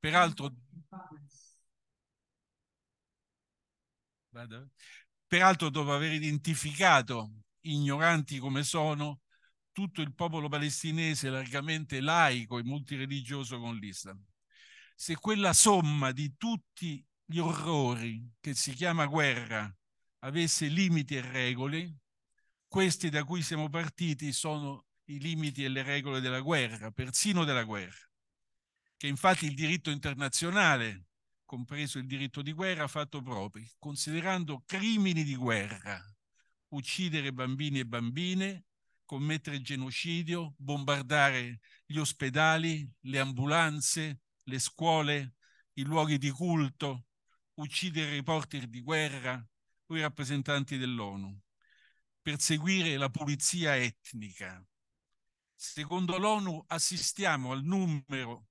Peraltro, peraltro dopo aver identificato, ignoranti come sono, tutto il popolo palestinese largamente laico e multireligioso con l'Islam. Se quella somma di tutti gli orrori che si chiama guerra avesse limiti e regole, questi da cui siamo partiti sono i limiti e le regole della guerra, persino della guerra che infatti il diritto internazionale, compreso il diritto di guerra, ha fatto proprio, considerando crimini di guerra uccidere bambini e bambine, commettere genocidio, bombardare gli ospedali, le ambulanze, le scuole, i luoghi di culto, uccidere i portier di guerra o i rappresentanti dell'ONU, perseguire la pulizia etnica. Secondo l'ONU assistiamo al numero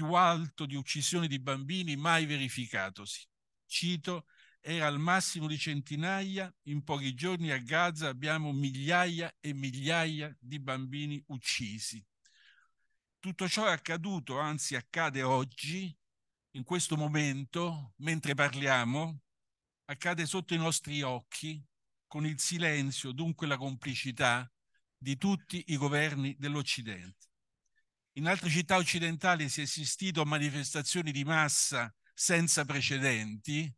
più alto di uccisioni di bambini mai verificatosi. Cito, era al massimo di centinaia, in pochi giorni a Gaza abbiamo migliaia e migliaia di bambini uccisi. Tutto ciò è accaduto, anzi accade oggi, in questo momento, mentre parliamo, accade sotto i nostri occhi, con il silenzio, dunque la complicità, di tutti i governi dell'Occidente. In altre città occidentali si è assistito a manifestazioni di massa senza precedenti,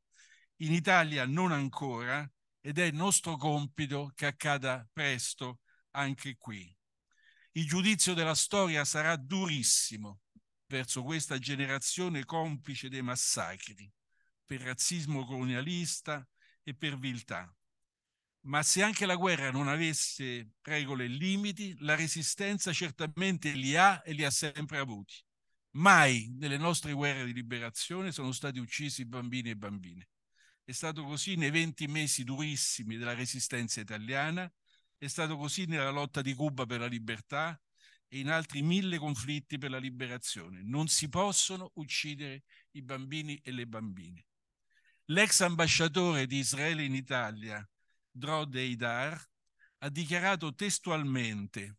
in Italia non ancora, ed è nostro compito che accada presto anche qui. Il giudizio della storia sarà durissimo verso questa generazione complice dei massacri, per razzismo colonialista e per viltà ma se anche la guerra non avesse regole e limiti, la resistenza certamente li ha e li ha sempre avuti. Mai nelle nostre guerre di liberazione sono stati uccisi bambini e bambine. È stato così nei 20 mesi durissimi della resistenza italiana, è stato così nella lotta di Cuba per la libertà e in altri mille conflitti per la liberazione. Non si possono uccidere i bambini e le bambine. L'ex ambasciatore di Israele in Italia, Drodeidar, ha dichiarato testualmente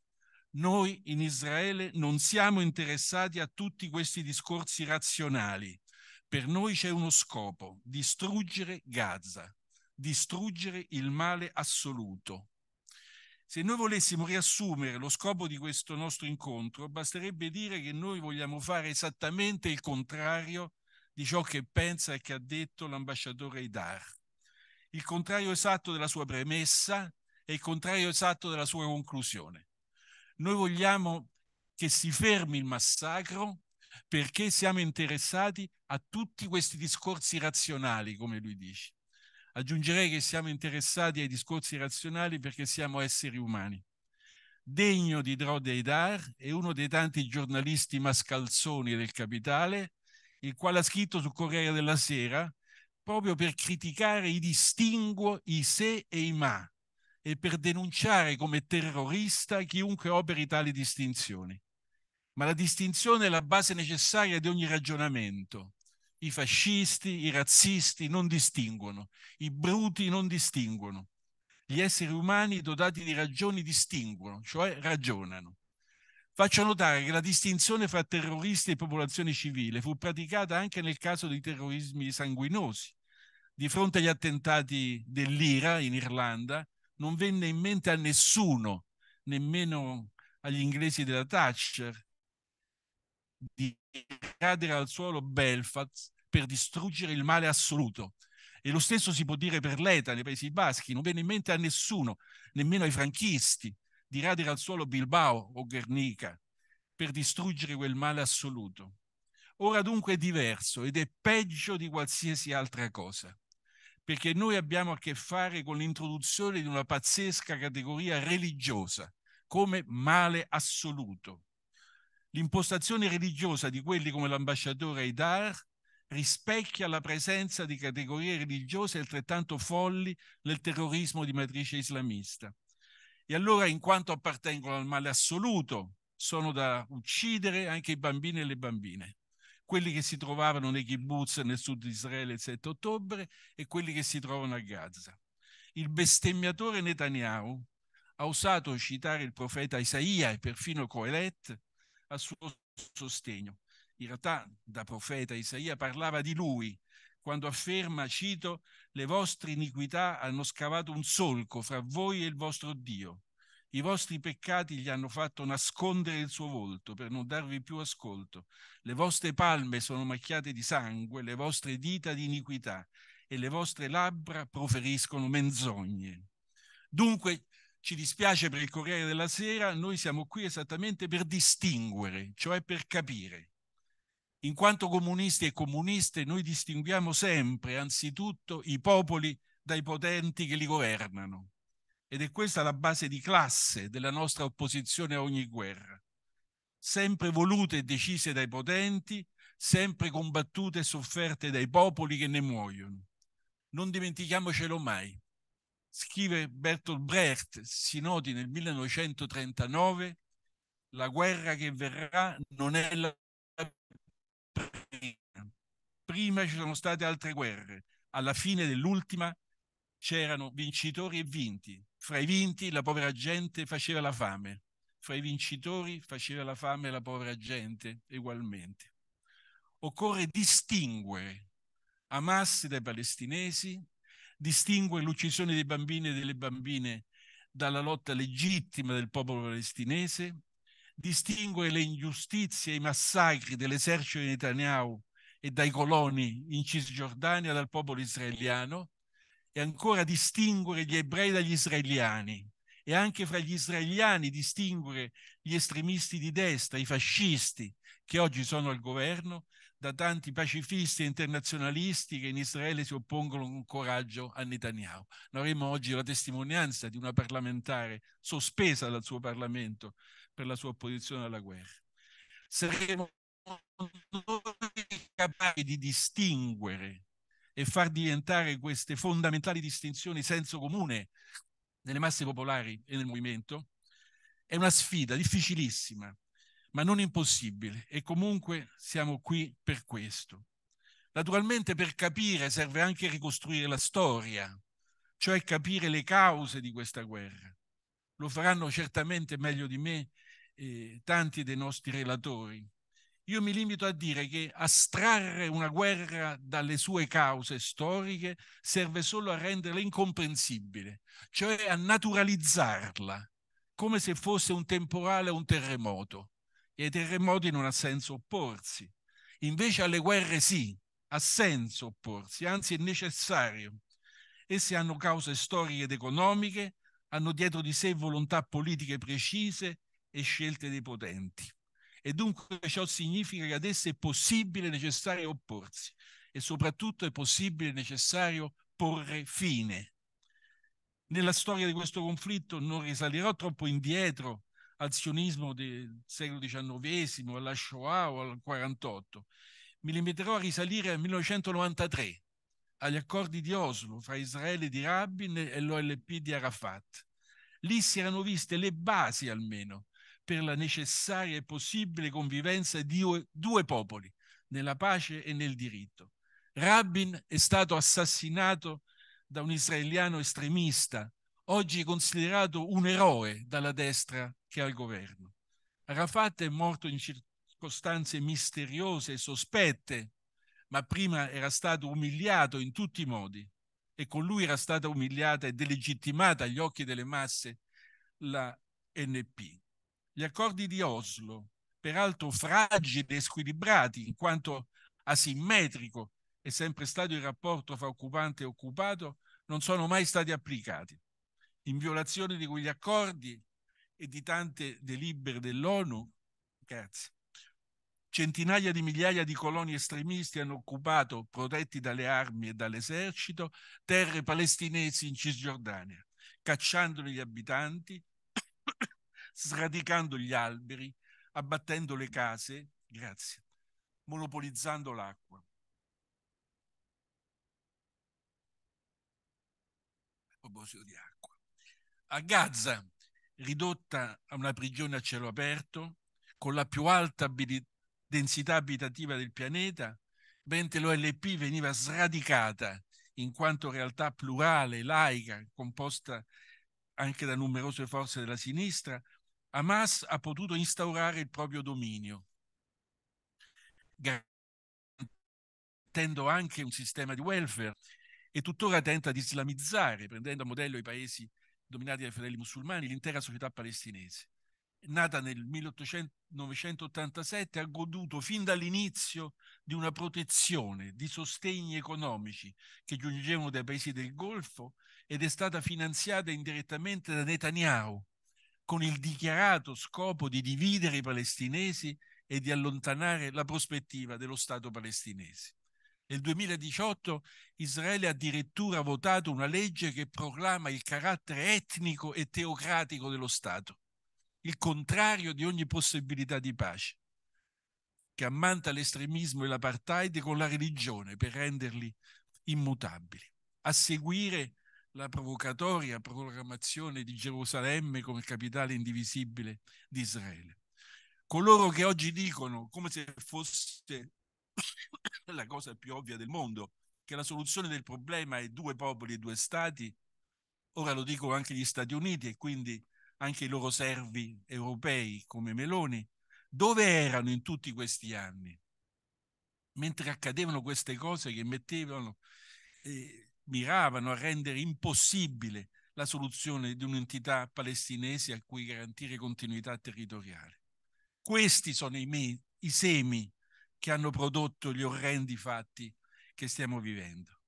noi in Israele non siamo interessati a tutti questi discorsi razionali. Per noi c'è uno scopo, distruggere Gaza, distruggere il male assoluto. Se noi volessimo riassumere lo scopo di questo nostro incontro, basterebbe dire che noi vogliamo fare esattamente il contrario di ciò che pensa e che ha detto l'ambasciatore Idar il contrario esatto della sua premessa e il contrario esatto della sua conclusione. Noi vogliamo che si fermi il massacro perché siamo interessati a tutti questi discorsi razionali, come lui dice. Aggiungerei che siamo interessati ai discorsi razionali perché siamo esseri umani. Degno di Dro Deidar è uno dei tanti giornalisti mascalzoni del Capitale, il quale ha scritto su Corriere della Sera proprio per criticare i distinguo, i se e i ma e per denunciare come terrorista chiunque operi tali distinzioni. Ma la distinzione è la base necessaria di ogni ragionamento. I fascisti, i razzisti non distinguono, i bruti non distinguono. Gli esseri umani dotati di ragioni distinguono, cioè ragionano. Faccio notare che la distinzione fra terroristi e popolazione civile fu praticata anche nel caso di terrorismi sanguinosi. Di fronte agli attentati dell'Ira in Irlanda non venne in mente a nessuno, nemmeno agli inglesi della Thatcher, di cadere al suolo Belfast per distruggere il male assoluto. E lo stesso si può dire per l'ETA nei Paesi Baschi, non venne in mente a nessuno, nemmeno ai franchisti, di radere al suolo Bilbao o Guernica per distruggere quel male assoluto. Ora dunque è diverso ed è peggio di qualsiasi altra cosa, perché noi abbiamo a che fare con l'introduzione di una pazzesca categoria religiosa come male assoluto. L'impostazione religiosa di quelli come l'ambasciatore Aidar rispecchia la presenza di categorie religiose altrettanto folli nel terrorismo di matrice islamista. E allora, in quanto appartengono al male assoluto, sono da uccidere anche i bambini e le bambine, quelli che si trovavano nei kibbutz nel sud di Israele il 7 ottobre e quelli che si trovano a Gaza. Il bestemmiatore Netanyahu ha osato citare il profeta Isaia e perfino Coelet a suo sostegno. In realtà, da profeta Isaia parlava di lui, quando afferma, cito, le vostre iniquità hanno scavato un solco fra voi e il vostro Dio. I vostri peccati gli hanno fatto nascondere il suo volto per non darvi più ascolto. Le vostre palme sono macchiate di sangue, le vostre dita di iniquità e le vostre labbra proferiscono menzogne. Dunque, ci dispiace per il Corriere della Sera, noi siamo qui esattamente per distinguere, cioè per capire. In quanto comunisti e comuniste noi distinguiamo sempre, anzitutto, i popoli dai potenti che li governano. Ed è questa la base di classe della nostra opposizione a ogni guerra. Sempre volute e decise dai potenti, sempre combattute e sofferte dai popoli che ne muoiono. Non dimentichiamocelo mai. Scrive Bertolt Brecht, si noti nel 1939, la guerra che verrà non è la prima. ci sono state altre guerre, alla fine dell'ultima c'erano vincitori e vinti. Fra i vinti la povera gente faceva la fame, fra i vincitori faceva la fame la povera gente ugualmente. Occorre distinguere Hamas dai palestinesi, distinguere l'uccisione dei bambini e delle bambine dalla lotta legittima del popolo palestinese distingue le ingiustizie e i massacri dell'esercito di Netanyahu e dai coloni in Cisgiordania dal popolo israeliano e ancora distinguere gli ebrei dagli israeliani e anche fra gli israeliani distinguere gli estremisti di destra, i fascisti che oggi sono al governo, da tanti pacifisti e internazionalisti che in Israele si oppongono con coraggio a Netanyahu. Noi avremo oggi la testimonianza di una parlamentare sospesa dal suo Parlamento per la sua opposizione alla guerra. Saremo capaci di distinguere e far diventare queste fondamentali distinzioni senso comune nelle masse popolari e nel movimento è una sfida difficilissima, ma non impossibile e comunque siamo qui per questo. Naturalmente per capire serve anche ricostruire la storia, cioè capire le cause di questa guerra. Lo faranno certamente meglio di me eh, tanti dei nostri relatori. Io mi limito a dire che astrarre una guerra dalle sue cause storiche serve solo a renderla incomprensibile, cioè a naturalizzarla, come se fosse un temporale o un terremoto. E ai terremoti non ha senso opporsi. Invece alle guerre sì, ha senso opporsi, anzi è necessario. Esse hanno cause storiche ed economiche, hanno dietro di sé volontà politiche precise e scelte dei potenti. E dunque ciò significa che ad esse è possibile e necessario opporsi e soprattutto è possibile e necessario porre fine. Nella storia di questo conflitto non risalirò troppo indietro al sionismo del secolo XIX, alla Shoah o al 48. Mi limiterò a risalire al 1993, agli accordi di Oslo fra Israele di Rabin e l'OLP di Arafat. Lì si erano viste le basi almeno per la necessaria e possibile convivenza di due popoli, nella pace e nel diritto. Rabin è stato assassinato da un israeliano estremista, oggi considerato un eroe dalla destra che ha il governo. Arafat è morto in circostanze misteriose e sospette, ma prima era stato umiliato in tutti i modi e con lui era stata umiliata e delegittimata agli occhi delle masse la NP gli accordi di Oslo, peraltro fragili e squilibrati in quanto asimmetrico è sempre stato il rapporto fra occupante e occupato, non sono mai stati applicati. In violazione di quegli accordi e di tante delibere dell'ONU, grazie, centinaia di migliaia di coloni estremisti hanno occupato, protetti dalle armi e dall'esercito, terre palestinesi in Cisgiordania, cacciandoli gli abitanti sradicando gli alberi, abbattendo le case, grazie, monopolizzando l'acqua. A proposito di acqua. A Gaza, ridotta a una prigione a cielo aperto, con la più alta abili densità abitativa del pianeta, mentre l'OLP veniva sradicata in quanto realtà plurale, laica, composta anche da numerose forze della sinistra, Hamas ha potuto instaurare il proprio dominio, garantendo anche un sistema di welfare e tuttora tenta di islamizzare, prendendo a modello i paesi dominati dai fratelli musulmani, l'intera società palestinese. Nata nel 1987, ha goduto fin dall'inizio di una protezione di sostegni economici che giungevano dai paesi del Golfo ed è stata finanziata indirettamente da Netanyahu, con il dichiarato scopo di dividere i palestinesi e di allontanare la prospettiva dello Stato palestinese. Nel 2018 Israele ha addirittura votato una legge che proclama il carattere etnico e teocratico dello Stato, il contrario di ogni possibilità di pace, che ammanta l'estremismo e l'apartheid con la religione per renderli immutabili. A seguire la provocatoria proclamazione di Gerusalemme come capitale indivisibile di Israele. Coloro che oggi dicono, come se fosse la cosa più ovvia del mondo, che la soluzione del problema è due popoli e due stati, ora lo dicono anche gli Stati Uniti e quindi anche i loro servi europei come Meloni, dove erano in tutti questi anni? Mentre accadevano queste cose che mettevano... Eh, miravano a rendere impossibile la soluzione di un'entità palestinese a cui garantire continuità territoriale. Questi sono i, me- i semi che hanno prodotto gli orrendi fatti che stiamo vivendo.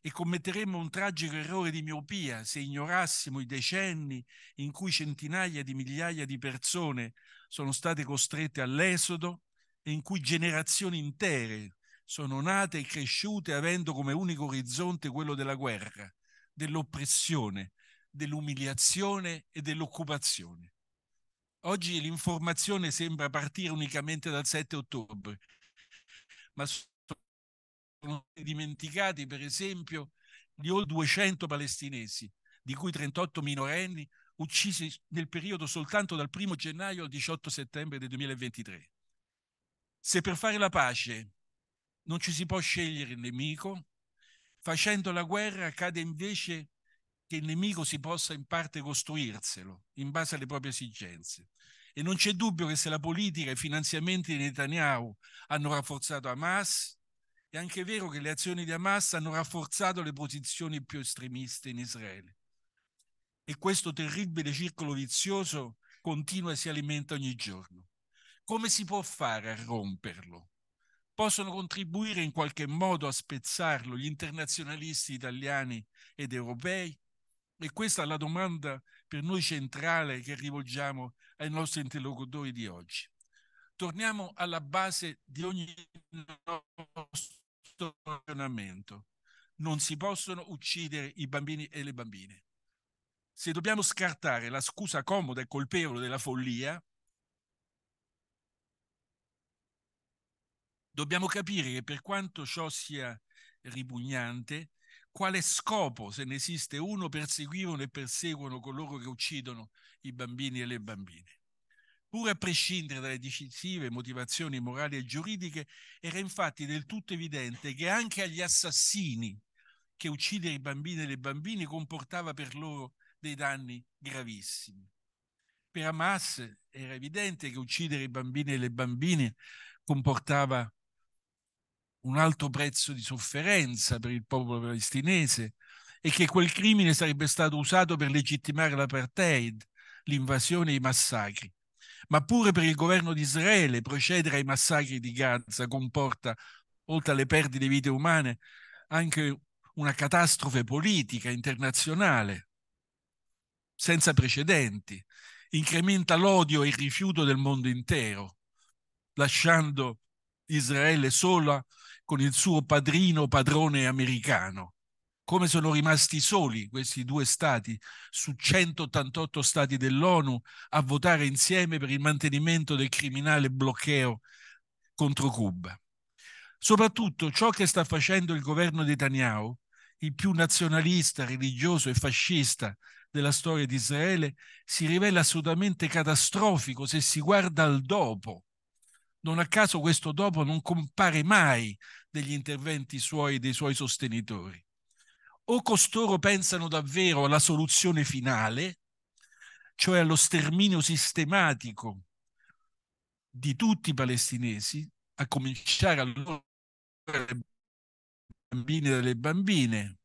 E commetteremmo un tragico errore di miopia se ignorassimo i decenni in cui centinaia di migliaia di persone sono state costrette all'esodo e in cui generazioni intere sono nate e cresciute avendo come unico orizzonte quello della guerra, dell'oppressione, dell'umiliazione e dell'occupazione. Oggi l'informazione sembra partire unicamente dal 7 ottobre, ma sono dimenticati per esempio gli oltre 200 palestinesi, di cui 38 minorenni, uccisi nel periodo soltanto dal 1 gennaio al 18 settembre del 2023. Se per fare la pace non ci si può scegliere il nemico, facendo la guerra accade invece che il nemico si possa in parte costruirselo in base alle proprie esigenze. E non c'è dubbio che se la politica e i finanziamenti di Netanyahu hanno rafforzato Hamas, è anche vero che le azioni di Hamas hanno rafforzato le posizioni più estremiste in Israele. E questo terribile circolo vizioso continua e si alimenta ogni giorno. Come si può fare a romperlo? possono contribuire in qualche modo a spezzarlo gli internazionalisti italiani ed europei? E questa è la domanda per noi centrale che rivolgiamo ai nostri interlocutori di oggi. Torniamo alla base di ogni nostro ragionamento. Non si possono uccidere i bambini e le bambine. Se dobbiamo scartare la scusa comoda e colpevole della follia, Dobbiamo capire che per quanto ciò sia ripugnante, quale scopo, se ne esiste uno, perseguivano e perseguono coloro che uccidono i bambini e le bambine. Pur a prescindere dalle decisive motivazioni morali e giuridiche, era infatti del tutto evidente che anche agli assassini che uccidere i bambini e le bambine comportava per loro dei danni gravissimi. Per Hamas era evidente che uccidere i bambini e le bambine comportava un alto prezzo di sofferenza per il popolo palestinese e che quel crimine sarebbe stato usato per legittimare l'apartheid, l'invasione e i massacri. Ma pure per il governo di Israele procedere ai massacri di Gaza comporta, oltre alle perdite di vite umane, anche una catastrofe politica internazionale senza precedenti, incrementa l'odio e il rifiuto del mondo intero, lasciando Israele sola con il suo padrino padrone americano. Come sono rimasti soli questi due stati su 188 stati dell'ONU a votare insieme per il mantenimento del criminale bloccheo contro Cuba. Soprattutto ciò che sta facendo il governo di Netanyahu, il più nazionalista, religioso e fascista della storia di Israele, si rivela assolutamente catastrofico se si guarda al dopo non a caso questo dopo non compare mai negli interventi suoi, dei suoi sostenitori. O costoro pensano davvero alla soluzione finale, cioè allo sterminio sistematico di tutti i palestinesi, a cominciare allora dai e dalle bambine,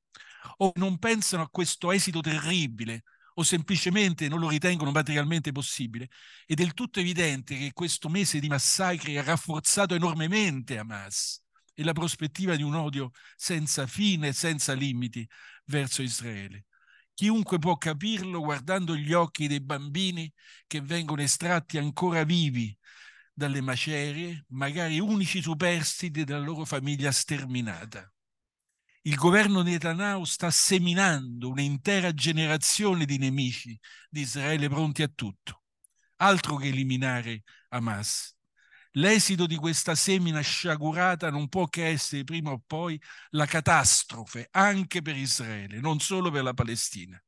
o non pensano a questo esito terribile o semplicemente non lo ritengono materialmente possibile. È del tutto evidente che questo mese di massacri ha rafforzato enormemente Hamas e la prospettiva di un odio senza fine, senza limiti verso Israele. Chiunque può capirlo guardando gli occhi dei bambini che vengono estratti ancora vivi dalle macerie, magari unici superstiti della loro famiglia sterminata il governo Netanyahu sta seminando un'intera generazione di nemici di Israele pronti a tutto. Altro che eliminare Hamas. L'esito di questa semina sciagurata non può che essere prima o poi la catastrofe anche per Israele, non solo per la Palestina.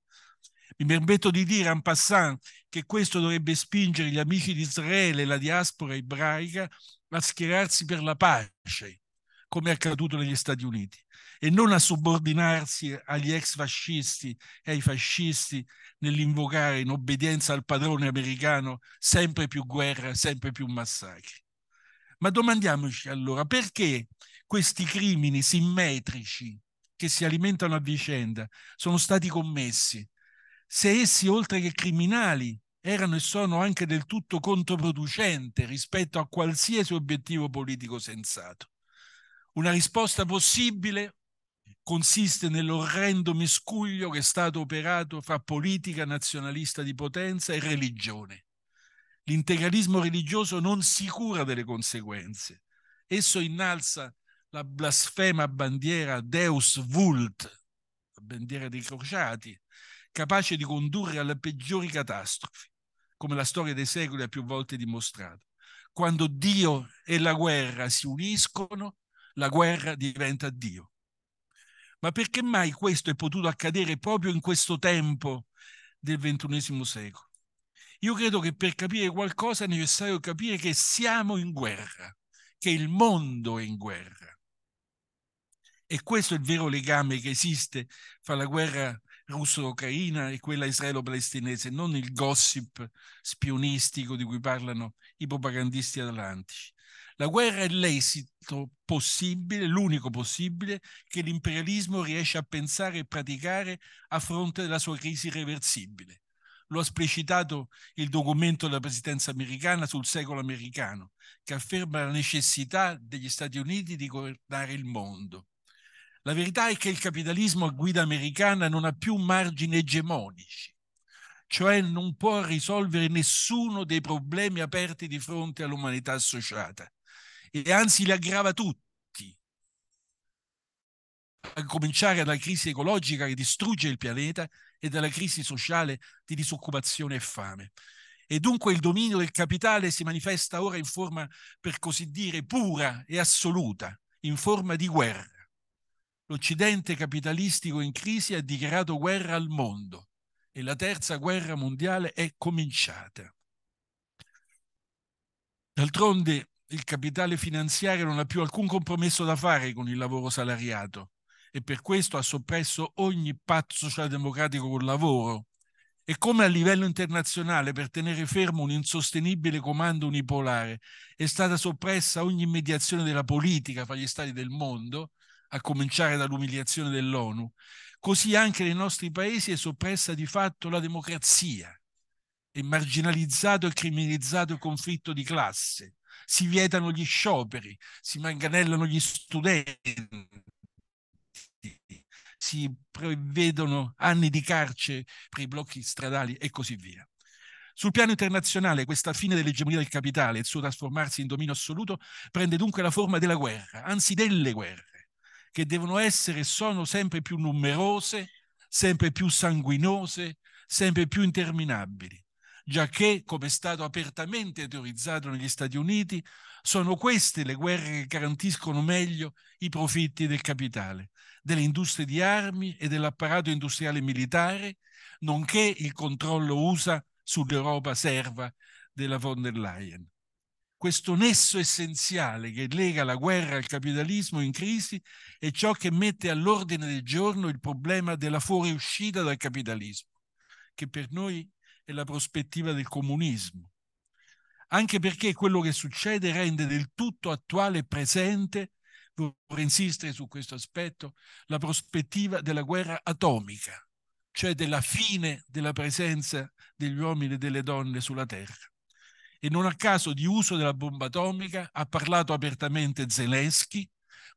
Mi permetto di dire en passant che questo dovrebbe spingere gli amici di Israele e la diaspora ebraica a schierarsi per la pace, come è accaduto negli Stati Uniti e non a subordinarsi agli ex fascisti e ai fascisti nell'invocare in obbedienza al padrone americano sempre più guerra, sempre più massacri. Ma domandiamoci allora perché questi crimini simmetrici che si alimentano a vicenda sono stati commessi, se essi oltre che criminali erano e sono anche del tutto controproducente rispetto a qualsiasi obiettivo politico sensato. Una risposta possibile consiste nell'orrendo miscuglio che è stato operato fra politica nazionalista di potenza e religione. L'integralismo religioso non si cura delle conseguenze. Esso innalza la blasfema bandiera Deus Vult, la bandiera dei crociati, capace di condurre alle peggiori catastrofi, come la storia dei secoli ha più volte dimostrato. Quando Dio e la guerra si uniscono, la guerra diventa Dio. Ma perché mai questo è potuto accadere proprio in questo tempo del XXI secolo? Io credo che per capire qualcosa è necessario capire che siamo in guerra, che il mondo è in guerra. E questo è il vero legame che esiste fra la guerra russo-ucraina e quella israelo-palestinese, non il gossip spionistico di cui parlano i propagandisti atlantici. La guerra è l'esito possibile, l'unico possibile, che l'imperialismo riesce a pensare e praticare a fronte della sua crisi irreversibile. Lo ha esplicitato il documento della presidenza americana sul secolo americano, che afferma la necessità degli Stati Uniti di governare il mondo. La verità è che il capitalismo a guida americana non ha più margini egemonici, cioè non può risolvere nessuno dei problemi aperti di fronte all'umanità associata e anzi li aggrava tutti, a cominciare dalla crisi ecologica che distrugge il pianeta e dalla crisi sociale di disoccupazione e fame. E dunque il dominio del capitale si manifesta ora in forma, per così dire, pura e assoluta, in forma di guerra. L'Occidente capitalistico in crisi ha dichiarato guerra al mondo e la terza guerra mondiale è cominciata. D'altronde il capitale finanziario non ha più alcun compromesso da fare con il lavoro salariato e per questo ha soppresso ogni patto socialdemocratico col lavoro. E come a livello internazionale, per tenere fermo un insostenibile comando unipolare, è stata soppressa ogni mediazione della politica fra gli stati del mondo, a cominciare dall'umiliazione dell'ONU, così anche nei nostri paesi è soppressa di fatto la democrazia, è marginalizzato e criminalizzato il conflitto di classe si vietano gli scioperi, si manganellano gli studenti, si prevedono anni di carcere per i blocchi stradali e così via. Sul piano internazionale questa fine dell'egemonia del capitale e il suo trasformarsi in dominio assoluto prende dunque la forma della guerra, anzi delle guerre, che devono essere e sono sempre più numerose, sempre più sanguinose, sempre più interminabili giacché, come è stato apertamente teorizzato negli Stati Uniti, sono queste le guerre che garantiscono meglio i profitti del capitale, delle industrie di armi e dell'apparato industriale militare, nonché il controllo USA sull'Europa serva della von der Leyen. Questo nesso essenziale che lega la guerra al capitalismo in crisi è ciò che mette all'ordine del giorno il problema della fuoriuscita dal capitalismo, che per noi e la prospettiva del comunismo, anche perché quello che succede rende del tutto attuale e presente, vorrei insistere su questo aspetto, la prospettiva della guerra atomica, cioè della fine della presenza degli uomini e delle donne sulla Terra. E non a caso di uso della bomba atomica ha parlato apertamente Zelensky,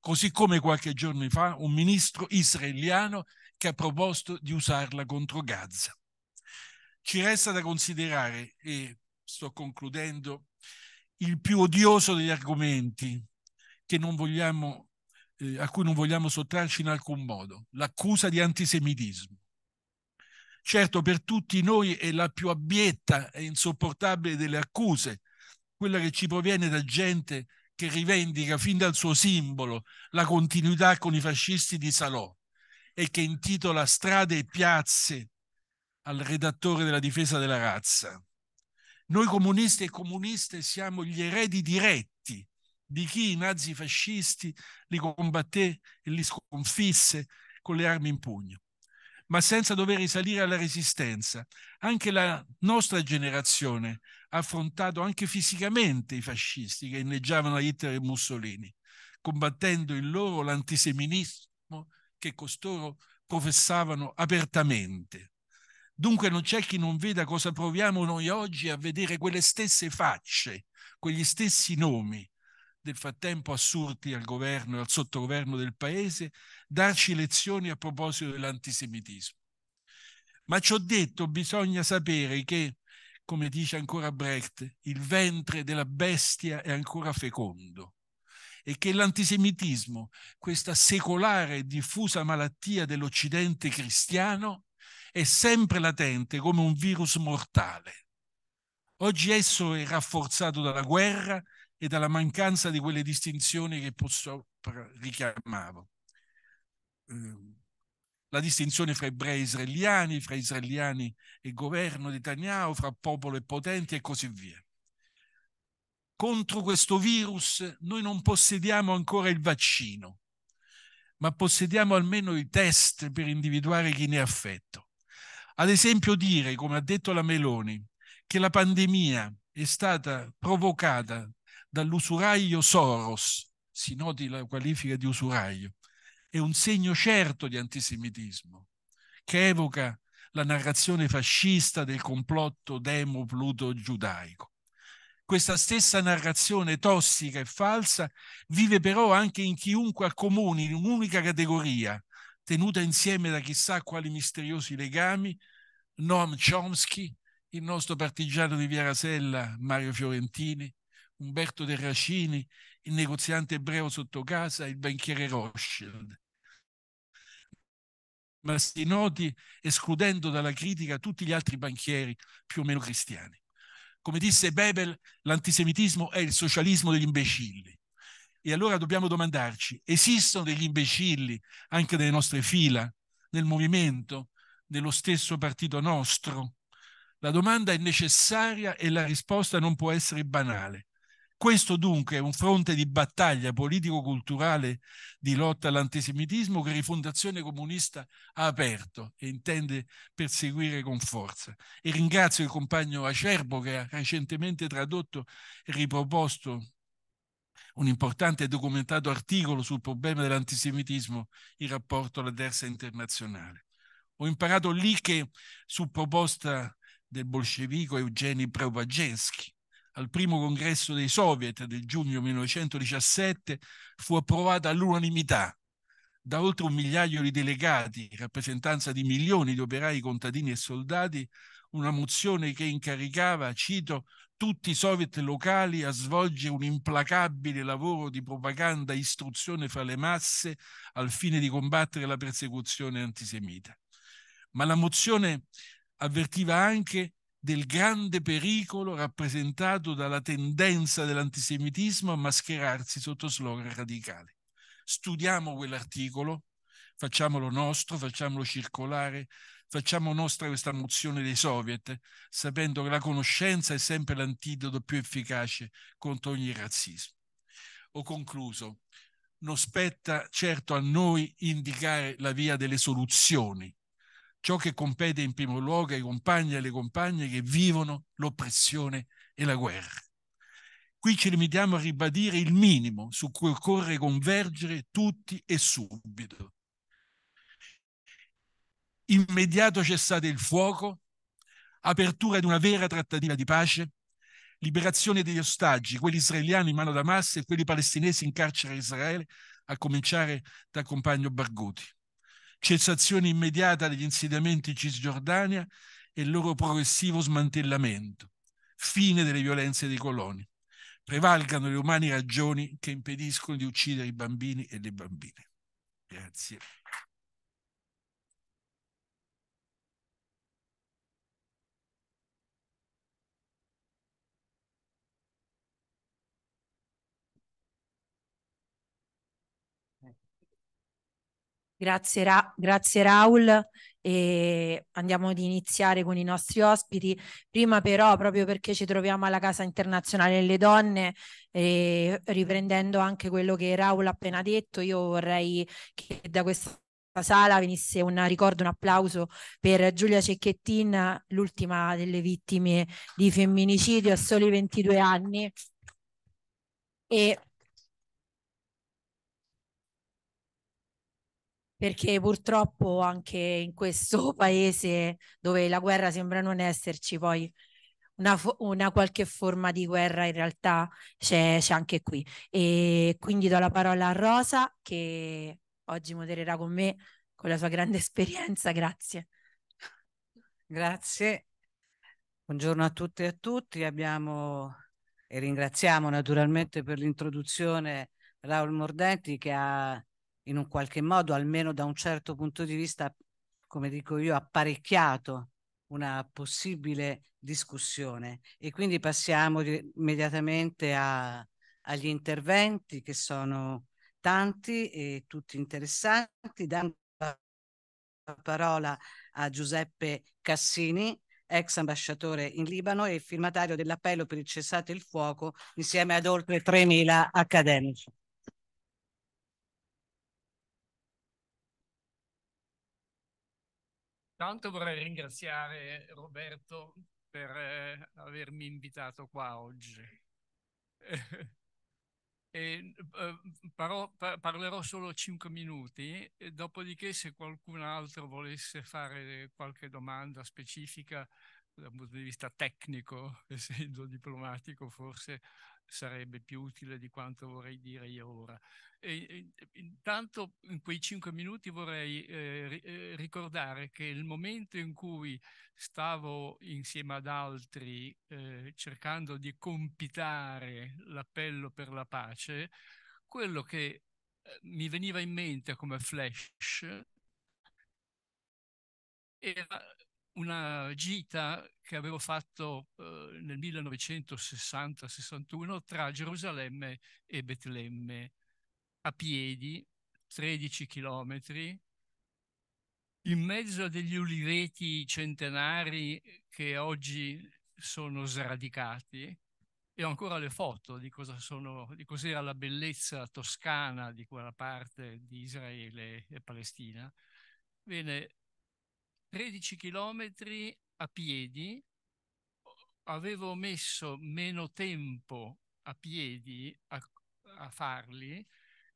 così come qualche giorno fa un ministro israeliano che ha proposto di usarla contro Gaza. Ci resta da considerare, e sto concludendo, il più odioso degli argomenti vogliamo, eh, a cui non vogliamo sottrarci in alcun modo, l'accusa di antisemitismo. Certo, per tutti noi è la più abietta e insopportabile delle accuse, quella che ci proviene da gente che rivendica fin dal suo simbolo la continuità con i fascisti di Salò e che intitola strade e piazze al redattore della difesa della razza. Noi comunisti e comuniste siamo gli eredi diretti di chi i nazifascisti li combatté e li sconfisse con le armi in pugno. Ma senza dover risalire alla resistenza, anche la nostra generazione ha affrontato anche fisicamente i fascisti che inneggiavano Hitler e Mussolini, combattendo in loro l'antiseminismo che costoro professavano apertamente. Dunque non c'è chi non veda cosa proviamo noi oggi a vedere quelle stesse facce, quegli stessi nomi, del frattempo assurti al governo e al sottogoverno del paese, darci lezioni a proposito dell'antisemitismo. Ma ciò detto bisogna sapere che, come dice ancora Brecht, il ventre della bestia è ancora fecondo e che l'antisemitismo, questa secolare e diffusa malattia dell'Occidente cristiano, è sempre latente come un virus mortale. Oggi esso è rafforzato dalla guerra e dalla mancanza di quelle distinzioni che posso richiamavo. Ehm, la distinzione fra ebrei e israeliani, fra israeliani e governo di Netanyahu, fra popolo e potenti e così via. Contro questo virus noi non possediamo ancora il vaccino, ma possediamo almeno i test per individuare chi ne è affetto. Ad esempio dire, come ha detto la Meloni, che la pandemia è stata provocata dall'usuraio Soros, si noti la qualifica di usuraio, è un segno certo di antisemitismo che evoca la narrazione fascista del complotto demo-pluto-giudaico. Questa stessa narrazione tossica e falsa vive però anche in chiunque accomuni in un'unica categoria tenuta insieme da chissà quali misteriosi legami, Noam Chomsky, il nostro partigiano di Via Rasella Mario Fiorentini, Umberto Terracini, il negoziante ebreo sotto casa, il banchiere Rothschild. Ma si noti escludendo dalla critica tutti gli altri banchieri più o meno cristiani. Come disse Bebel, l'antisemitismo è il socialismo degli imbecilli. E allora dobbiamo domandarci, esistono degli imbecilli anche nelle nostre fila, nel movimento, nello stesso partito nostro? La domanda è necessaria e la risposta non può essere banale. Questo dunque è un fronte di battaglia politico-culturale di lotta all'antisemitismo che Rifondazione Comunista ha aperto e intende perseguire con forza. E ringrazio il compagno Acerbo che ha recentemente tradotto e riproposto un importante e documentato articolo sul problema dell'antisemitismo in rapporto alla terza internazionale. Ho imparato lì che, su proposta del bolscevico Eugeni Preobajensky, al primo congresso dei soviet del giugno 1917 fu approvata all'unanimità da oltre un migliaio di delegati, rappresentanza di milioni di operai, contadini e soldati, una mozione che incaricava, cito, tutti i soviet locali a svolgere un implacabile lavoro di propaganda e istruzione fra le masse al fine di combattere la persecuzione antisemita. Ma la mozione avvertiva anche del grande pericolo rappresentato dalla tendenza dell'antisemitismo a mascherarsi sotto slogan radicale. Studiamo quell'articolo, facciamolo nostro, facciamolo circolare, facciamo nostra questa mozione dei soviet, sapendo che la conoscenza è sempre l'antidoto più efficace contro ogni razzismo. Ho concluso. Non spetta certo a noi indicare la via delle soluzioni. Ciò che compete in primo luogo ai compagni e alle compagne che vivono l'oppressione e la guerra. Qui ci limitiamo a ribadire il minimo su cui occorre convergere tutti e subito, immediato cessate il fuoco, apertura di una vera trattativa di pace, liberazione degli ostaggi, quelli israeliani in mano da massa e quelli palestinesi in carcere a Israele, a cominciare da compagno Barguti. Cessazione immediata degli insediamenti in Cisgiordania e il loro progressivo smantellamento. Fine delle violenze dei coloni. Prevalgano le umane ragioni che impediscono di uccidere i bambini e le bambine. Grazie. Grazie, Ra grazie Raul e andiamo ad iniziare con i nostri ospiti. Prima però, proprio perché ci troviamo alla Casa Internazionale delle Donne, eh, riprendendo anche quello che Raul ha appena detto, io vorrei che da questa sala venisse un ricordo, un applauso per Giulia Cecchettin, l'ultima delle vittime di femminicidio a soli 22 anni. E perché purtroppo anche in questo paese dove la guerra sembra non esserci, poi una, una qualche forma di guerra in realtà c'è, c'è anche qui. E quindi do la parola a Rosa che oggi modererà con me con la sua grande esperienza. Grazie. Grazie. Buongiorno a tutte e a tutti. Abbiamo e ringraziamo naturalmente per l'introduzione Raul Mordenti che ha in un qualche modo, almeno da un certo punto di vista, come dico io, apparecchiato una possibile discussione. E quindi passiamo immediatamente a, agli interventi che sono tanti e tutti interessanti, dando la parola a Giuseppe Cassini, ex ambasciatore in Libano e firmatario dell'appello per il cessate il fuoco insieme ad oltre 3.000 accademici. Intanto vorrei ringraziare Roberto per eh, avermi invitato qua oggi. E, eh, però, parlerò solo cinque minuti, dopodiché se qualcun altro volesse fare qualche domanda specifica dal punto di vista tecnico, essendo diplomatico forse sarebbe più utile di quanto vorrei dire io ora. E, e, intanto in quei cinque minuti vorrei eh, eh, ricordare che il momento in cui stavo insieme ad altri eh, cercando di compitare l'appello per la pace, quello che eh, mi veniva in mente come flash era una gita che avevo fatto eh, nel 1960-61 tra Gerusalemme e Betlemme a piedi, 13 chilometri, in mezzo a degli uliveti centenari che oggi sono sradicati e ho ancora le foto di, cosa sono, di cos'era la bellezza toscana di quella parte di Israele e Palestina. Bene, 13 chilometri a piedi, avevo messo meno tempo a piedi a, a farli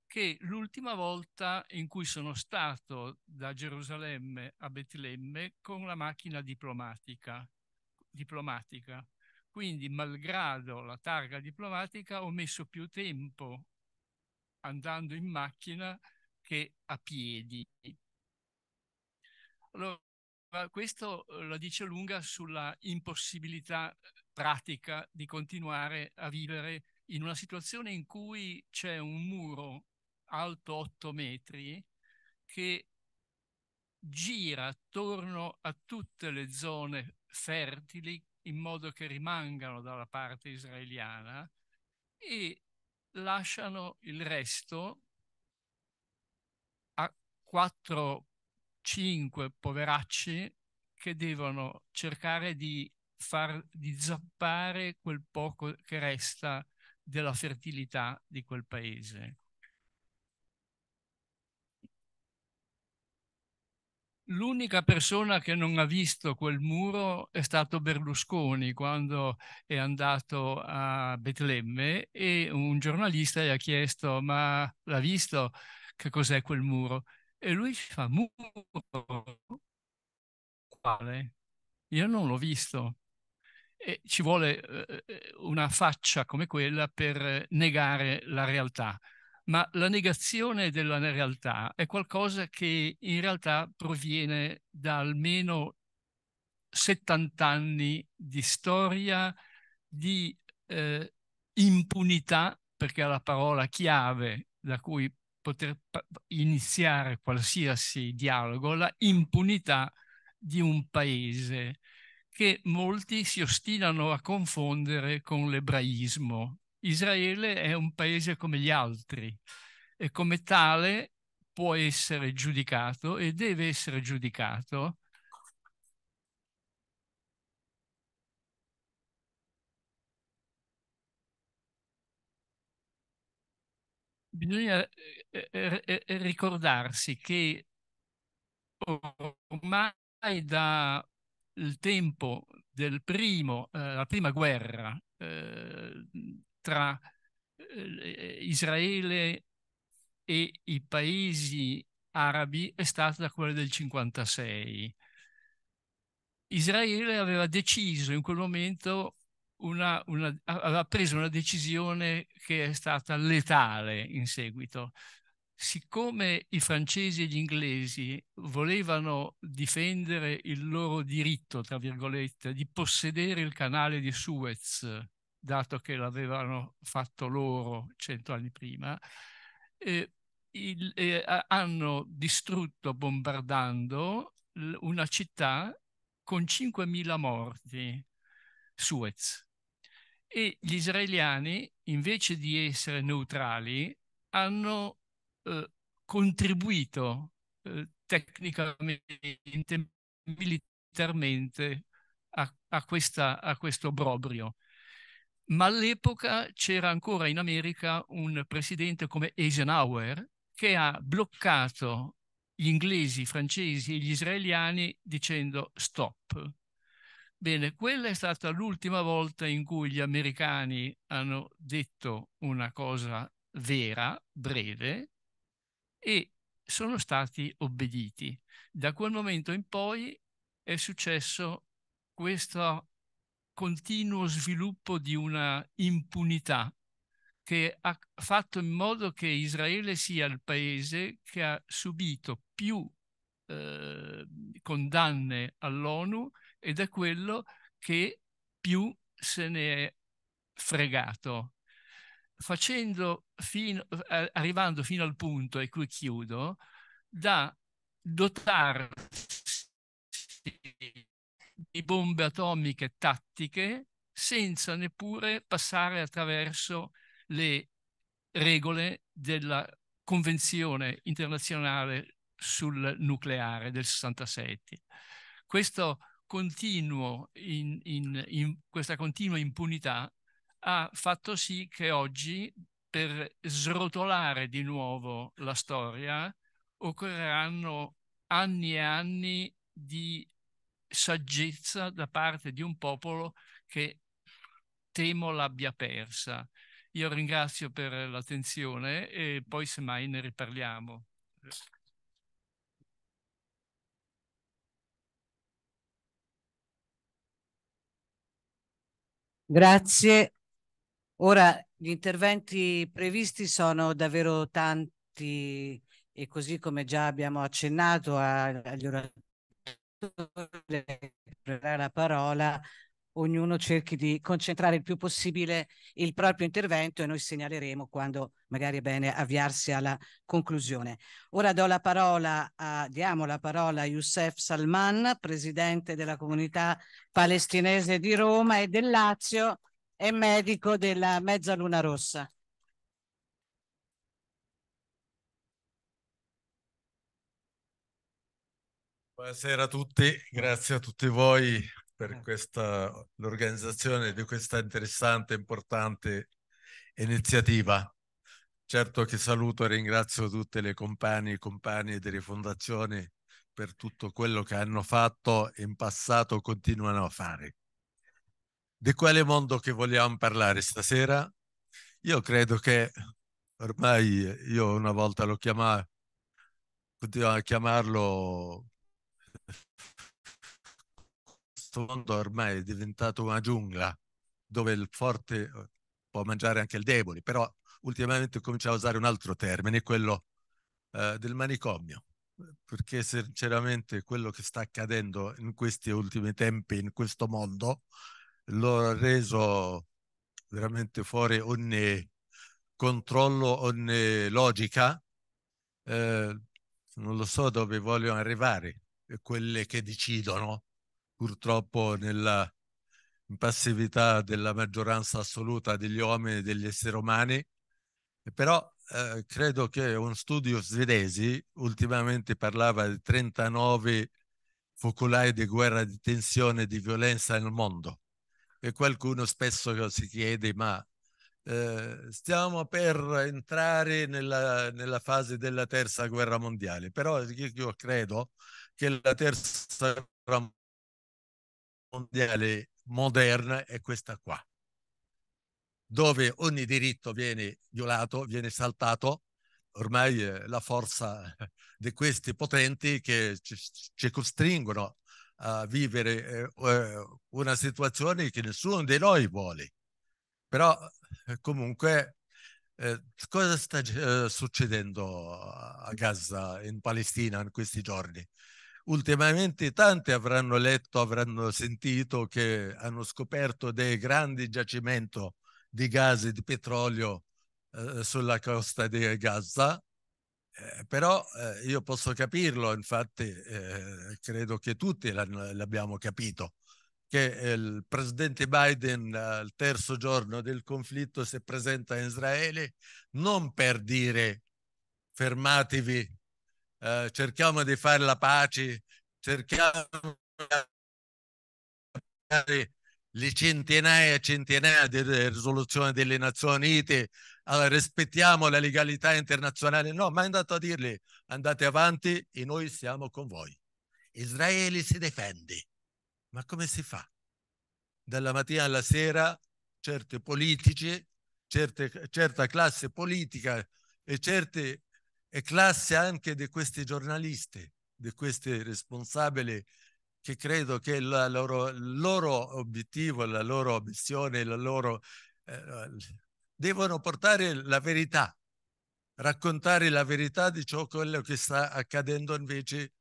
che l'ultima volta in cui sono stato da Gerusalemme a Betlemme con la macchina diplomatica. diplomatica. Quindi, malgrado la targa diplomatica, ho messo più tempo andando in macchina che a piedi. Allora, questo eh, la dice lunga sulla impossibilità eh, pratica di continuare a vivere in una situazione in cui c'è un muro alto 8 metri che gira attorno a tutte le zone fertili in modo che rimangano dalla parte israeliana e lasciano il resto a quattro cinque poveracci che devono cercare di far di zappare quel poco che resta della fertilità di quel paese. L'unica persona che non ha visto quel muro è stato Berlusconi quando è andato a Betlemme e un giornalista gli ha chiesto ma l'ha visto che cos'è quel muro? e lui fa muro quale? Io non l'ho visto. E ci vuole eh, eh, una faccia come quella per negare la realtà. Ma la negazione della realtà è qualcosa che in realtà proviene da almeno 70 anni di storia di eh, impunità, perché è la parola chiave da cui poter iniziare qualsiasi dialogo la impunità di un paese che molti si ostinano a confondere con l'ebraismo. Israele è un paese come gli altri e come tale può essere giudicato e deve essere giudicato bisogna eh, eh, eh, ricordarsi che ormai dal tempo del primo, eh, prima guerra eh, tra eh, Israele e i paesi arabi è stata quella del 56. Israele aveva deciso in quel momento una, una, aveva preso una decisione che è stata letale in seguito. Siccome i francesi e gli inglesi volevano difendere il loro diritto, tra virgolette, di possedere il canale di Suez, dato che l'avevano fatto loro cento anni prima, eh, il, eh, hanno distrutto bombardando una città con 5.000 morti, Suez. E gli israeliani, invece di essere neutrali, hanno eh, contribuito eh, tecnicamente, militarmente a, a, questa, a questo brobrio. Ma all'epoca c'era ancora in America un presidente come Eisenhower che ha bloccato gli inglesi, i francesi e gli israeliani dicendo stop, Bene, quella è stata l'ultima volta in cui gli americani hanno detto una cosa vera, breve, e sono stati obbediti. Da quel momento in poi è successo questo continuo sviluppo di una impunità che ha fatto in modo che Israele sia il paese che ha subito più eh, condanne all'ONU ed è quello che più se ne è fregato, facendo fino, eh, arrivando fino al punto, e qui chiudo, da dotarsi di bombe atomiche tattiche senza neppure passare attraverso le regole della Convenzione internazionale sul nucleare del 67. Questo continuo in, in, in questa continua impunità ha fatto sì che oggi per srotolare di nuovo la storia occorreranno anni e anni di saggezza da parte di un popolo che temo l'abbia persa. Io ringrazio per l'attenzione e poi semmai ne riparliamo. Grazie. Ora gli interventi previsti sono davvero tanti e così come già abbiamo accennato agli oratori la parola ognuno cerchi di concentrare il più possibile il proprio intervento e noi segnaleremo quando magari è bene avviarsi alla conclusione. Ora do la parola a, diamo la parola a Youssef Salman, presidente della comunità palestinese di Roma e del Lazio e medico della Mezzaluna Rossa. Buonasera a tutti, grazie a tutti voi per eh. questa, l'organizzazione di questa interessante, e importante iniziativa. Certo che saluto e ringrazio tutte le compagne e compagni delle fondazioni per tutto quello che hanno fatto in passato e continuano a fare. Di quale mondo che vogliamo parlare stasera? Io credo che ormai io una volta lo chiamavo, continuavo a chiamarlo fondo ormai è diventato una giungla dove il forte eh, può mangiare anche il debole, però ultimamente cominciamo a usare un altro termine, quello eh, del manicomio, perché sinceramente quello che sta accadendo in questi ultimi tempi in questo mondo l'ho reso veramente fuori ogni controllo, ogni logica. Eh, non lo so dove vogliono arrivare quelle che decidono purtroppo nella passività della maggioranza assoluta degli uomini e degli esseri umani, però eh, credo che un studio svedese ultimamente parlava di 39 focolai di guerra, di tensione, di violenza nel mondo e qualcuno spesso si chiede ma eh, stiamo per entrare nella, nella, fase della terza guerra mondiale, però io, io credo che la terza guerra mondiale mondiale moderna è questa qua, dove ogni diritto viene violato, viene saltato, ormai eh, la forza di questi potenti che ci, ci costringono a vivere eh, eh, una situazione che nessuno di noi vuole. Però comunque cosa sta succedendo a Gaza, in Palestina in questi giorni? ultimamente tanti avranno letto, avranno sentito che hanno scoperto dei grandi giacimenti di gas e di petrolio eh, sulla costa di Gaza, eh, però eh, io posso capirlo, infatti eh, credo che tutti l'abbiamo capito, che eh, il presidente Biden al terzo giorno del conflitto si presenta in Israele non per dire fermatevi eh, cerchiamo di fare la pace, cerchiamo di fare le centinaia e centinaia di risoluzioni delle Nazioni Unite, allora, rispettiamo la legalità internazionale. No, ma è andato a dirle, andate avanti e noi siamo con voi. Israele si difende. Ma come si fa? Dalla mattina alla sera certi politici, certe, certa classe politica e certi è classe anche di questi giornalisti, di questi responsabili che credo che il loro, loro, obiettivo, la loro missione, la loro, eh, devono portare la verità, raccontare la verità di ciò che sta accadendo invece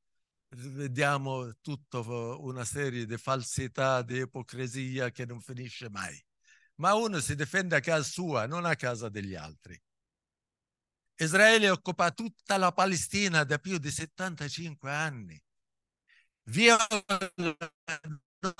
vediamo tutta una serie di falsità, di ipocrisia che non finisce mai. Ma uno si difende a casa sua, non a casa degli altri. Israele occupa tutta la Palestina da più di 75 anni. Viola, non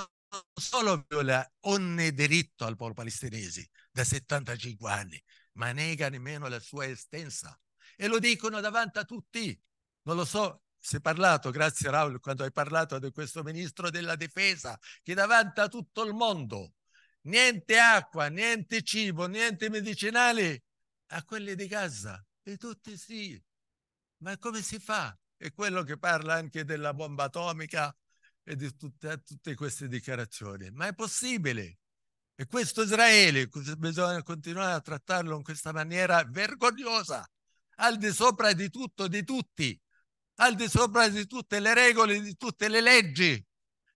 solo viola ogni diritto al popolo palestinese da 75 anni, ma nega nemmeno la sua estensa. E lo dicono davanti a tutti. Non lo so se hai parlato, grazie Raul, quando hai parlato di questo ministro della difesa, che davanti a tutto il mondo, niente acqua, niente cibo, niente medicinali, a quelli di Gaza e tutti sì. Ma come si fa? E quello che parla anche della bomba atomica e di tutta, eh, tutte queste dichiarazioni. Ma è possibile. E questo Israele bisogna continuare a trattarlo in questa maniera vergognosa, al di sopra di tutto, di tutti, al di sopra di tutte le regole, di tutte le leggi.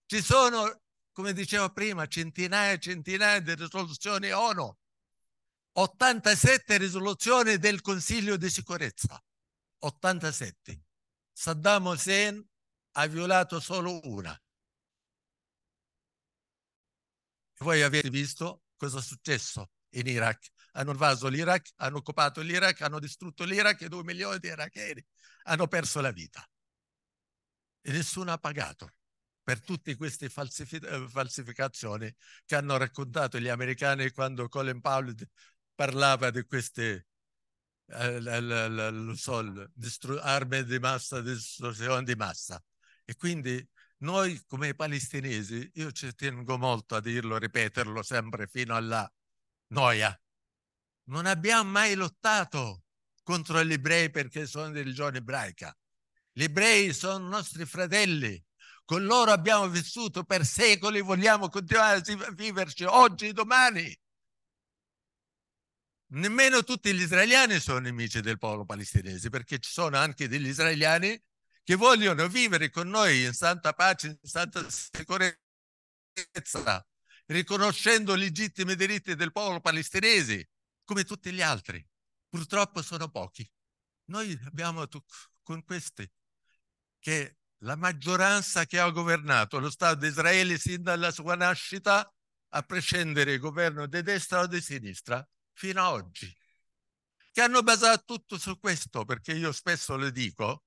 Ci sono, come dicevo prima, centinaia e centinaia di risoluzioni ONU 87 risoluzioni del Consiglio di sicurezza. 87. Saddam Hussein ha violato solo una. Voi avete visto cosa è successo in Iraq. Hanno invaso l'Iraq, hanno occupato l'Iraq, hanno distrutto l'Iraq e due milioni di iracheni hanno perso la vita. E nessuno ha pagato per tutte queste eh, falsificazioni che hanno raccontato gli americani quando Colin Powell parlava di queste eh, so, distru- armi di massa, distruzione di massa. E quindi noi come palestinesi, io ci tengo molto a dirlo, ripeterlo sempre fino alla noia, non abbiamo mai lottato contro gli ebrei perché sono di religione ebraica. Gli ebrei sono nostri fratelli, con loro abbiamo vissuto per secoli, vogliamo continuare a viverci oggi, e domani nemmeno tutti gli israeliani sono nemici del popolo palestinese, perché ci sono anche degli israeliani che vogliono vivere con noi in santa pace, in santa sicurezza, riconoscendo legittimi diritti del popolo palestinese, come tutti gli altri. Purtroppo sono pochi. Noi abbiamo con questi che la maggioranza che ha governato lo Stato di Israele sin dalla sua nascita, a prescindere dal governo di destra o di sinistra, fino ad oggi, che hanno basato tutto su questo, perché io spesso le dico,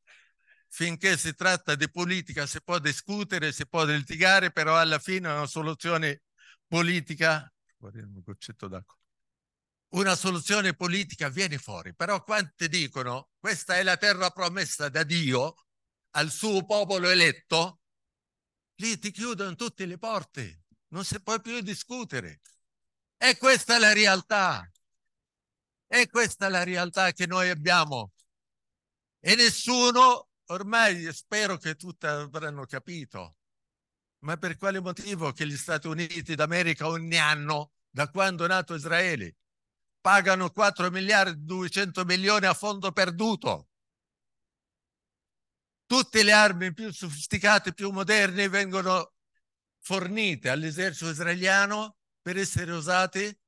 finché si tratta di politica si può discutere, si può litigare, però alla fine una soluzione politica, una soluzione politica viene fuori, però quanti dicono questa è la terra promessa da Dio al suo popolo eletto, lì ti chiudono tutte le porte, non si può più discutere. E questa è la realtà. E questa è la realtà che noi abbiamo. E nessuno, ormai spero che tutti avranno capito, ma per quale motivo che gli Stati Uniti d'America ogni anno, da quando è nato Israele, pagano 4 miliardi e 200 milioni a fondo perduto? Tutte le armi più sofisticate, più moderne vengono fornite all'esercito israeliano per essere usate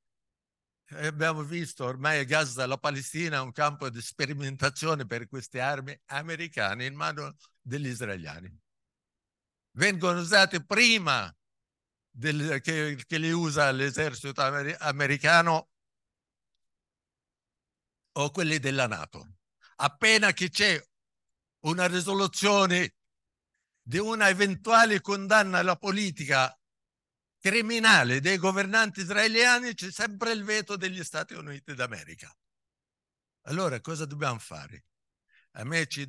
eh, abbiamo visto ormai a Gaza la Palestina un campo di sperimentazione per queste armi americane in mano degli israeliani. Vengono usate prima del, che, che le usa l'esercito americano o quelli della Nato. Appena che c'è una risoluzione di una eventuale condanna alla politica criminale dei governanti israeliani c'è sempre il veto degli Stati Uniti d'America. Allora cosa dobbiamo fare? A me ci,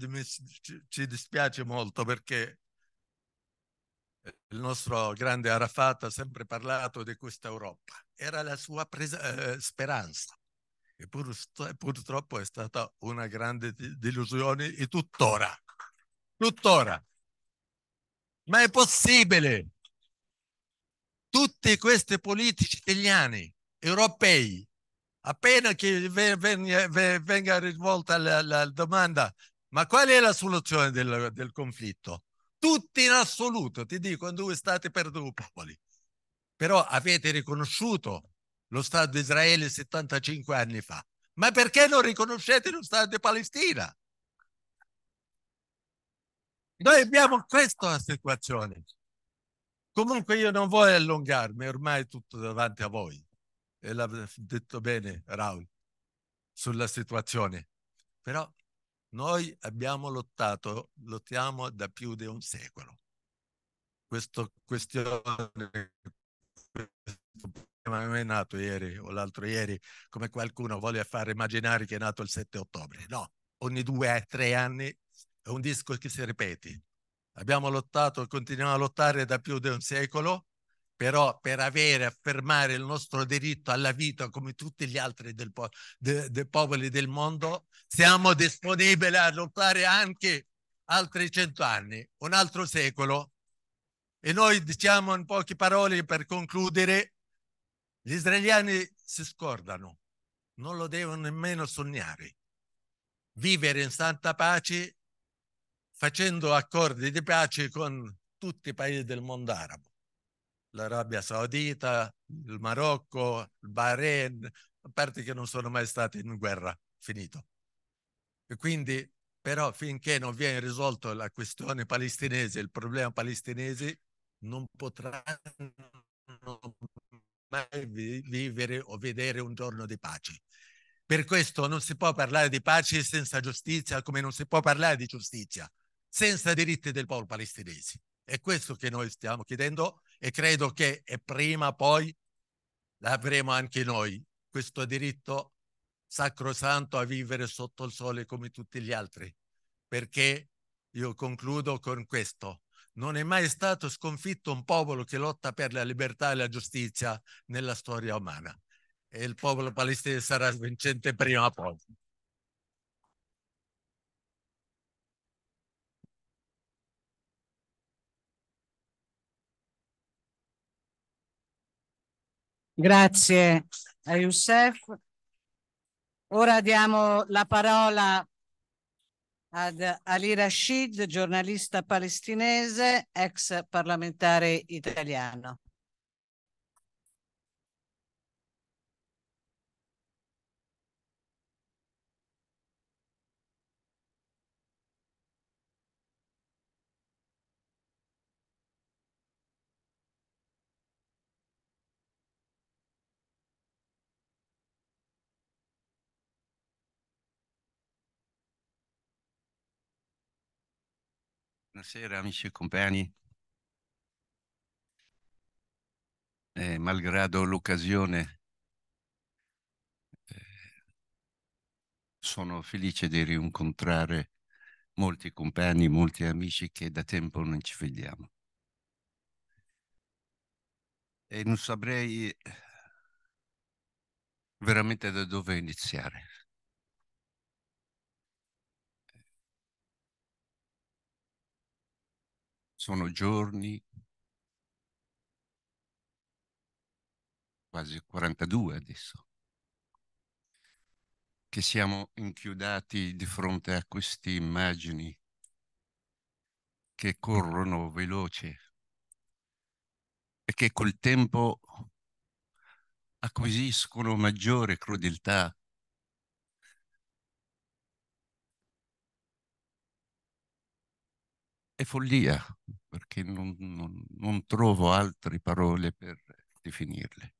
ci dispiace molto perché il nostro grande Arafat ha sempre parlato di questa Europa. Era la sua presa, eh, speranza. E pur, purtroppo è stata una grande delusione e tuttora. Tuttora. Ma è possibile tutti questi politici italiani, europei, appena che venga rivolta la, la domanda ma qual è la soluzione del, del, conflitto? Tutti in assoluto ti dicono due stati per due popoli. Però avete riconosciuto lo Stato di Israele 75 anni fa. Ma perché non riconoscete lo Stato di Palestina? Noi abbiamo questa situazione. Comunque io non voglio allungarmi, ormai è tutto davanti a voi. E l'ha detto bene Raul sulla situazione. Però noi abbiamo lottato, lottiamo da più di un secolo. Questo questione non è nato ieri o l'altro ieri, come qualcuno vuole far immaginare che è nato il 7 ottobre. No, ogni due o tre anni è un disco che si ripete abbiamo lottato e continuiamo a lottare da più di un secolo, però per avere, affermare il nostro diritto alla vita come tutti gli altri del po de, de popoli del mondo, siamo disponibili a lottare anche altri cento anni, un altro secolo. E noi diciamo in poche parole per concludere, gli israeliani si scordano, non lo devono nemmeno sognare. Vivere in santa pace facendo accordi di pace con tutti i paesi del mondo arabo, l'Arabia Saudita, il Marocco, il Bahrain, a parte che non sono mai stati in guerra, finito. E quindi, però, finché non viene risolto la questione palestinese, il problema palestinese, non potranno mai vivere o vedere un giorno di pace. Per questo non si può parlare di pace senza giustizia, come non si può parlare di giustizia senza diritti del popolo palestinese. È questo che noi stiamo chiedendo e credo che prima o poi l'avremo anche noi, questo diritto sacrosanto a vivere sotto il sole come tutti gli altri. Perché io concludo con questo. Non è mai stato sconfitto un popolo che lotta per la libertà e la giustizia nella storia umana. E il popolo palestinese sarà vincente prima o poi. Grazie a Youssef. Ora diamo la parola ad Ali Rashid, giornalista palestinese, ex parlamentare italiano. Buonasera amici e compagni. Eh, malgrado l'occasione, eh, sono felice di rincontrare molti compagni, molti amici che da tempo non ci vediamo. E non saprei eh, veramente da dove iniziare. sono giorni, quasi 42 adesso, che siamo inchiodati di fronte a queste immagini che corrono veloce e che col tempo acquisiscono maggiore crudeltà. e follia perché non, non, non trovo altre parole per definirle.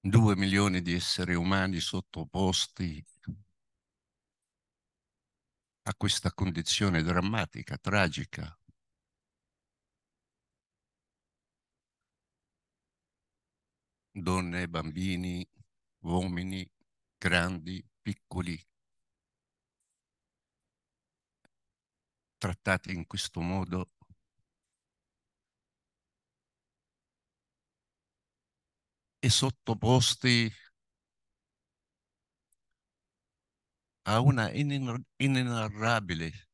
Due milioni di esseri umani sottoposti a questa condizione drammatica, tragica. Donne, bambini, uomini, grandi, piccoli, trattati in questo modo e sottoposti a una inenarrabile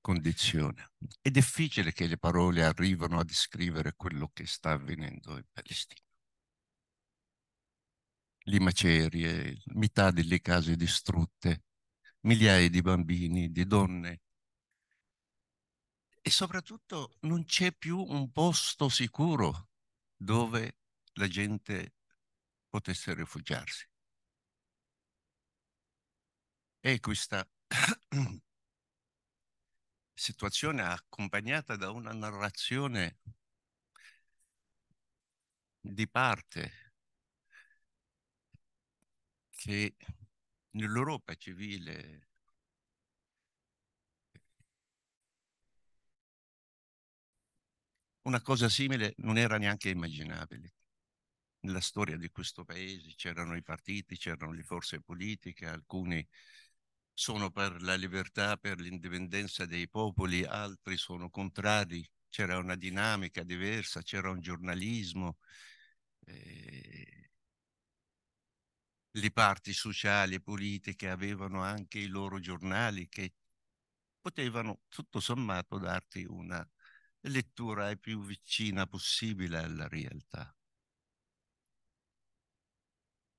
condizione. È difficile che le parole arrivino a descrivere quello che sta avvenendo in Palestina. Le macerie, metà delle case distrutte, migliaia di bambini, di donne e soprattutto non c'è più un posto sicuro dove la gente potesse rifugiarsi. E questa situazione accompagnata da una narrazione di parte che nell'Europa civile Una cosa simile non era neanche immaginabile. Nella storia di questo paese c'erano i partiti, c'erano le forze politiche, alcuni sono per la libertà, per l'indipendenza dei popoli, altri sono contrari, c'era una dinamica diversa, c'era un giornalismo, eh, le parti sociali e politiche avevano anche i loro giornali che potevano tutto sommato darti una lettura è più vicina possibile alla realtà.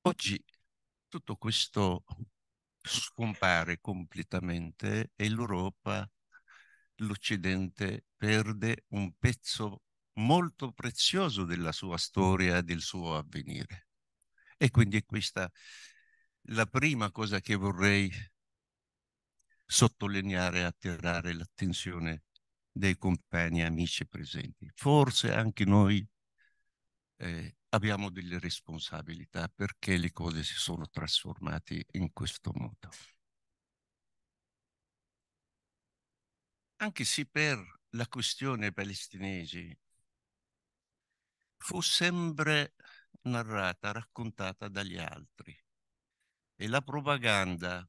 Oggi tutto questo scompare completamente e l'Europa, l'Occidente, perde un pezzo molto prezioso della sua storia e del suo avvenire. E quindi questa la prima cosa che vorrei sottolineare e attirare l'attenzione dei compagni e amici presenti. Forse anche noi eh, abbiamo delle responsabilità perché le cose si sono trasformate in questo modo. Anche se per la questione palestinese fu sempre narrata, raccontata dagli altri e la propaganda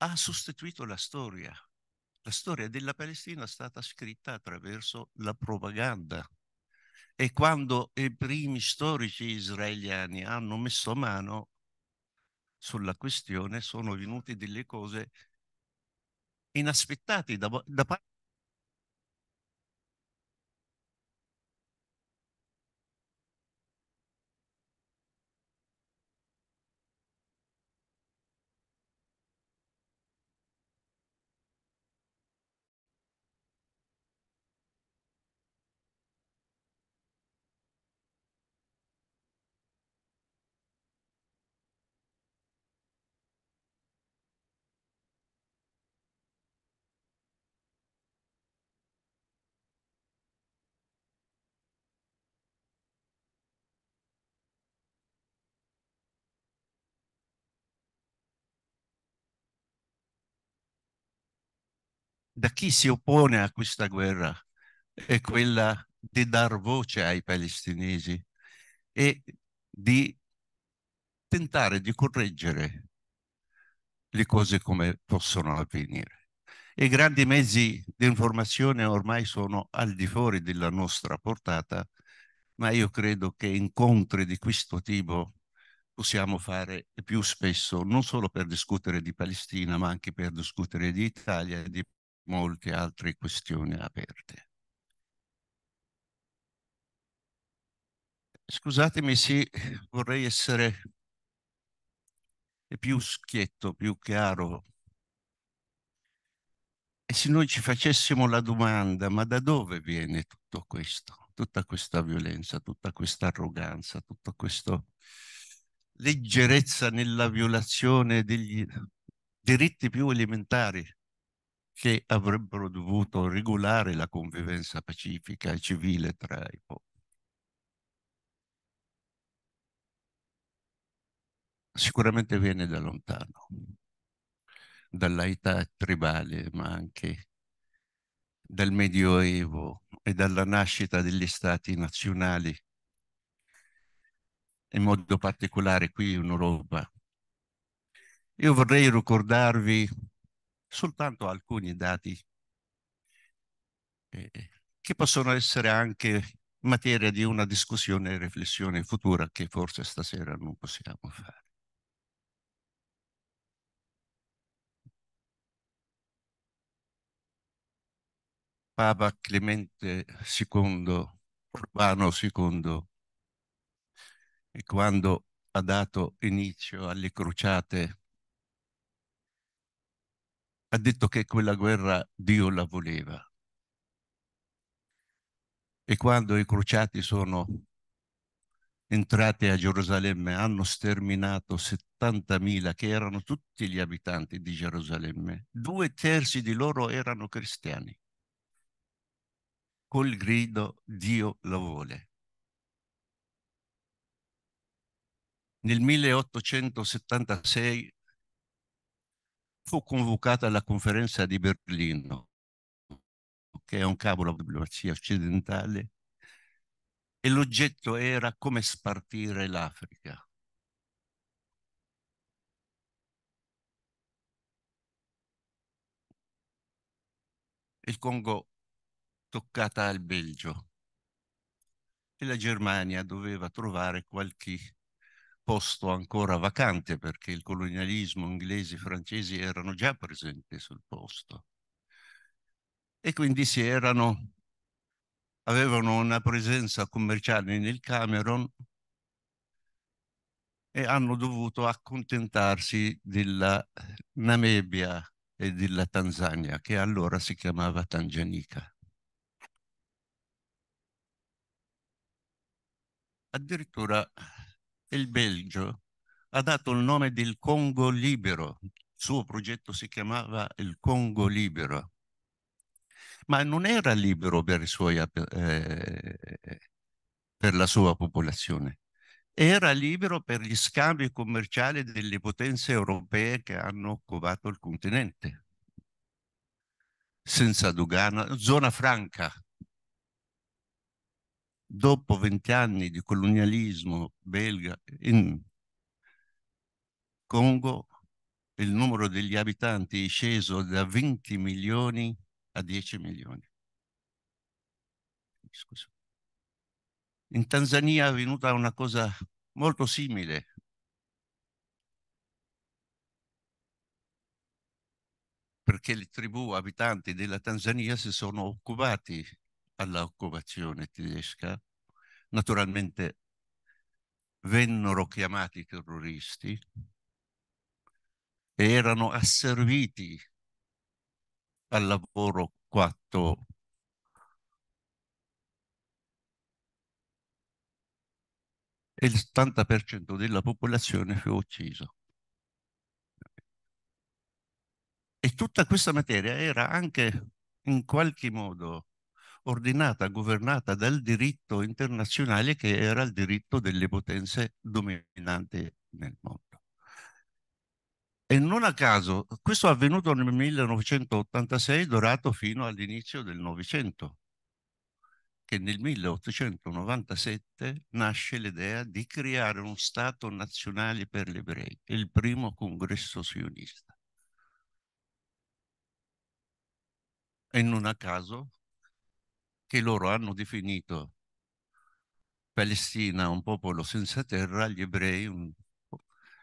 ha sostituito la storia. La storia della Palestina è stata scritta attraverso la propaganda e quando i primi storici israeliani hanno messo mano sulla questione sono venute delle cose inaspettate da, da parte da chi si oppone a questa guerra è quella di dar voce ai palestinesi e di tentare di correggere le cose come possono avvenire. I grandi mezzi di informazione ormai sono al di fuori della nostra portata, ma io credo che incontri di questo tipo possiamo fare più spesso, non solo per discutere di Palestina, ma anche per discutere di Italia e di molte altre questioni aperte. Scusatemi se vorrei essere più schietto, più chiaro. E se noi ci facessimo la domanda, ma da dove viene tutto questo? Tutta questa violenza, tutta questa arroganza, tutta questa leggerezza nella violazione degli diritti più elementari che avrebbero dovuto regolare la convivenza pacifica e civile tra i popoli. Sicuramente viene da lontano, dall'età tribale, ma anche dal Medioevo e dalla nascita degli stati nazionali, in modo particolare qui in Europa. Io vorrei ricordarvi soltanto alcuni dati eh, che possono essere anche materia di una discussione e riflessione futura che forse stasera non possiamo fare. Papa Clemente II, Urbano II, quando ha dato inizio alle crociate ha detto che quella guerra Dio la voleva. E quando i crociati sono entrati a Gerusalemme hanno sterminato 70.000 che erano tutti gli abitanti di Gerusalemme. Due terzi di loro erano cristiani. Col grido Dio lo vuole. Nel 1876 fu convocata alla conferenza di Berlino, che è un cavolo della bibliografia occidentale, e l'oggetto era come spartire l'Africa. Il Congo toccata al Belgio e la Germania doveva trovare qualche posto ancora vacante perché il colonialismo inglese e francese erano già presenti sul posto e quindi si erano avevano una presenza commerciale nel Cameron e hanno dovuto accontentarsi della Namibia e della Tanzania, che allora si chiamava Tangianica. Addirittura il Belgio ha dato il nome del Congo libero. Il suo progetto si chiamava il Congo libero, ma non era libero per, suoi, eh, per la sua popolazione. Era libero per gli scambi commerciali delle potenze europee che hanno occupato il continente senza dogana, zona franca, dopo vent'anni di colonialismo belga in Congo, il numero degli abitanti è sceso da 20 milioni a 10 milioni. Scusa. In Tanzania è avvenuta una cosa molto simile. Perché le tribù abitanti della Tanzania si sono occupati all'occupazione tedesca. Naturalmente vennero chiamati terroristi e erano asserviti al lavoro quanto e il 70% della popolazione fu ucciso. E tutta questa materia era anche in qualche modo ordinata, governata dal diritto internazionale che era il diritto delle potenze dominanti nel mondo. E non a caso, questo è avvenuto nel 1986, durato fino all'inizio del Novecento, che nel 1897 nasce l'idea di creare uno Stato nazionale per gli ebrei, il primo congresso sionista. E non a caso che loro hanno definito Palestina un popolo senza terra, gli ebrei, un,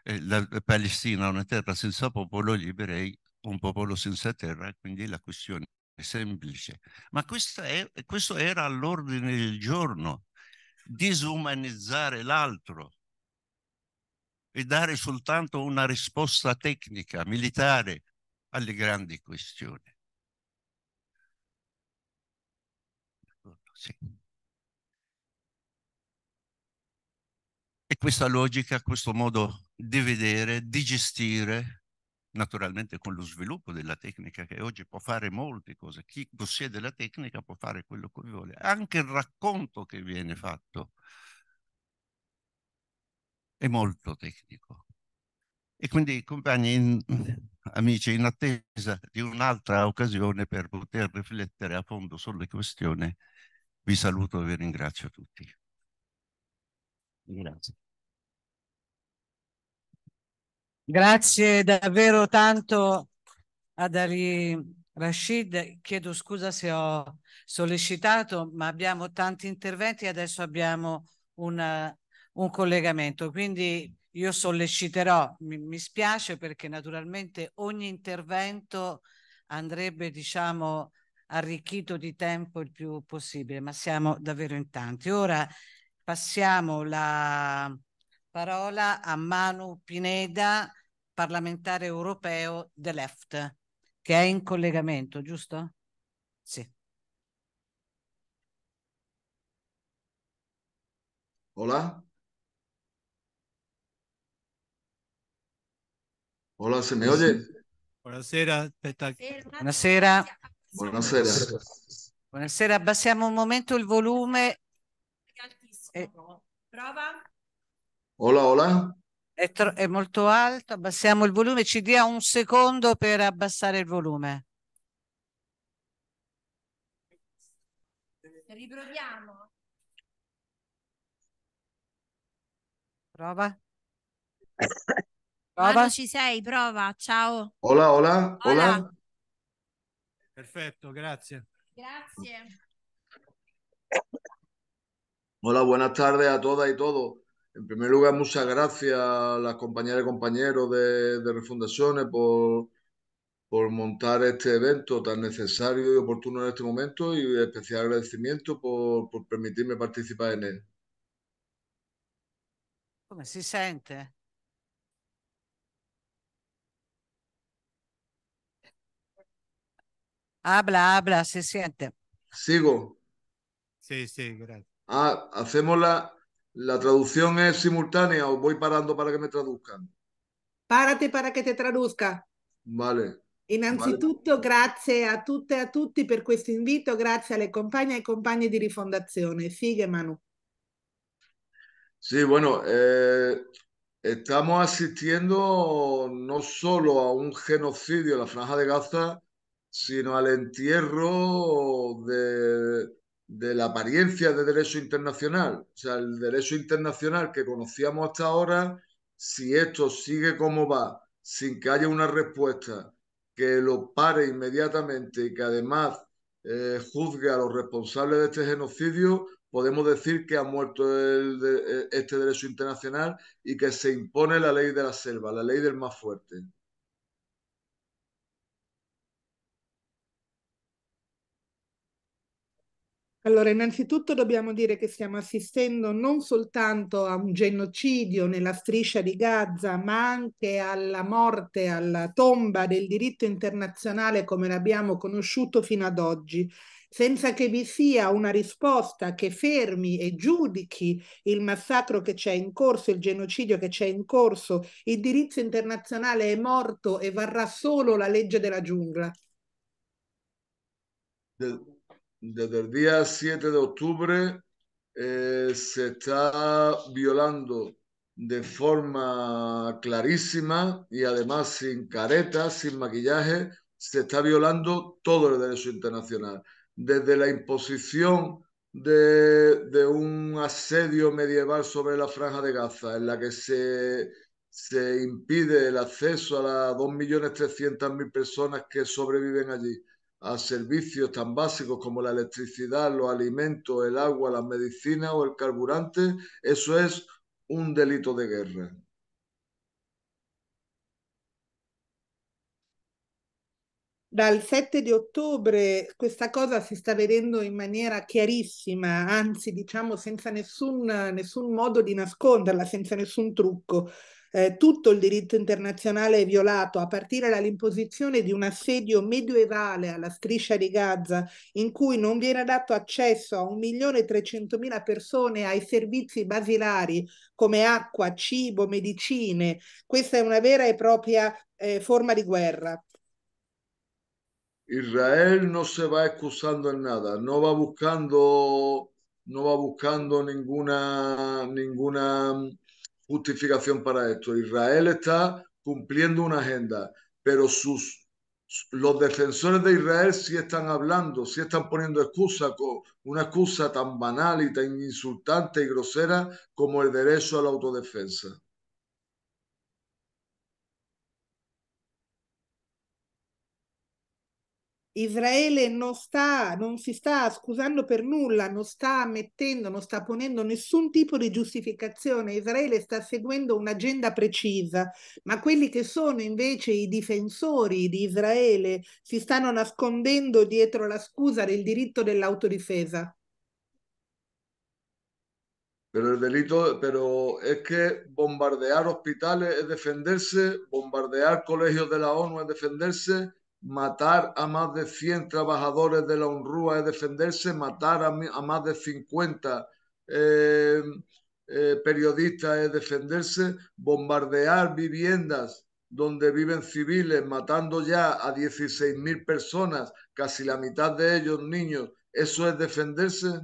eh, la eh, Palestina una terra senza popolo, gli ebrei un popolo senza terra, quindi la questione è semplice. Ma è, questo era all'ordine del giorno, disumanizzare l'altro e dare soltanto una risposta tecnica, militare alle grandi questioni. Sì. E questa logica, questo modo di vedere, di gestire, naturalmente con lo sviluppo della tecnica che oggi può fare molte cose, chi possiede la tecnica può fare quello che vuole, anche il racconto che viene fatto è molto tecnico. E quindi compagni, in, amici, in attesa di un'altra occasione per poter riflettere a fondo sulle questioni, vi saluto e vi ringrazio tutti. Grazie. Grazie davvero tanto ad Ali Rashid. Chiedo scusa se ho sollecitato, ma abbiamo tanti interventi e adesso abbiamo una, un collegamento. Quindi io solleciterò, mi, mi spiace perché naturalmente ogni intervento andrebbe, diciamo, arricchito di tempo il più possibile, ma siamo davvero in tanti. Ora passiamo la parola a Manu Pineda, parlamentare europeo The Left, che è in collegamento, giusto? Sì. Hola. Hola, ¿se me oye? Buonasera. Buonasera. Buonasera. Buonasera, abbassiamo un momento il volume. È altissimo. Eh. Prova. Hola, hola. È, è, molto alto, abbassiamo il volume, ci dia un secondo per abbassare il volume. Riproviamo. Prova. Prova. Manu, ci sei, prova. Ciao. Hola, hola. Hola. hola. Perfecto, gracias. Gracias. Hola, buenas tardes a todas y todos. En primer lugar, muchas gracias a las compañeras y compañeros de, Refundaciones por, por montar este evento tan necesario y oportuno en este momento y especial agradecimiento por, por permitirme participar en él. ¿Cómo pues se siente? Habla, habla, se siente. Sigo. Sí, sí, gracias. Ah, hacemos la, la traducción es simultánea o voy parando para que me traduzcan. Párate para que te traduzca. Vale. Innanzitutto vale. grazie a tutte y e a tutti por este invito, gracias alle compagne e y compagni di rifondazione. Sigue Manu. Sí, bueno, eh, estamos asistiendo no solo a un genocidio en la Franja de Gaza, sino al entierro de, la apariencia de derecho internacional. O sea, el derecho internacional que conocíamos hasta ahora, si esto sigue como va, sin que haya una respuesta que lo pare inmediatamente y que además eh, juzgue a los responsables de este genocidio, podemos decir que ha muerto e, este derecho internacional y que se impone la ley de la selva, la ley del más fuerte. Allora, innanzitutto dobbiamo dire che stiamo assistendo non soltanto a un genocidio nella striscia di Gaza, ma anche alla morte, alla tomba del diritto internazionale come l'abbiamo conosciuto fino ad oggi, senza che vi sia una risposta che fermi e giudichi il massacro che c'è in corso, il genocidio che c'è in corso. Il diritto internazionale è morto e varrà solo la legge della giungla. The desde el día 7 de octubre eh, se está violando de forma clarísima y además sin caretas, sin maquillaje, se está violando todo el derecho internacional. Desde la imposición de, un asedio medieval sobre la franja de Gaza, en la que se, se impide el acceso a las 2.300.000 personas que sobreviven allí, a servicios tan básicos como la electricidad, los alimentos, el agua, la medicina o el carburante, eso es un delito de guerra. Dal 7 de ottobre questa cosa se está vedendo in manera chiarissima, anzi diciamo senza nessun, nessun modo de nasconderla, senza nessun trucco. eh, tutto il diritto internazionale è violato, a partire dall'imposizione di un assedio medievale alla striscia di Gaza, in cui non viene dato accesso a 1.300.000 persone ai servizi basilari come acqua, cibo, medicine. Questa è una vera e propria eh, forma di guerra. Israele non si va accusando di nada, non va buscando, non va buscando ninguna, ninguna justificación para esto. Israel está cumpliendo una agenda, pero sus los defensores de Israel sí están hablando, sí están poniendo excusa, una excusa tan banal y tan insultante y grosera como el derecho a la autodefensa. Israele non, sta, non si sta scusando per nulla, non sta ammettendo, non sta ponendo nessun tipo di giustificazione. Israele sta seguendo un'agenda precisa, ma quelli che sono invece i difensori di Israele si stanno nascondendo dietro la scusa del diritto dell'autodifesa. Pero il delitto pero es che bombardeare hospitales è difendersi, bombardeare colegios della ONU è difendersi. matar a más de 100 trabajadores de la UNRUA es defenderse, matar a, más de 50 eh, eh, periodistas es defenderse, bombardear viviendas donde viven civiles, matando ya a 16.000 personas, casi la mitad de ellos niños, ¿eso es defenderse?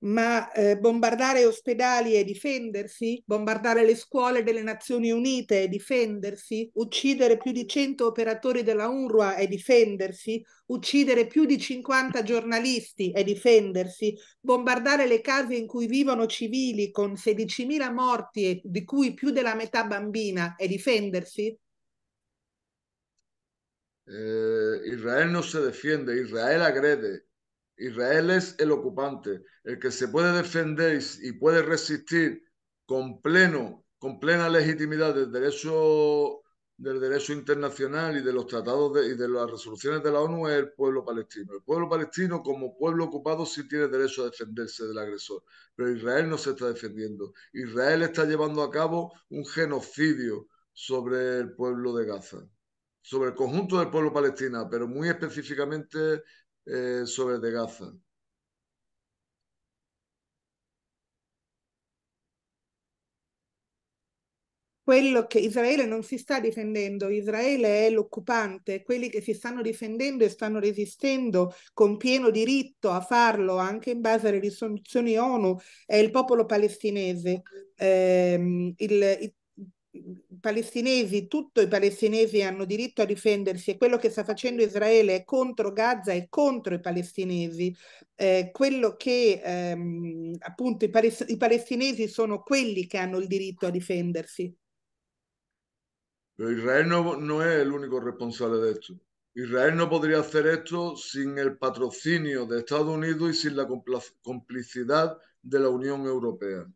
ma eh, bombardare ospedali e difendersi, bombardare le scuole delle Nazioni Unite e difendersi, uccidere più di 100 operatori della UNRWA e difendersi, uccidere più di 50 giornalisti e difendersi, bombardare le case in cui vivono civili con 16.000 morti, di cui più della metà bambina, e difendersi? Eh, Israele non si difende, Israele aggrede. Israel es el ocupante, el que se puede defender y puede resistir con pleno, con plena legitimidad del derecho del derecho internacional y de los tratados y de las resoluciones de la ONU es el pueblo palestino. El pueblo palestino como pueblo ocupado sí tiene derecho a defenderse del agresor, pero Israel no se está defendiendo. Israel está llevando a cabo un genocidio sobre el pueblo de Gaza, sobre el conjunto del pueblo palestino, pero muy específicamente ε, σώβεται Gaza. quello che Israele non si sta difendendo, Israele è l'occupante, quelli che si stanno difendendo e stanno resistendo con pieno diritto a farlo anche in base alle risoluzioni ONU è il popolo palestinese. Eh, il, il, palestinesi, tutti i palestinesi hanno diritto a difendersi e quello che sta facendo Israele è contro Gaza e contro i palestinesi. Eh, quello che ehm, appunto i, pales i, palestinesi sono quelli che hanno il diritto a difendersi. Pero Israel no, no es el único responsable de esto. Israel no podría hacer esto sin el patrocinio de Estados Unidos y sin la complicidad de la Unión Europea.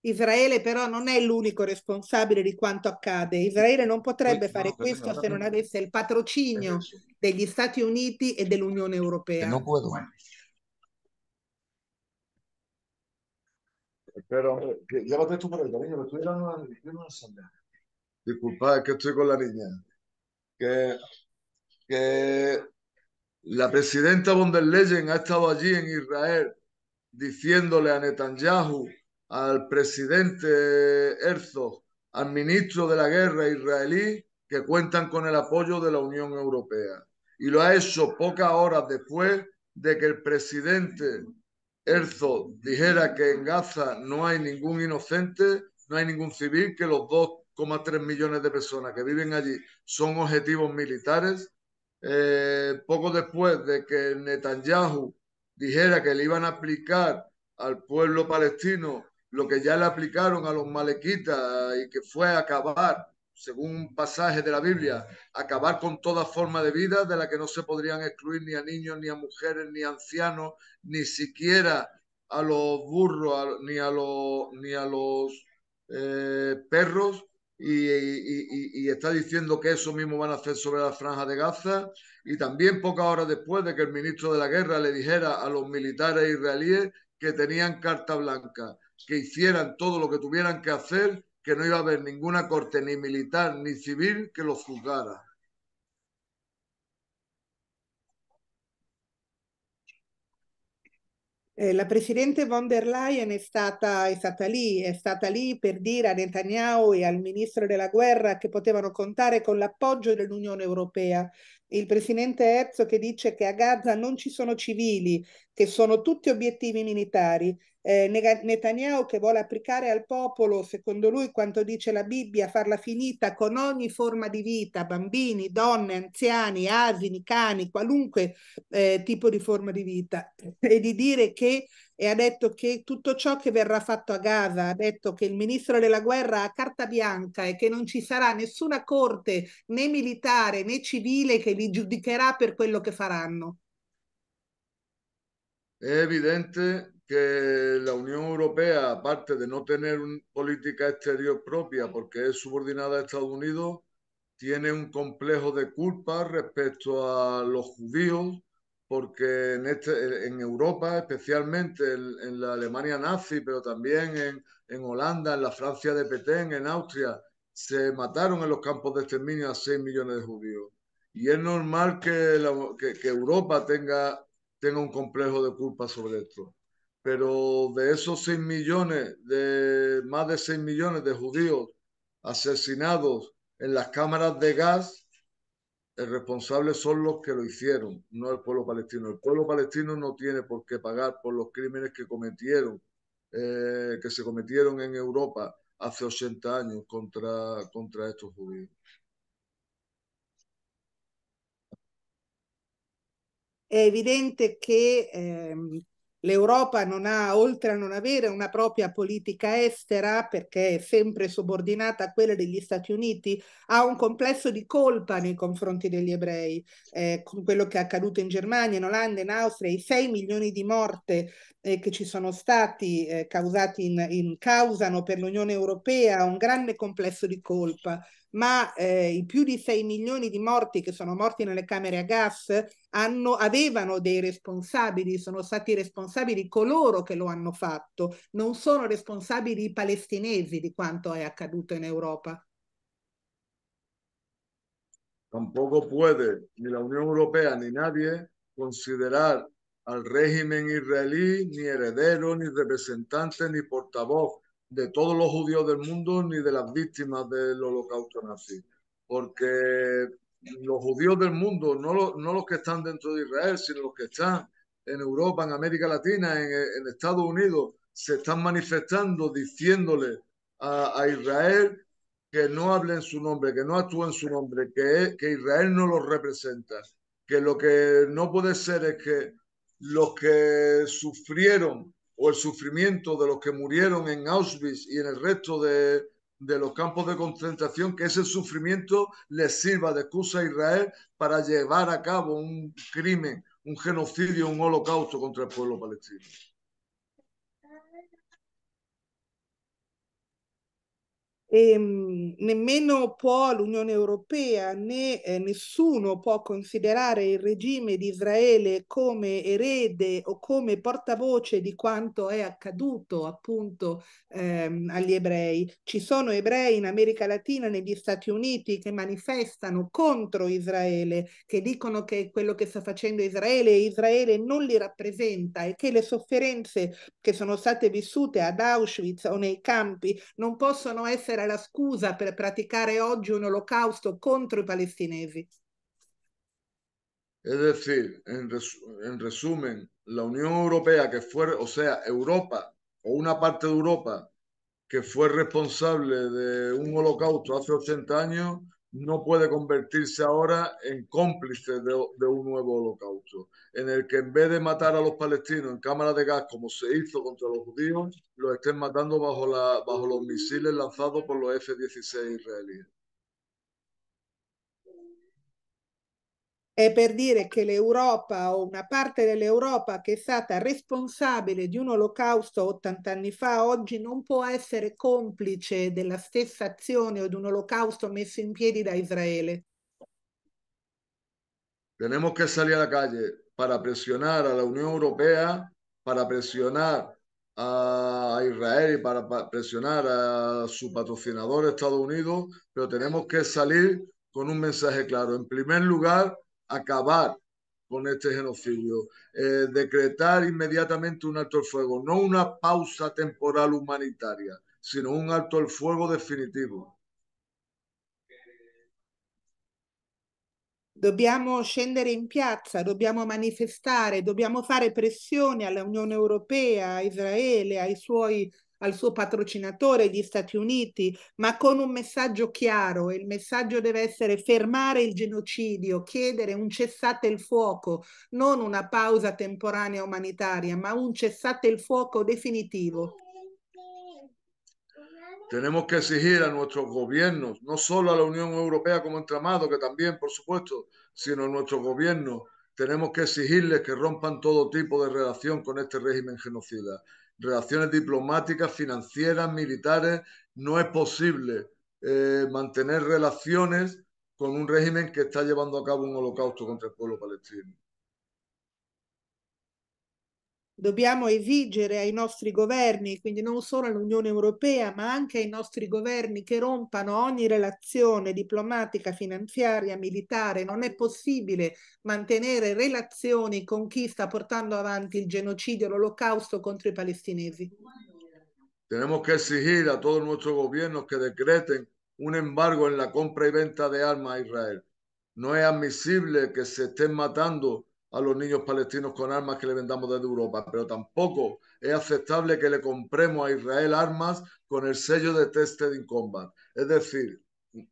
Israele però non è l'unico responsabile di quanto accade. Israele non potrebbe fare questo se non avesse il patrocinio degli Stati Uniti e dell'Unione Europea. Non può eh, Però, eh, gli avevo detto per il camino, perché io non, io non so bene. Disculpa, che estoy con la niña. Che, che la presidenta von der Leyen ha stato allí in Israele diciéndole a Netanyahu, al presidente Herzog, al ministro de la guerra israelí, que cuentan con el apoyo de la Unión Europea. Y lo ha hecho pocas horas después de que el presidente Herzog dijera que en Gaza no hay ningún inocente, no hay ningún civil, que los 2,3 millones de personas que viven allí son objetivos militares. Eh, poco después de que Netanyahu dijera que le iban a aplicar al pueblo palestino lo que ya le aplicaron a los malequitas y que fue acabar, según un pasaje de la Biblia, acabar con toda forma de vida de la que no se podrían excluir ni a niños, ni a mujeres, ni a ancianos, ni siquiera a los burros, ni a los, ni a los perros, y, está diciendo que eso mismo van a hacer sobre la franja de Gaza. Y también pocas horas después de que el ministro de la guerra le dijera a los militares israelíes que tenían carta blanca, que hicieran todo lo que tuvieran que hacer, que no iba a haber ninguna corte ni militar ni civil que los juzgara. Eh, la Presidente von der Leyen è stata, è stata, lì, è stata lì per dire a Netanyahu e al Ministro della Guerra che potevano contare con l'appoggio dell'Unione Europea il presidente Herzog che dice che a Gaza non ci sono civili, che sono tutti obiettivi militari. Eh, Netanyahu che vuole applicare al popolo, secondo lui, quanto dice la Bibbia, farla finita con ogni forma di vita, bambini, donne, anziani, asini, cani, qualunque eh, tipo di forma di vita, e di dire che e ha detto che tutto ciò che verrà fatto a Gaza, ha detto che il ministro della guerra ha carta bianca e che non ci sarà nessuna corte né militare né civile che li giudicherà per quello che faranno. È evidente che la Unión Europea, aparte di non tener una politica exterior propria perché è subordinata a Stati Uniti, tiene un complejo de culpa respecto a los judíos porque en, este, en Europa, especialmente en, la Alemania nazi, pero también en, en, Holanda, en la Francia de Petén, en Austria, se mataron en los campos de exterminio a 6 millones de judíos. Y es normal que, que, Europa tenga, tenga un complejo de culpa sobre esto pero de esos 6 millones, de más de 6 millones de judíos asesinados en las cámaras de gas, el responsable son los que lo hicieron, no el pueblo palestino. El pueblo palestino no tiene por qué pagar por los crímenes que cometieron, eh, que se cometieron en Europa hace 80 años contra, contra estos judíos. Es evidente que... Eh, L'Europa non ha, oltre a non avere una propria politica estera, perché è sempre subordinata a quella degli Stati Uniti, ha un complesso di colpa nei confronti degli ebrei, eh, con quello che è accaduto in Germania, in Olanda, in Austria, i 6 milioni di morte eh, che ci sono stati eh, causati in, in causano per l'Unione Europea, un grande complesso di colpa ma eh, i più di 6 milioni di morti che sono morti nelle camere a gas hanno, avevano dei responsabili, sono stati responsabili coloro che lo hanno fatto, non sono responsabili i palestinesi di quanto è accaduto in Europa. Tampoco puede ni la Unión Europea ni nadie considerar al régimen israelí ni heredero, ni representante, ni portavoz de todos los judíos del mundo ni de las víctimas del holocausto nazi, porque los judíos del mundo, no, no los que están dentro de Israel, sino los que están en Europa, en América Latina, en, Estados Unidos, se están manifestando diciéndole a, Israel que no hable en su nombre, que no actúe en su nombre, que, que Israel no los representa, que lo que no puede ser es que los que sufrieron o el sufrimiento de los que murieron en Auschwitz y en el resto de, los campos de concentración, que ese sufrimiento les sirva de excusa a Israel para llevar a cabo un crimen, un genocidio, un holocausto contra el pueblo palestino. E, ehm, nemmeno può l'Unione Europea né eh, nessuno può considerare il regime di Israele come erede o come portavoce di quanto è accaduto appunto ehm, agli ebrei. Ci sono ebrei in America Latina, negli Stati Uniti che manifestano contro Israele, che dicono che quello che sta facendo Israele, Israele non li rappresenta e che le sofferenze che sono state vissute ad Auschwitz o nei campi non possono essere la excusa per practicar hoy un holocausto contra los palestinesi. Es decir, en, en resumen, la Unión Europea, que fue, o sea, Europa, o una parte de Europa, que fue responsable de un holocausto hace 80 años, no puede convertirse ahora en cómplice de, un nuevo holocausto, en el que en vez de matar a los palestinos en cámara de gas como se hizo contra los judíos, los estén matando bajo, la, bajo los misiles lanzados por los F-16 israelíes. è per dire che l'Europa o una parte dell'Europa che è stata responsabile di un olocausto 80 anni fa oggi non può essere complice della stessa azione o di un olocausto messo in piedi da Israele. Tenemos que salir a la calle para presionar a la Unión Europea, para presionar a Israel y para presionar a su patrocinador Estados Unidos, pero tenemos que salir con un mensaje claro. En primer lugar, acabar con este genocidio, eh, decretar inmediatamente un alto el fuego, no una pausa temporal humanitaria, sino un alto el fuego definitivo. Dobbiamo scendere in piazza, dobbiamo manifestare, dobbiamo fare pressione all'Unione Europea, a Israele, ai suoi al suo patrocinatore, gli Stati Uniti, ma con un messaggio chiaro. Il messaggio deve essere fermare il genocidio, chiedere un cessate il fuoco, non una pausa temporanea umanitaria, ma un cessate il fuoco definitivo. Tenemos que exigir a nuestros gobiernos, no solo a la Unión Europea como entramado, que también, por supuesto, sino a nuestros gobiernos, tenemos que exigirles que rompan todo tipo de relación con este régimen genocida. relaciones diplomáticas, financieras, militares. No es posible eh, mantener relaciones con un régimen que está llevando a cabo un holocausto contra el pueblo palestino. dobbiamo esigere ai nostri governi, quindi non solo all'Unione Europea, ma anche ai nostri governi che rompano ogni relazione diplomatica, finanziaria, militare. Non è possibile mantenere relazioni con chi sta portando avanti il genocidio, l'olocausto contro i palestinesi. Tenemos que exigir a todos nuestros gobiernos che decreten un embargo en compra e venta di armi a Israele. Non è ammissibile che se estén matando a los niños palestinos con armas que le vendamos desde Europa, pero tampoco es aceptable que le compremos a Israel armas con el sello de Tested in Combat, es decir,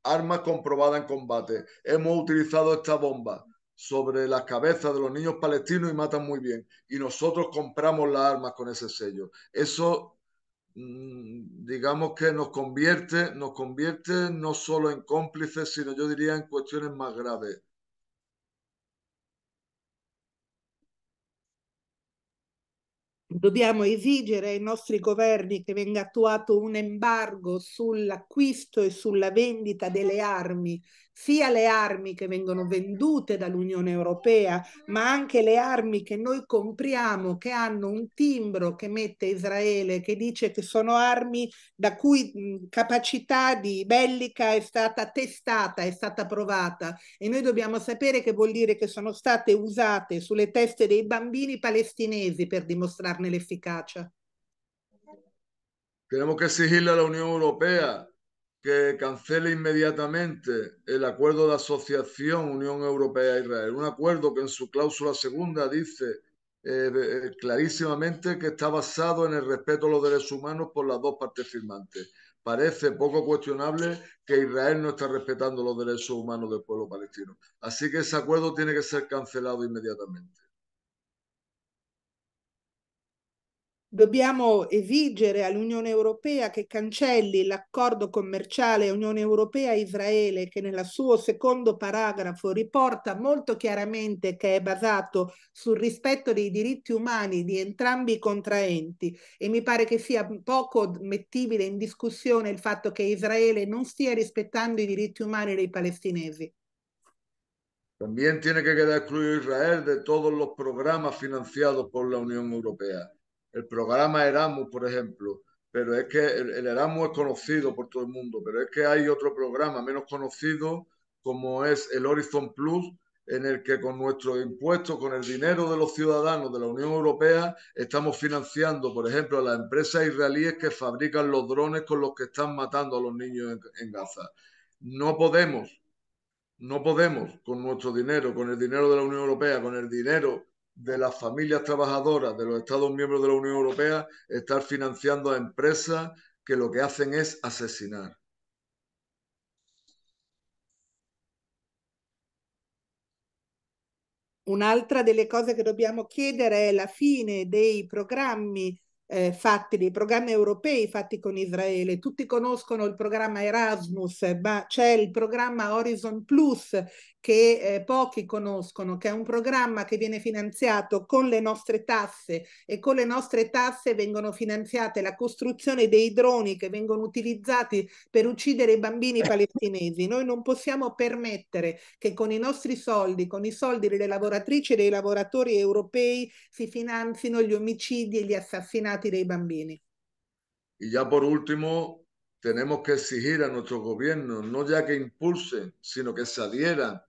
armas comprobadas en combate. Hemos utilizado esta bomba sobre las cabezas de los niños palestinos y matan muy bien, y nosotros compramos las armas con ese sello. Eso mm, digamos que nos convierte, nos convierte no solo en cómplices, sino yo diría en cuestiones más graves dobbiamo esigere ai nostri governi che venga attuato un embargo sull'acquisto e sulla vendita delle armi sia le armi che vengono vendute dall'Unione Europea, ma anche le armi che noi compriamo, che hanno un timbro che mette Israele, che dice che sono armi da cui capacità di bellica è stata testata, è stata provata. E noi dobbiamo sapere che vuol dire che sono state usate sulle teste dei bambini palestinesi per dimostrarne l'efficacia. Speriamo che exigirle la Unione Europea que cancele inmediatamente el acuerdo de asociación Unión Europea-Israel, e un acuerdo que en su cláusula segunda dice eh, eh, clarísimamente que está basado en el respeto a los derechos humanos por las dos partes firmantes. Parece poco cuestionable que Israel no está respetando los derechos humanos del pueblo palestino. Así que ese acuerdo tiene que ser cancelado inmediatamente. Dobbiamo esigere all'Unione Europea che cancelli l'accordo commerciale Unione Europea-Israele che nel suo secondo paragrafo riporta molto chiaramente che è basato sul rispetto dei diritti umani di entrambi i contraenti e mi pare che sia poco mettibile in discussione il fatto che Israele non stia rispettando i diritti umani dei palestinesi. También tiene que quedar excluido Israel de todos los programas financiados por la Unión Europea. el programa Erasmus, por ejemplo, pero es que el, Erasmus es conocido por todo el mundo, pero es que hay otro programa menos conocido como es el Horizon Plus, en el que con nuestros impuestos, con el dinero de los ciudadanos de la Unión Europea, estamos financiando, por ejemplo, a las empresas israelíes que fabrican los drones con los que están matando a los niños en Gaza. No podemos, no podemos con nuestro dinero, con el dinero de la Unión Europea, con el dinero de las familias trabajadoras de los Estados miembros de la Unión Europea estar financiando a empresas que lo que hacen es asesinar. Un'altra las cosas que dobbiamo chiedere es la fine los programas eh, fatti, dei programmi europei fatti con Israele. Tutti conoscono il programma Erasmus, ma c'è il programma Horizon Plus che eh, pochi conoscono, che è un programma che viene finanziato con le nostre tasse e con le nostre tasse vengono finanziate la costruzione dei droni che vengono utilizzati per uccidere i bambini ecco. palestinesi. Noi non possiamo permettere che con i nostri soldi, con i soldi delle lavoratrici e dei lavoratori europei si finanzino gli omicidi e gli assassinati bambini. Y ya por último, tenemos que exigir a nuestro gobierno no ya que impulsen, sino que se adhieran,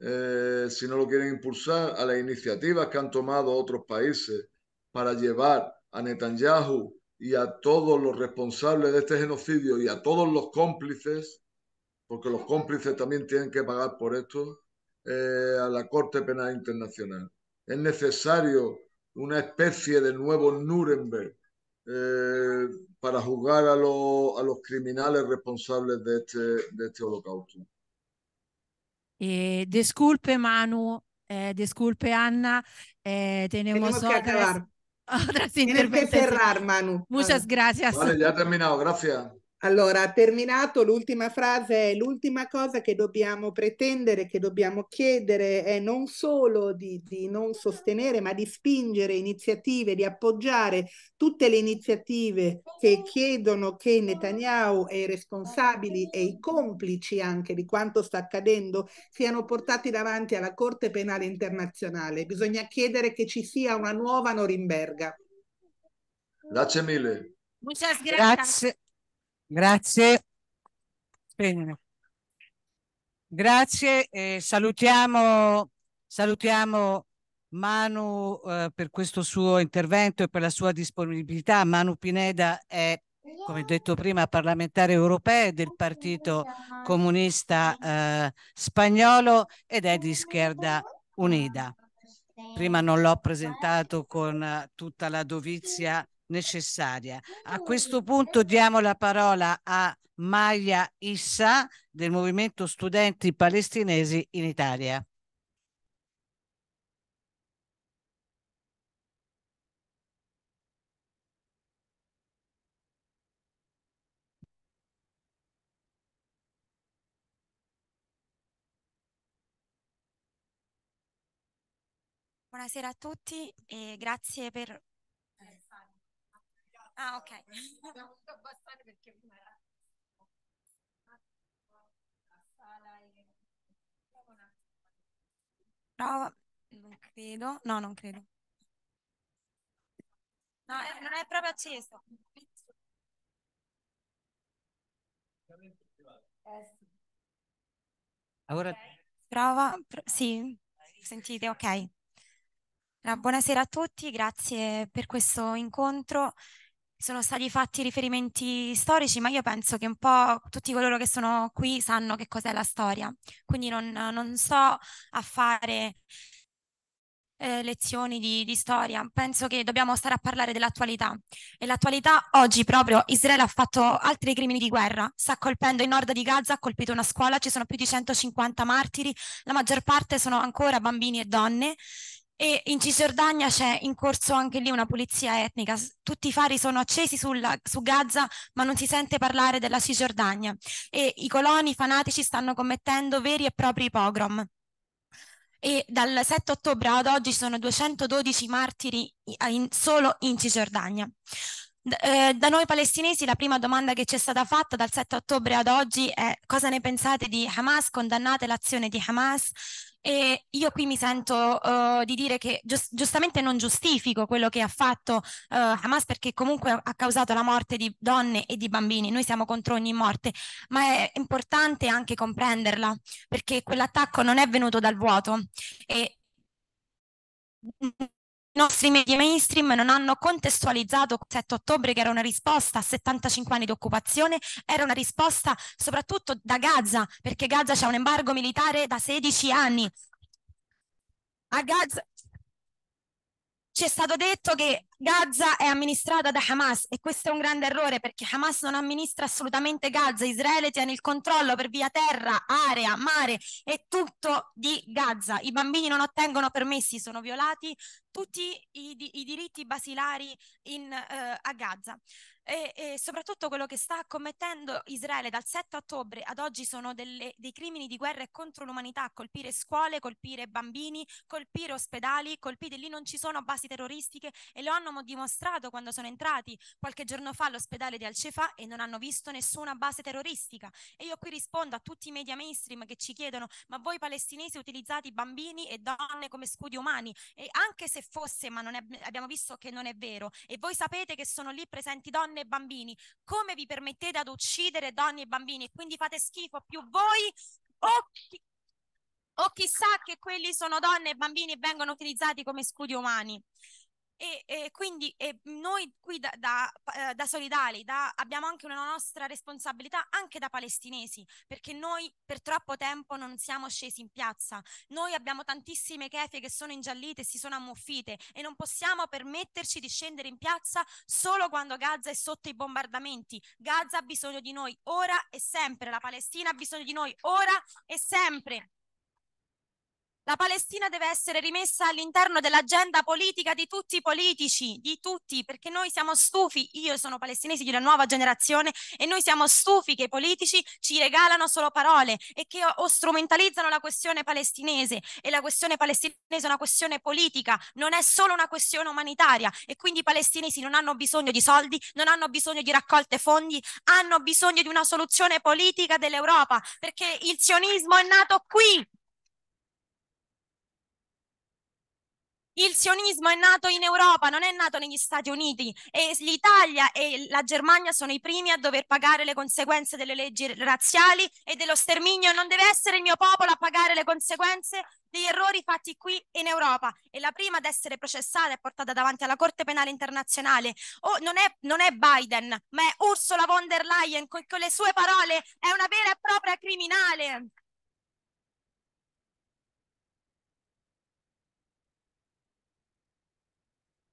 eh, si no lo quieren impulsar, a las iniciativas que han tomado otros países para llevar a Netanyahu y a todos los responsables de este genocidio y a todos los cómplices, porque los cómplices también tienen que pagar por esto, eh, a la Corte Penal Internacional. Es necesario una especie de nuevo Nuremberg eh, para juzgar a, los a, los criminales responsables de este, de este holocausto. Eh, disculpe Manu, eh, disculpe Anna, tenemos, tenemos, que acabar. que cerrar, Manu. Muchas gracias. Vale, ya ha terminado, gracias. Allora, terminato, l'ultima frase l'ultima cosa che dobbiamo pretendere, che dobbiamo chiedere è non solo di, di, non sostenere, ma di spingere iniziative, di appoggiare tutte le iniziative che chiedono che Netanyahu e i responsabili e i complici anche di quanto sta accadendo siano portati davanti alla Corte Penale Internazionale. Bisogna chiedere che ci sia una nuova Norimberga. Grazie mille. Grazie. Grazie. Bene. Grazie e salutiamo, salutiamo Manu eh, per questo suo intervento e per la sua disponibilità. Manu Pineda è, come detto prima, parlamentare europeo del Partito Comunista eh, Spagnolo ed è di Schierda Unida. Prima non l'ho presentato con tutta la dovizia necessaria. A questo eh, punto eh, diamo la parola a Maya Issa del Movimento Studenti Palestinesi in Italia. Buonasera a tutti e grazie per Ah, ok. Ho dovuto abbassare perché prima era la sala e... Prova, non credo, no, non credo. No, eh, non è proprio acceso. Ora... Prova, pr- sì, sentite, ok. Buonasera a tutti, grazie per questo incontro sono stati fatti riferimenti storici, ma io penso che un po' tutti coloro che sono qui sanno che cos'è la storia. Quindi non, non sto a fare eh, lezioni di, di, storia, penso che dobbiamo stare a parlare dell'attualità. E l'attualità oggi proprio Israele ha fatto altri crimini di guerra, sta colpendo il nord di Gaza, ha colpito una scuola, ci sono più di 150 martiri, la maggior parte sono ancora bambini e donne e in Cisgiordania c'è in corso anche lì una pulizia etnica. Tutti i fari sono accesi sulla, su Gaza, ma non si sente parlare della Cisgiordania. E i coloni fanatici stanno commettendo veri e propri pogrom. E dal 7 ottobre ad oggi ci sono 212 martiri in, solo in Cisgiordania. Eh, da noi palestinesi la prima domanda che ci è stata fatta dal 7 ottobre ad oggi è cosa ne pensate di Hamas, condannate l'azione di Hamas? e io qui mi sento uh, di dire che giust- giustamente non giustifico quello che ha fatto uh, Hamas perché comunque ha causato la morte di donne e di bambini, noi siamo contro ogni morte, ma è importante anche comprenderla perché quell'attacco non è venuto dal vuoto e i nostri media mainstream non hanno contestualizzato 7 ottobre che era una risposta a 75 anni di occupazione, era una risposta soprattutto da Gaza, perché Gaza c'è un embargo militare da 16 anni. A Gaza, ci è stato detto che Gaza è amministrata da Hamas e questo è un grande errore perché Hamas non amministra assolutamente Gaza, Israele tiene il controllo per via terra, area, mare e tutto di Gaza. I bambini non ottengono permessi, sono violati tutti i, i diritti basilari in, uh, a Gaza e, e, soprattutto quello che sta commettendo Israele dal 7 ottobre ad oggi sono delle, dei crimini di guerra e contro l'umanità, colpire scuole, colpire bambini, colpire ospedali, colpite lì non ci sono basi terroristiche e lo hanno dimostrato quando sono entrati qualche giorno fa all'ospedale di Al-Cefa e non hanno visto nessuna base terroristica. E io qui rispondo a tutti i media mainstream che ci chiedono ma voi palestinesi utilizzate bambini e donne come scudi umani e anche se fosse, ma è, abbiamo visto che non è vero e voi sapete che sono lì presenti donne donne e bambini. Come vi permettete ad uccidere donne e bambini? E quindi fate schifo più voi o, chi... o chissà che quelli sono donne e bambini e vengono utilizzati come scudi umani. E, e quindi e noi qui da, da, eh, da solidali da, abbiamo anche una nostra responsabilità anche da palestinesi, perché noi per troppo tempo non siamo scesi in piazza. Noi abbiamo tantissime kefie che sono ingiallite, si sono ammuffite e non possiamo permetterci di scendere in piazza solo quando Gaza è sotto i bombardamenti. Gaza ha bisogno di noi ora e sempre, la Palestina ha bisogno di noi ora e sempre. La Palestina deve essere rimessa all'interno dell'agenda politica di tutti i politici, di tutti, perché noi siamo stufi, io sono palestinese di una nuova generazione e noi siamo stufi che i politici ci regalano solo parole e che o strumentalizzano la questione palestinese e la questione palestinese è una questione politica, non è solo una questione umanitaria e quindi i palestinesi non hanno bisogno di soldi, non hanno bisogno di raccolte fondi, hanno bisogno di una soluzione politica dell'Europa perché il sionismo è nato qui Il sionismo è nato in Europa, non è nato negli Stati Uniti e l'Italia e la Germania sono i primi a dover pagare le conseguenze delle leggi razziali e dello sterminio. Non deve essere il mio popolo a pagare le conseguenze degli errori fatti qui in Europa e la prima ad essere processata e portata davanti alla Corte Penale Internazionale oh, non, è, non, è, Biden ma è Ursula von der Leyen con, con le sue parole è una vera e propria criminale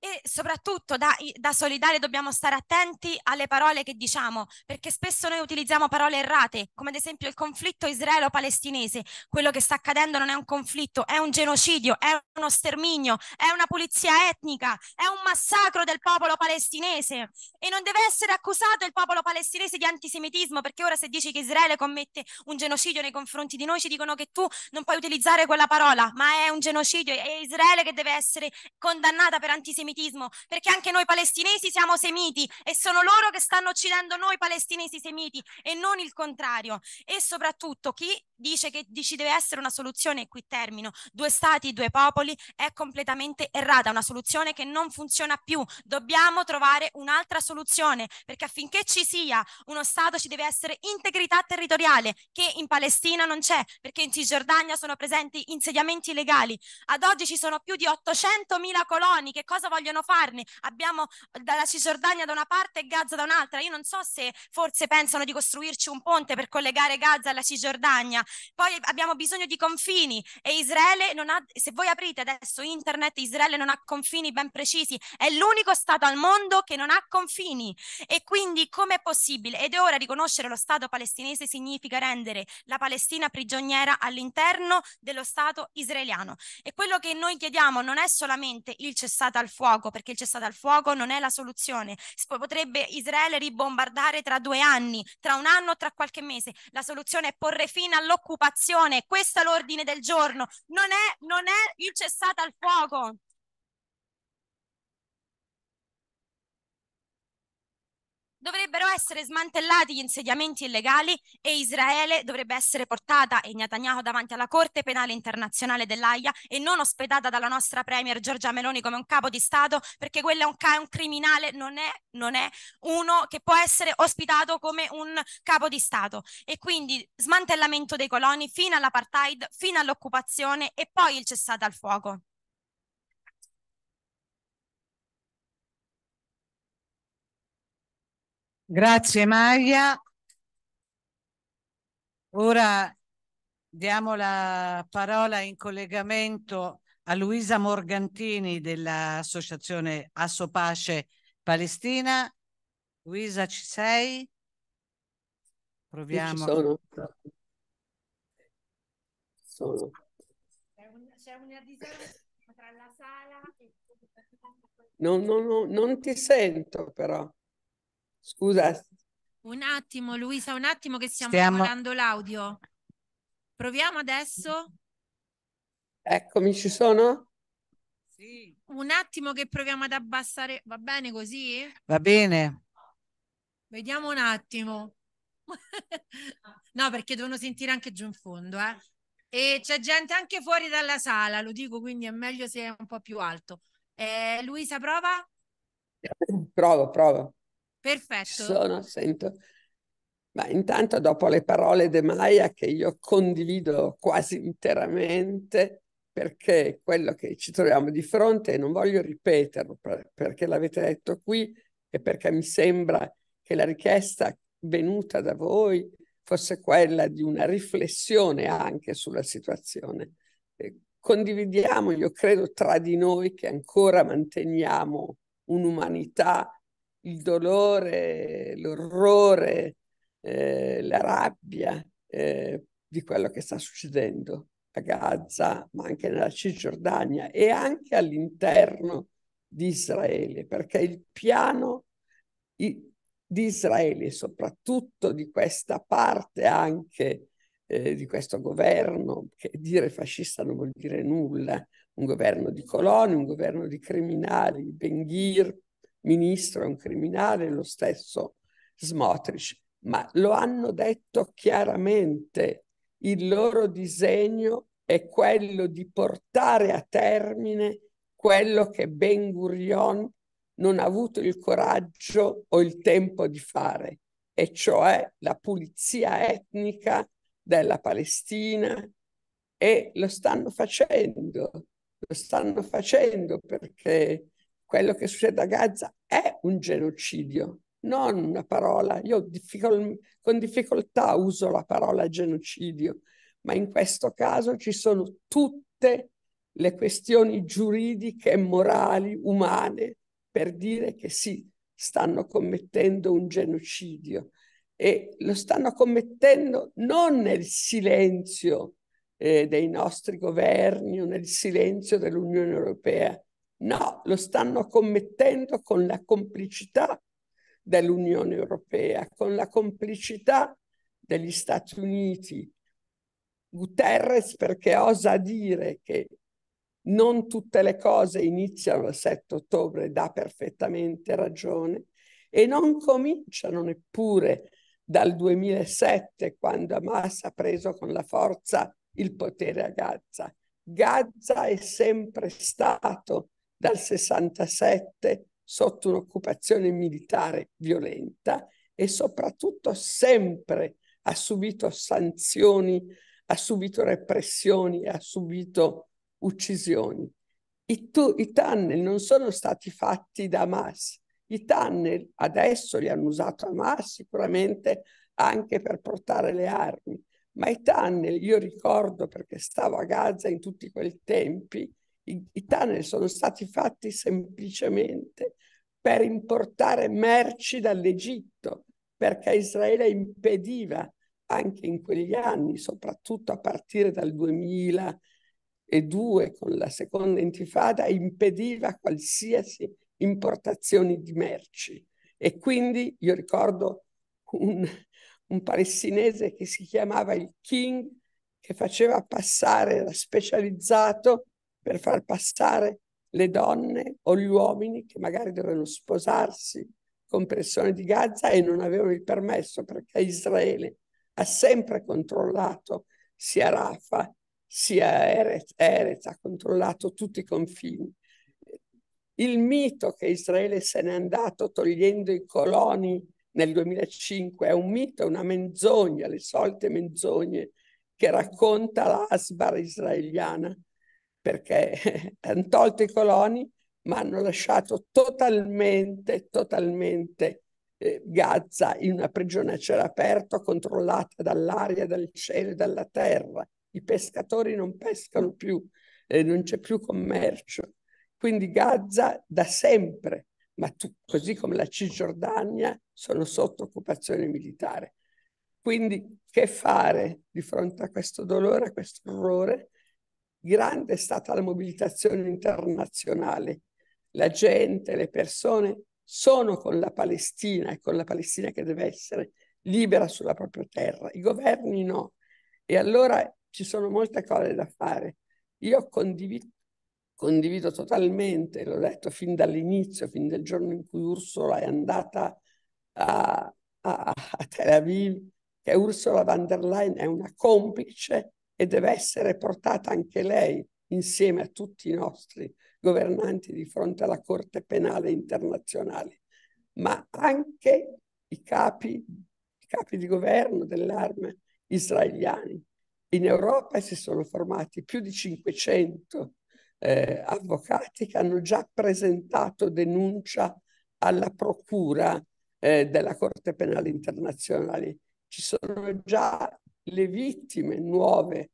e soprattutto da, da solidale dobbiamo stare attenti alle parole che diciamo, perché spesso noi utilizziamo parole errate, come ad esempio il conflitto israelo-palestinese. Quello che sta accadendo non è un conflitto, è un genocidio, è uno sterminio, è una pulizia etnica, è un massacro del popolo palestinese e non deve essere accusato il popolo palestinese di antisemitismo, perché ora se dici che Israele commette un genocidio nei confronti di noi ci dicono che tu non puoi utilizzare quella parola, ma è un genocidio, è Israele che deve essere condannata per antisemitismo antisemitismo, perché anche noi palestinesi siamo semiti e sono loro che stanno uccidendo noi palestinesi semiti e non il contrario. E soprattutto chi dice che ci deve essere una soluzione, e qui termino, due stati, due popoli, è completamente errata, una soluzione che non funziona più. Dobbiamo trovare un'altra soluzione, perché affinché ci sia uno Stato ci deve essere integrità territoriale, che in Palestina non c'è, perché in Cisgiordania sono presenti insediamenti illegali. Ad oggi ci sono più di 800.000 coloni, che cosa vogliono farne? Abbiamo dalla Cisgiordania da una parte e Gaza da un'altra. Io non so se forse pensano di costruirci un ponte per collegare Gaza alla Cisgiordania, poi abbiamo bisogno di confini e Israele non ha, se voi aprite adesso internet, Israele non ha confini ben precisi, è l'unico Stato al mondo che non ha confini e quindi com'è possibile? Ed è ora riconoscere lo Stato palestinese significa rendere la Palestina prigioniera all'interno dello Stato israeliano e quello che noi chiediamo non è solamente il cessato al fuoco, perché il cessato al fuoco non è la soluzione, potrebbe Israele ribombardare tra due anni, tra un anno, tra qualche mese, la soluzione è porre fine all'occupazione l'occupazione, questo è l'ordine del giorno, non è, non è il cessate al fuoco. dovrebbero essere smantellati gli insediamenti illegali e Israele dovrebbe essere portata e Netanyahu davanti alla Corte Penale Internazionale dell'AIA e non ospedata dalla nostra Premier Giorgia Meloni come un capo di Stato perché quello è un, ca- un criminale, non è, non è uno che può essere ospitato come un capo di Stato. E quindi smantellamento dei coloni fino all'apartheid, fino all'occupazione e poi il cessate al fuoco. Grazie Maria. Ora diamo la parola in collegamento a Luisa Morgantini dell'associazione Assopace Palestina. Luisa, ci sei? Proviamo. Ci sono. sono. C'è una distanza tra la sala e... Non, non, non ti sento però. Scusa. Un attimo, Luisa, un attimo che stiamo Stiamo- l'audio. Proviamo adesso? Eccomi, ci sono? Sì, Un attimo che proviamo ad abbassare. Va bene così? va bene. Vediamo un attimo. No, perché devono sentire anche giù in fondo, eh. E c'è gente anche fuori dalla sala, lo dico, quindi è meglio se è un po' più alto. Eh, Luisa, prova? Provo, provo. Perfetto. Sono, sento. Ma intanto dopo le parole di Maya che io condivido quasi interamente perché quello che ci troviamo di fronte, e non voglio ripeterlo perché l'avete detto qui e perché mi sembra che la richiesta venuta da voi fosse quella di una riflessione anche sulla situazione. Condividiamo, io credo, tra di noi che ancora manteniamo un'umanità il dolore, l'orrore, eh, la rabbia eh, di quello che sta succedendo a Gaza, ma anche nella Cisgiordania e anche all'interno di Israele, perché il piano di Israele, soprattutto di questa parte anche eh, di questo governo, che dire fascista non vuol dire nulla, un governo di coloni, un governo di criminali, di Benghir, ministro è un criminale, lo stesso Smotrich, ma lo hanno detto chiaramente, il loro disegno è quello di portare a termine quello che Ben Gurion non ha avuto il coraggio o il tempo di fare, e cioè la pulizia etnica della Palestina e lo stanno facendo, lo stanno facendo perché quello che succede a Gaza è un genocidio, non una parola. Io difficol- con difficoltà uso la parola genocidio, ma in questo caso ci sono tutte le questioni giuridiche, morali, umane per dire che sì, stanno commettendo un genocidio e lo stanno commettendo non nel silenzio eh, dei nostri governi o nel silenzio dell'Unione Europea, No, lo stanno commettendo con la complicità dell'Unione Europea, con la complicità degli Stati Uniti. Guterres perché osa dire che non tutte le cose iniziano il 7 ottobre, dà perfettamente ragione, e non cominciano neppure dal 2007, quando Hamas ha preso con la forza il potere a Gaza. Gaza è sempre stato dal 67 sotto un'occupazione militare violenta e soprattutto sempre ha subito sanzioni, ha subito repressioni, ha subito uccisioni. I, tu, i tunnel non sono stati fatti da Hamas. I tunnel adesso li hanno usati Hamas sicuramente anche per portare le armi, ma i tunnel, io ricordo perché stavo a Gaza in tutti quei tempi, i, i tunnel sono stati fatti semplicemente per importare merci dall'Egitto, perché Israele impediva anche in quegli anni, soprattutto a partire dal 2002 con la seconda intifada, impediva qualsiasi importazione di merci. E quindi io ricordo un, un palestinese che si chiamava il King, che faceva passare, era specializzato per far passare le donne o gli uomini che magari dovevano sposarsi con persone di Gaza e non avevano il permesso perché Israele ha sempre controllato sia Rafa sia Eret, Eret ha controllato tutti i confini. Il mito che Israele se n'è andato togliendo i coloni nel 2005 è un mito, è una menzogna, le solite menzogne che racconta l'asbara israeliana perché hanno tolto i coloni, ma hanno lasciato totalmente, totalmente eh, Gaza in una prigione a cielo aperto controllata dall'aria, dal cielo e dalla terra. I pescatori non pescano più, eh, non c'è più commercio. Quindi Gaza da sempre, ma tu, così come la Cisgiordania, sono sotto occupazione militare. Quindi che fare di fronte a questo dolore, a questo orrore? grande è stata la mobilitazione internazionale. La gente, le persone sono con la Palestina e con la Palestina che deve essere libera sulla propria terra, i governi no. E allora ci sono molte cose da fare. Io condivido, condivido totalmente, l'ho detto fin dall'inizio, fin dal giorno in cui Ursula è andata a, a, a Tel Aviv, che Ursula von der Leyen è una complice e deve essere portata anche lei insieme a tutti i nostri governanti di fronte alla Corte Penale Internazionale, ma anche i capi, i capi di governo dell'arma israeliani. In Europa si sono formati più di 500 eh, avvocati che hanno già presentato denuncia alla Procura eh, della Corte Penale Internazionale. Ci sono già le vittime nuove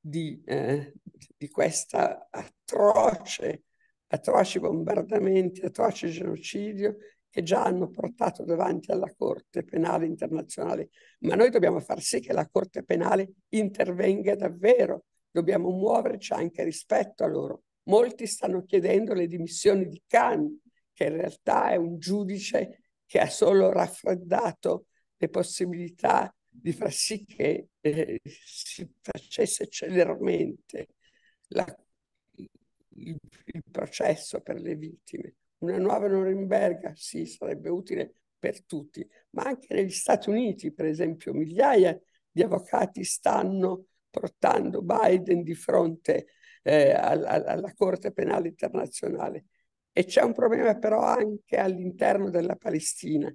di, eh, di questa atroce, atroci bombardamenti, atroce genocidio che già hanno portato davanti alla Corte Penale Internazionale. Ma noi dobbiamo far sì che la Corte Penale intervenga davvero, dobbiamo muoverci anche rispetto a loro. Molti stanno chiedendo le dimissioni di Khan, che in realtà è un giudice che ha solo raffreddato le possibilità di far sì che eh, si facesse celermente la, il, il processo per le vittime. Una nuova Norimberga, sì, sarebbe utile per tutti, ma anche negli Stati Uniti, per esempio, migliaia di avvocati stanno portando Biden di fronte eh, alla, alla, Corte Penale Internazionale. E c'è un problema però anche all'interno della Palestina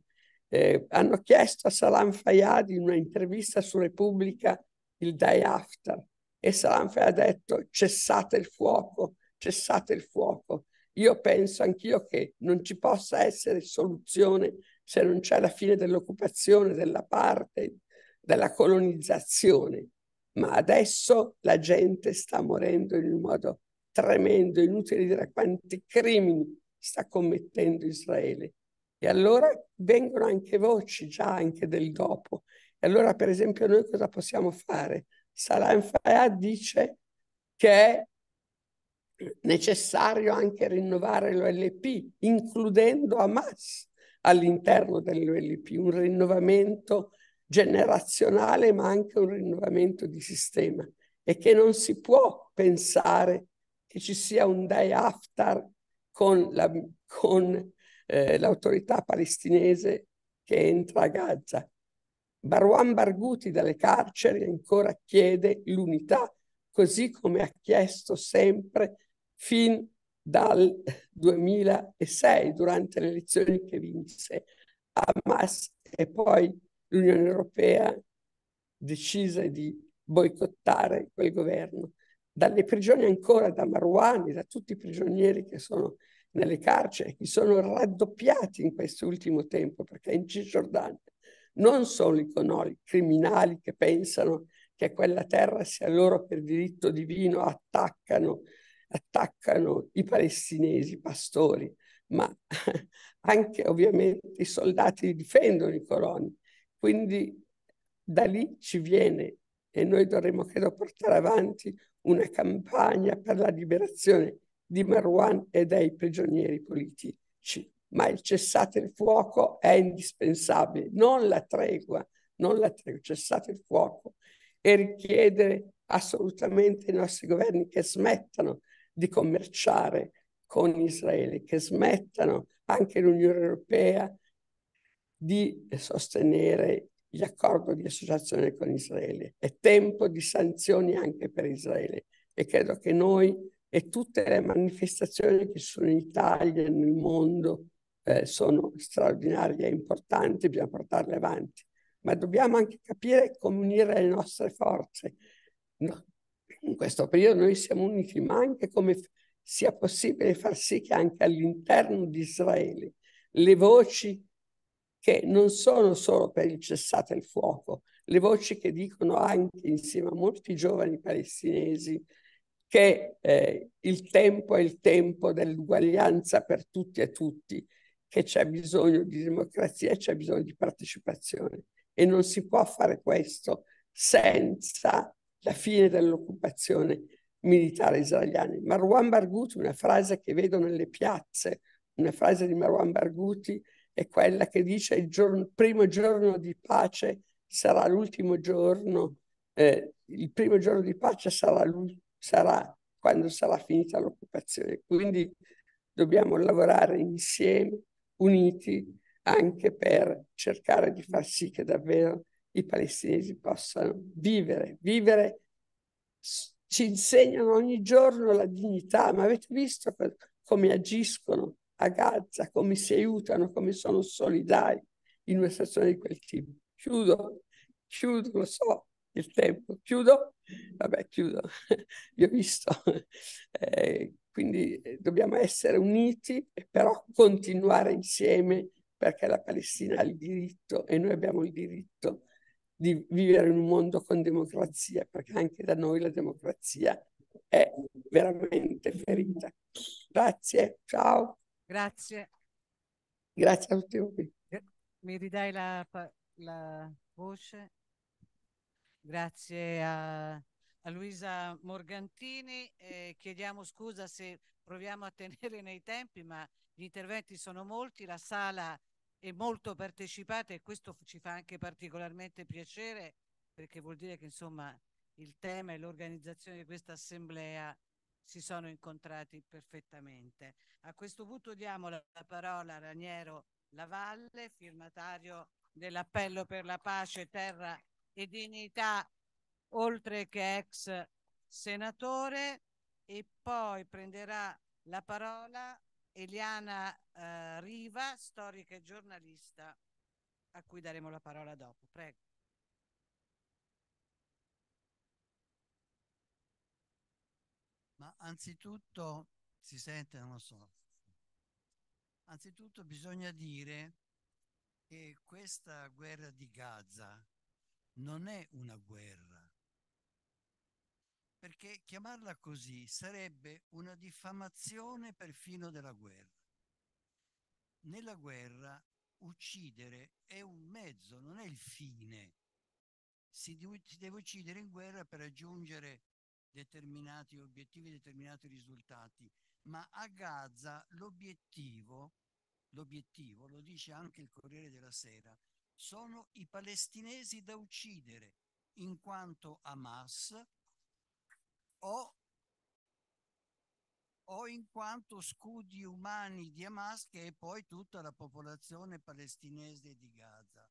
eh, hanno chiesto a Salam Fayyad in un'intervista su Repubblica il day after e Salam Fayyad ha detto cessate il fuoco, cessate il fuoco. Io penso anch'io che non ci possa essere soluzione se non c'è la fine dell'occupazione della parte, della colonizzazione. Ma adesso la gente sta morendo in un modo tremendo, inutile dire quanti crimini sta commettendo Israele. E allora vengono anche voci già anche del dopo. E allora, per esempio, noi cosa possiamo fare? Salam Fayah dice che è necessario anche rinnovare l'OLP, includendo Hamas all'interno dell'OLP, un rinnovamento generazionale ma anche un rinnovamento di sistema e che non si può pensare che ci sia un day after con, la, con eh, l'autorità palestinese che entra a Gaza. Barwan Barghouti dalle carceri ancora chiede l'unità, così come ha chiesto sempre fin dal 2006, durante le elezioni che vinse Hamas e poi l'Unione Europea decise di boicottare quel governo. Dalle prigioni ancora, da e da tutti i prigionieri che sono nelle carceri, che sono raddoppiati in quest'ultimo tempo, perché in Cisgiordania non solo i conori criminali che pensano che quella terra sia loro per diritto divino, attaccano, attaccano i palestinesi, i pastori, ma anche ovviamente i soldati difendono i coloni. Quindi da lì ci viene e noi dovremmo credo portare avanti una campagna per la liberazione di Marwan e dei prigionieri politici. Ma il cessate il fuoco è indispensabile, non la tregua, non la tregua, cessate il fuoco e richiedere assolutamente ai nostri governi che smettano di commerciare con Israele, che smettano anche l'Unione Europea di sostenere gli accordi di associazione con Israele. È tempo di sanzioni anche per Israele e credo che noi e tutte le manifestazioni che sono in Italia e nel mondo eh, sono straordinarie e importanti, bisogna portarle avanti. Ma dobbiamo anche capire come unire le nostre forze. No, in questo periodo noi siamo uniti, ma anche come sia possibile far sì che anche all'interno di Israele le voci che non sono solo per il cessate il fuoco, le voci che dicono anche insieme a molti giovani palestinesi che eh, il tempo è il tempo dell'uguaglianza per tutti e tutti, che c'è bisogno di democrazia, c'è bisogno di partecipazione e non si può fare questo senza la fine dell'occupazione militare israeliana. Marwan Barghouti, una frase che vedo nelle piazze, una frase di Marwan Barghouti è quella che dice il giorno, primo giorno di pace sarà l'ultimo giorno, eh, il primo giorno di pace sarà l'ultimo sarà quando sarà finita l'occupazione. Quindi dobbiamo lavorare insieme, uniti, anche per cercare di far sì che davvero i palestinesi possano vivere, vivere ci insegnano ogni giorno la dignità, ma avete visto come agiscono a Gaza, come si aiutano, come sono solidari in una situazione di quel tipo. Chiudo, chiudo, lo so, il tempo. Chiudo? Vabbè, chiudo. Vi ho visto. Eh, quindi eh, dobbiamo essere uniti, però continuare insieme perché la Palestina ha il diritto e noi abbiamo il diritto di vivere in un mondo con democrazia, perché anche da noi la democrazia è veramente ferita. Grazie, ciao. Grazie. Grazie a tutti voi. Mi ridai la, la voce? Grazie a, a Luisa Morgantini. Eh, chiediamo scusa se proviamo a tenere nei tempi, ma gli interventi sono molti, la sala è molto partecipata e questo ci fa anche particolarmente piacere perché vuol dire che insomma il tema e l'organizzazione di questa assemblea si sono incontrati perfettamente. A questo punto diamo la parola a Raniero Lavalle, firmatario dell'appello per la pace terra e dignità, oltre che ex senatore. E poi prenderà la parola Eliana eh, Riva, storica e giornalista, a cui daremo la parola dopo. Prego. Ma anzitutto si sente, non lo so. Anzitutto bisogna dire che questa guerra di Gaza non è una guerra, perché chiamarla così sarebbe una diffamazione perfino della guerra. Nella guerra uccidere è un mezzo, non è il fine. Si, deve uccidere in guerra per raggiungere determinati obiettivi, determinati risultati, ma a Gaza l'obiettivo, l'obiettivo, lo dice anche il Corriere della Sera, sono i palestinesi da uccidere, in quanto Hamas o, o in quanto scudi umani di Hamas che è poi tutta la popolazione palestinese di Gaza.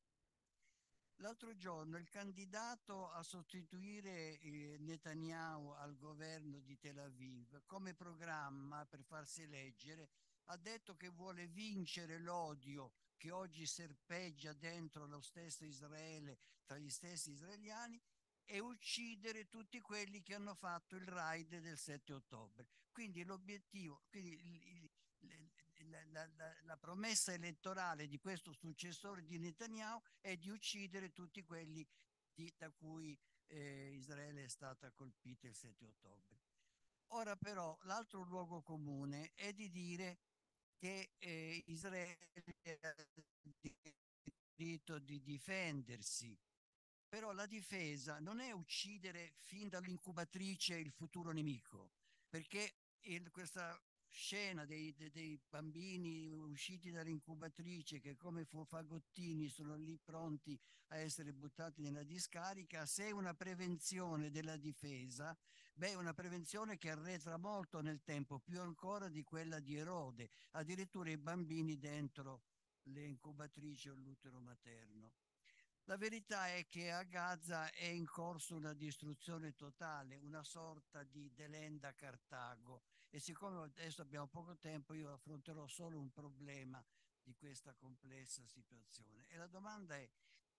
L'altro giorno il candidato a sostituire eh, Netanyahu al governo di Tel Aviv come programma per farsi eleggere ha detto che vuole vincere l'odio che oggi serpeggia dentro lo stesso Israele, tra gli stessi israeliani, e uccidere tutti quelli che hanno fatto il raid del 7 ottobre. Quindi l'obiettivo, quindi il, la, la, la, promessa elettorale di questo successore di Netanyahu è di uccidere tutti quelli di, da cui eh, Israele è stata colpita il 7 ottobre. Ora però l'altro luogo comune è di dire che eh, Israele ha il diritto di difendersi, però la difesa non è uccidere fin dall'incubatrice il futuro nemico, perché il, questa scena dei, dei, dei bambini usciti dall'incubatrice che come fagottini sono lì pronti a essere buttati nella discarica, se una prevenzione della difesa, beh, una prevenzione che arretra molto nel tempo, più ancora di quella di Erode, addirittura i bambini dentro le incubatrici o l'utero materno. La verità è che a Gaza è in corso una distruzione totale, una sorta di delenda Cartago e siccome adesso abbiamo poco tempo io affronterò solo un problema di questa complessa situazione e la domanda è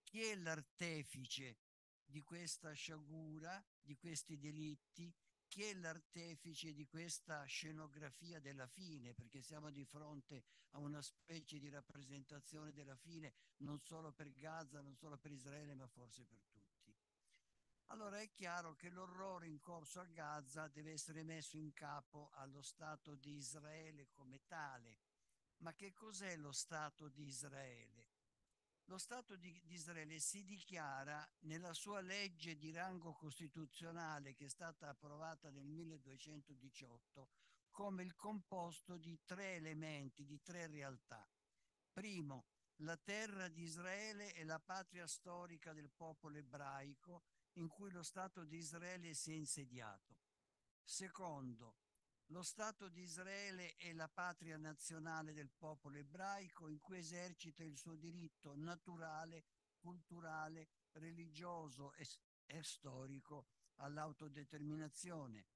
chi è l'artefice di questa sciagura, di questi delitti, chi è l'artefice di questa scenografia della fine, perché siamo di fronte a una specie di rappresentazione della fine non solo per Gaza, non solo per Israele, ma forse per tutti. Allora è chiaro che l'orrore in corso a Gaza deve essere messo in capo allo Stato di Israele come tale. Ma che cos'è lo Stato di Israele? lo Stato di, di, Israele si dichiara nella sua legge di rango costituzionale che è stata approvata nel 1218 come il composto di tre elementi, di tre realtà. Primo, la terra di Israele è la patria storica del popolo ebraico in cui lo Stato di Israele si è insediato. Secondo, lo Stato di Israele è la patria nazionale del popolo ebraico in cui esercita il suo diritto naturale, culturale, religioso e, e storico all'autodeterminazione.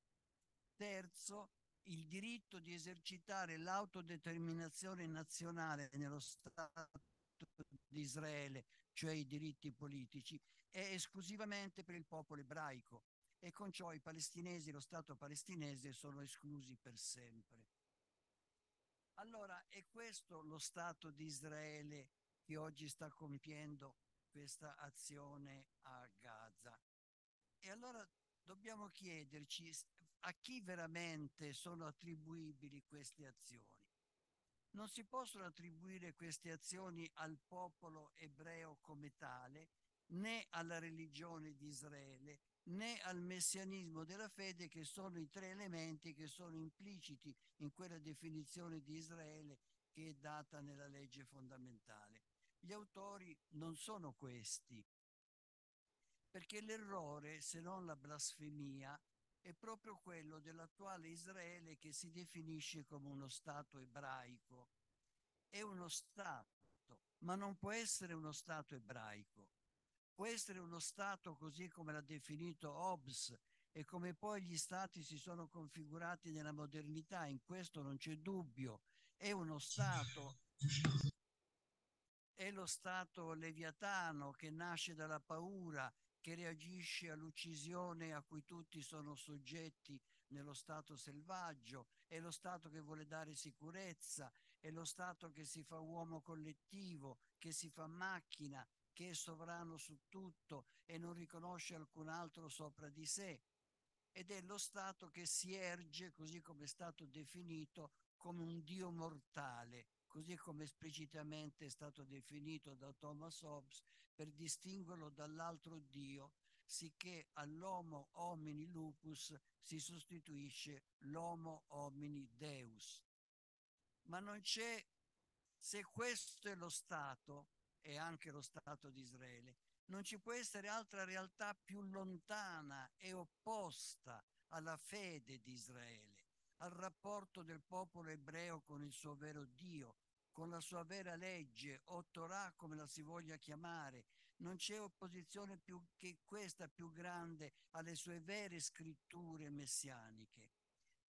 Terzo, il diritto di esercitare l'autodeterminazione nazionale nello Stato di Israele, cioè i diritti politici, è esclusivamente per il popolo ebraico e con ciò i palestinesi, lo Stato palestinese sono esclusi per sempre. Allora è questo lo Stato di Israele che oggi sta compiendo questa azione a Gaza. E allora dobbiamo chiederci a chi veramente sono attribuibili queste azioni. Non si possono attribuire queste azioni al popolo ebreo come tale, né alla religione di Israele, né al messianismo della fede, che sono i tre elementi che sono impliciti in quella definizione di Israele che è data nella legge fondamentale. Gli autori non sono questi, perché l'errore, se non la blasfemia, è proprio quello dell'attuale Israele che si definisce come uno Stato ebraico. È uno Stato, ma non può essere uno Stato ebraico può essere uno Stato così come l'ha definito Hobbes e come poi gli Stati si sono configurati nella modernità, in questo non c'è dubbio, è uno Stato, è lo Stato leviatano che nasce dalla paura, che reagisce all'uccisione a cui tutti sono soggetti nello Stato selvaggio, è lo Stato che vuole dare sicurezza, è lo Stato che si fa uomo collettivo, che si fa macchina, che è sovrano su tutto e non riconosce alcun altro sopra di sé. Ed è lo Stato che si erge, così come è stato definito, come un Dio mortale, così come esplicitamente è stato definito da Thomas Hobbes, per distinguerlo dall'altro Dio, sicché all'homo homini lupus si sostituisce l'homo homini deus. Ma non c'è, se questo è lo Stato, e anche lo Stato di Israele. Non ci può essere altra realtà più lontana e opposta alla fede di Israele, al rapporto del popolo ebreo con il suo vero Dio, con la sua vera legge o Torah come la si voglia chiamare. Non c'è opposizione più che questa più grande alle sue vere scritture messianiche.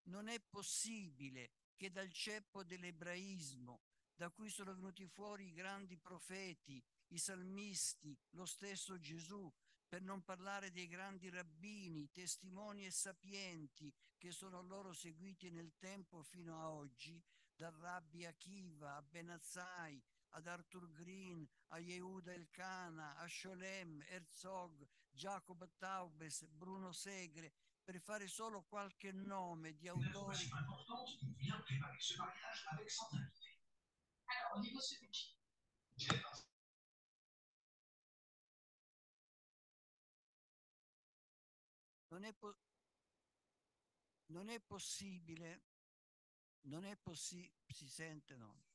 Non è possibile che dal ceppo dell'ebraismo da cui sono venuti fuori i grandi profeti, i salmisti, lo stesso Gesù, per non parlare dei grandi rabbini, testimoni e sapienti che sono loro seguiti nel tempo fino a oggi, dal Rabbi Akiva a Benazzai, ad Arthur Green, a Yehuda Elkana, a Sholem, Herzog, Jacob Taubes, Bruno Segre, per fare solo qualche nome di autori. Ecco, dico se non è, po- non è possibile non è possibile si sente no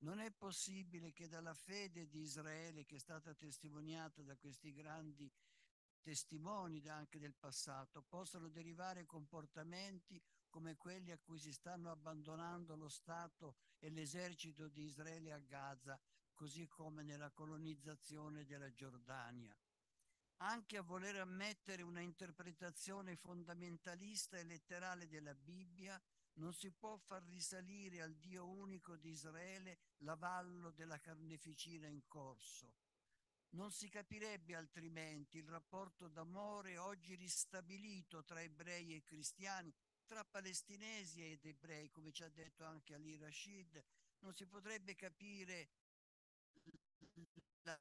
non è possibile che dalla fede di Israele che è stata testimoniata da questi grandi testimoni anche del passato possano derivare comportamenti come quelli a cui si stanno abbandonando lo Stato e l'esercito di Israele a Gaza, così come nella colonizzazione della Giordania. Anche a voler ammettere una interpretazione fondamentalista e letterale della Bibbia, non si può far risalire al Dio unico di Israele l'avallo della carneficina in corso. Non si capirebbe altrimenti il rapporto d'amore oggi ristabilito tra ebrei e cristiani tra palestinesi ed ebrei, come ci ha detto anche Ali Rashid, non si potrebbe capire la,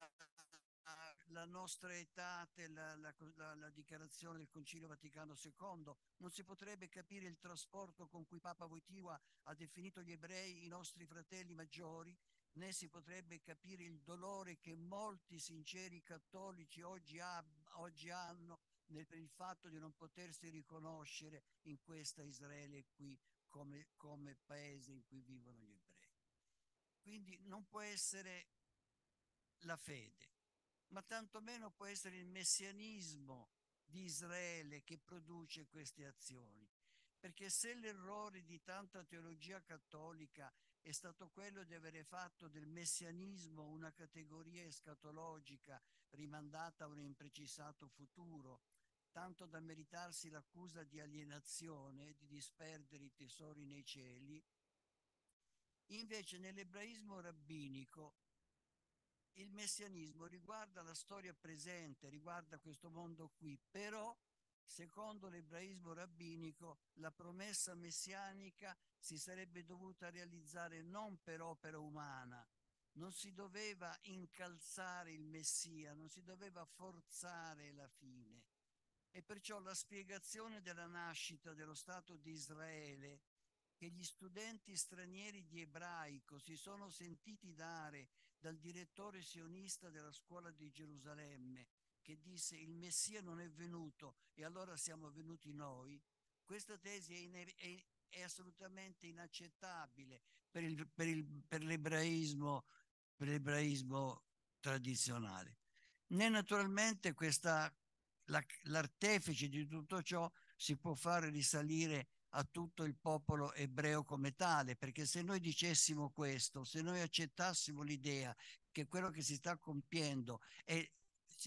la nostra etate, la, la, la, dichiarazione del Concilio Vaticano II, non si potrebbe capire il trasporto con cui Papa Voitiva ha definito gli ebrei i nostri fratelli maggiori, né si potrebbe capire il dolore che molti sinceri cattolici oggi, ha, oggi hanno nel, per il fatto di non potersi riconoscere in questa Israele qui come, come paese in cui vivono gli ebrei. Quindi non può essere la fede, ma tantomeno può essere il messianismo di Israele che produce queste azioni. Perché se l'errore di tanta teologia cattolica è stato quello di avere fatto del messianismo una categoria escatologica rimandata a un imprecisato futuro, tanto da meritarsi l'accusa di alienazione, di disperdere i tesori nei cieli, invece nell'ebraismo rabbinico il messianismo riguarda la storia presente, riguarda questo mondo qui, però secondo l'ebraismo rabbinico la promessa messianica si sarebbe dovuta realizzare non per opera umana, non si doveva incalzare il Messia, non si doveva forzare la fine, e perciò la spiegazione della nascita dello Stato di Israele che gli studenti stranieri di ebraico si sono sentiti dare dal direttore sionista della scuola di Gerusalemme, che disse il Messia non è venuto e allora siamo venuti noi, questa tesi è, ine- è, è assolutamente inaccettabile per, il, per, il, per, l'ebraismo, per l'ebraismo tradizionale. Né naturalmente questa la, l'artefice di tutto ciò si può fare risalire a tutto il popolo ebreo come tale, perché se noi dicessimo questo, se noi accettassimo l'idea che quello che si sta compiendo è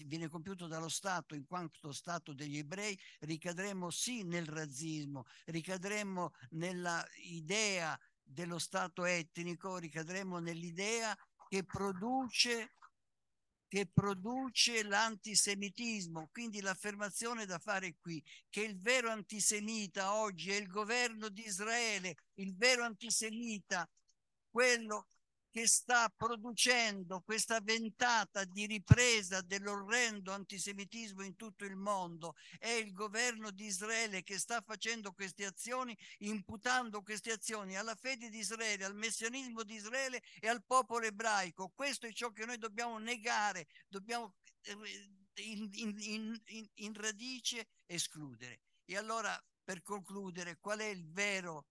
viene compiuto dallo Stato in quanto Stato degli ebrei, ricadremmo sì nel razzismo, ricadremmo nella idea dello Stato etnico, ricadremmo nell'idea che produce che produce l'antisemitismo. Quindi l'affermazione da fare qui che il vero antisemita oggi è il governo di Israele, il vero antisemita, quello che sta producendo questa ventata di ripresa dell'orrendo antisemitismo in tutto il mondo. È il governo di Israele che sta facendo queste azioni, imputando queste azioni alla fede di Israele, al messianismo di Israele e al popolo ebraico. Questo è ciò che noi dobbiamo negare, dobbiamo eh, in, in, in, in radice escludere. E allora, per concludere, qual è il vero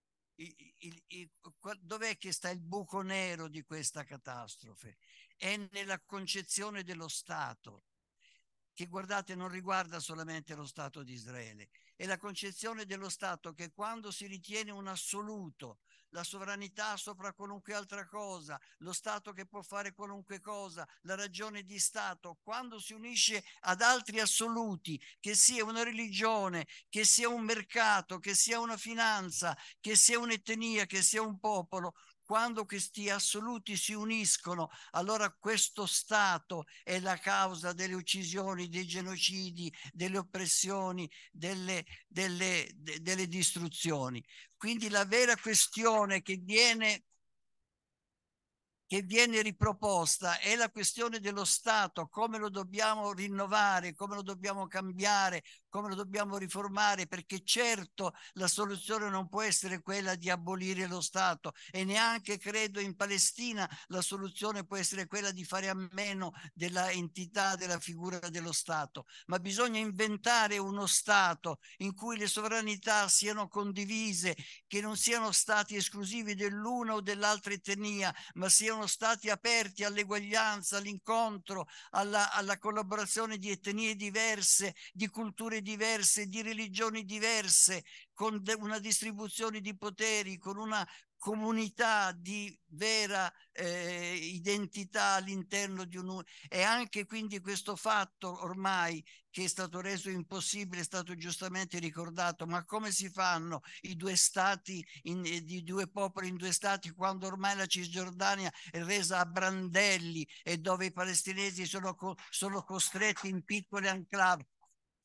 dov'è che sta il buco nero di questa catastrofe? È nella concezione dello Stato, che guardate non riguarda solamente lo Stato di Israele, è la concezione dello Stato che quando si ritiene un assoluto, la sovranità sopra qualunque altra cosa, lo Stato che può fare qualunque cosa, la ragione di Stato, quando si unisce ad altri assoluti, che sia una religione, che sia un mercato, che sia una finanza, che sia un'etnia, che sia un popolo, quando questi assoluti si uniscono, allora questo Stato è la causa delle uccisioni, dei genocidi, delle oppressioni, delle, delle, de, delle distruzioni. Quindi la vera questione che viene che viene riproposta è la questione dello Stato, come lo dobbiamo rinnovare, come lo dobbiamo cambiare, come lo dobbiamo riformare, perché certo la soluzione non può essere quella di abolire lo Stato e neanche credo in Palestina la soluzione può essere quella di fare a meno della entità, della figura dello Stato, ma bisogna inventare uno Stato in cui le sovranità siano condivise, che non siano stati esclusivi dell'una o dell'altra etnia, ma siano sono stati aperti all'eguaglianza, all'incontro, alla, alla, collaborazione di etnie diverse, di culture diverse, di religioni diverse, con una distribuzione di poteri, con una comunità di vera eh, identità all'interno di un e anche quindi questo fatto ormai che è stato reso impossibile è stato giustamente ricordato ma come si fanno i due stati in, eh, di due popoli in due stati quando ormai la Cisgiordania è resa a brandelli e dove i palestinesi sono, co sono costretti in piccole enclave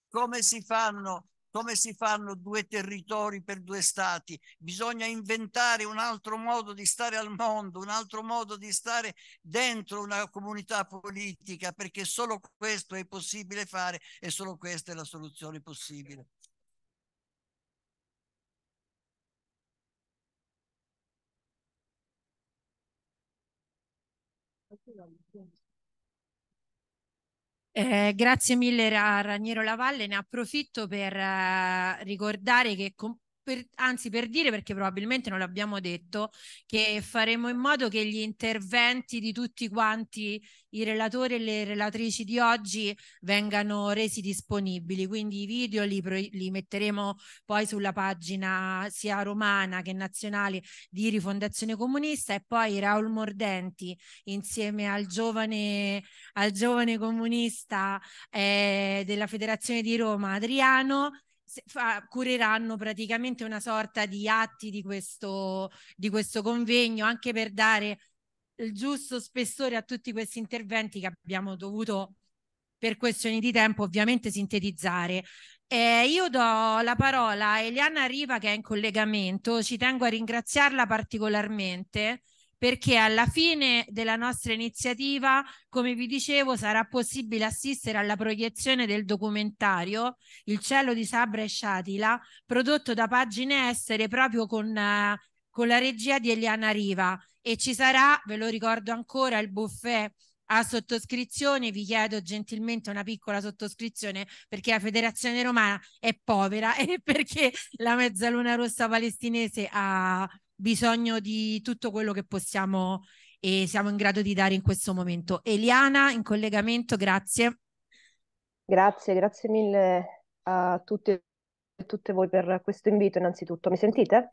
come si fanno come si fanno due territori per due stati, bisogna inventare un altro modo di stare al mondo, un altro modo di stare dentro una comunità politica, perché solo questo è possibile fare e solo questa è la soluzione possibile. Eh, grazie mille a Raniero Lavalle, ne approfitto per eh, ricordare che com- per, anzi per dire, perché probabilmente non l'abbiamo detto, che faremo in modo che gli interventi di tutti quanti i relatori e le relatrici di oggi vengano resi disponibili, quindi i video li, li metteremo poi sulla pagina sia romana che nazionale di Rifondazione Comunista e poi Raul Mordenti insieme al giovane, al giovane comunista eh, della Federazione di Roma Adriano fa, cureranno praticamente una sorta di atti di questo, di questo convegno, anche per dare il giusto spessore a tutti questi interventi che abbiamo dovuto per questioni di tempo ovviamente sintetizzare. Eh, io do la parola a Eliana Riva che è in collegamento, ci tengo a ringraziarla particolarmente perché alla fine della nostra iniziativa, come vi dicevo, sarà possibile assistere alla proiezione del documentario Il cielo di Sabra e Sciatila, prodotto da Pagine Essere proprio con, eh, con la regia di Eliana Riva e ci sarà, ve lo ricordo ancora, il buffet a sottoscrizione vi chiedo gentilmente una piccola sottoscrizione perché la Federazione Romana è povera e perché la Mezzaluna Rossa Palestinese ha bisogno di tutto quello che possiamo e siamo in grado di dare in questo momento. Eliana, in collegamento, grazie. Grazie, grazie mille a tutti e tutte voi per questo invito innanzitutto. Mi sentite?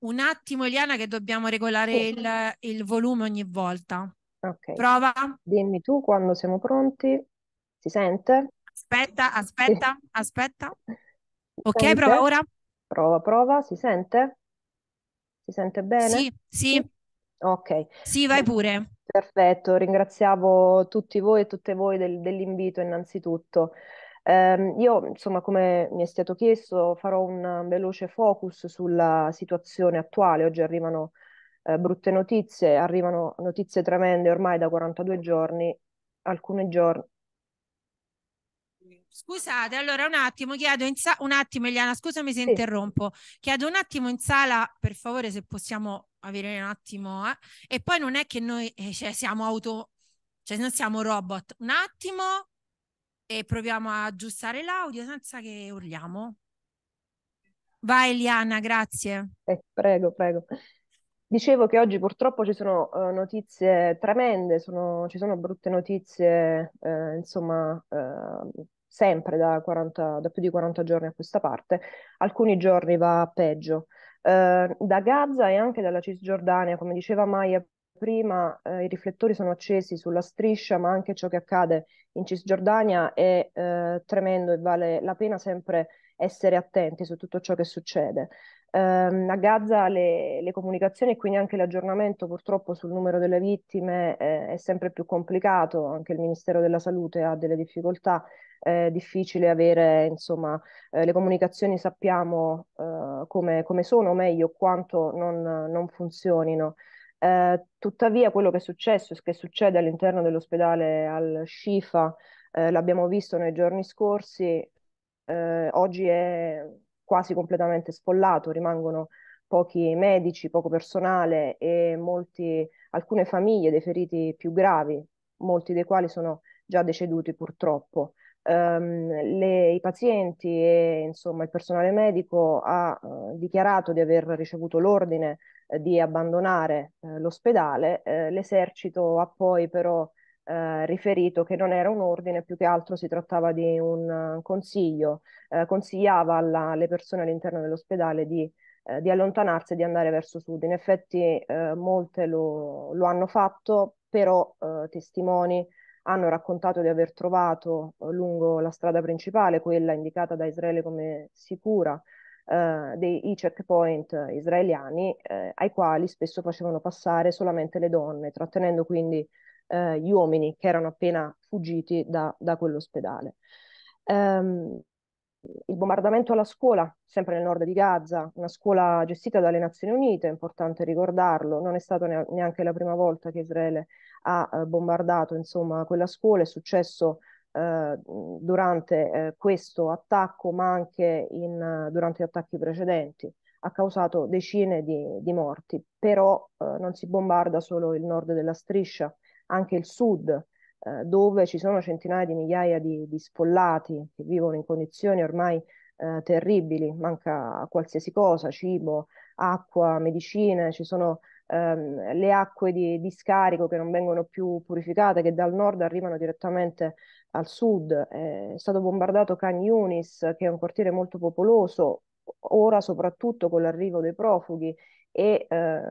Un attimo Eliana che dobbiamo regolare sì. il, il, volume ogni volta. Ok. Prova. Dimmi tu quando siamo pronti. Si sente? Aspetta, aspetta, sì. aspetta. Ok, sente? prova ora. Prova, prova, si sente? Si sente bene? Sì, sì. Ok. Sì, vai pure. Perfetto, ringraziavo tutti voi e tutte voi del- dell'invito innanzitutto. Eh, io, insomma, come mi è stato chiesto, farò un veloce focus sulla situazione attuale. Oggi arrivano eh, brutte notizie, arrivano notizie tremende ormai da 42 giorni, alcuni giorni, Scusate, allora un attimo, chiedo in sa- un attimo Eliana, scusami se sì. interrompo, chiedo un attimo in sala, per favore, se possiamo avere un attimo, eh? e poi non è che noi eh, cioè, siamo auto, cioè non siamo robot, un attimo e proviamo a aggiustare l'audio senza che urliamo. Vai Eliana, grazie. Eh, prego, prego. Dicevo che oggi purtroppo ci sono uh, notizie tremende, sono, ci sono brutte notizie, eh, insomma, uh, sempre da, 40, da più di 40 giorni a questa parte, alcuni giorni va peggio. Eh, da Gaza e anche dalla Cisgiordania, come diceva Maya prima, eh, i riflettori sono accesi sulla striscia, ma anche ciò che accade in Cisgiordania è eh, tremendo e vale la pena sempre essere attenti su tutto ciò che succede. Ehm, a Gaza le, le, comunicazioni e quindi anche l'aggiornamento purtroppo sul numero delle vittime eh, è sempre più complicato, anche il Ministero della Salute ha delle difficoltà, è difficile avere insomma eh, le comunicazioni sappiamo eh, come, come, sono, o meglio quanto non, non funzionino. Eh, tuttavia quello che è successo e che succede all'interno dell'ospedale al Shifa eh, l'abbiamo visto nei giorni scorsi, eh, oggi è quasi completamente sfollato, rimangono pochi medici, poco personale e molti, alcune famiglie dei feriti più gravi, molti dei quali sono già deceduti purtroppo. Um, le, I pazienti e insomma, il personale medico ha uh, dichiarato di aver ricevuto l'ordine uh, di abbandonare uh, l'ospedale, l'esercito ha poi però eh, riferito che non era un ordine, più che altro si trattava di un eh, consiglio, eh, consigliava alla, alle persone all'interno dell'ospedale di, eh, di, allontanarsi e di andare verso sud. In effetti eh, molte lo, lo, hanno fatto, però testimoni hanno raccontato di aver trovato lungo la strada principale, quella indicata da Israele come sicura, eh, dei checkpoint israeliani eh, ai quali spesso facevano passare solamente le donne, trattenendo quindi eh, gli uomini che erano appena fuggiti da, da quell'ospedale. Um, il bombardamento alla scuola, sempre nel nord di Gaza, una scuola gestita dalle Nazioni Unite, è importante ricordarlo, non è stata neanche la prima volta che Israele ha eh, bombardato insomma, quella scuola, è successo eh, durante eh, questo attacco, ma anche in, durante gli attacchi precedenti. Ha causato decine di, di morti, però eh, non si bombarda solo il nord della striscia, anche il sud, eh, dove ci sono centinaia di migliaia di, di sfollati che vivono in condizioni ormai eh, terribili, manca qualsiasi cosa, cibo, acqua, medicine, ci sono ehm, le acque di, di, scarico che non vengono più purificate, che dal nord arrivano direttamente al sud. Eh, è stato bombardato Khan Yunis, che è un quartiere molto popoloso, ora soprattutto con l'arrivo dei profughi e eh,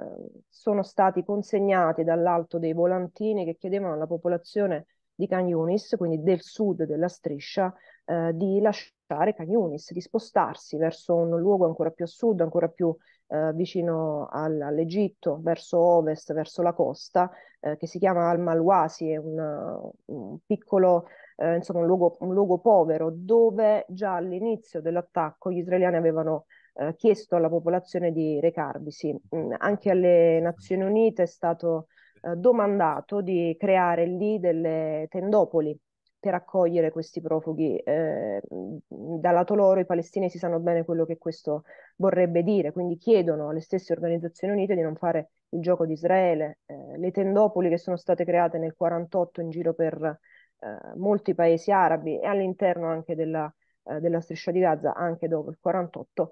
sono stati consegnati dall'alto dei volantini che chiedevano alla popolazione di Can quindi del sud della striscia, eh, di lasciare Can di spostarsi verso un luogo ancora più a sud, ancora più eh, vicino al, all'Egitto, verso ovest, verso la costa, eh, che si chiama Al-Malwasi, è una, un piccolo, eh, insomma un luogo, un luogo povero, dove già all'inizio dell'attacco gli israeliani avevano eh, chiesto alla popolazione di recarvisi. Mm, anche alle Nazioni Unite è stato eh, domandato di creare lì delle tendopoli per accogliere questi profughi. Eh, mm, dal lato loro i palestinesi sanno bene quello che questo vorrebbe dire, quindi chiedono alle stesse organizzazioni unite di non fare il gioco di Israele. Eh, le tendopoli che sono state create nel 1948 in giro per eh, molti paesi arabi e all'interno anche della eh, della striscia di Gaza anche dopo il 48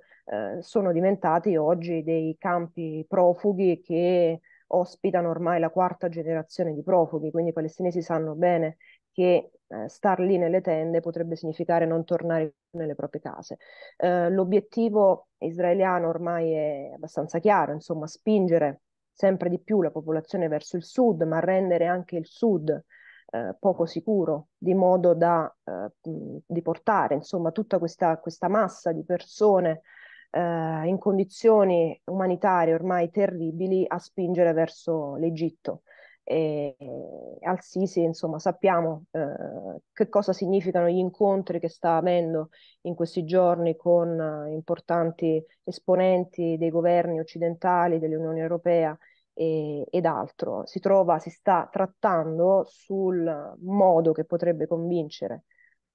eh, sono diventati oggi dei campi profughi che ospitano ormai la quarta generazione di profughi, quindi i palestinesi sanno bene che eh, star lì nelle tende potrebbe significare non tornare nelle proprie case. Eh, l'obiettivo israeliano ormai è abbastanza chiaro, insomma, spingere sempre di più la popolazione verso il sud, ma rendere anche il sud eh, poco sicuro, di modo da eh, di portare insomma, tutta questa, questa, massa di persone eh, in condizioni umanitarie ormai terribili a spingere verso l'Egitto. E, e eh, al Sisi, insomma, sappiamo eh, che cosa significano gli incontri che sta avendo in questi giorni con eh, importanti esponenti dei governi occidentali, dell'Unione Europea, e, ed altro. Si trova, si sta trattando sul modo che potrebbe convincere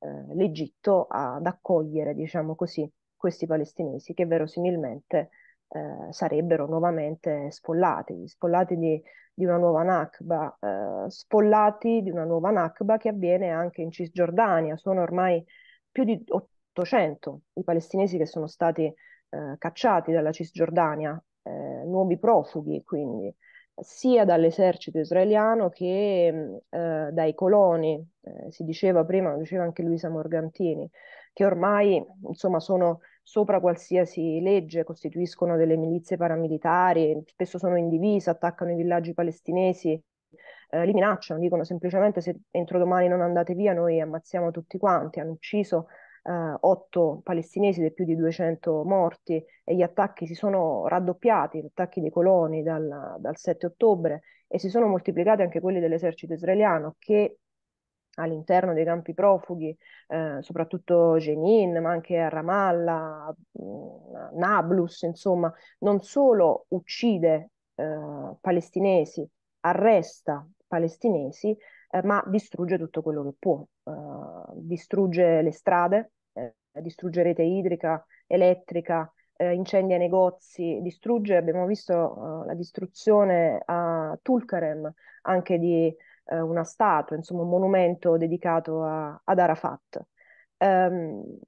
eh, l'Egitto ad accogliere, diciamo così, questi palestinesi che verosimilmente eh, sarebbero nuovamente sfollati, sfollati di, di una nuova Nakba, eh, sfollati di una nuova Nakba che avviene anche in Cisgiordania, sono ormai più di 800 i palestinesi che sono stati eh, cacciati dalla Cisgiordania eh, nuovi profughi, quindi sia dall'esercito israeliano che mm, eh, dai coloni, eh, si diceva prima, lo diceva anche Luisa Morgantini, che ormai insomma sono sopra qualsiasi legge, costituiscono delle milizie paramilitari, spesso sono in divisa, attaccano i villaggi palestinesi, eh, li minacciano, dicono semplicemente se entro domani non andate via noi ammazziamo tutti quanti, hanno ucciso eh, 8 palestinesi e più di 200 morti e gli attacchi si sono raddoppiati, gli attacchi dei coloni dal, dal 7 ottobre e si sono moltiplicati anche quelli dell'esercito israeliano che all'interno dei campi profughi, eh, soprattutto Jenin, ma anche a Ramallah, mm, Nablus, insomma, non solo uccide eh, palestinesi, arresta palestinesi, eh, ma distrugge tutto quello che può, eh, distrugge le strade, eh, distrugge rete idrica, elettrica, eh, incendia negozi, distrugge, abbiamo visto eh, la distruzione a Tulkarem anche di una statua, insomma un monumento dedicato a, ad Arafat. Ehm,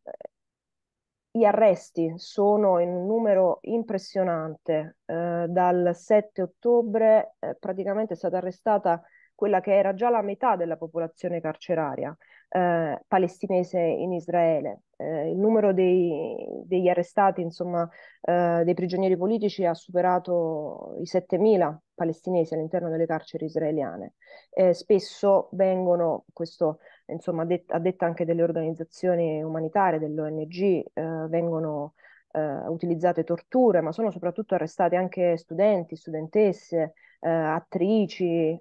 gli arresti sono in un numero impressionante, dal 7 ottobre praticamente è stata arrestata quella che era già la metà della popolazione carceraria eh, palestinese in Israele. Eh, il numero dei, degli arrestati, insomma, eh, dei prigionieri politici ha superato i 7.000 palestinesi all'interno delle carceri israeliane. Eh, spesso vengono, questo insomma, det- a detta anche delle organizzazioni umanitarie, dell'ONG, eh, vengono eh, utilizzate torture, ma sono soprattutto arrestati anche studenti, studentesse, eh, attrici, eh,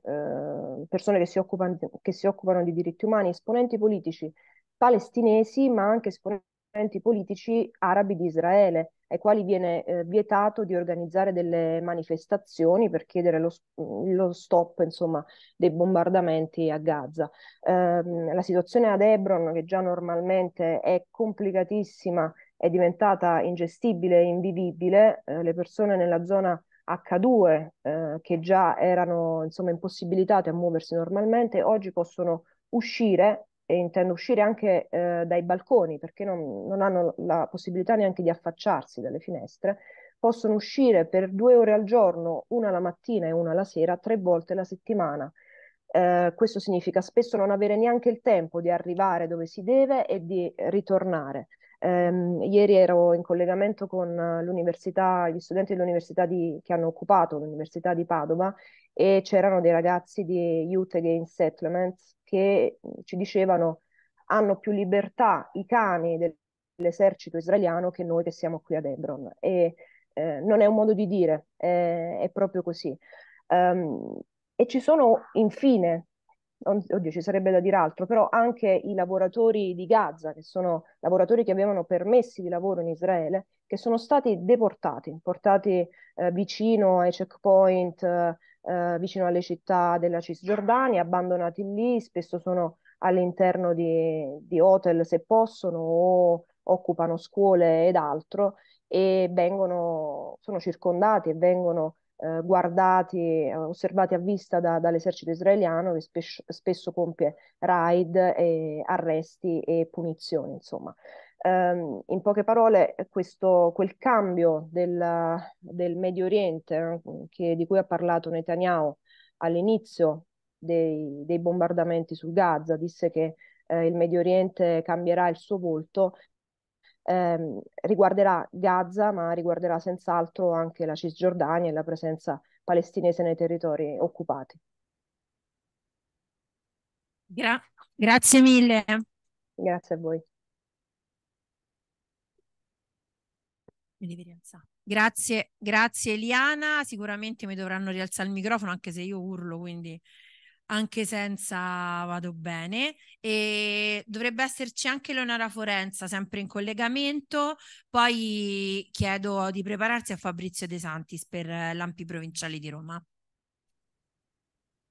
persone che si, occupano, che si occupano di diritti umani, esponenti politici palestinesi, ma anche esponenti politici arabi di Israele, ai quali viene eh, vietato di organizzare delle manifestazioni per chiedere lo, lo stop insomma, dei bombardamenti a Gaza. Eh, la situazione ad Hebron, che già normalmente è complicatissima, è diventata ingestibile e invivibile, eh, le persone nella zona H2 eh, che già erano insomma impossibilitate a muoversi normalmente, oggi possono uscire e intendo uscire anche eh, dai balconi perché non, non, hanno la possibilità neanche di affacciarsi dalle finestre, possono uscire per due ore al giorno, una la mattina e una la sera, tre volte la settimana. Eh, questo significa spesso non avere neanche il tempo di arrivare dove si deve e di ritornare. Ehm, ieri ero in collegamento con l'università, gli studenti dell'università di, che hanno occupato l'università di Padova e c'erano dei ragazzi di Youth Against Settlements che mm, ci dicevano hanno più libertà i cani dell'esercito israeliano che noi che siamo qui ad Hebron. E eh, non è un modo di dire, eh, è proprio così. Um, e ci sono infine oddio ci sarebbe da dire altro, però anche i lavoratori di Gaza, che sono lavoratori che avevano permessi di lavoro in Israele, che sono stati deportati, portati eh, vicino ai checkpoint, eh, vicino alle città della Cisgiordania, abbandonati lì, spesso sono all'interno di, di hotel se possono o occupano scuole ed altro e vengono, sono circondati e vengono eh, guardati, eh, osservati a vista da, dall'esercito israeliano che spesso, spesso compie raid, e arresti e punizioni, insomma. Um, in poche parole, questo, quel cambio del, del Medio Oriente eh, che, di cui ha parlato Netanyahu all'inizio dei, dei bombardamenti su Gaza, disse che eh, il Medio Oriente cambierà il suo volto, eh, riguarderà Gaza, ma riguarderà senz'altro anche la Cisgiordania e la presenza palestinese nei territori occupati. Gra grazie mille. Grazie a voi. Grazie, grazie Eliana. Sicuramente mi dovranno rialzare il microfono anche se io urlo, quindi anche senza vado bene e dovrebbe esserci anche Leonora Forenza sempre in collegamento poi chiedo di prepararsi a Fabrizio De Santis per l'Ampi Provinciale di Roma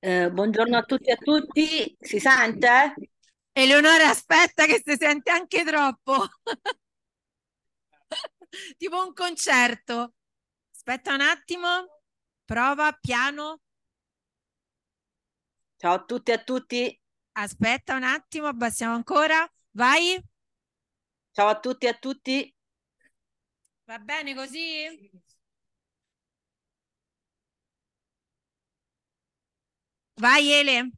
eh, buongiorno a tutti e a tutti si sente? Eleonora aspetta che si sente anche troppo tipo un concerto aspetta un attimo prova piano Ciao a tutti e a tutti. Aspetta un attimo, abbassiamo ancora. Vai. Ciao a tutti e a tutti. Va bene così? Vai Ele.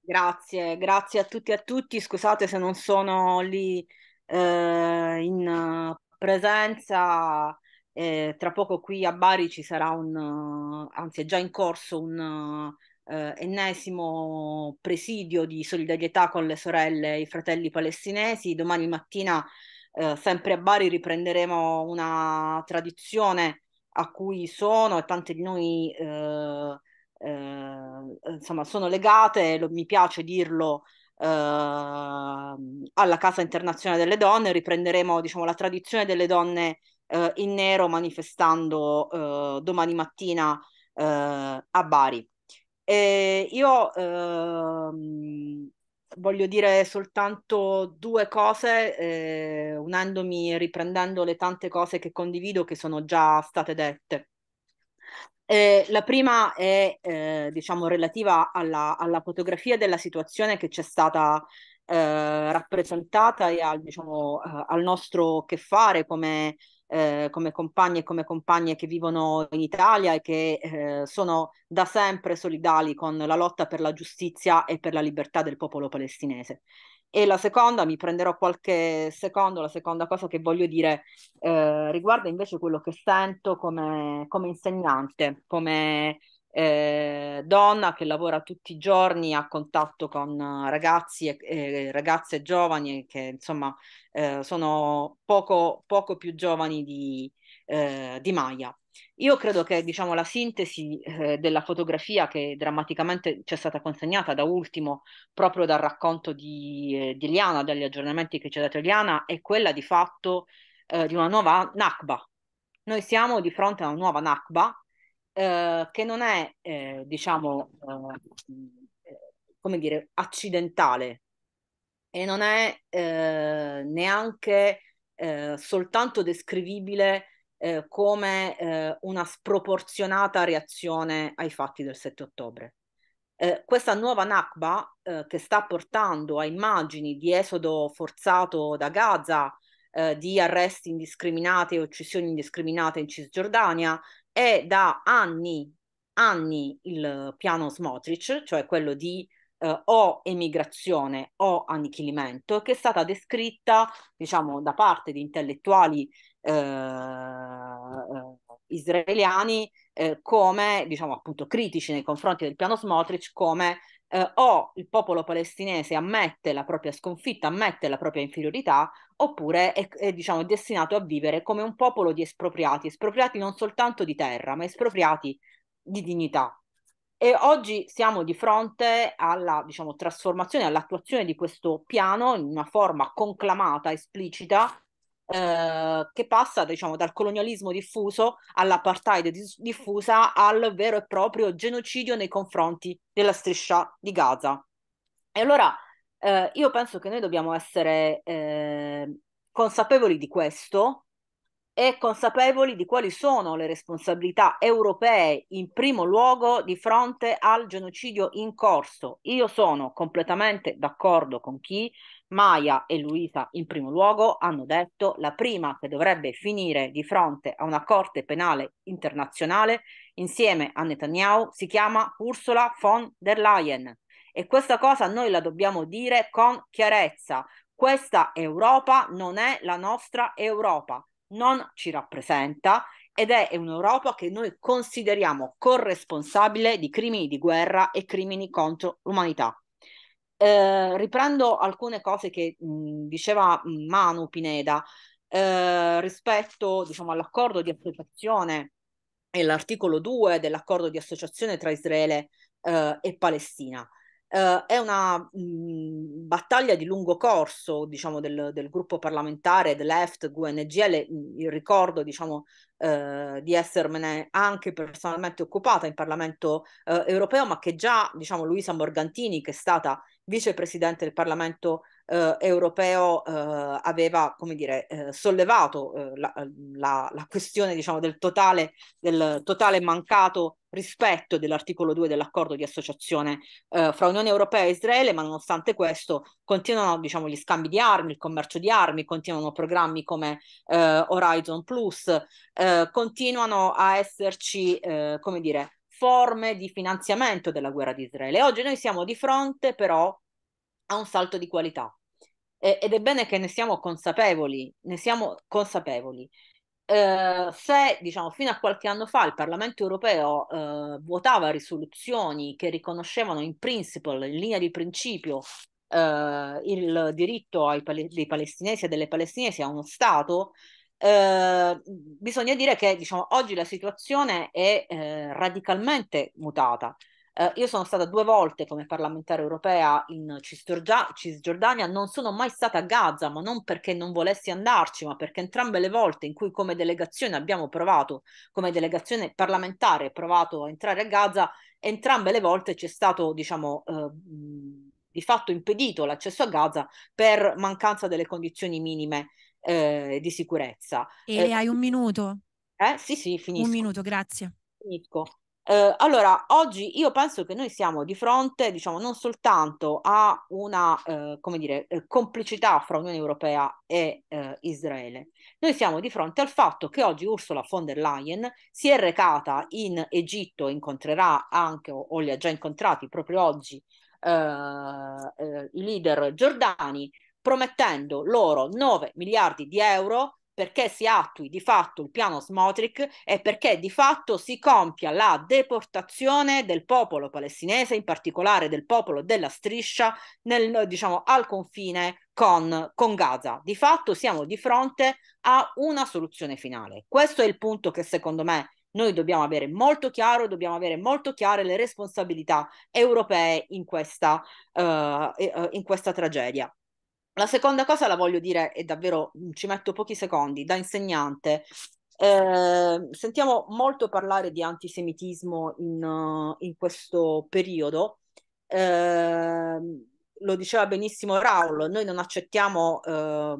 Grazie, grazie a tutti e a tutti. Scusate se non sono lì eh, in presenza. Eh, tra poco qui a Bari ci sarà un, anzi è già in corso un eh, ennesimo presidio di solidarietà con le sorelle e i fratelli palestinesi. Domani mattina, eh, sempre a Bari, riprenderemo una tradizione a cui sono e tante di noi eh, eh insomma, sono legate, lo, mi piace dirlo, eh, alla Casa Internazionale delle Donne, riprenderemo diciamo, la tradizione delle donne eh, in nero manifestando domani mattina a Bari. Eh, io ehm, voglio dire soltanto due cose, eh, unendomi e riprendendo le tante cose che condivido che sono già state dette. Eh, la prima è eh, diciamo relativa alla, alla, fotografia della situazione che ci è stata eh, rappresentata e al, diciamo, eh, al nostro che fare come eh, come compagni e come compagne che vivono in Italia e che eh, sono da sempre solidali con la lotta per la giustizia e per la libertà del popolo palestinese. E la seconda, mi prenderò qualche secondo, la seconda cosa che voglio dire eh, riguarda invece quello che sento come, come insegnante, come eh, donna che lavora tutti i giorni a contatto con eh, ragazzi e eh, ragazze giovani che insomma eh, sono poco, poco più giovani di, eh, di Maya. Io credo che diciamo, la sintesi eh, della fotografia che drammaticamente ci è stata consegnata da ultimo proprio dal racconto di, eh, di Liana, dagli aggiornamenti che ci ha dato Liana, è quella di fatto eh, di una nuova Nakba. Noi siamo di fronte a una nuova Nakba eh, che non è, eh, diciamo, eh, eh, come dire, accidentale e non è eh, neanche soltanto descrivibile come una sproporzionata reazione ai fatti del 7 ottobre. Eh, questa nuova Nakba eh, che sta portando a immagini di esodo forzato da Gaza, eh, di arresti indiscriminati e uccisioni indiscriminate in Cisgiordania, è da anni, anni il piano Smotrich, cioè quello di eh, o emigrazione o annichilimento, che è stata descritta, diciamo, da parte di intellettuali eh, eh israeliani eh, come, diciamo, appunto critici nei confronti del piano Smotrich come eh, o il popolo palestinese ammette la propria sconfitta, ammette la propria inferiorità, oppure è, è, diciamo, destinato a vivere come un popolo di espropriati, espropriati non soltanto di terra, ma espropriati di dignità. E oggi siamo di fronte alla diciamo, trasformazione, all'attuazione di questo piano in una forma conclamata, esplicita, eh, che passa diciamo, dal colonialismo diffuso all'apartheid dis- diffusa al vero e proprio genocidio nei confronti della striscia di Gaza. E allora eh, io penso che noi dobbiamo essere eh, consapevoli di questo e consapevoli di quali sono le responsabilità europee in primo luogo di fronte al genocidio in corso. Io sono completamente d'accordo con chi Maia e Luisa in primo luogo hanno detto la prima che dovrebbe finire di fronte a una corte penale internazionale insieme a Netanyahu si chiama Ursula von der Leyen e questa cosa noi la dobbiamo dire con chiarezza. Questa Europa non è la nostra Europa, non ci rappresenta ed è un'Europa che noi consideriamo corresponsabile di crimini di guerra e crimini contro l'umanità. Ehm, riprendo alcune cose che mh, mhmm, diceva mhmm, Manu Pineda eh, rispetto diciamo, all'accordo di associazione e l'articolo 2 dell'accordo di associazione tra Israele eh, e Palestina. Uh, è una mh, mm, battaglia di lungo corso diciamo, del, del, gruppo parlamentare The Left, GUNGL. Mm, Io ricordo diciamo, uh, di essermene anche personalmente occupata in Parlamento uh, europeo, ma che già diciamo, Luisa Morgantini, che è stata vicepresidente del Parlamento eh, europeo eh, aveva come dire, eh, sollevato eh, la, la, la questione diciamo, del, totale, del totale mancato rispetto dell'articolo 2 dell'accordo di associazione eh, fra Unione Europea e Israele, ma nonostante questo continuano diciamo, gli scambi di armi, il commercio di armi, continuano programmi come eh, Horizon Plus, eh, continuano a esserci, eh, come dire, forme di finanziamento della guerra di Israele. Oggi noi siamo di fronte però a un salto di qualità, eh, ed è bene che ne siamo consapevoli, ne siamo consapevoli. Eh, se diciamo fino a qualche anno fa il Parlamento europeo eh, votava risoluzioni che riconoscevano in principle, in linea di principio, eh, il diritto ai pal- dei palestinesi e delle palestinesi a uno Stato, eh, bisogna dire che diciamo, oggi la situazione è eh, radicalmente mutata. Eh, io sono stata due volte come parlamentare europea in Cisgiorgia- Cisgiordania, non sono mai stata a Gaza, ma non perché non volessi andarci, ma perché entrambe le volte in cui come delegazione abbiamo provato, come delegazione parlamentare, provato a entrare a Gaza, entrambe le volte ci è stato, diciamo, eh, di fatto impedito l'accesso a Gaza per mancanza delle condizioni minime eh, di sicurezza. E eh, hai un minuto? Eh, sì, sì, finisco. Un minuto, grazie. Finisco. Eh, allora, oggi io penso che noi siamo di fronte, diciamo, non soltanto a una, eh, come dire, eh, complicità fra Unione Europea e eh, Israele, noi siamo di fronte al fatto che oggi Ursula von der Leyen si è recata in Egitto, incontrerà anche, o, o li ha già incontrati proprio oggi, eh, eh, i leader giordani, promettendo loro 9 miliardi di euro perché si attui di fatto il piano Smotrich e perché di fatto si compia la deportazione del popolo palestinese, in particolare del popolo della striscia, nel, diciamo, al confine con, con, Gaza. Di fatto siamo di fronte a una soluzione finale. Questo è il punto che secondo me noi dobbiamo avere molto chiaro, dobbiamo avere molto chiare le responsabilità europee in questa, uh, in questa tragedia. La seconda cosa la voglio dire, e davvero mm, ci metto pochi secondi, da insegnante. Eh, sentiamo molto parlare di antisemitismo in, eh, in questo periodo. Eh, lo diceva benissimo Raul, noi non accettiamo eh,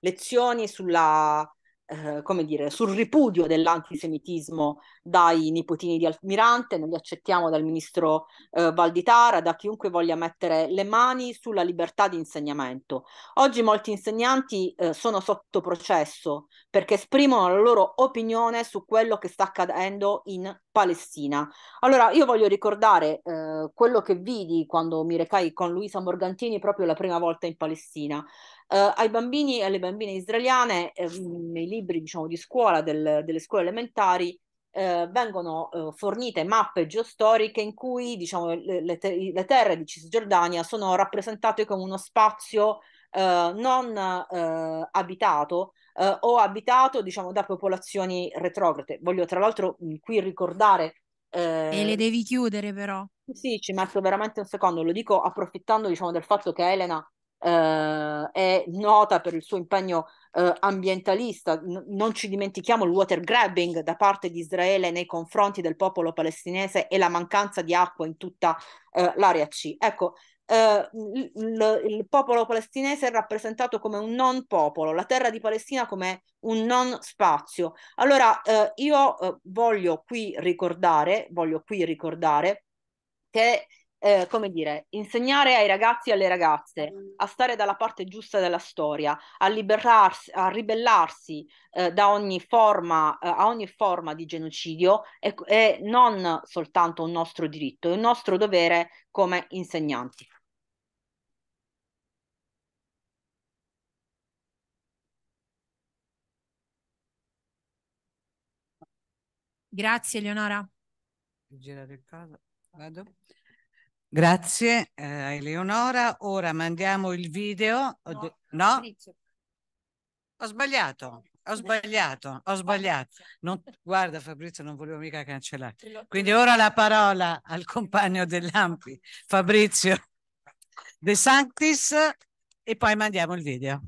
lezioni sulla eh, come dire, sul ripudio dell'antisemitismo dai nipotini di Almirante, non li accettiamo dal ministro eh, Valditara, da chiunque voglia mettere le mani sulla libertà di insegnamento. Oggi molti insegnanti eh, sono sotto processo perché esprimono la loro opinione su quello che sta accadendo in Palestina. Allora io voglio ricordare eh, quello che vidi quando mi recai con Luisa Morgantini proprio la prima volta in Palestina. Eh, ai bambini e alle bambine israeliane, eh, nei libri diciamo, di scuola, del, delle scuole elementari, eh, vengono eh, fornite mappe geostoriche in cui diciamo, le, te- le, terre di Cisgiordania sono rappresentate come uno spazio eh, non eh, abitato eh, o abitato diciamo, da popolazioni retrograde. Voglio tra l'altro mm, qui ricordare... e le eh, devi chiudere però. Sì, ci metto veramente un secondo, lo dico approfittando diciamo, del fatto che Elena eh, è nota per il suo impegno eh, ambientalista. N- non ci dimentichiamo il water grabbing da parte di Israele nei confronti del popolo palestinese e la mancanza di acqua in tutta eh, l'area C. Ecco, Uh, eh, il, il, il popolo palestinese è rappresentato come un non popolo, la terra di Palestina come un non spazio. Allora uh, io uh, voglio qui ricordare, voglio qui ricordare che eh, come dire, insegnare ai ragazzi e alle ragazze a stare dalla parte giusta della storia, a liberarsi, a ribellarsi eh, da ogni forma, eh, a ogni forma di genocidio è, è non soltanto un nostro diritto, è un nostro dovere come insegnanti. Grazie Eleonora. Girare il caso, vado. Grazie eh, Eleonora. Ora mandiamo il video. No? no? Ho sbagliato. Ho sbagliato, ho sbagliato. Non, guarda Fabrizio, non volevo mica cancellare. Quindi ora la parola al compagno dell'Ampi, Fabrizio De Sanctis, e poi mandiamo il video.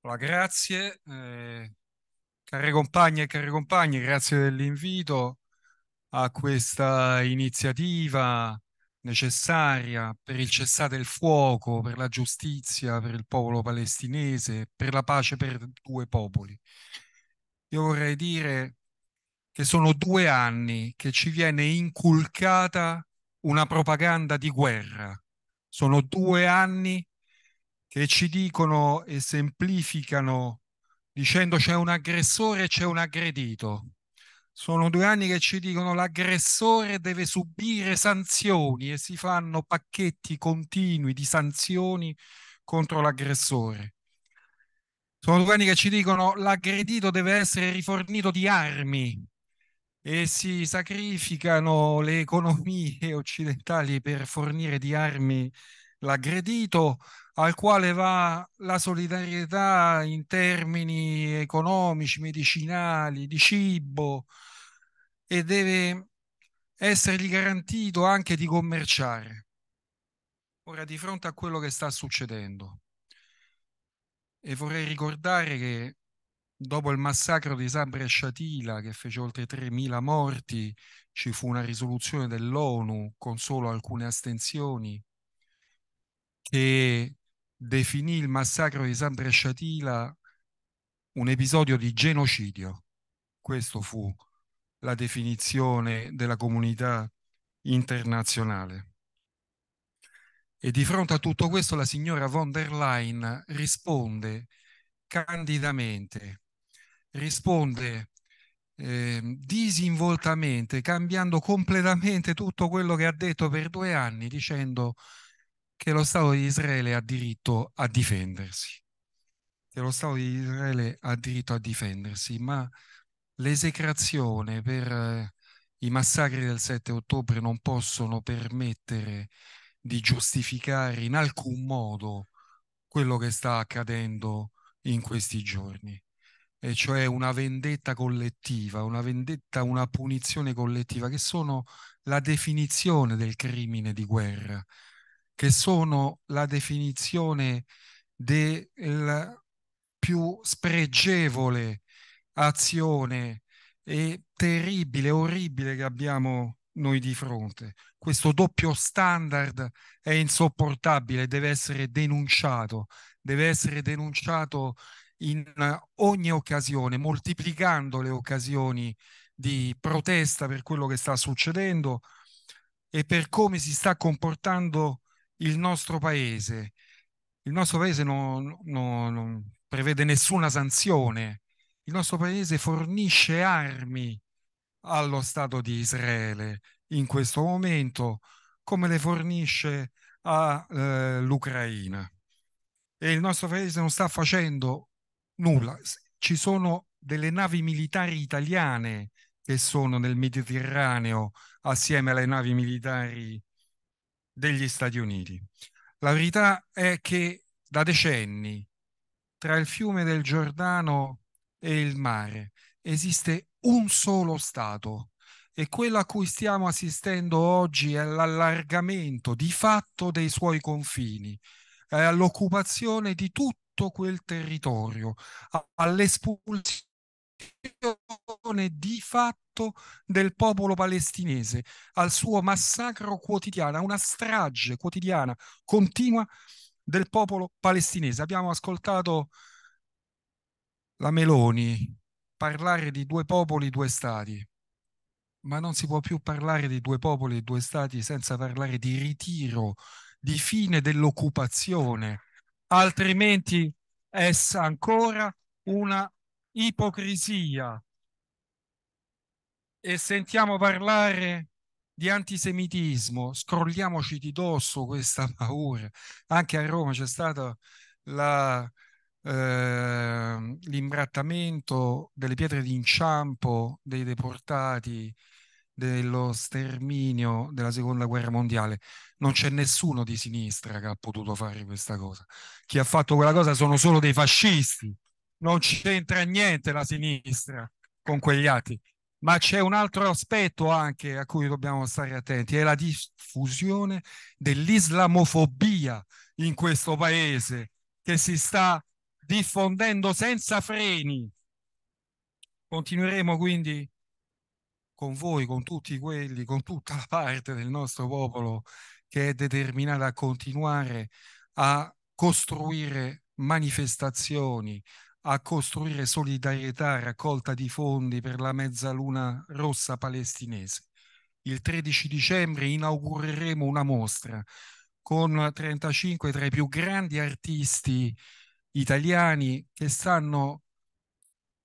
Allora, grazie, eh, care compagne e cari compagni, grazie dell'invito a questa iniziativa necessaria per il cessate il fuoco, per la giustizia, per il popolo palestinese, per la pace per due popoli. Io vorrei dire che sono due anni che ci viene inculcata una propaganda di guerra. Sono due anni che ci dicono e semplificano dicendo c'è un aggressore e c'è un aggredito. Sono due anni che ci dicono l'aggressore deve subire sanzioni e si fanno pacchetti continui di sanzioni contro l'aggressore. Sono due anni che ci dicono l'aggredito deve essere rifornito di armi e si sacrificano le economie occidentali per fornire di armi l'aggredito al quale va la solidarietà in termini economici, medicinali, di cibo e deve essergli garantito anche di commerciare. Ora, di fronte a quello che sta succedendo, e vorrei ricordare che dopo il massacro di Sabra e Shatila, che fece oltre 3.000 morti, ci fu una risoluzione dell'ONU con solo alcune astensioni che definì il massacro di San Bresciatila un episodio di genocidio. Questa fu la definizione della comunità internazionale. E di fronte a tutto questo la signora von der Leyen risponde candidamente, risponde eh, disinvoltamente, cambiando completamente tutto quello che ha detto per due anni, dicendo che lo Stato di Israele ha diritto a difendersi, che lo Stato di Israele ha diritto a difendersi, ma l'esecrazione per eh, i massacri del 7 ottobre non possono permettere di giustificare in alcun modo quello che sta accadendo in questi giorni, e cioè una vendetta collettiva, una vendetta, una punizione collettiva, che sono la definizione del crimine di guerra che sono la definizione della più spregevole azione e terribile, orribile che abbiamo noi di fronte. Questo doppio standard è insopportabile, deve essere denunciato, deve essere denunciato in ogni occasione, moltiplicando le occasioni di protesta per quello che sta succedendo e per come si sta comportando il nostro paese. Il nostro paese non, non, non prevede nessuna sanzione. Il nostro paese fornisce armi allo Stato di Israele in questo momento come le fornisce all'Ucraina. Eh, e il nostro paese non sta facendo nulla. Ci sono delle navi militari italiane che sono nel Mediterraneo assieme alle navi militari degli Stati Uniti. La verità è che da decenni tra il fiume del Giordano e il mare esiste un solo Stato e quello a cui stiamo assistendo oggi è l'allargamento di fatto dei suoi confini, è all'occupazione di tutto quel territorio, all'espulsione di fatto del popolo palestinese, al suo massacro quotidiano, a una strage quotidiana, continua del popolo palestinese. Abbiamo ascoltato la Meloni parlare di due popoli, due stati, ma non si può più parlare di due popoli due stati senza parlare di ritiro, di fine dell'occupazione, altrimenti è ancora una ipocrisia e sentiamo parlare di antisemitismo, scrolliamoci di dosso questa paura. Anche a Roma c'è stato ehm, l'imbrattamento eh, delle pietre d'inciampo dei deportati dello sterminio della seconda guerra mondiale. Non c'è nessuno di sinistra che ha potuto fare questa cosa. Chi ha fatto quella cosa sono solo dei fascisti non c'entra niente la sinistra con quegli atti. Ma c'è un altro aspetto anche a cui dobbiamo stare attenti, è la diffusione dell'islamofobia in questo paese che si sta diffondendo senza freni. Continueremo quindi con voi, con tutti quelli, con tutta la parte del nostro popolo che è determinata a continuare a costruire manifestazioni, a costruire solidarietà, raccolta di fondi per la mezzaluna rossa palestinese. Il 13 dicembre inaugureremo una mostra con 35 tra i più grandi artisti italiani che stanno,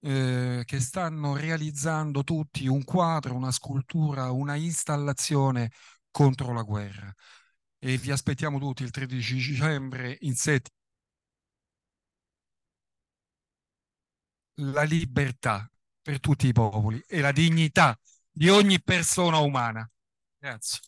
eh, che stanno realizzando tutti un quadro, una scultura, una installazione contro la guerra. E vi aspettiamo tutti il 13 dicembre in sette la libertà per tutti i popoli e la dignità di ogni persona umana. Grazie.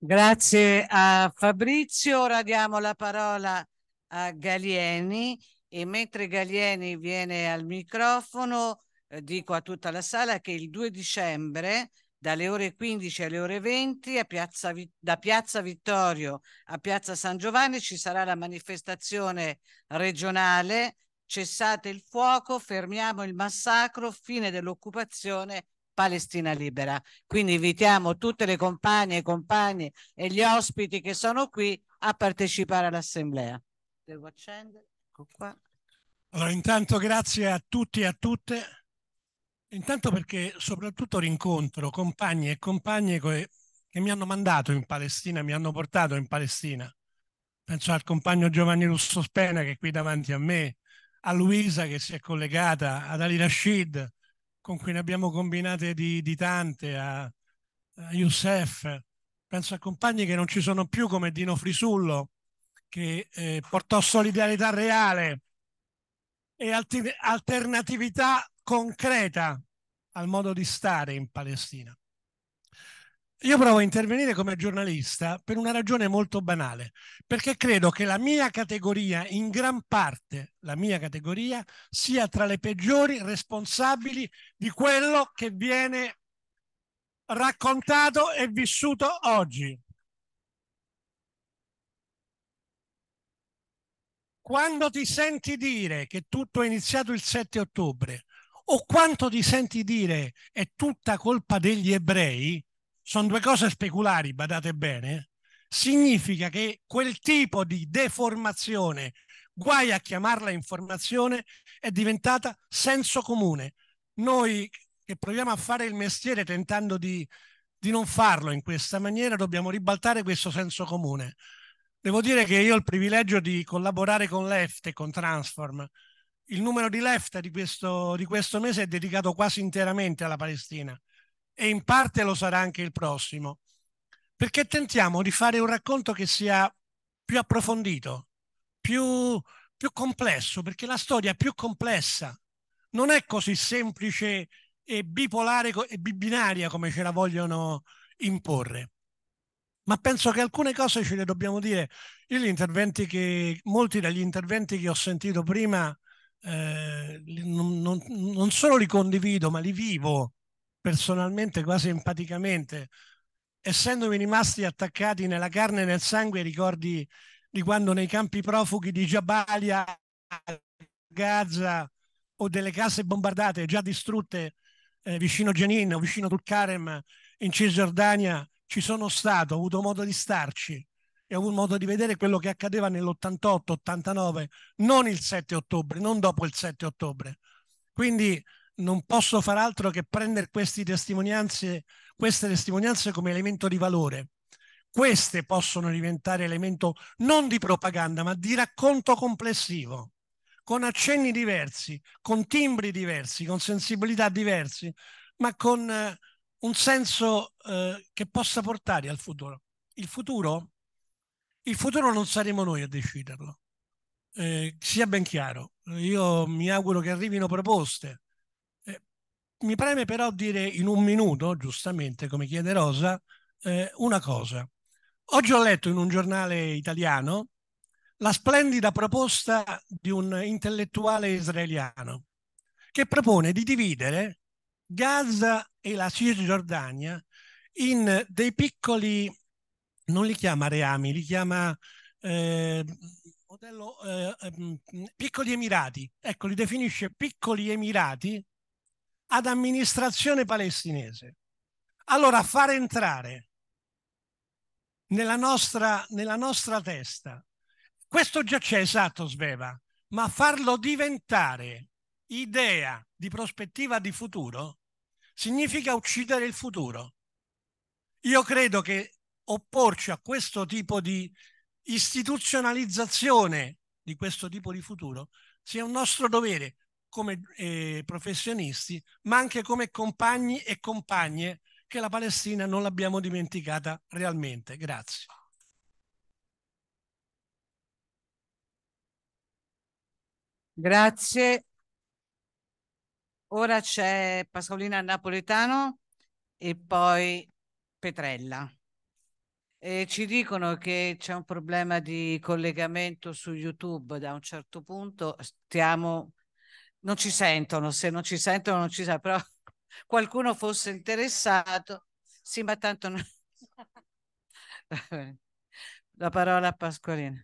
Grazie a Fabrizio. Ora diamo la parola a Galieni e mentre Galieni viene al microfono eh, dico a tutta la sala che il 2 dicembre dalle ore 15 alle ore 20 Piazza, da Piazza Vittorio a Piazza San Giovanni ci sarà la manifestazione regionale cessate il fuoco, fermiamo il massacro, fine dell'occupazione Palestina libera. Quindi invitiamo tutte le compagne e compagni e gli ospiti che sono qui a partecipare all'assemblea. Devo accendere, ecco qua. Allora intanto grazie a tutti e a tutte. Intanto perché soprattutto rincontro compagni e compagne che, mi hanno mandato in Palestina, mi hanno portato in Palestina. Penso al compagno Giovanni Russo Spena che è qui davanti a me, a Luisa che si è collegata, ad Ali Rashid con cui ne abbiamo combinate di, di tante, a, a Youssef. Penso a compagni che non ci sono più come Dino Frisullo che eh, portò solidarietà reale e alternatività concreta al modo di stare in Palestina. Io provo a intervenire come giornalista per una ragione molto banale, perché credo che la mia categoria, in gran parte la mia categoria, sia tra le peggiori responsabili di quello che viene raccontato e vissuto oggi. Quando ti senti dire che tutto è iniziato il 7 ottobre, o quanto ti senti dire è tutta colpa degli ebrei, sono due cose speculari, badate bene, significa che quel tipo di deformazione, guai a chiamarla informazione, è diventata senso comune. Noi che proviamo a fare il mestiere tentando di, di non farlo in questa maniera, dobbiamo ribaltare questo senso comune. Devo dire che io ho il privilegio di collaborare con Left e con Transform, il numero di left di questo, di questo mese è dedicato quasi interamente alla Palestina e in parte lo sarà anche il prossimo, perché tentiamo di fare un racconto che sia più approfondito, più, più complesso, perché la storia è più complessa, non è così semplice e bipolare e bibinaria come ce la vogliono imporre. Ma penso che alcune cose ce le dobbiamo dire. Io gli interventi che, molti degli interventi che ho sentito prima eh, non, non, non, solo li condivido, ma li vivo personalmente, quasi empaticamente, essendomi rimasti attaccati nella carne e nel sangue ricordi di quando nei campi profughi di Jabalia, Gaza o delle case bombardate già distrutte eh, vicino Jenin o vicino Tulkarem in Cisgiordania ci sono stato, ho avuto modo di starci e ho avuto modo di vedere quello che accadeva nell'88-89, non il 7 ottobre, non dopo il 7 ottobre. Quindi non posso far altro che prendere testimonianze, queste testimonianze come elemento di valore. Queste possono diventare elemento non di propaganda, ma di racconto complessivo, con accenni diversi, con timbri diversi, con sensibilità diversi, ma con eh, un senso eh, che possa portare al futuro. Il futuro il futuro non saremo noi a deciderlo. Eh, sia ben chiaro, io mi auguro che arrivino proposte. Eh, mi preme però dire in un minuto, giustamente come chiede Rosa, eh, una cosa. Oggi ho letto in un giornale italiano la splendida proposta di un intellettuale israeliano che propone di dividere Gaza e la Cisgiordania in dei piccoli non li chiama reami, li chiama eh, modello, eh, mm, piccoli emirati. Ecco, li definisce piccoli emirati ad amministrazione palestinese. Allora, far entrare nella nostra, nella nostra testa, questo già c'è esatto, Sveva, ma farlo diventare idea di prospettiva di futuro significa uccidere il futuro. Io credo che opporci a questo tipo di istituzionalizzazione di questo tipo di futuro sia un nostro dovere come eh, professionisti, ma anche come compagni e compagne che la Palestina non l'abbiamo dimenticata realmente. Grazie. Grazie. Ora c'è Pascolina Napoletano e poi Petrella. E ci dicono che c'è un problema di collegamento su YouTube da un certo punto. Stiamo... Non ci sentono, se non ci sentono non ci sa, però qualcuno fosse interessato. Sì, ma tanto non... La parola a Pasqualina.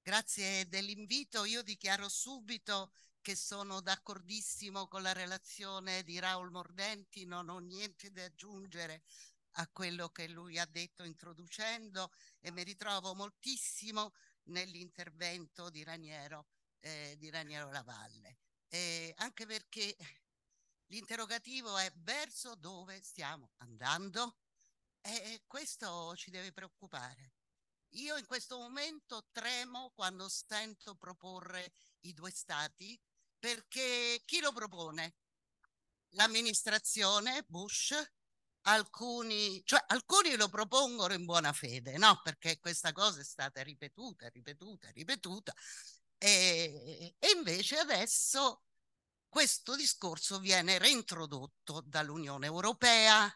Grazie dell'invito. Io dichiaro subito che sono d'accordissimo con la relazione di Raul Mordenti, non ho niente da aggiungere a quello che lui ha detto introducendo e mi ritrovo moltissimo nell'intervento di Raniero, eh, di Raniero Lavalle. Eh, anche perché l'interrogativo è verso dove stiamo andando e eh, questo ci deve preoccupare. Io in questo momento tremo quando sento proporre i due stati perché chi lo propone? L'amministrazione Bush alcuni, cioè alcuni lo propongono in buona fede, no? Perché questa cosa è stata ripetuta, ripetuta, ripetuta. E, e invece adesso questo discorso viene reintrodotto dall'Unione Europea.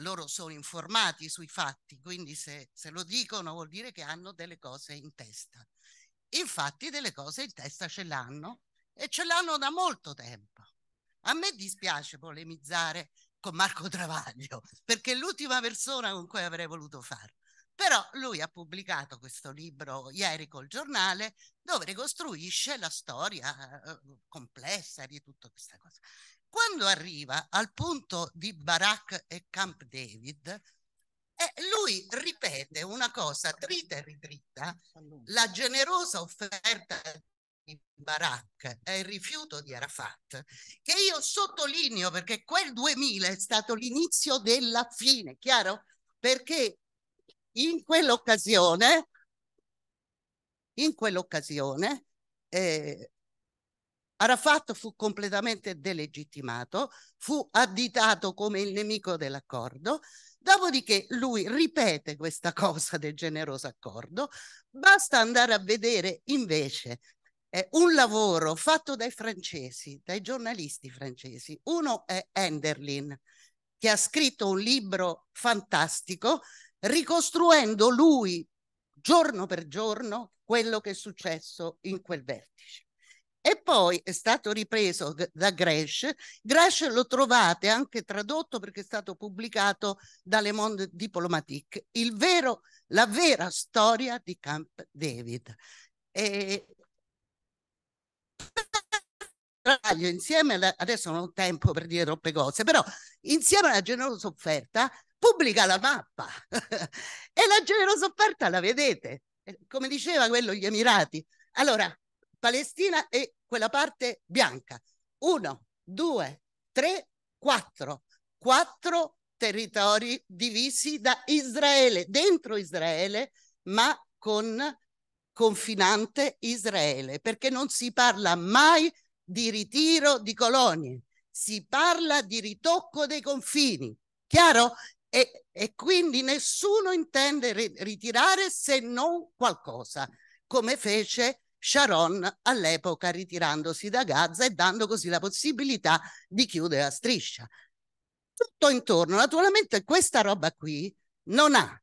Loro sono informati sui fatti, quindi se, se lo dicono vuol dire che hanno delle cose in testa. Infatti delle cose in testa ce l'hanno e ce l'hanno da molto tempo. A me dispiace polemizzare con Marco Travaglio, perché è l'ultima persona con cui avrei voluto farlo. Però lui ha pubblicato questo libro ieri col giornale dove ricostruisce la storia eh, complessa di tutta questa cosa. Quando arriva al punto di Barack e Camp David, eh, lui ripete una cosa trita e ritrita, la generosa offerta Barak è il rifiuto di Arafat, che io sottolineo perché quel 2000 è stato l'inizio della fine, chiaro? Perché in quell'occasione, in quell'occasione, eh, Arafat fu completamente delegittimato, fu additato come il nemico dell'accordo, dopodiché lui ripete questa cosa del generoso accordo, basta andare a vedere invece è un lavoro fatto dai francesi, dai giornalisti francesi. Uno è Enderlin, che ha scritto un libro fantastico ricostruendo lui giorno per giorno quello che è successo in quel vertice. E poi è stato ripreso da Gresh. Gresh lo trovate anche tradotto perché è stato pubblicato da Le Monde Diplomatique, il vero, la vera storia di Camp David. E Travaglio insieme, alla, adesso non ho tempo per dire troppe cose, però insieme alla generosa offerta pubblica la mappa e la generosa offerta la vedete, eh, come diceva quello gli Emirati. Allora, Palestina e quella parte bianca. Uno, due, tre, quattro. Quattro territori divisi da Israele, dentro Israele, ma con confinante Israele, perché non si parla mai di di ritiro di colonie, si parla di ritocco dei confini, chiaro? E, e quindi nessuno intende ritirare se non qualcosa, come fece Sharon all'epoca ritirandosi da Gaza e dando così la possibilità di chiudere la striscia. Tutto intorno, naturalmente questa roba qui non ha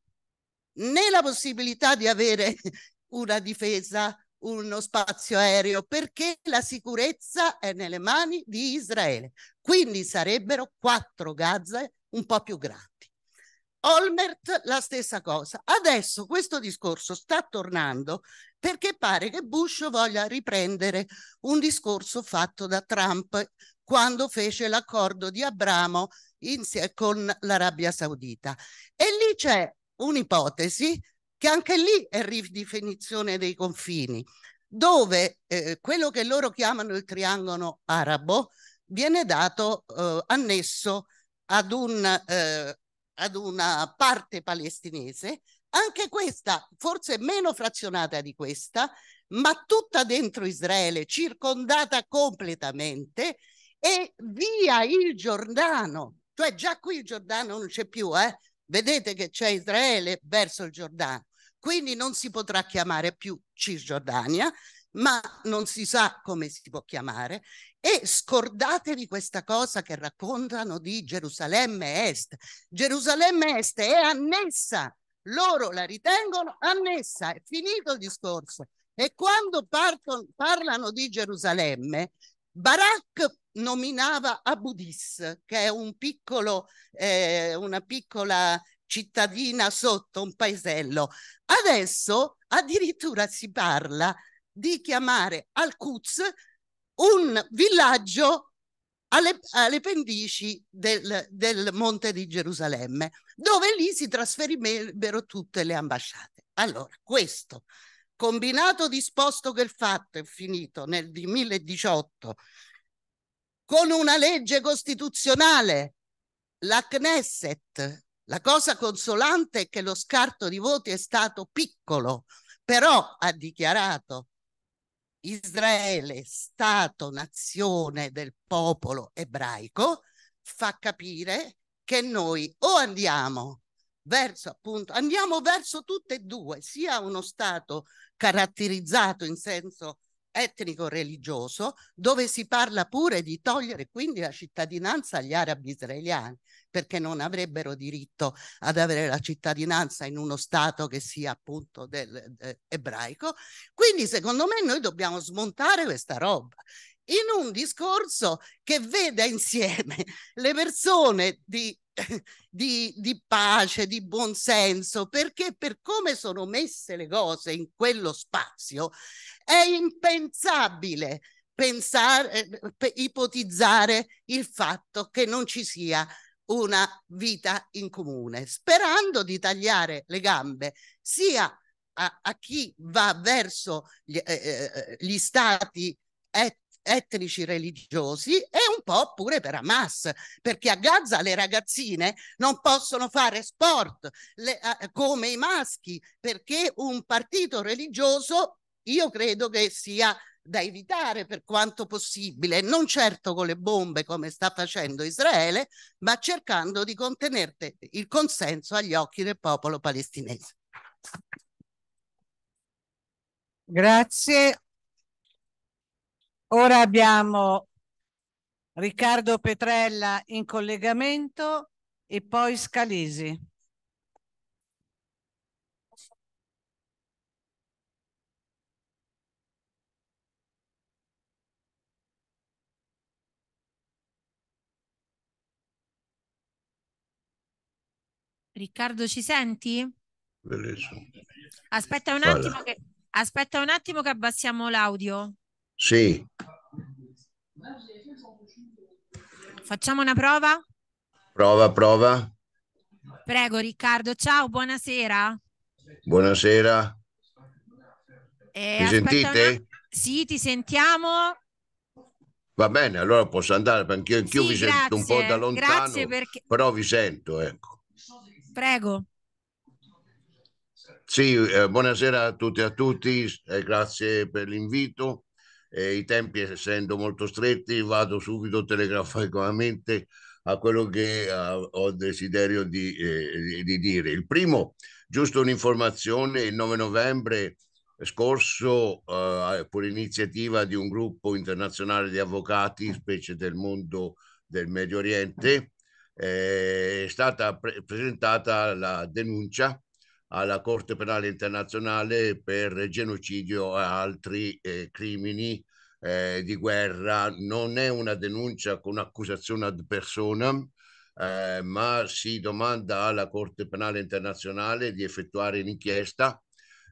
né la possibilità di avere una difesa uno spazio aereo perché la sicurezza è nelle mani di Israele. Quindi sarebbero quattro Gaza un po' più grandi. Olmert la stessa cosa. Adesso questo discorso sta tornando perché pare che Bush voglia riprendere un discorso fatto da Trump quando fece l'accordo di Abramo in, con l'Arabia Saudita. E lì c'è un'ipotesi che anche lì è ridefinizione dei confini, dove eh, quello che loro chiamano il triangolo arabo viene dato eh, annesso ad, un, eh, ad una parte palestinese, anche questa forse meno frazionata di questa, ma tutta dentro Israele, circondata completamente, e via il Giordano, cioè già qui il Giordano non c'è più, eh? vedete che c'è Israele verso il Giordano, quindi non si potrà chiamare più Cisgiordania, ma non si sa come si può chiamare. E scordatevi questa cosa che raccontano di Gerusalemme Est. Gerusalemme Est è annessa, loro la ritengono annessa, è finito il discorso. E quando partono, parlano di Gerusalemme, Barak nominava Abudis, che è un piccolo, eh, una piccola cittadina sotto un paesello. Adesso addirittura si parla di chiamare al CUZ un villaggio alle, alle pendici del, del, Monte di Gerusalemme, dove lì si trasferirebbero tutte le ambasciate. Allora, questo combinato disposto che il fatto è finito nel 2018 con una legge costituzionale, la Knesset, la cosa consolante è che lo scarto di voti è stato piccolo, però ha dichiarato Israele, Stato, nazione del popolo ebraico, fa capire che noi o andiamo verso appunto andiamo verso tutte e due sia uno stato caratterizzato in senso etnico-religioso, dove si parla pure di togliere quindi la cittadinanza agli arabi israeliani, perché non avrebbero diritto ad avere la cittadinanza in uno Stato che sia appunto del, del ebraico. Quindi secondo me noi dobbiamo smontare questa roba in un discorso che veda insieme le persone di, di, di pace, di buonsenso, perché per come sono messe le cose in quello spazio è impensabile pensare, eh, ipotizzare il fatto che non ci sia una vita in comune, sperando di tagliare le gambe sia a, a chi va verso gli, eh, eh, eh gli stati et etnici religiosi e un po' pure per Hamas, perché a Gaza le ragazzine non possono fare sport le, eh, come i maschi, perché un partito religioso io credo che sia da evitare per quanto possibile, non certo con le bombe come sta facendo Israele, ma cercando di contenere il consenso agli occhi del popolo palestinese. Grazie. Ora abbiamo Riccardo Petrella in collegamento e poi Scalisi. Riccardo, ci senti? Bellissimo. Aspetta un attimo, che, aspetta un attimo che abbassiamo l'audio. Sì. Facciamo una prova? Prova, prova. Prego Riccardo, ciao, buonasera. Buonasera. Eh, Mi sentite? Una... Sì, ti sentiamo. Va bene, allora posso andare perché anch'io sì, vi grazie, sento un po' da lontano, perché... però vi sento, ecco. Prego. Sì, eh, buonasera a tutti e a tutti, eh, grazie per l'invito eh, i tempi essendo molto stretti vado subito telegraficamente a quello che uh, ho desiderio di, eh, di, dire. Il primo, giusto un'informazione, il 9 novembre scorso, uh, eh, per iniziativa di un gruppo internazionale di avvocati, specie del mondo del Medio Oriente, eh, è stata pre- presentata la denuncia alla Corte Penale Internazionale per genocidio e altri eh, crimini eh, di guerra. Non è una denuncia con accusazione ad personam, eh, ma si domanda alla Corte Penale Internazionale di effettuare un'inchiesta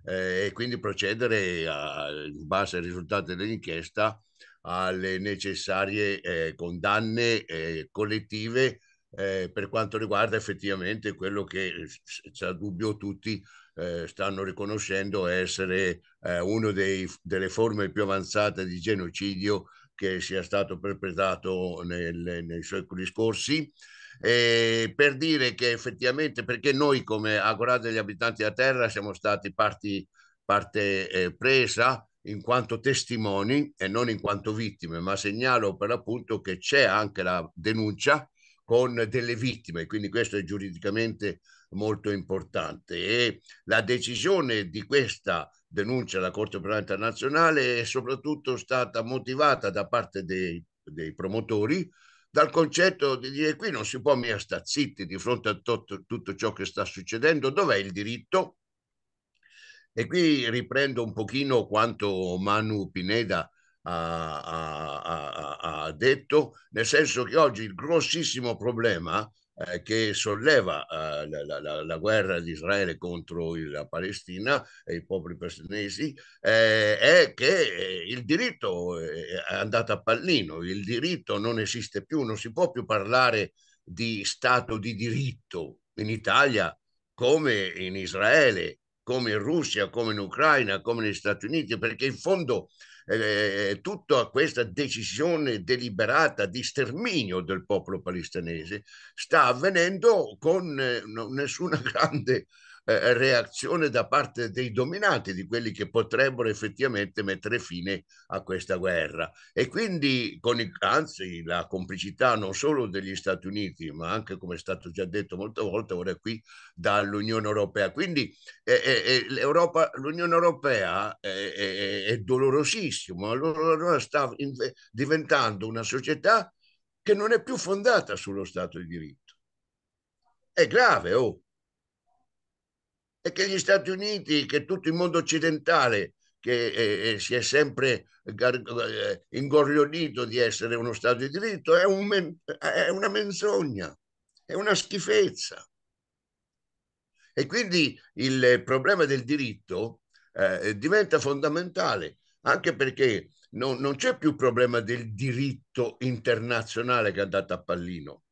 eh, e quindi procedere a, in base ai risultati dell'inchiesta alle necessarie eh, condanne eh, collettive eh, per quanto riguarda effettivamente quello che eh, senza dubbio tutti eh, stanno riconoscendo essere eh, una delle forme più avanzate di genocidio che sia stato perpetrato nel, nei secoli scorsi. Eh, per dire che effettivamente, perché noi come Agora degli abitanti della Terra siamo stati parti, parte eh, presa in quanto testimoni e non in quanto vittime, ma segnalo per l'appunto che c'è anche la denuncia con delle vittime, quindi questo è giuridicamente molto importante e la decisione di questa denuncia alla Corte Penale Internazionale è soprattutto stata motivata da parte dei, dei promotori dal concetto di dire qui non si può mica stare zitti di fronte a tutto, tutto ciò che sta succedendo, dov'è il diritto? E qui riprendo un pochino quanto Manu Pineda ha, ha, ha detto, nel senso che oggi il grossissimo problema eh, che solleva eh, la, la, la, guerra di Israele contro la Palestina e i popoli palestinesi eh, è che eh, il diritto eh, è andato a pallino, il diritto non esiste più, non si può più parlare di Stato di diritto in Italia come in Israele, come in Russia, come in Ucraina, come negli Stati Uniti, perché in fondo eh, eh, eh, tutta questa decisione deliberata di sterminio del popolo palestinese sta avvenendo con nessuna grande eh, eh, reazione da parte dei dominanti, di quelli che potrebbero effettivamente mettere fine a questa guerra. E quindi, con il, anzi, la complicità non solo degli Stati Uniti, ma anche, come è stato già detto molte volte, ora qui dall'Unione Europea. Quindi eh, eh, eh l'Unione Europea è, è, è dolorosissima, allora sta in, diventando una società che non è più fondata sullo Stato di diritto. È grave, oh e che gli Stati Uniti, che tutto il mondo occidentale, che eh, eh si è sempre eh, ingorlionito di essere uno Stato di diritto, è, un men- è una menzogna, è una schifezza. E quindi il problema del diritto eh, diventa fondamentale, anche perché non, non, c'è più il problema del diritto internazionale che è andato a pallino.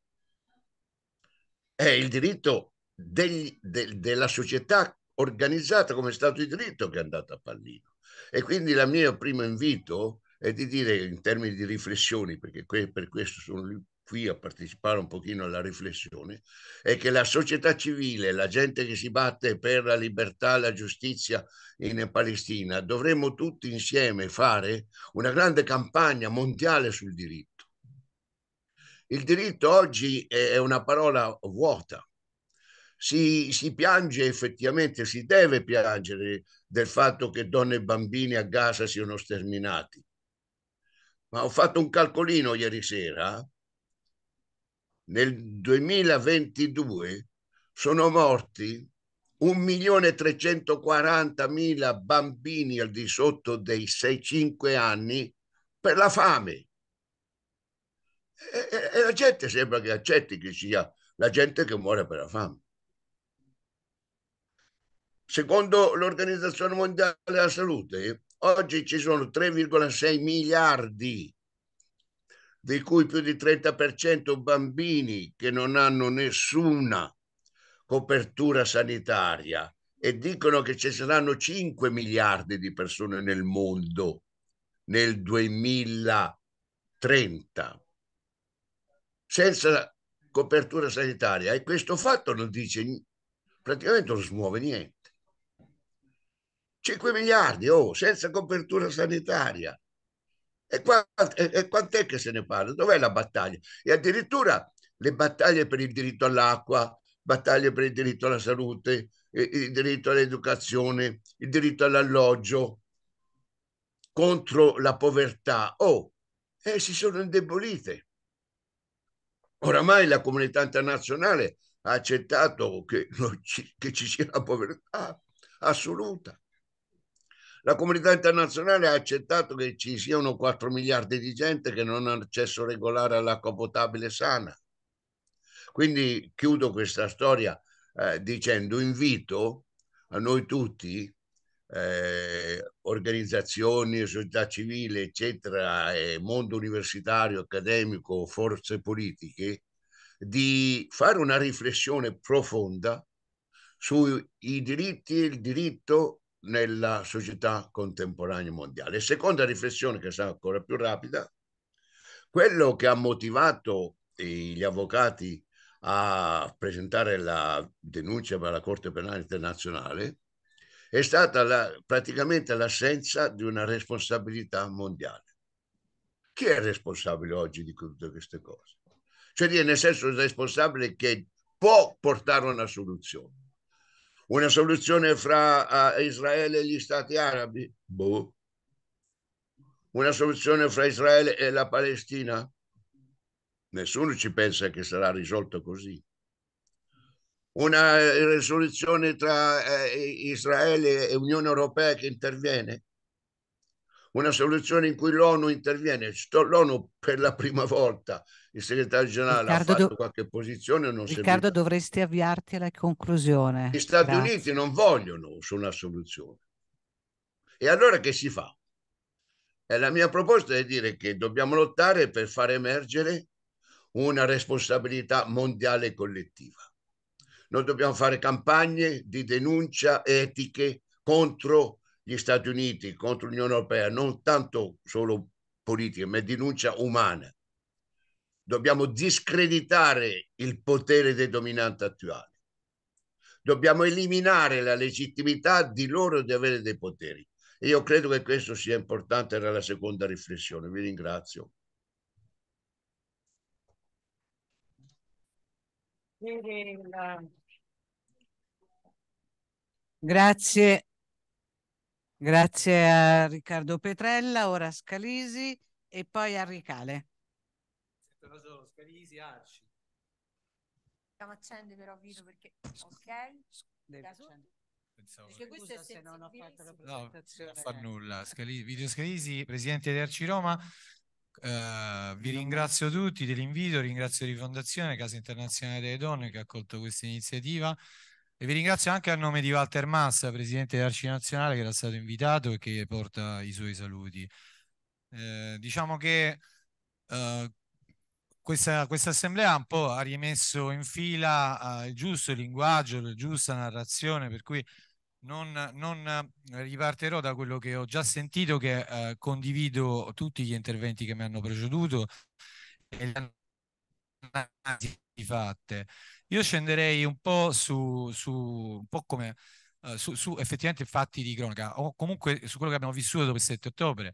È il diritto degli, de, della società organizzata come Stato di diritto che è andata a pallino. E quindi il mio primo invito è di dire in termini di riflessioni, perché que, per questo sono qui a partecipare un pochino alla riflessione, è che la società civile, la gente che si batte per la libertà la giustizia in Palestina, dovremmo tutti insieme fare una grande campagna mondiale sul diritto. Il diritto oggi è una parola vuota, si, si, piange effettivamente, si deve piangere del fatto che donne e bambini a Gaza siano sterminati. Ma ho fatto un calcolino ieri sera. Nel 2022 sono morti 1.340.000 bambini al di sotto dei 6-5 anni per la fame. E, e, e la gente sembra che accetti che sia la gente che muore per la fame. Secondo l'Organizzazione Mondiale della Salute, oggi ci sono 3,6 miliardi, di cui più di 30% bambini che non hanno nessuna copertura sanitaria e dicono che ci saranno 5 miliardi di persone nel mondo nel 2030 senza copertura sanitaria e questo fatto non dice praticamente non smuove niente 5 miliardi, oh, senza copertura sanitaria. E, qua, e, quant'è che se ne parla? Dov'è la battaglia? E addirittura le battaglie per il diritto all'acqua, battaglie per il diritto alla salute, il diritto all'educazione, il diritto all'alloggio, contro la povertà. Oh, e si sono indebolite. Oramai la comunità internazionale ha accettato che, che ci sia la povertà assoluta. La comunità internazionale ha accettato che ci siano 4 miliardi di gente che non hanno accesso regolare all'acqua potabile sana. Quindi chiudo questa storia eh, dicendo invito a noi tutti, eh, organizzazioni, società civile, eccetera, eh, mondo universitario, accademico, forze politiche, di fare una riflessione profonda sui diritti e il diritto nella società contemporanea mondiale. Seconda riflessione, che sarà ancora più rapida, quello che ha motivato eh, gli avvocati a presentare la denuncia per la Corte Penale Internazionale è stata la, praticamente l'assenza di una responsabilità mondiale. Chi è responsabile oggi di tutte queste cose? Cioè, nel senso responsabile che può portare a una soluzione una soluzione fra uh, Israele e gli Stati Arabi? Boh. Una soluzione fra Israele e la Palestina? Nessuno ci pensa che sarà risolto così. Una eh, risoluzione tra eh, Israele e Unione Europea che interviene? una soluzione in cui l'ONU interviene. L'ONU per la prima volta, il segretario generale Riccardo ha fatto qualche posizione. Non Riccardo, dovresti avviarti alla conclusione. Gli Stati Grazie. Uniti non vogliono su una soluzione. E allora che si fa? E la mia proposta è dire che dobbiamo lottare per far emergere una responsabilità mondiale collettiva. Noi dobbiamo fare campagne di denuncia etiche contro gli Stati Uniti contro l'Unione Europea non tanto solo politica, ma denuncia umana. Dobbiamo discreditare il potere dei dominanti attuali. Dobbiamo eliminare la legittimità di loro di avere dei poteri. E io credo che questo sia importante era la seconda riflessione. Vi ringrazio. Eh, Grazie Grazie a Riccardo Petrella, ora a Scalisi e poi a Ricale. Scalisi, Arci. Stiamo accendendo però Vito perché ok. Devi Pensavo perché questo è se non ho fatto la presentazione. No, non fa nulla. Scalisi, Vito Scalisi, presidente di Arci Roma. Uh, vi ringrazio tutti dell'invito, ringrazio Rifondazione, Casa Internazionale delle Donne che ha accolto questa iniziativa. E vi ringrazio anche a nome di Walter Massa, presidente dell'Arci Nazionale, che era stato invitato e che porta i suoi saluti. Eh, diciamo che eh, questa, questa, assemblea un po' ha rimesso in fila eh, il giusto linguaggio, la giusta narrazione, per cui non, non riparterò da quello che ho già sentito, che eh, condivido tutti gli interventi che mi hanno preceduto e le analisi fatte. Io scenderei un po' su, su un po' come uh, su, su, effettivamente fatti di cronaca o comunque su quello che abbiamo vissuto dopo il 7 ottobre.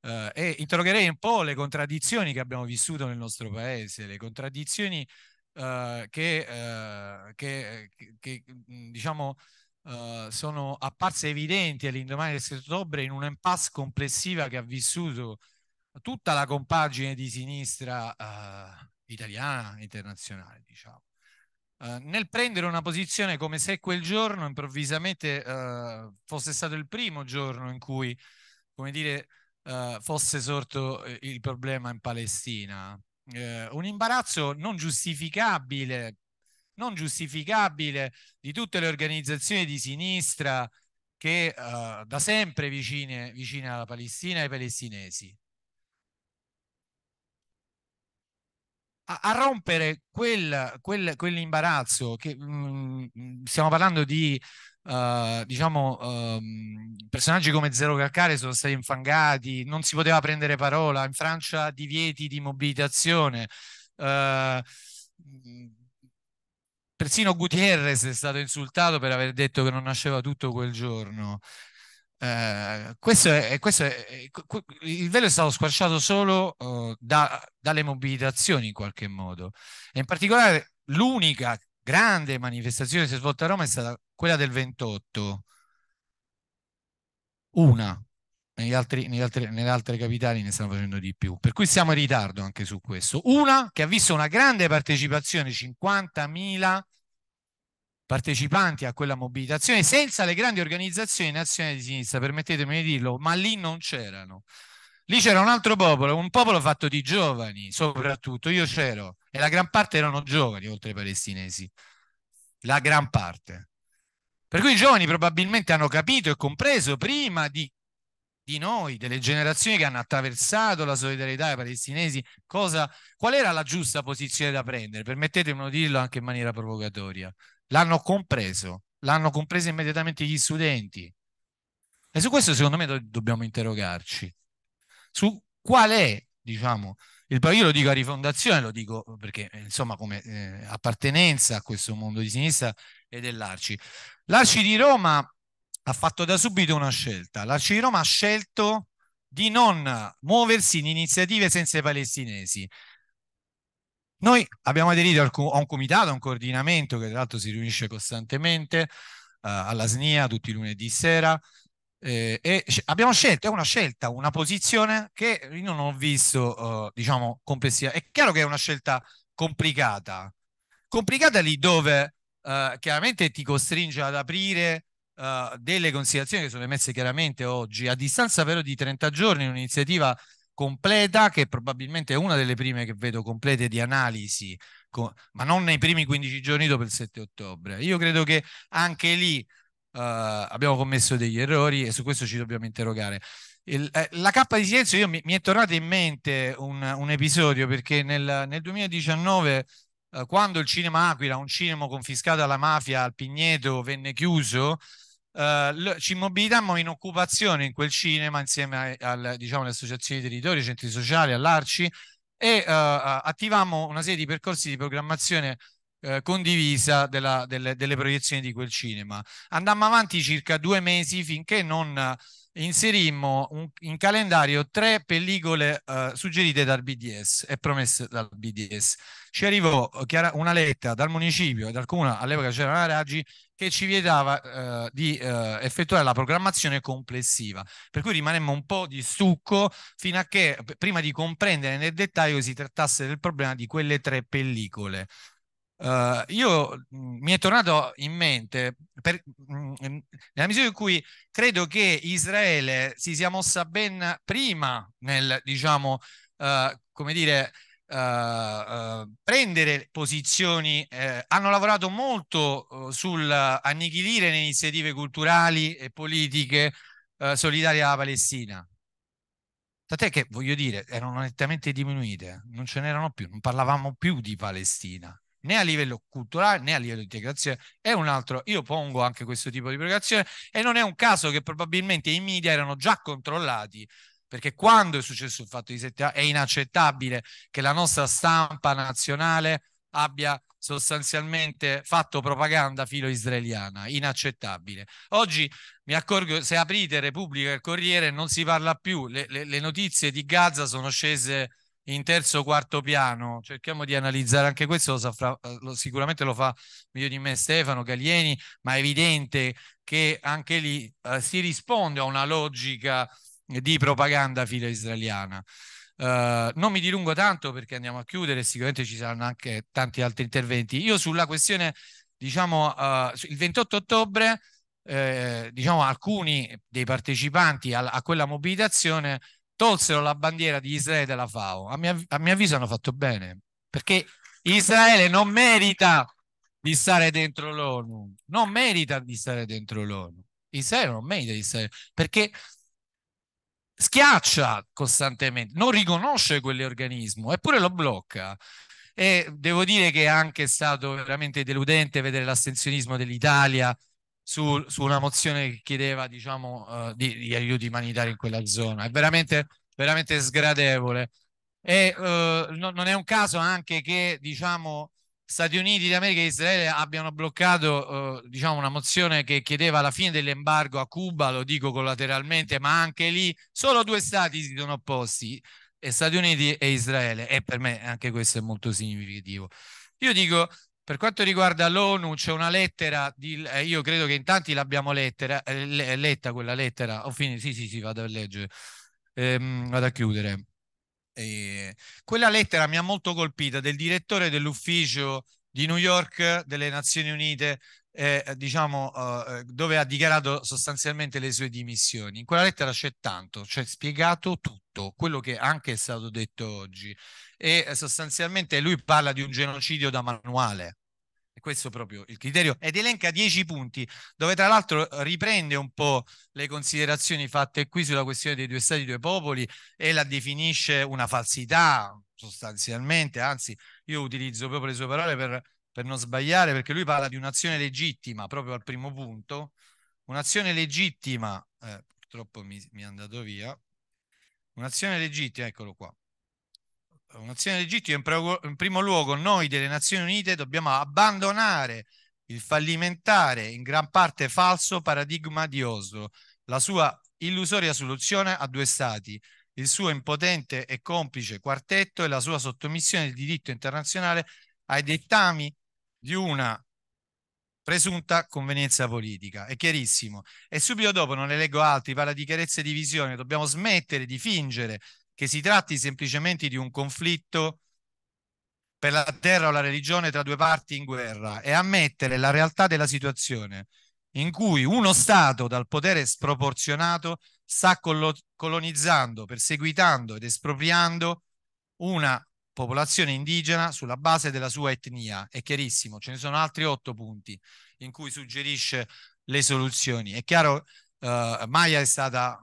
Uh, e interrogherei un po' le contraddizioni che abbiamo vissuto nel nostro paese, le contraddizioni uh, che, che, che, che, mm, diciamo Uh, sono apparse evidenti all'indomani del 7 ottobre in un'impasse complessiva che ha vissuto tutta la compagine di sinistra uh, italiana, internazionale, diciamo. Eh, nel prendere una posizione come se quel giorno improvvisamente eh, fosse stato il primo giorno in cui, come dire, eh, fosse sorto eh, il problema in Palestina. Eh, un imbarazzo non giustificabile, non giustificabile di tutte le organizzazioni di sinistra che da sempre vicine, vicine alla Palestina e ai palestinesi. a, a rompere quel, quel, quell'imbarazzo che mh, mm, mm, stiamo parlando di Uh, diciamo, uh, personaggi come Zero Calcare sono stati infangati, non si poteva prendere parola, in Francia divieti di mobilitazione. Uh, persino Gutierrez è stato insultato per aver detto che non nasceva tutto quel giorno. Eh, questo è, questo è, il velo è stato squarciato solo uh, da, dalle mobilitazioni in qualche modo e in particolare l'unica grande manifestazione che si è svolta a Roma è stata quella del 28 una negli altri, negli altri, nelle altre capitali ne stanno facendo di più per cui siamo in ritardo anche su questo una che ha visto una grande partecipazione 50.000 partecipanti a quella mobilitazione, senza le grandi organizzazioni nazionali di sinistra, permettetemi di dirlo, ma lì non c'erano. Lì c'era un altro popolo, un popolo fatto di giovani, soprattutto io c'ero, e la gran parte erano giovani, oltre ai palestinesi, la gran parte. Per cui i giovani probabilmente hanno capito e compreso prima di, di noi, delle generazioni che hanno attraversato la solidarietà ai palestinesi, cosa, qual era la giusta posizione da prendere, permettetemi di dirlo anche in maniera provocatoria l'hanno compreso, l'hanno compreso immediatamente gli studenti. E su questo secondo me do- dobbiamo interrogarci. Su qual è, diciamo, il, io lo dico a rifondazione, lo dico perché insomma come eh, appartenenza a questo mondo di sinistra e dell'Arci. L'Arci di Roma ha fatto da subito una scelta. L'Arci di Roma ha scelto di non muoversi in iniziative senza i palestinesi. Noi abbiamo aderito a un comitato, a un coordinamento che tra l'altro si riunisce costantemente eh, alla SNIA tutti i lunedì sera eh, e abbiamo scelto, è una scelta, una posizione che io non ho visto, eh, diciamo, complessiva. È chiaro che è una scelta complicata, complicata lì dove eh, chiaramente ti costringe ad aprire eh, delle considerazioni che sono emesse chiaramente oggi, a distanza però di 30 giorni, un'iniziativa completa, che probabilmente è una delle prime che vedo complete di analisi, co- ma non nei primi 15 giorni dopo il 7 ottobre. Io credo che anche lì uh, abbiamo commesso degli errori e su questo ci dobbiamo interrogare. Il, eh, la cappa di silenzio, io mi, mi, è tornato in mente un, un episodio perché nel, nel 2019 eh, quando il cinema Aquila, un cinema confiscato alla mafia al Pigneto, venne chiuso, Uh, ci mobilitammo in occupazione in quel cinema insieme diciamo, alle diciamo, associazioni di territori, ai centri sociali, all'Arci e uh, attivammo una serie di percorsi di programmazione uh, condivisa della, delle, delle, proiezioni di quel cinema. Andammo avanti circa due mesi finché non inserimmo un, in calendario tre pellicole suggerite dal BDS e promesse dal BDS. Ci arrivò chiara, una lettera dal municipio e dal comune, all'epoca c'era la Raggi, che ci vietava eh, di eh, effettuare la programmazione complessiva. Per cui rimanemmo un po' di stucco fino a che, prima di comprendere nel dettaglio, si trattasse del problema di quelle tre pellicole. Uh, io mm, mi è tornato in mente per, mh, mm, mm, nella misura in cui credo che Israele si sia mossa ben prima nel diciamo uh, come dire eh, eh, prendere posizioni, eh, hanno lavorato molto eh, sul annichilire le iniziative culturali e politiche eh, solidarie alla Palestina. Tant'è che, voglio dire, erano nettamente diminuite, non ce n'erano più, non parlavamo più di Palestina, né a livello culturale né a livello di integrazione. È un altro, io pongo anche questo tipo di preoccupazione e non è un caso che probabilmente i media erano già controllati perché quando è successo il fatto di settimana è inaccettabile che la nostra stampa nazionale abbia sostanzialmente fatto propaganda filo israeliana, inaccettabile. Oggi mi accorgo, se aprite Repubblica e Corriere non si parla più, le, le, le, notizie di Gaza sono scese in terzo o quarto piano, cerchiamo di analizzare anche questo, lo sa, eh, lo, sicuramente lo fa meglio di me Stefano Galieni, ma è evidente che anche lì eh, si risponde a una logica di propaganda filo israeliana. Uh, non mi dilungo tanto perché andiamo a chiudere, sicuramente ci saranno anche tanti altri interventi. Io sulla questione, diciamo, uh, il 28 ottobre, eh, diciamo, alcuni dei partecipanti a, a, quella mobilitazione tolsero la bandiera di Israele della FAO. A, mia, a mio avviso hanno fatto bene, perché Israele non merita di stare dentro l'ONU, non merita di stare dentro l'ONU. Israele non merita di stare, perché schiaccia costantemente, non riconosce quell'organismo, eppure lo blocca. E devo dire che è anche stato veramente deludente vedere l'astensionismo dell'Italia su, su una mozione che chiedeva diciamo, uh, di, di, aiuti umanitari in quella zona. È veramente, veramente sgradevole. E uh, no, non è un caso anche che diciamo, Stati Uniti d'America e Israele abbiano bloccato eh, diciamo una mozione che chiedeva la fine dell'embargo a Cuba, lo dico collateralmente, ma anche lì solo due stati si sono opposti, eh, Stati Uniti e Israele, e per me anche questo è molto significativo. Io dico, per quanto riguarda l'ONU, c'è una lettera, di, eh, io credo che in tanti l'abbiamo lettera, eh, letta quella lettera, ho finito, sì sì sì, vado a leggere, ehm, vado a chiudere. E quella lettera mi ha molto colpita del direttore dell'ufficio di New York delle Nazioni Unite, eh, diciamo, eh, eh, dove ha dichiarato sostanzialmente le sue dimissioni. In quella lettera c'è tanto, c'è spiegato tutto, quello che anche è stato detto oggi. E eh, sostanzialmente lui parla di un genocidio da manuale e questo è proprio il criterio. Ed elenca 10 punti, dove tra l'altro eh, riprende un po' le considerazioni fatte qui sulla questione dei due stati, due popoli e la definisce una falsità sostanzialmente. Anzi, io utilizzo proprio le sue parole per, per non sbagliare, perché lui parla di un'azione legittima proprio al primo punto. Un'azione legittima, eh, purtroppo mi, mi è andato via. Un'azione legittima, eccolo qua un'azione legittima, in, pre- in primo luogo noi delle Nazioni Unite dobbiamo abbandonare il fallimentare, in gran parte falso, paradigma di Oslo, la sua illusoria soluzione a due stati, il suo impotente e complice quartetto e la sua sottomissione del diritto internazionale ai dettami di una presunta convenienza politica. È chiarissimo. E subito dopo, non ne leggo altri, parla di chiarezza e divisione dobbiamo smettere di fingere che si tratti semplicemente di un conflitto per la terra o la religione tra due parti in guerra e ammettere la realtà della situazione in cui uno Stato dal potere sproporzionato sta colonizzando, perseguitando ed espropriando una popolazione indigena sulla base della sua etnia. È chiarissimo, ce ne sono altri otto punti in cui suggerisce le soluzioni. È chiaro Uh, Maya è stata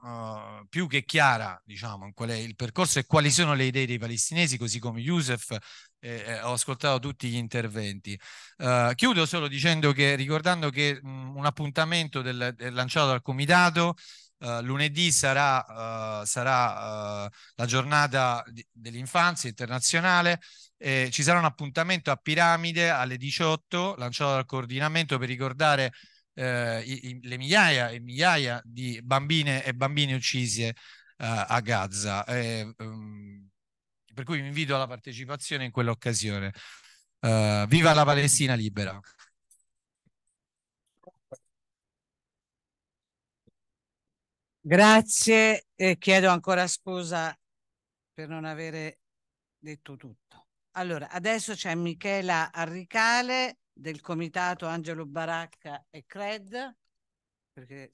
uh, più che chiara, diciamo, in qual è il percorso e quali sono le idee dei palestinesi, così come Youssef. Eh, eh, ho ascoltato tutti gli interventi. Uh, chiudo solo dicendo che, ricordando che mh, un appuntamento del, del lanciato dal comitato Uh, lunedì sarà, uh, sarà uh, la giornata di, dell'infanzia internazionale. Eh, ci sarà un appuntamento a Piramide alle 18, lanciato dal coordinamento per ricordare eh, i, i, le migliaia e migliaia di bambine e bambini uccise eh, a Gaza. E, um, per cui vi invito alla partecipazione in quell'occasione. Uh, viva la Palestina libera! Grazie e chiedo ancora scusa per non avere detto tutto. Allora, adesso c'è Michela Arricale del comitato Angelo Baracca e CRED, perché,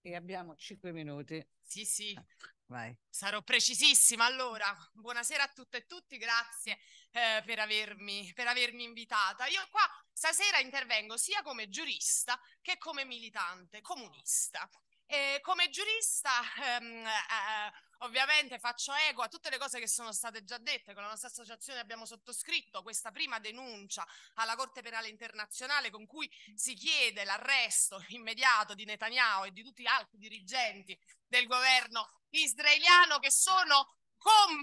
e abbiamo cinque minuti. Sì, sì. Ah, vai. Sarò precisissima. Allora, buonasera a tutte e tutti, grazie eh, per, avermi, per avermi invitata. Io qua stasera intervengo sia come giurista che come militante comunista. Eh, come giurista ehm, eh, Ovviamente faccio eco a tutte le cose che sono state già dette, con la nostra associazione abbiamo sottoscritto questa prima denuncia alla Corte Penale Internazionale con cui si chiede l'arresto immediato di Netanyahu e di tutti gli altri dirigenti del governo israeliano che sono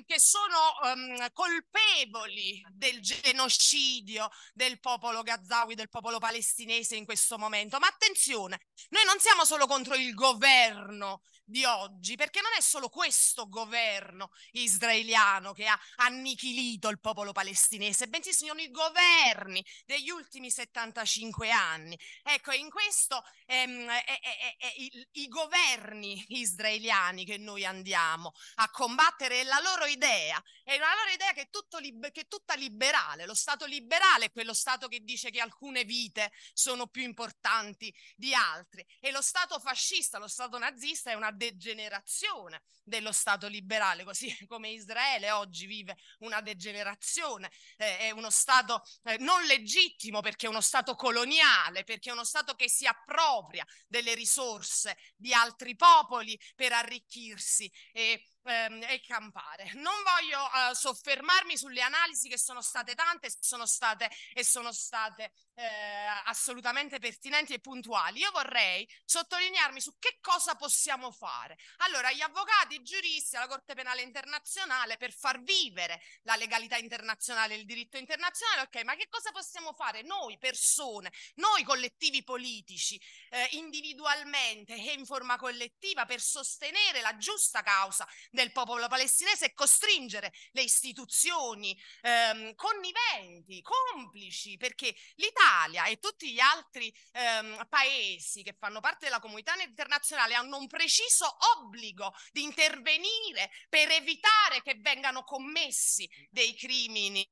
che sono um, colpevoli del genocidio del popolo gazzawi, del popolo palestinese in questo momento. Ma attenzione, noi non siamo solo contro il governo di oggi, perché non è solo questo governo israeliano che ha annichilito il popolo palestinese, bensì sono i governi degli ultimi 75 anni. Ecco, in questo ehm, è, è, è, i, i governi israeliani che noi andiamo a combattere è la loro idea, è una loro idea che, liber- che è tutta liberale, lo Stato liberale è quello Stato che dice che alcune vite sono più importanti di altre e lo Stato fascista, lo Stato nazista è una degenerazione dello Stato liberale, così come Israele oggi vive una degenerazione, eh, è uno Stato eh, non legittimo perché è uno Stato coloniale, perché è uno Stato che si appropria delle risorse di altri popoli per arricchirsi e Ehm, e campare. Non voglio eh, soffermarmi sulle analisi che sono state tante sono state, e sono state eh, assolutamente pertinenti e puntuali. Io vorrei sottolinearmi su che cosa possiamo fare. Allora, gli avvocati, i giuristi, la Corte Penale Internazionale per far vivere la legalità internazionale e il diritto internazionale, ok, ma che cosa possiamo fare noi persone, noi collettivi politici, eh, individualmente e in forma collettiva per sostenere la giusta causa del popolo palestinese e costringere le istituzioni ehm, conniventi, complici, perché l'Italia e tutti gli altri ehm, paesi che fanno parte della comunità internazionale hanno un preciso obbligo di intervenire per evitare che vengano commessi dei crimini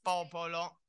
popolo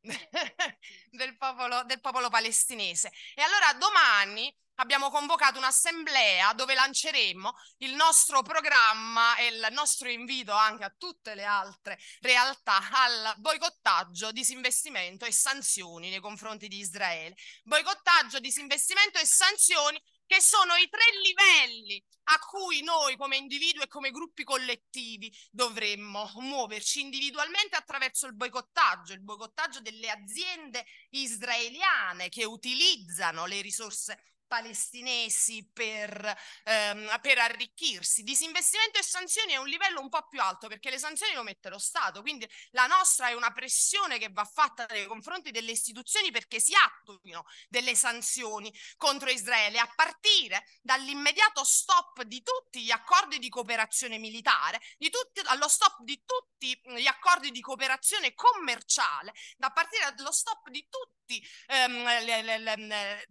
del, popolo, del popolo palestinese. E allora domani abbiamo convocato un'assemblea dove lanceremo il nostro programma e il nostro invito anche a tutte le altre realtà al boicottaggio, disinvestimento e sanzioni nei confronti di Israele. Boicottaggio, disinvestimento e sanzioni che sono i tre livelli a cui noi come individui e come gruppi collettivi dovremmo muoverci individualmente attraverso il boicottaggio, il boicottaggio delle aziende israeliane che utilizzano le risorse palestinesi per, ehm, per, arricchirsi. Disinvestimento e sanzioni è un livello un po' più alto perché le sanzioni lo mette lo Stato, quindi la nostra è una pressione che va fatta nei confronti delle istituzioni perché si attuino delle sanzioni contro Israele, a partire dall'immediato stop di tutti gli accordi di cooperazione militare, di tutti, allo stop di tutti gli accordi di cooperazione commerciale, da partire dallo stop di tutti ehm, le, le, le,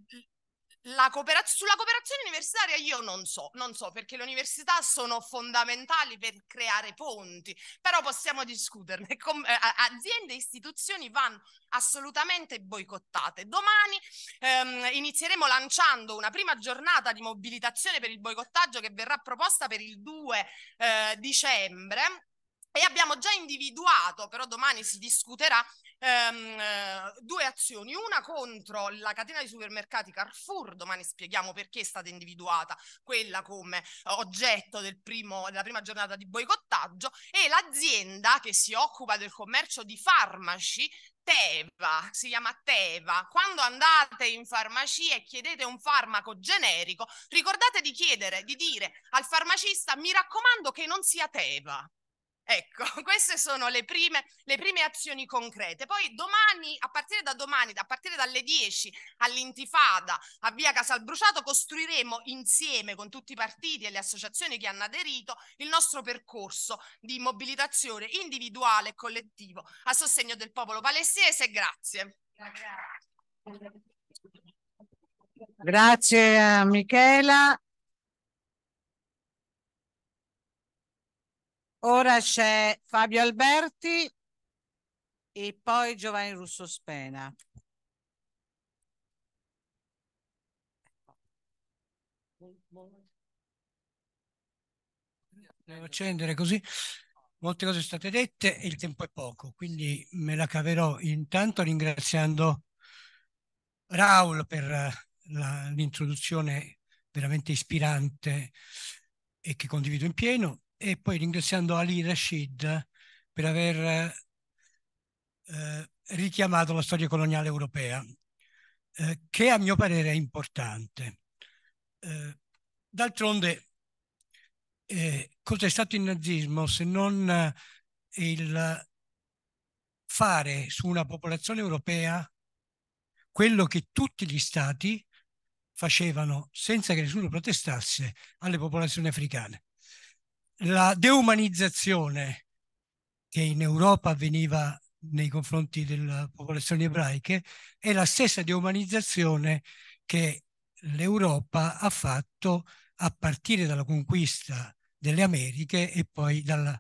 Cooperaz- sulla cooperazione universitaria io non so, non so perché le università sono fondamentali per creare ponti, però possiamo discuterne. Com- eh, aziende e istituzioni vanno assolutamente boicottate. Domani ehm, inizieremo lanciando una prima giornata di mobilitazione per il boicottaggio che verrà proposta per il 2 eh, dicembre e abbiamo già individuato, però domani si discuterà, ehm, eh, due azioni, una contro la catena di supermercati Carrefour, domani spieghiamo perché è stata individuata quella come eh, oggetto del primo, della prima giornata di boicottaggio, e l'azienda che si occupa del commercio di farmaci Teva, si chiama Teva. Quando andate in farmacia e chiedete un farmaco generico, ricordate di chiedere, di dire al farmacista mi raccomando che non sia Teva. Ecco, queste sono le prime, le prime azioni concrete. Poi domani, a partire da domani, a partire dalle 10 all'Intifada a via Casalbruciato, costruiremo insieme con tutti i partiti e le associazioni che hanno aderito il nostro percorso di mobilitazione individuale e collettivo a sostegno del popolo palestinese. Grazie. Grazie a eh, Michela. Ora c'è Fabio Alberti e poi Giovanni Russo Spena. Devo accendere così. Molte cose sono state dette e il tempo è poco, quindi me la caverò intanto ringraziando Raul per eh, l'introduzione veramente ispirante e che condivido in pieno e poi ringraziando Ali Rashid per aver eh, richiamato la storia coloniale europea, eh, che a mio parere è importante. Eh, d'altronde, eh, cos'è stato il nazismo se non il fare su una popolazione europea quello che tutti gli stati facevano senza che nessuno protestasse alle popolazioni africane la deumanizzazione che in Europa avveniva nei confronti delle popolazioni ebraiche è la stessa deumanizzazione che l'Europa ha fatto a partire dalla conquista delle Americhe e poi dalla,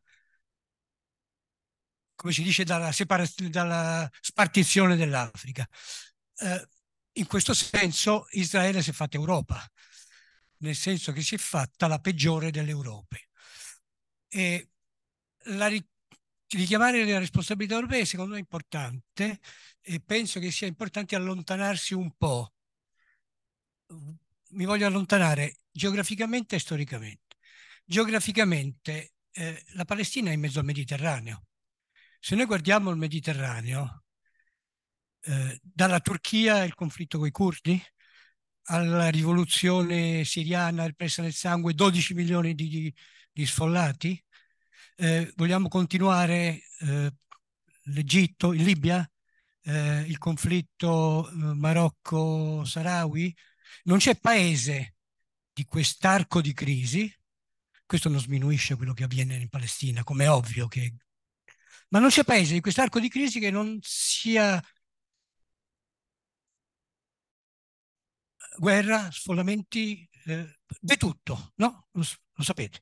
come si dice, dalla, dalla spartizione dell'Africa. Eh, in questo senso Israele si è fatta Europa, nel senso che si è fatta la peggiore delle Europe. Eh, la ri- richiamare la responsabilità europea secondo me è importante e penso che sia importante allontanarsi un po'. Mi voglio allontanare geograficamente e storicamente. Geograficamente eh, la Palestina è in mezzo al Mediterraneo. Se noi guardiamo il Mediterraneo, eh, dalla Turchia il conflitto con i curdi, alla rivoluzione siriana, presa nel sangue, 12 milioni di, di sfollati, eh, vogliamo continuare eh, l'Egitto, in Libia, eh, il conflitto eh, Marocco-Sarawi? Non c'è paese di quest'arco di crisi, questo non sminuisce quello che avviene in Palestina, come è ovvio che... Ma non c'è paese di quest'arco di crisi che non sia guerra, sfollamenti, eh, di tutto, no? Lo, lo sapete.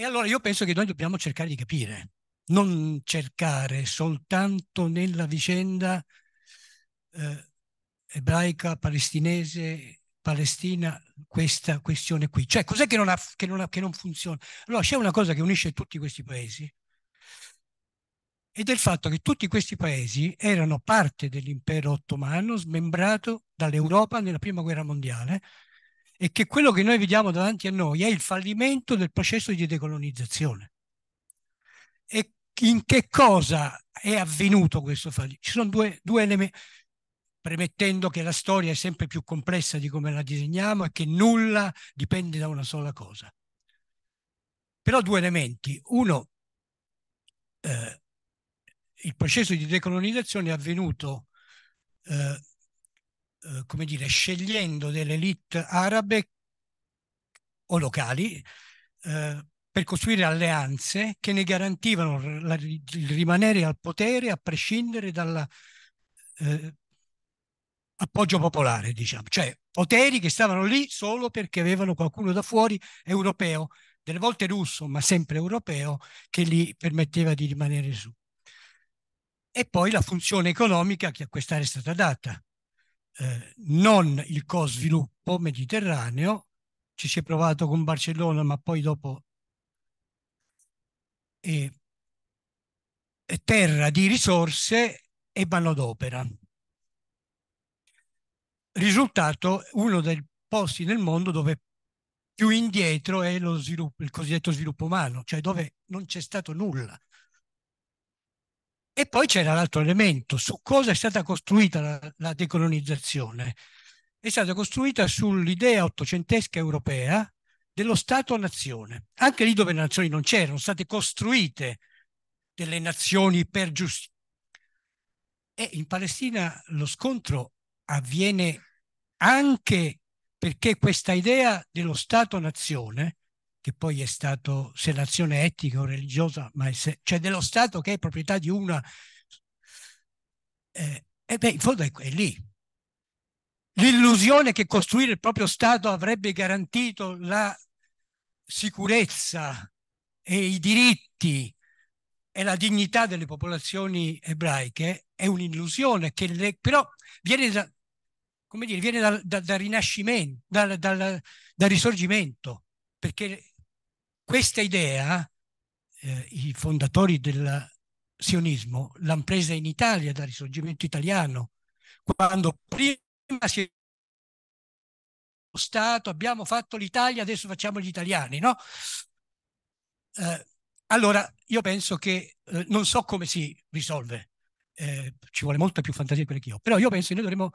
E allora io penso che noi dobbiamo cercare di capire, non cercare soltanto nella vicenda eh, ebraica, palestinese, Palestina, questa questione qui. Cioè, cos'è che non, ha, che, non ha, che non funziona? Allora, c'è una cosa che unisce tutti questi paesi, ed è il fatto che tutti questi paesi erano parte dell'impero ottomano smembrato dall'Europa nella prima guerra mondiale è che quello che noi vediamo davanti a noi è il fallimento del processo di decolonizzazione. E in che cosa è avvenuto questo fallimento? Ci sono due, due elementi, premettendo che la storia è sempre più complessa di come la disegniamo e che nulla dipende da una sola cosa. Però due elementi. Uno, eh, il processo di decolonizzazione è avvenuto eh, eh, come dire, scegliendo delle elite arabe o locali eh, per costruire alleanze che ne garantivano la, il rimanere al potere a prescindere dall'appoggio eh, popolare, diciamo, cioè poteri che stavano lì solo perché avevano qualcuno da fuori europeo, delle volte russo, ma sempre europeo, che gli permetteva di rimanere su. E poi la funzione economica che a quest'area è stata data eh, non il co-sviluppo mediterraneo, ci si è provato con Barcellona, ma poi dopo è, terra di risorse e manodopera. Risultato, uno dei posti nel mondo dove più indietro è lo sviluppo, il cosiddetto sviluppo umano, cioè dove non c'è stato nulla e poi c'era l'altro elemento, su cosa è stata costruita la, la decolonizzazione. È stata costruita sull'idea ottocentesca europea dello Stato-nazione, anche lì dove le nazioni non c'erano, state costruite delle nazioni per giustizia. E in Palestina lo scontro avviene anche perché questa idea dello Stato-nazione che poi è stato se l'azione etnica o religiosa, ma è se, cioè dello Stato che è proprietà di una... Eh, e beh, in fondo è, è lì. L'illusione che costruire il proprio Stato avrebbe garantito la sicurezza e i diritti e la dignità delle popolazioni ebraiche è un'illusione che le, però viene da, come dire, viene dal da, da Rinascimento, dal, dal, dal Risorgimento, perché questa idea, eh, i fondatori del sionismo l'hanno presa in Italia dal risorgimento italiano, quando prima si è Stato, abbiamo fatto l'Italia, adesso facciamo gli italiani, no? Eh, allora, io penso che eh, non so come si risolve, eh, ci vuole molta più fantasia di quella che io, però io penso che noi dovremmo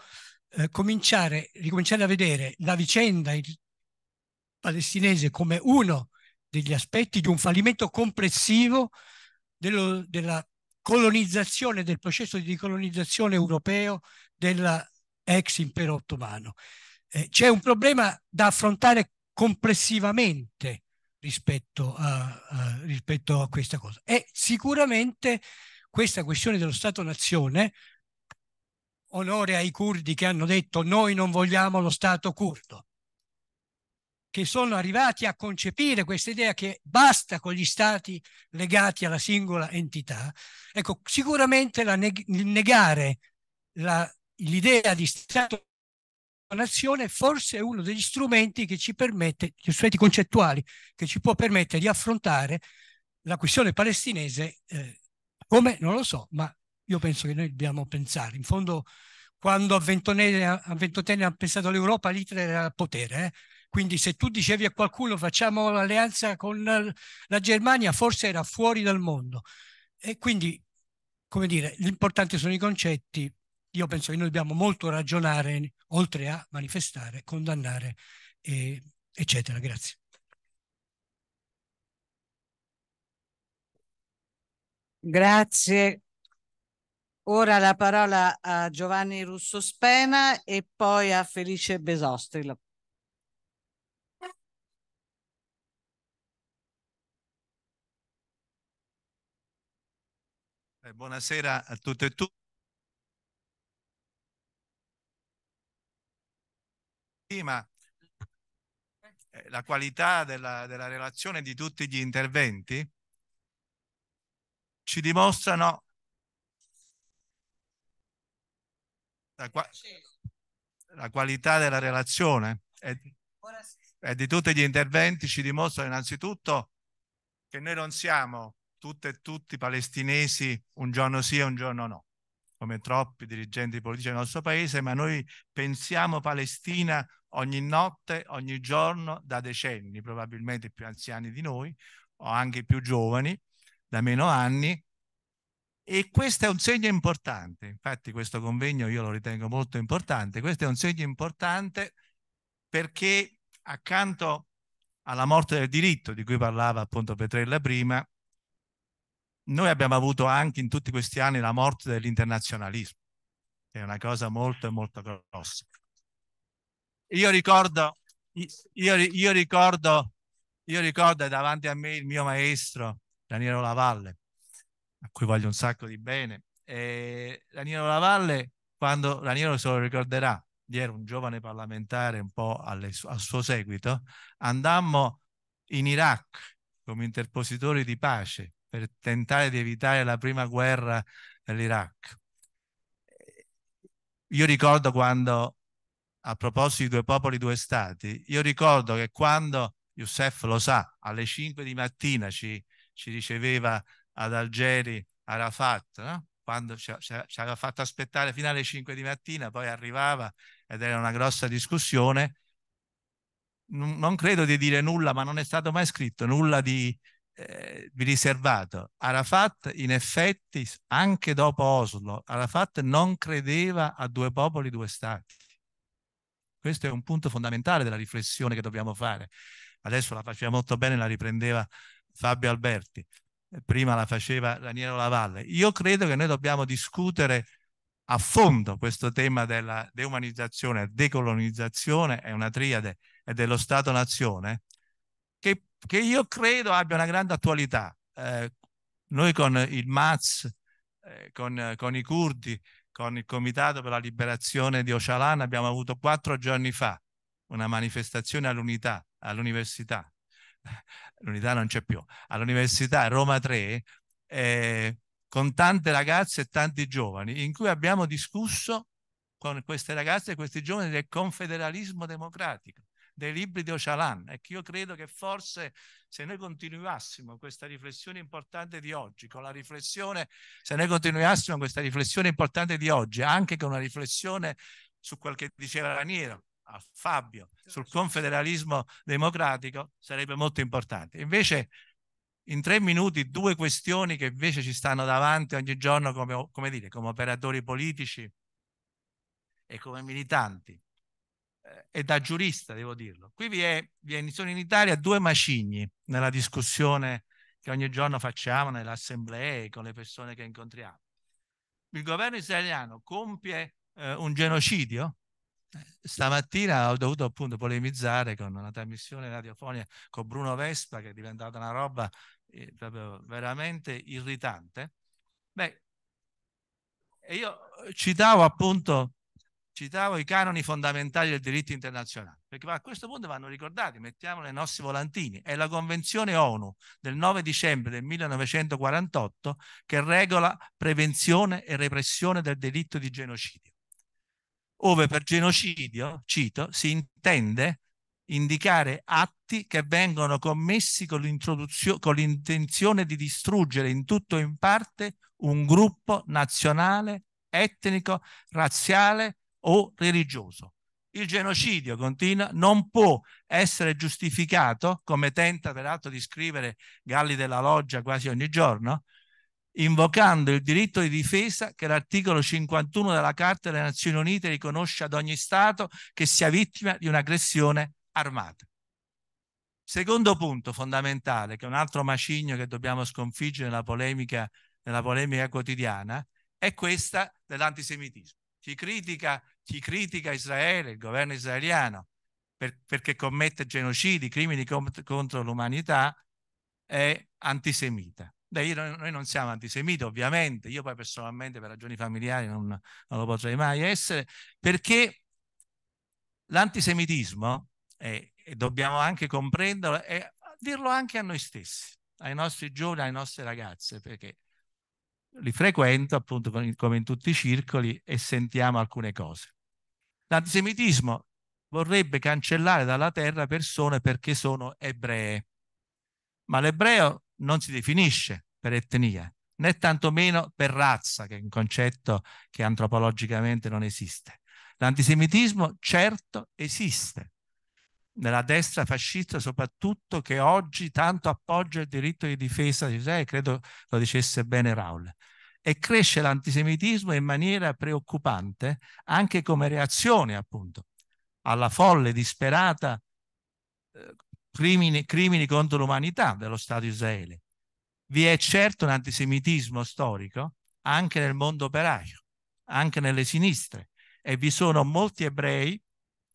eh, cominciare, ricominciare a vedere la vicenda palestinese come uno degli aspetti di un fallimento complessivo dello, della colonizzazione, del processo di decolonizzazione europeo dell'ex impero ottomano. Eh, c'è un problema da affrontare complessivamente rispetto a, a, rispetto a questa cosa. E sicuramente questa questione dello Stato-nazione, onore ai curdi che hanno detto noi non vogliamo lo Stato curdo, che sono arrivati a concepire questa idea che basta con gli stati legati alla singola entità, ecco, sicuramente la neg- negare la, l'idea di Stato nazione forse è uno degli strumenti che ci permette, gli strumenti concettuali che ci può permettere di affrontare la questione palestinese eh, come non lo so, ma io penso che noi dobbiamo pensare. In fondo, quando a Ventotene, a Ventotene ha pensato all'Europa, l'Italia era al potere, eh? Quindi se tu dicevi a qualcuno facciamo l'alleanza con la Germania, forse era fuori dal mondo. E quindi, come dire, l'importante sono i concetti. Io penso che noi dobbiamo molto ragionare, oltre a manifestare, condannare, eh, eccetera. Grazie. Grazie. Ora la parola a Giovanni Russo Spena e poi a Felice Besostri. buonasera a tutte e tutti. Eh, la qualità della, della relazione di tutti gli interventi ci dimostrano la, qua la qualità della relazione e, e di tutti gli interventi ci dimostrano innanzitutto che noi non siamo tutte e tutti i palestinesi un giorno sì e un giorno no, come troppi dirigenti politici del nostro paese, ma noi pensiamo Palestina ogni notte, ogni giorno, da decenni, probabilmente più anziani di noi o anche più giovani, da meno anni, e questo è un segno importante, infatti questo convegno io lo ritengo molto importante, questo è un segno importante perché accanto alla morte del diritto di cui parlava appunto Petrella prima, noi abbiamo avuto anche in tutti questi anni la morte dell'internazionalismo, che è una cosa molto, molto grossa. Io ricordo, io, io ricordo, io ricordo davanti a me il mio maestro Daniele Lavalle, a cui voglio un sacco di bene. E Daniele Lavalle, quando Daniele se lo ricorderà, era un giovane parlamentare un po' alle, al suo seguito, andammo in Iraq come interpositori di pace per tentare di evitare la prima guerra dell'Iraq. Io ricordo quando, a proposito di due popoli, due stati, io ricordo che quando Youssef lo sa, alle 5 di mattina ci, ci riceveva ad Algeri Arafat, no? quando ci, ci aveva fatto aspettare fino alle 5 di mattina, poi arrivava ed era una grossa discussione. N non credo di dire nulla, ma non è stato mai scritto nulla di, eh, riservato. Arafat in effetti anche dopo Oslo, Arafat non credeva a due popoli, due stati. Questo è un punto fondamentale della riflessione che dobbiamo fare. Adesso la faceva molto bene, la riprendeva Fabio Alberti, eh, prima la faceva Raniero Lavalle. Io credo che noi dobbiamo discutere a fondo questo tema della deumanizzazione e decolonizzazione, è una triade, è dello Stato-nazione, che io credo abbia una grande attualità. Eh, noi con il Maz, eh, con, con, i curdi, con il Comitato per la Liberazione di Ocalan abbiamo avuto quattro giorni fa una manifestazione all'unità, all'università. L'unità non c'è più, all'università Roma 3, eh, con tante ragazze e tanti giovani, in cui abbiamo discusso con queste ragazze e questi giovani del confederalismo democratico dei libri di Ocalan. E ecco, io credo che forse se noi continuassimo questa riflessione importante di oggi, con la riflessione, se noi continuassimo questa riflessione importante di oggi, anche con una riflessione su quel che diceva Raniero, a Fabio, sul certo. confederalismo democratico, sarebbe molto importante. Invece in tre minuti due questioni che invece ci stanno davanti ogni giorno come, come, dire, come operatori politici e come militanti e eh, da giurista devo dirlo. Qui vi, è, vi è, sono in Italia due macigni nella discussione che ogni giorno facciamo nelle assemblee con le persone che incontriamo. Il governo israeliano compie eh, un genocidio? Eh, stamattina ho dovuto appunto polemizzare con una trasmissione radiofonica con Bruno Vespa che è diventata una roba eh, veramente irritante. Beh, e io citavo appunto citavo i canoni fondamentali del diritto internazionale, perché a questo punto vanno ricordati, mettiamo nei nostri volantini, è la Convenzione ONU del 9 dicembre del 1948 che regola prevenzione e repressione del delitto di genocidio, ove per genocidio, cito, si intende indicare atti che vengono commessi con l'intenzione di distruggere in tutto o in parte un gruppo nazionale, etnico, razziale, o religioso. Il genocidio, continua, non può essere giustificato, come tenta peraltro di scrivere Galli della Loggia quasi ogni giorno, invocando il diritto di difesa che l'articolo 51 della Carta delle Nazioni Unite riconosce ad ogni Stato che sia vittima di un'aggressione armata. Secondo punto fondamentale, che è un altro macigno che dobbiamo sconfiggere nella polemica, nella polemica quotidiana, è questa dell'antisemitismo. Si critica chi critica Israele, il governo israeliano, per, perché commette genocidi, crimini cont contro l'umanità, è antisemita. Beh, io, noi non siamo antisemiti, ovviamente, io poi personalmente per ragioni familiari non, non lo potrei mai essere, perché l'antisemitismo, e dobbiamo anche comprenderlo, e dirlo anche a noi stessi, ai nostri giovani, alle nostre ragazze, perché li frequento appunto come in tutti i circoli e sentiamo alcune cose. L'antisemitismo vorrebbe cancellare dalla terra persone perché sono ebree, ma l'ebreo non si definisce per etnia, né tantomeno per razza, che è un concetto che antropologicamente non esiste. L'antisemitismo certo esiste, nella destra fascista soprattutto che oggi tanto appoggia il diritto di difesa di Israele, credo lo dicesse bene Raul. E cresce l'antisemitismo in maniera preoccupante anche come reazione appunto alla folle, disperata eh, crimini, crimini contro l'umanità dello Stato di Israele. Vi è certo un antisemitismo storico anche nel mondo operaio, anche nelle sinistre, e vi sono molti ebrei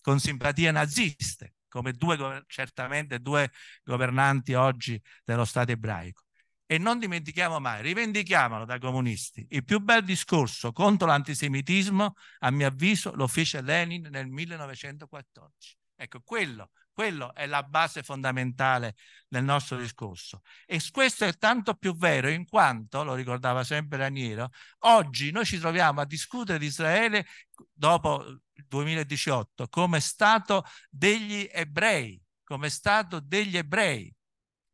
con simpatia naziste come due, certamente due governanti oggi dello Stato ebraico. E non dimentichiamo mai, rivendichiamolo da comunisti. Il più bel discorso contro l'antisemitismo, a mio avviso, lo fece Lenin nel 1914. Ecco, quello, quello è la base fondamentale del nostro discorso. E questo è tanto più vero in quanto, lo ricordava sempre Raniero, oggi noi ci troviamo a discutere di Israele dopo 2018 come Stato degli ebrei, come Stato degli ebrei.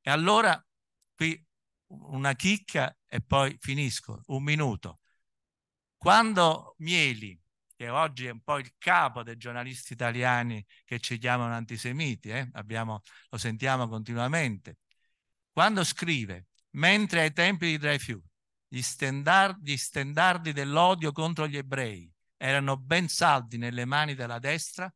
E allora qui una chicca e poi finisco, un minuto. Quando Mieli, che oggi è un po' il capo dei giornalisti italiani che ci chiamano antisemiti, eh? Abbiamo, lo sentiamo continuamente, quando scrive, mentre ai tempi di Dreyfus, gli, standard, gli stendardi dell'odio contro gli ebrei erano ben saldi nelle mani della destra,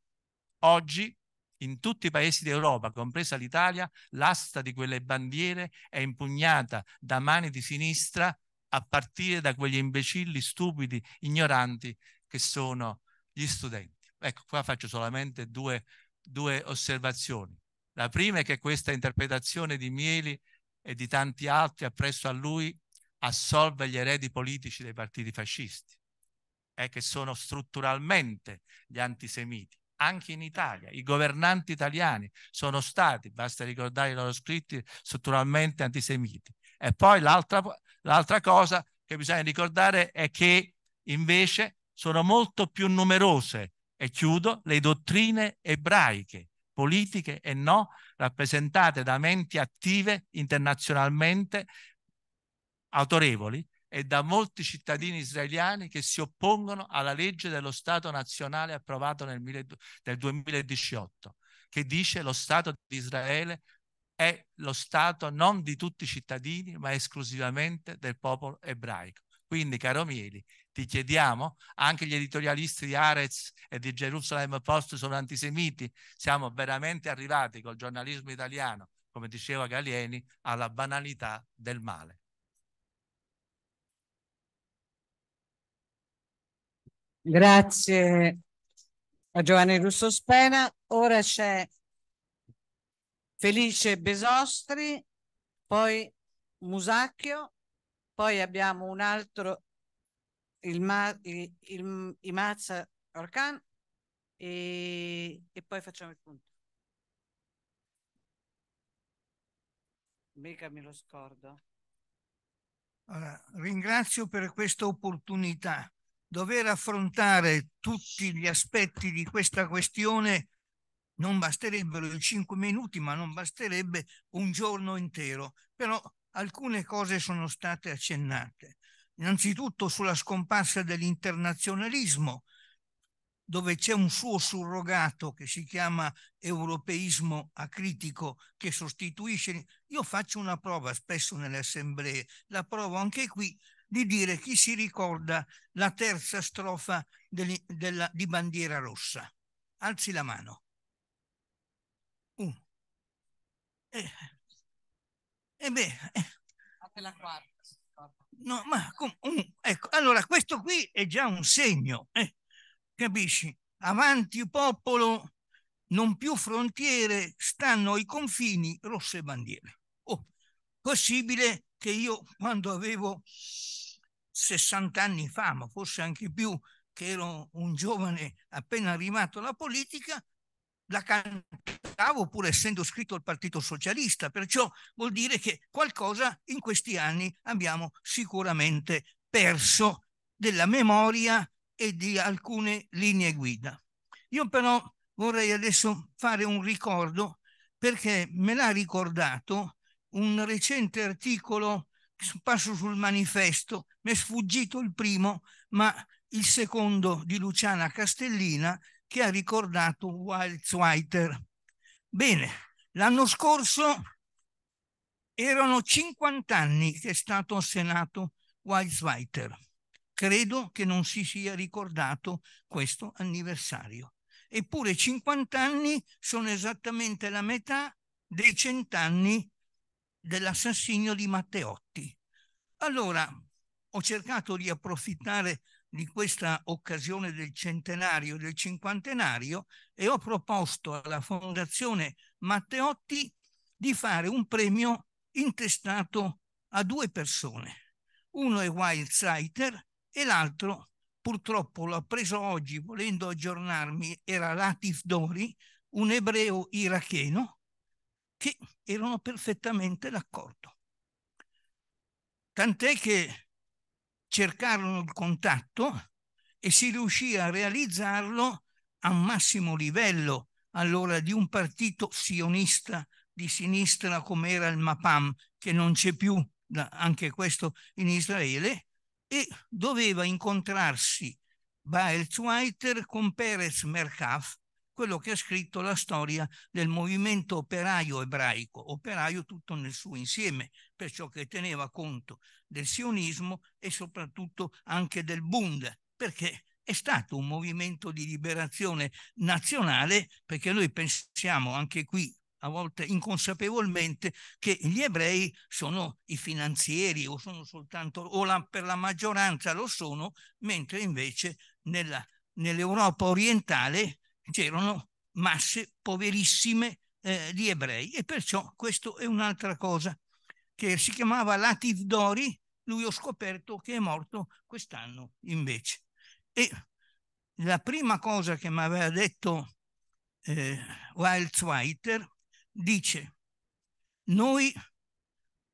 oggi in tutti i paesi d'Europa, compresa l'Italia, l'asta di quelle bandiere è impugnata da mani di sinistra a partire da quegli imbecilli, stupidi, ignoranti che sono gli studenti. Ecco, qua faccio solamente due, due osservazioni. La prima è che questa interpretazione di Mieli e di tanti altri appresso a lui assolve gli eredi politici dei partiti fascisti è che sono strutturalmente gli antisemiti. Anche in Italia i governanti italiani sono stati, basta ricordare i loro scritti, strutturalmente antisemiti. E poi l'altra cosa che bisogna ricordare è che invece sono molto più numerose, e chiudo, le dottrine ebraiche, politiche e no, rappresentate da menti attive internazionalmente autorevoli e da molti cittadini israeliani che si oppongono alla legge dello Stato nazionale approvata nel, 2018, che dice lo Stato di Israele è lo Stato non di tutti i cittadini, ma esclusivamente del popolo ebraico. Quindi, caro Mieli, ti chiediamo, anche gli editorialisti di Arez e di Jerusalem Post sono antisemiti, siamo veramente arrivati col giornalismo italiano, come diceva Galieni, alla banalità del male. Grazie a Giovanni Russo Spena. Ora c'è Felice Besostri, poi Musacchio, poi abbiamo un altro, il, Ma, il, il, il Mazza Orcan e, e poi facciamo il punto. Mica me lo scordo. Allora, ringrazio per questa opportunità dover affrontare tutti gli aspetti di questa questione non basterebbero i cinque minuti, ma non basterebbe un giorno intero. Però alcune cose sono state accennate. Innanzitutto sulla scomparsa dell'internazionalismo, dove c'è un suo surrogato che si chiama europeismo acritico che sostituisce. Io faccio una prova spesso nelle assemblee, la provo anche qui di dire chi si ricorda la terza strofa del, della, di Bandiera Rossa. Alzi la mano. Uno. E, eh. e beh... Eh. Anche la quarta. No, ma com, un, ecco, allora questo qui è già un segno, eh? capisci? Avanti popolo, non più frontiere, stanno i confini rosse bandiere possibile che io quando avevo 60 anni fa, ma forse anche più, che ero un giovane appena arrivato alla politica, la cantavo pur essendo scritto al Partito Socialista, perciò vuol dire che qualcosa in questi anni abbiamo sicuramente perso della memoria e di alcune linee guida. Io però vorrei adesso fare un ricordo perché me l'ha ricordato un recente articolo passo sul manifesto, mi è sfuggito il primo, ma il secondo di Luciana Castellina che ha ricordato Waltzweiter. Bene, l'anno scorso erano 50 anni che è stato assenato Waltzweiter. Credo che non si sia ricordato questo anniversario. Eppure 50 anni sono esattamente la metà dei cent'anni dell'assassinio di Matteotti. Allora ho cercato di approfittare di questa occasione del centenario, del cinquantenario e ho proposto alla Fondazione Matteotti di fare un premio intestato a due persone. Uno è Wild Saiter e l'altro, purtroppo l'ho preso oggi, volendo aggiornarmi, era Latif Dori, un ebreo iracheno che erano perfettamente d'accordo. Tant'è che cercarono il contatto e si riuscì a realizzarlo a massimo livello allora di un partito sionista di sinistra come era il Mapam, che non c'è più anche questo in Israele, e doveva incontrarsi Bael Zweiter con Perez Merkav, quello che ha scritto la storia del movimento operaio ebraico, operaio tutto nel suo insieme, perciò che teneva conto del sionismo e soprattutto anche del Bund, perché è stato un movimento di liberazione nazionale, perché noi pensiamo anche qui a volte inconsapevolmente, che gli ebrei sono i finanzieri o sono soltanto, o la, per la maggioranza lo sono, mentre invece nell'Europa nell orientale c'erano masse poverissime eh, di ebrei e perciò questo è un'altra cosa che si chiamava Latif Dori, lui ho scoperto che è morto quest'anno invece. E la prima cosa che mi aveva detto eh, Wildzweiter dice noi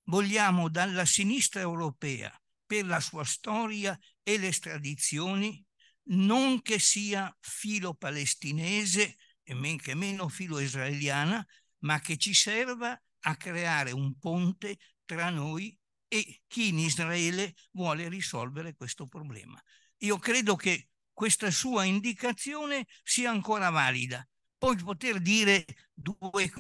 vogliamo dalla sinistra europea per la sua storia e le tradizioni non che sia filo palestinese e men che meno filo israeliana, ma che ci serva a creare un ponte tra noi e chi in Israele vuole risolvere questo problema. Io credo che questa sua indicazione sia ancora valida. Poi poter dire due,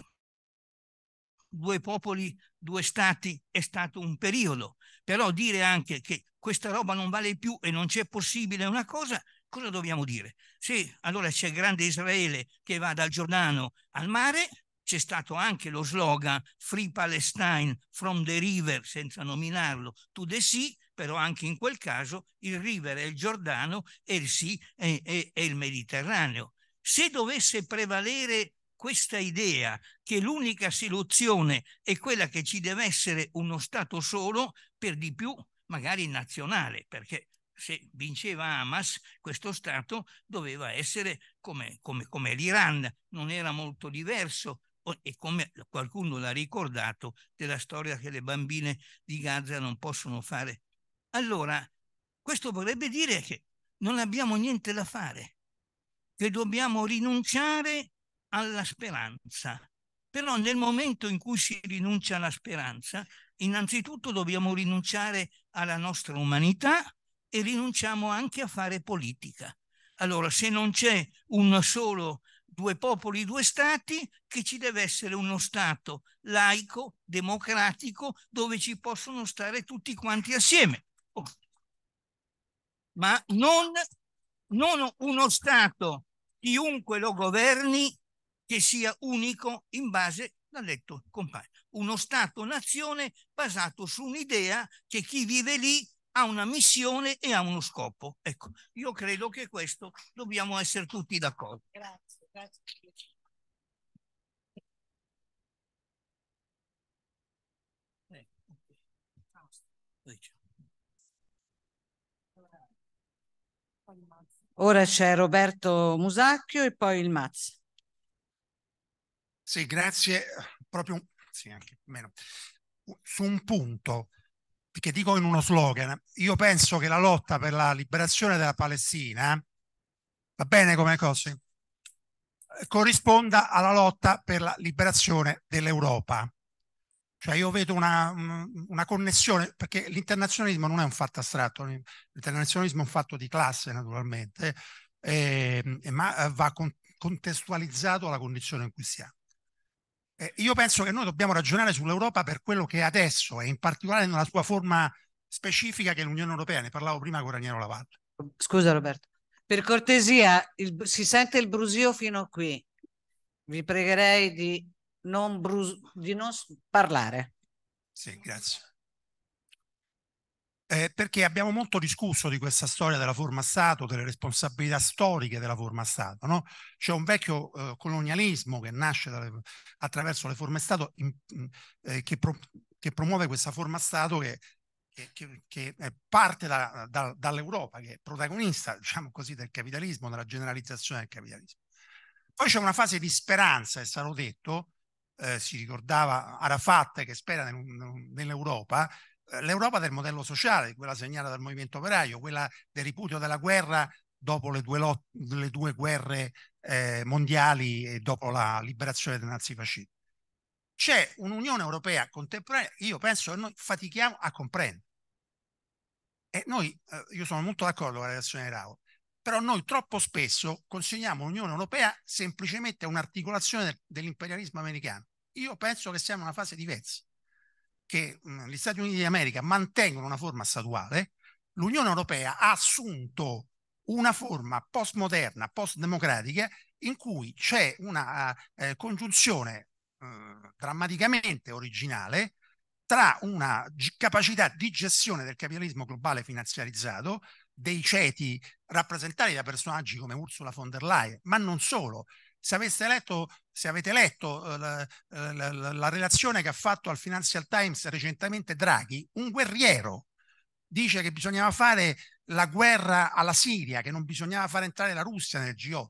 due popoli, due stati è stato un periodo, però dire anche che questa roba non vale più e non c'è possibile una cosa, cosa dobbiamo dire? Sì, allora c'è grande Israele che va dal Giordano al mare, c'è stato anche lo slogan Free Palestine from the river, senza nominarlo, to the sea, però anche in quel caso il river è il Giordano e il sì è, è, è il Mediterraneo. Se dovesse prevalere questa idea che l'unica soluzione è quella che ci deve essere uno Stato solo, per di più magari nazionale, perché se vinceva Hamas, questo Stato doveva essere come, come, come l'Iran, non era molto diverso e come qualcuno l'ha ricordato della storia che le bambine di Gaza non possono fare. Allora, questo vorrebbe dire che non abbiamo niente da fare, che dobbiamo rinunciare alla speranza. Però nel momento in cui si rinuncia alla speranza, innanzitutto dobbiamo rinunciare alla nostra umanità, e rinunciamo anche a fare politica. Allora, se non c'è uno solo due popoli, due stati, che ci deve essere uno Stato laico, democratico, dove ci possono stare tutti quanti assieme. Oh. Ma non, non uno Stato, chiunque lo governi, che sia unico in base, l'ha detto compagno, uno Stato-nazione basato su un'idea che chi vive lì ha una missione e ha uno scopo. Ecco, io credo che questo dobbiamo essere tutti d'accordo. Grazie, grazie. Ora c'è Roberto Musacchio e poi il Mazzi. Sì, grazie. Proprio sì, anche meno. su un punto che dico in uno slogan, io penso che la lotta per la liberazione della Palestina, va bene come cose, eh, corrisponda alla lotta per la liberazione dell'Europa. Cioè io vedo una, una connessione, perché l'internazionalismo non è un fatto astratto, l'internazionalismo è un fatto di classe naturalmente, ehm, eh, ma va contestualizzato alla condizione in cui siamo. Eh, io penso che noi dobbiamo ragionare sull'Europa per quello che è adesso e in particolare nella sua forma specifica che è l'Unione Europea, ne parlavo prima con Raniero Lavalle. Scusa Roberto, per cortesia, il, si sente il brusio fino a qui. Vi pregherei di non, brus- di non parlare. Sì, grazie eh, perché abbiamo molto discusso di questa storia della forma Stato, delle responsabilità storiche della forma Stato. No? C'è un vecchio eh, colonialismo che nasce dalle, attraverso le forme Stato in, eh, che, pro, che, promuove questa forma Stato che, che, che parte da, da, dall'Europa, che è protagonista, diciamo così, del capitalismo, della generalizzazione del capitalismo. Poi c'è una fase di speranza, è stato detto, eh, si ricordava Arafat che spera nell'Europa, eh, l'Europa del modello sociale, quella segnata dal movimento operaio, quella del ripudio della guerra dopo le due, lot, le due guerre eh, mondiali e dopo la liberazione del nazifascismo. C'è un'Unione Europea contemporanea, io penso che noi fatichiamo a comprendere. E noi, eh, io sono molto d'accordo con la relazione di Rao, però noi troppo spesso consegniamo l'Unione Europea semplicemente a un'articolazione del, dell'imperialismo americano. Io penso che siamo in una fase diversa che mm, gli Stati Uniti d'America mantengono una forma statuale, l'Unione Europea ha assunto una forma postmoderna, postdemocratica, in cui c'è una eh, eh congiunzione eh, drammaticamente originale tra una capacità di gestione del capitalismo globale finanziarizzato, dei ceti rappresentati da personaggi come Ursula von der Leyen, ma non solo, se, letto, se avete letto eh, eh, la, la, la relazione che ha fatto al Financial Times recentemente Draghi, un guerriero dice che bisognava fare la guerra alla Siria, che non bisognava far entrare la Russia nel G8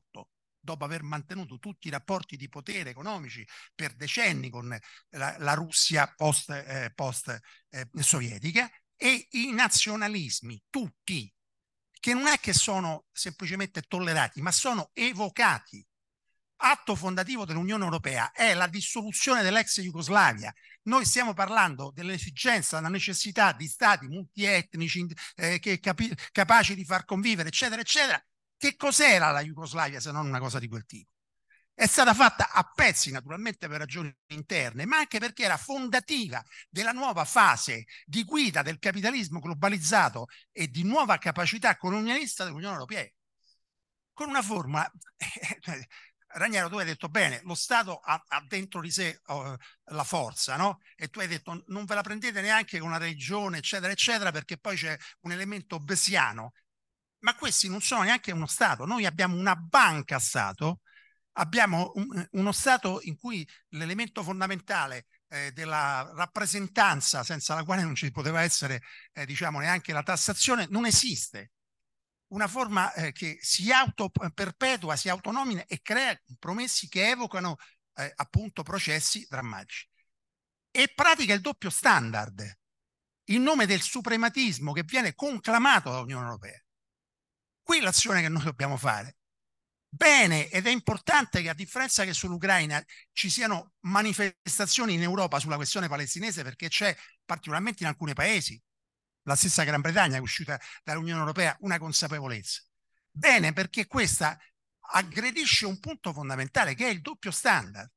dopo aver mantenuto tutti i rapporti di potere economici per decenni con la, la Russia post, eh, post eh, sovietica e i nazionalismi, tutti, che non è che sono semplicemente tollerati, ma sono evocati atto fondativo dell'Unione Europea è la dissoluzione dell'ex Jugoslavia. Noi stiamo parlando dell'esigenza, della necessità di stati multietnici eh, che capi- capaci di far convivere, eccetera, eccetera. Che cos'era la Jugoslavia se non una cosa di quel tipo? È stata fatta a pezzi, naturalmente per ragioni interne, ma anche perché era fondativa della nuova fase di guida del capitalismo globalizzato e di nuova capacità colonialista dell'Unione Europea con una formula eh, Raniero, tu hai detto bene, lo Stato ha, ha dentro di sé uh, la forza, no? E tu hai detto non ve la prendete neanche con una regione, eccetera, eccetera, perché poi c'è un elemento besiano. Ma questi non sono neanche uno Stato. Noi abbiamo una banca Stato, abbiamo un, uno Stato in cui l'elemento fondamentale eh, della rappresentanza, senza la quale non ci poteva essere eh, diciamo, neanche la tassazione, non esiste una forma eh, che si autoperpetua, eh, si autonomina e crea compromessi che evocano eh, appunto processi drammatici. E pratica il doppio standard in nome del suprematismo che viene conclamato dall'Unione Europea. Qui l'azione che noi dobbiamo fare. Bene, ed è importante che a differenza che sull'Ucraina ci siano manifestazioni in Europa sulla questione palestinese perché c'è particolarmente in alcuni paesi, la stessa Gran Bretagna è uscita dall'Unione Europea, una consapevolezza. Bene, perché questa aggredisce un punto fondamentale che è il doppio standard.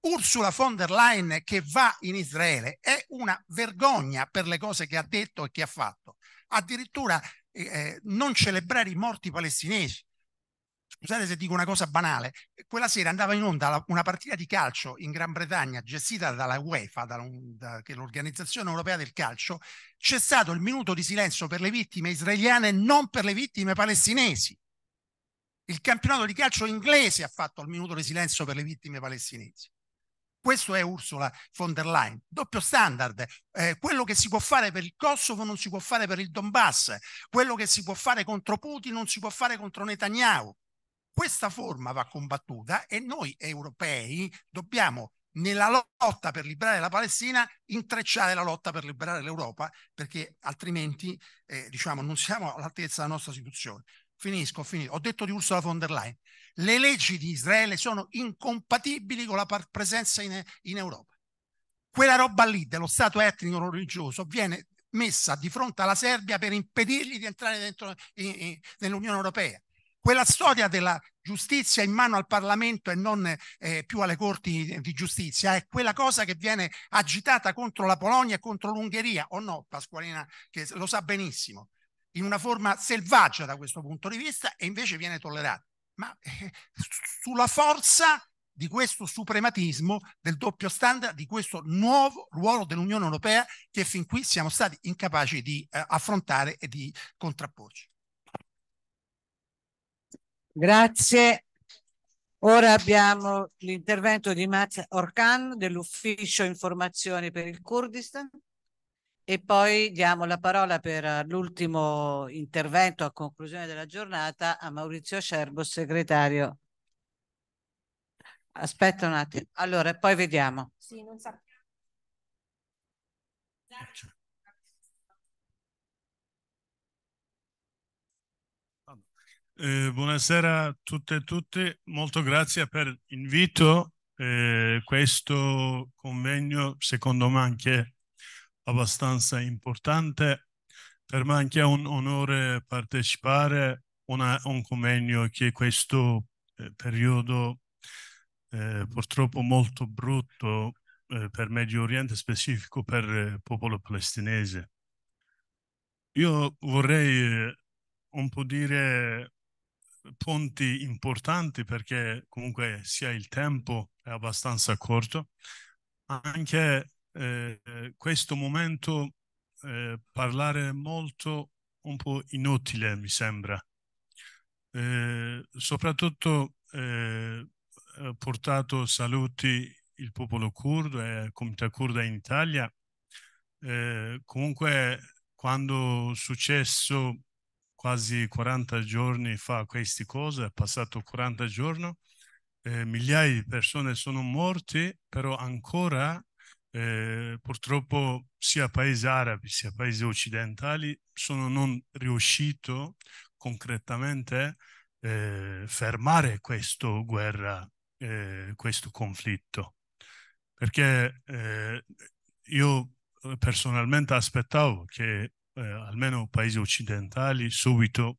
Ursula von der Leyen che va in Israele è una vergogna per le cose che ha detto e che ha fatto. Addirittura eh, eh non celebrare i morti palestinesi, Scusate se dico una cosa banale, quella sera andava in onda una partita di calcio in Gran Bretagna gestita dalla UEFA, da, da, che è l'Organizzazione Europea del Calcio, c'è stato il minuto di silenzio per le vittime israeliane e non per le vittime palestinesi. Il campionato di calcio inglese ha fatto il minuto di silenzio per le vittime palestinesi. Questo è Ursula von der Leyen. Doppio standard. Eh, quello che si può fare per il Kosovo non si può fare per il Donbass. Quello che si può fare contro Putin non si può fare contro Netanyahu. Questa forma va combattuta e noi europei dobbiamo nella lotta per liberare la Palestina intrecciare la lotta per liberare l'Europa perché altrimenti eh, diciamo non siamo all'altezza della nostra situazione. Finisco, finisco. Ho detto di Ursula von der Leyen. Le leggi di Israele sono incompatibili con la presenza in, in Europa. Quella roba lì dello Stato etnico religioso viene messa di fronte alla Serbia per impedirgli di entrare dentro nell'Unione Europea. Quella storia della giustizia in mano al Parlamento e non eh, più alle corti di giustizia è quella cosa che viene agitata contro la Polonia e contro l'Ungheria, o no, Pasqualina, che lo sa benissimo, in una forma selvaggia da questo punto di vista e invece viene tollerata. Ma eh, sulla forza di questo suprematismo, del doppio standard, di questo nuovo ruolo dell'Unione Europea che fin qui siamo stati incapaci di eh, affrontare e di contrapporci. Grazie. Ora abbiamo l'intervento di Matt Orkan dell'Ufficio Informazioni per il Kurdistan e poi diamo la parola per l'ultimo intervento a conclusione della giornata a Maurizio Cerbo, segretario. Aspetta un attimo, allora poi vediamo. Sì, non sappiamo. Eh, buonasera a tutte e tutti, molto grazie per l'invito. Eh, questo convegno secondo me anche abbastanza importante, per me anche è un onore partecipare a un convegno che questo eh, periodo eh, purtroppo molto brutto eh, per Medio Oriente, specifico per il eh, popolo palestinese. Io vorrei un po' dire punti importanti perché comunque sia il tempo è abbastanza corto, anche eh, questo momento eh, parlare molto un po' inutile mi sembra, eh, soprattutto eh, portato saluti il popolo curdo e la comunità curda in Italia. Eh, comunque quando è successo quasi 40 giorni fa queste cose, è passato 40 giorni, eh, migliaia di persone sono morte, però ancora eh, purtroppo sia paesi arabi sia paesi occidentali sono non riusciti concretamente a eh, fermare questa guerra, eh, questo conflitto. Perché eh, io eh, personalmente aspettavo che eh, almeno paesi occidentali, subito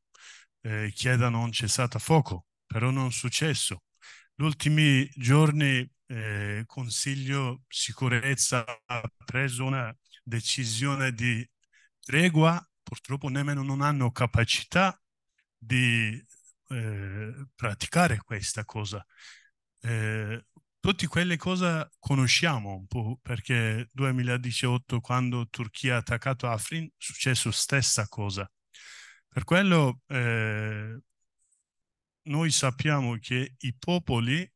eh, chiedano un fuoco, però non è successo. Gli ultimi giorni eh, Consiglio Sicurezza ha preso una decisione di tregua, purtroppo nemmeno non hanno capacità di eh, praticare questa cosa. Eh, tutte quelle cose conosciamo un po', perché 2018, quando Turchia ha attaccato Afrin, è successo stessa cosa. Per quello eh, noi sappiamo che i popoli,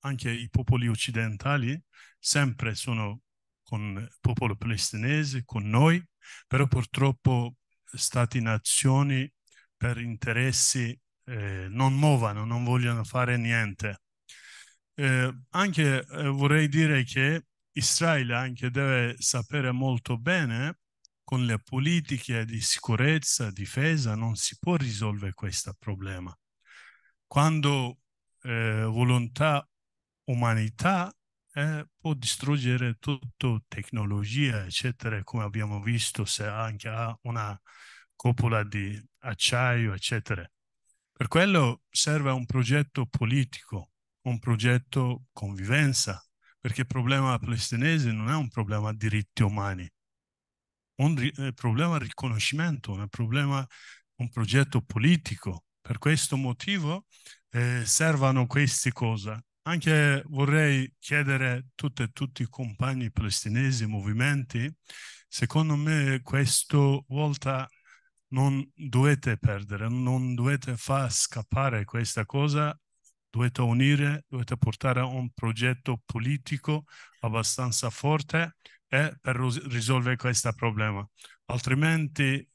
anche i popoli occidentali, sempre sono con il popolo palestinese, con noi, però purtroppo stati nazioni per interessi eh, non muovono, non vogliono fare niente. Eh, anche eh, vorrei dire che Israele anche deve sapere molto bene con le politiche di sicurezza, difesa, non si può risolvere questo problema. Quando eh, volontà umanità eh, può distruggere tutto, tecnologia, eccetera, come abbiamo visto, se anche ha una cupola di acciaio, eccetera. Per quello serve un progetto politico un progetto convivenza, perché il problema palestinese non è un problema diritti umani, un ri- eh, problema di riconoscimento, un problema, un progetto politico. Per questo motivo eh, servono queste cose. Anche vorrei chiedere a tutte e tutti i compagni palestinesi, movimenti, secondo me questa volta non dovete perdere, non dovete far scappare questa cosa dovete unire, dovete portare un progetto politico abbastanza forte eh, per risolvere questo problema. Altrimenti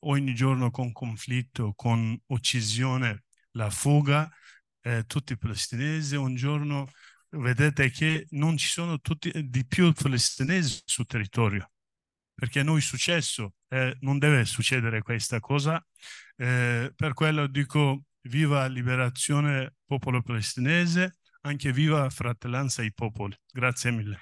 ogni giorno con conflitto, con uccisione, la fuga, eh, tutti i palestinesi un giorno vedete che non ci sono tutti, eh, di più palestinesi sul territorio perché a noi è successo, eh, non deve succedere questa cosa. Eh, per quello dico, viva liberazione popolo palestinese, anche viva fratellanza ai popoli. Grazie mille.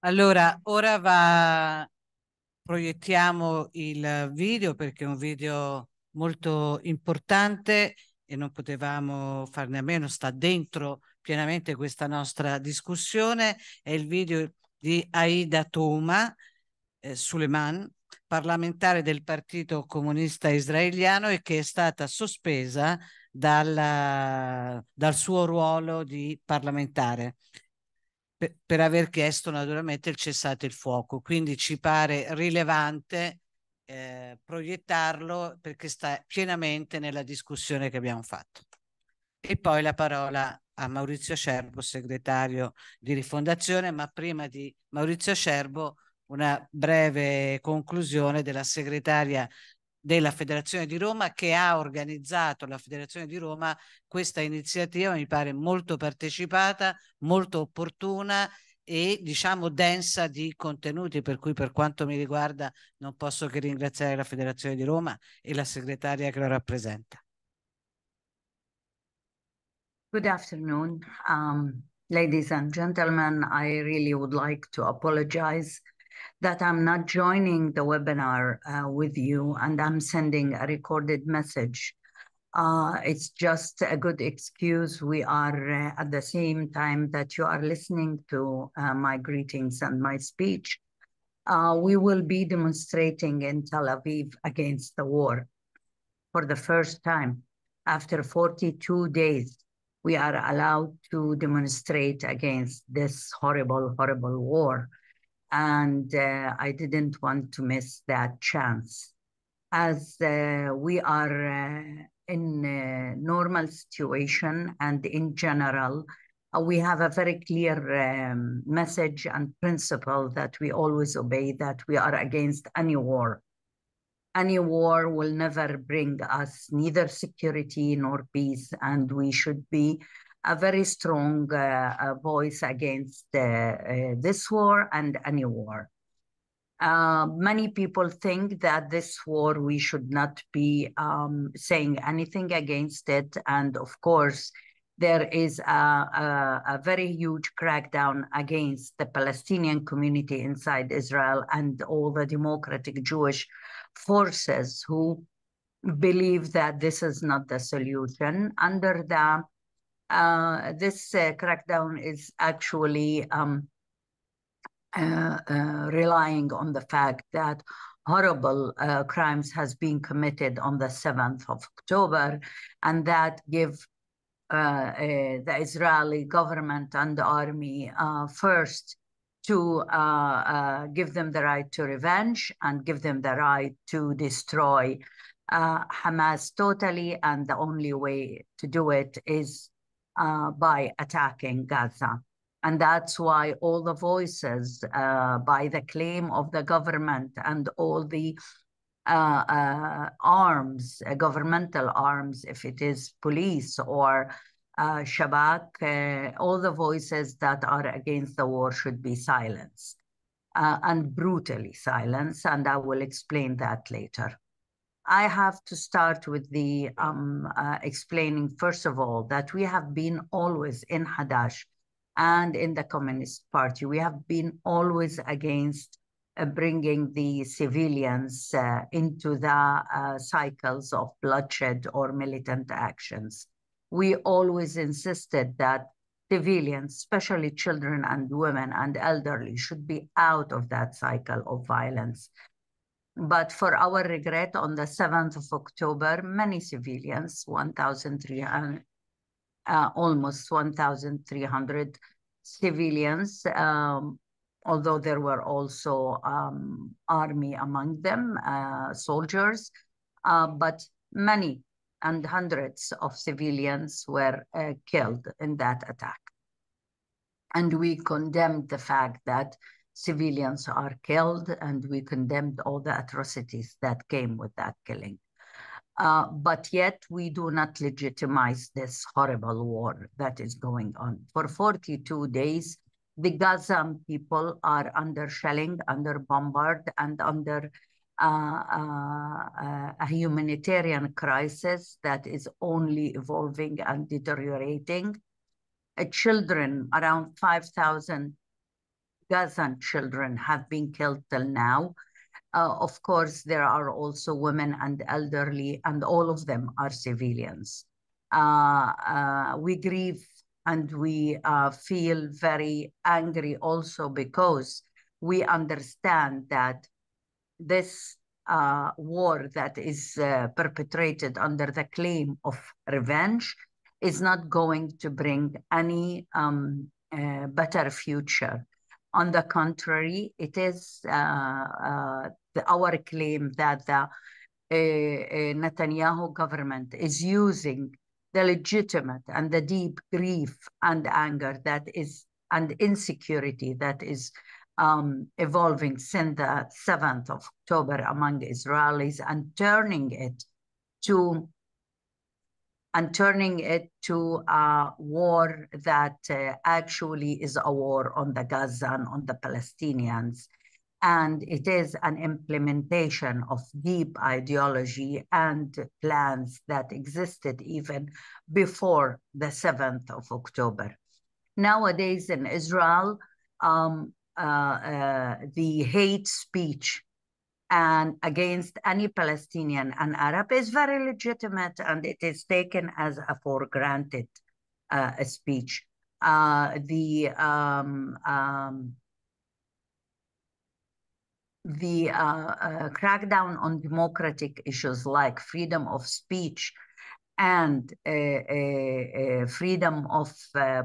Allora, ora va, proiettiamo il video perché è un video molto importante e non potevamo farne a meno, sta dentro pienamente questa nostra discussione, è il video di Aida Toma, eh, Suleiman, parlamentare del Partito Comunista Israeliano e che è stata sospesa dalla, dal suo ruolo di parlamentare per, per aver chiesto naturalmente il cessate il fuoco. Quindi ci pare rilevante eh, proiettarlo perché sta pienamente nella discussione che abbiamo fatto. E poi la parola a Maurizio Cerbo, segretario di Rifondazione, ma prima di Maurizio Cerbo una breve conclusione della segretaria della Federazione di Roma che ha organizzato la Federazione di Roma questa iniziativa, mi pare molto partecipata, molto opportuna e diciamo densa di contenuti, per cui per quanto mi riguarda non posso che ringraziare la Federazione di Roma e la segretaria che la rappresenta. Good afternoon. Um, ladies and gentlemen, I really would like to apologize that I'm not joining the webinar uh, with you and I'm sending a recorded message. Uh, it's just a good excuse. We are uh, at the same time that you are listening to uh, my greetings and my speech. Uh, we will be demonstrating in Tel Aviv against the war for the first time. After 42 days, we are allowed to demonstrate against this horrible, horrible war and uh, I didn't want to miss that chance. As uh, we are uh, in normal situation and in general, uh, we have a very clear um, message and principle that we always obey that we are against any war. Any war will never bring us neither security nor peace, and we should be a very strong uh, uh, voice against uh, this war and any war. Uh, many people think that this war we should not be um, saying anything against it and of course there is a, a, a, very huge crackdown against the palestinian community inside israel and all the democratic jewish forces who believe that this is not the solution under the uh, this uh, crackdown is actually um, uh, uh relying on the fact that horrible uh, crimes has been committed on the 7th of October, and that give the Israeli government and the army first to give them the right to revenge and give them the right to destroy Hamas totally. And the only way to do it is uh, by attacking Gaza. And that's why all the voices uh, by the claim of the government and all the uh, uh arms, uh, governmental arms, if it is police or Shabak, all the voices that are against the war should be silenced and brutally silenced. And I will explain that later. I have to start with the um, uh, explaining, first of all, that we have been always in Hadash and in the Communist Party, we have been always against uh, bringing the civilians uh, into the uh, cycles of bloodshed or militant actions. We always insisted that civilians, especially children and women and elderly, should be out of that cycle of violence but for our regret, on the 7th of October, many civilians, 1,300, uh, almost 1,300 civilians, um, although there were also um, army among them, uh, soldiers, uh, but many and hundreds of civilians were uh, killed in that attack. And we condemned the fact that civilians are killed, and we condemned all the atrocities that came with that killing. Uh, but yet, we do not legitimize this horrible war that is going on. For 42 days, the Gaza people are under shelling, under bombard, and under uh, uh, a humanitarian crisis that is only evolving and deteriorating. Uh, children, around 5,000 Gazan children have been killed till now. Uh, of course, there are also women and elderly, and all of them are civilians. Uh, uh, we grieve and we uh, feel very angry also because we understand that this uh, war that is uh, perpetrated under the claim of revenge is not going to bring any um, better future on the contrary, it is uh, uh, our claim that the uh, Netanyahu government is using the legitimate and the deep grief and anger that is and insecurity that is um, evolving since the 7th of October among Israelis and turning it to and turning it to a war that uh, actually is a war on the Gaza and on the Palestinians. And it is an implementation of deep ideology and plans that existed even before the 7th of October. Nowadays in Israel, um, uh, uh, the hate speech and against any Palestinian and Arab is very legitimate and it is taken as a for granted uh, a speech. Uh, the um, um, the uh, uh, crackdown on democratic issues like freedom of speech and uh, uh, freedom of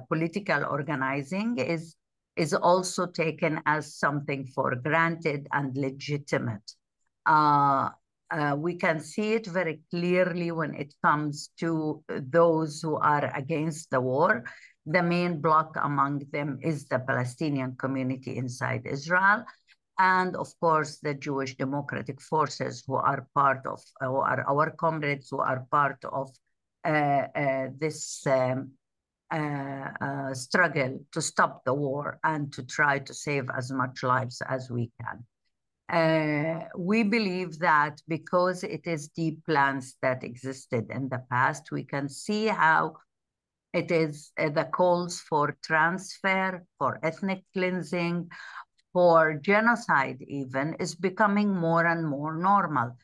political organizing is is also taken as something for granted and legitimate. Uh, uh, we can see it very clearly when it comes to those who are against the war. The main block among them is the Palestinian community inside Israel, and of course the Jewish Democratic Forces, who are part of, who are our comrades, who are part of uh, uh, this um, uh, uh, struggle to stop the war and to try to save as much lives as we can. Uh, we believe that because it is deep plans that existed in the past, we can see how it is uh, the calls for transfer, for ethnic cleansing, for genocide even, is becoming more and more normal.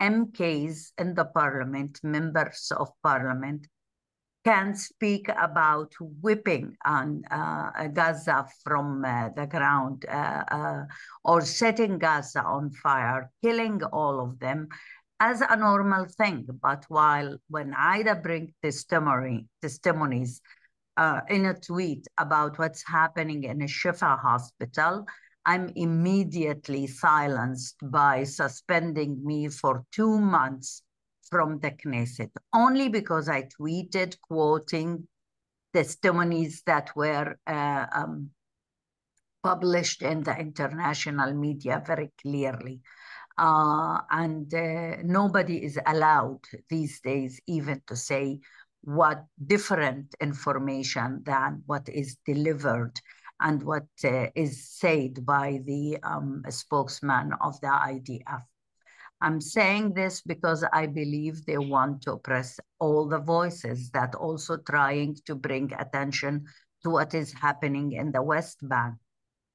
MKs in the parliament, members of parliament, can speak about whipping on uh, Gaza from uh, the ground uh, uh, or setting Gaza on fire, killing all of them as a normal thing. But while when Ida brings testimony, testimonies uh, in a tweet about what's happening in a Shifa hospital, I'm immediately silenced by suspending me for two months from the Knesset, only because I tweeted quoting testimonies that were uh, um, published in the international media very clearly. Uh, and uh, nobody is allowed these days even to say what different information than what is delivered and what uh, is said by the um, spokesman of the IDF. I'm saying this because I believe they want to oppress all the voices that also trying to bring attention to what is happening in the West Bank.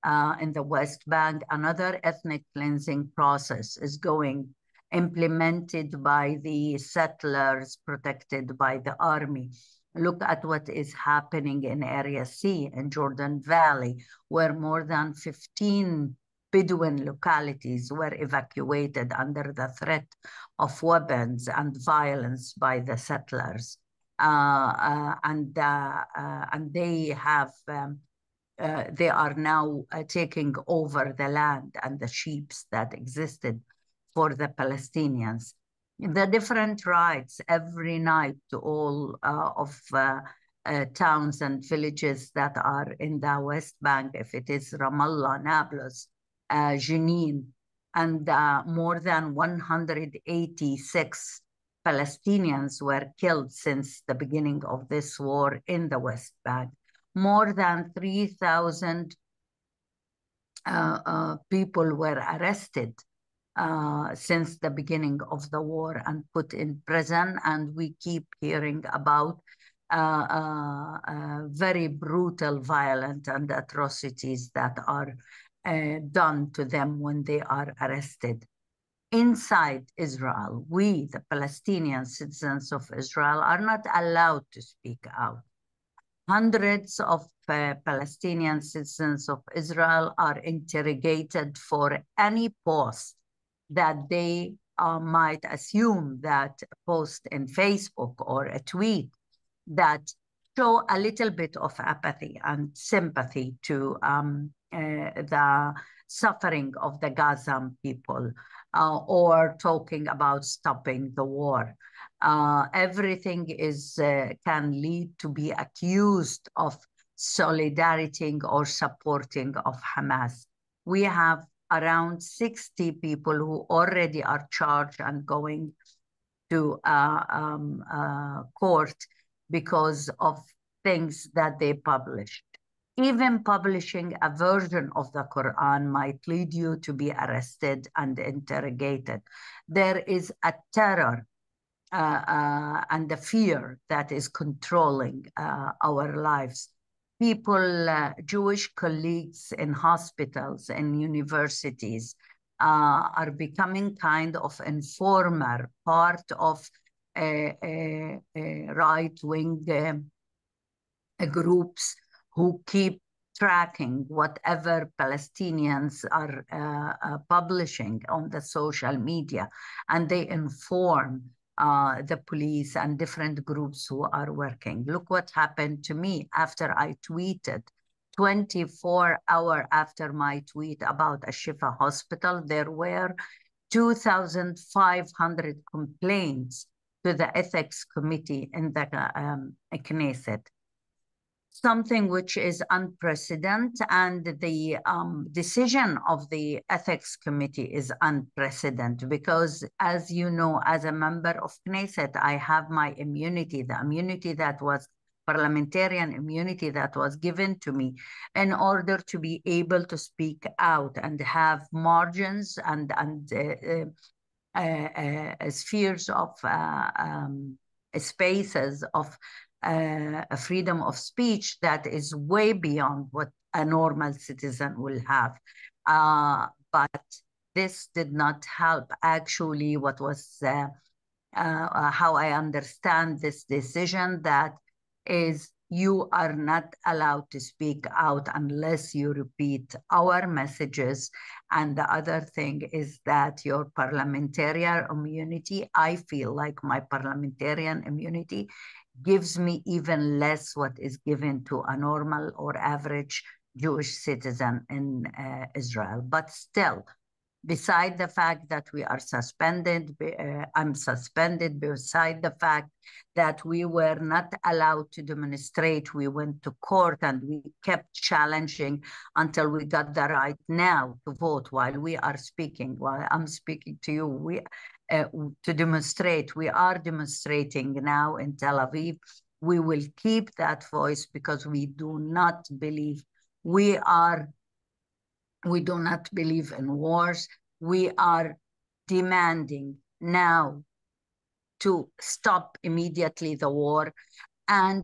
Uh, in the West Bank, another ethnic cleansing process is going implemented by the settlers, protected by the army. Look at what is happening in Area C in Jordan Valley, where more than 15 Bedouin localities were evacuated under the threat of weapons and violence by the settlers. Uh, uh, and uh, and they have um, uh, they are now uh, taking over the land and the sheep that existed for the Palestinians. The different rites every night to all uh, of towns and villages that are in the West Bank, if it is Ramallah, Nablus, uh, Jenin, and uh, more than 186 Palestinians were killed since the beginning of this war in the West Bank. More than 3,000 uh, uh, people were arrested uh, since the beginning of the war and put in prison. And we keep hearing about uh, very brutal, violent, and atrocities that are uh, done to them when they are arrested. Inside Israel, we, the Palestinian citizens of Israel, are not allowed to speak out. Hundreds of uh, Palestinian citizens of Israel are interrogated for any post that they uh, might assume that post in Facebook or a tweet that show a little bit of apathy and sympathy to um, uh, the suffering of the Gaza people uh, or talking about stopping the war. Uh, everything is can lead to be accused of solidarity or supporting of Hamas. We have around 60 people who already are charged and going to uh, um, uh, court because of things that they published. Even publishing a version of the Quran might lead you to be arrested and interrogated. There is a terror uh, uh, and a fear that is controlling uh, our lives. People, uh, Jewish colleagues in hospitals and universities uh, are becoming kind of informer, part of right wing uh, groups who keep tracking whatever Palestinians are uh, uh, publishing on the social media, and they inform uh, the police and different groups who are working. Look what happened to me after I tweeted. 24 hour after my tweet about Ashifa Hospital, there were 2,500 complaints to the ethics committee in the um, Knesset something which is unprecedented, and the um, decision of the ethics committee is unprecedented because, as you know, as a member of Knesset, I have my immunity, the immunity that was parliamentarian immunity that was given to me in order to be able to speak out and have margins and and uh, uh, uh, uh spheres of uh, um, spaces of uh, a freedom of speech that is way beyond what a normal citizen will have. Uh, but this did not help. Actually, what was uh, uh, uh, how I understand this decision that is you are not allowed to speak out unless you repeat our messages. And the other thing is that your parliamentarian immunity, I feel like my parliamentarian immunity gives me even less what is given to a normal or average Jewish citizen in uh, Israel. But still, beside the fact that we are suspended, uh, I'm suspended, beside the fact that we were not allowed to demonstrate, we went to court and we kept challenging until we got the right now to vote while we are speaking, while I'm speaking to you. We, uh, to demonstrate. We are demonstrating now in Tel Aviv. We will keep that voice because we do not believe we are. We do not believe in wars. We are demanding now to stop immediately the war and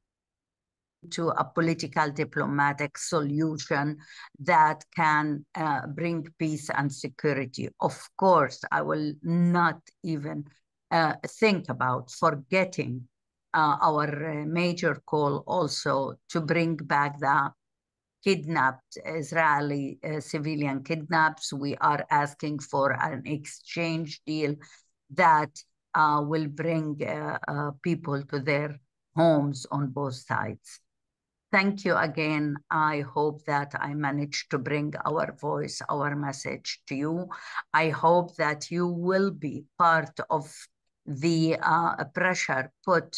to a political diplomatic solution that can uh, bring peace and security. Of course, I will not even uh, think about forgetting uh, our uh, major call also to bring back the kidnapped Israeli uh, civilian kidnaps. We are asking for an exchange deal that uh, will bring people to their homes on both sides. Thank you again. I hope that I managed to bring our voice, our message to you. I hope that you will be part of the uh, pressure put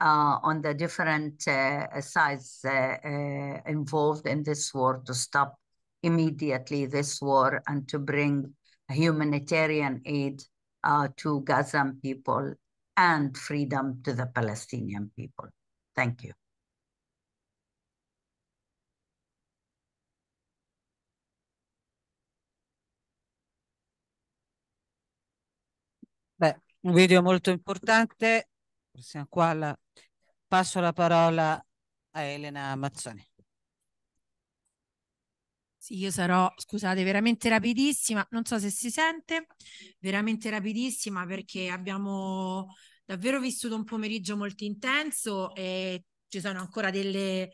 uh, on the different uh, sides uh, uh, involved in this war to stop immediately this war and to bring humanitarian aid uh, to Gazan people and freedom to the Palestinian people. Thank you. un video molto importante. Siamo qua alla... Passo la parola a Elena Mazzoni. Sì, io sarò, scusate, veramente rapidissima, non so se si sente, veramente rapidissima perché abbiamo davvero vissuto un pomeriggio molto intenso e ci sono ancora delle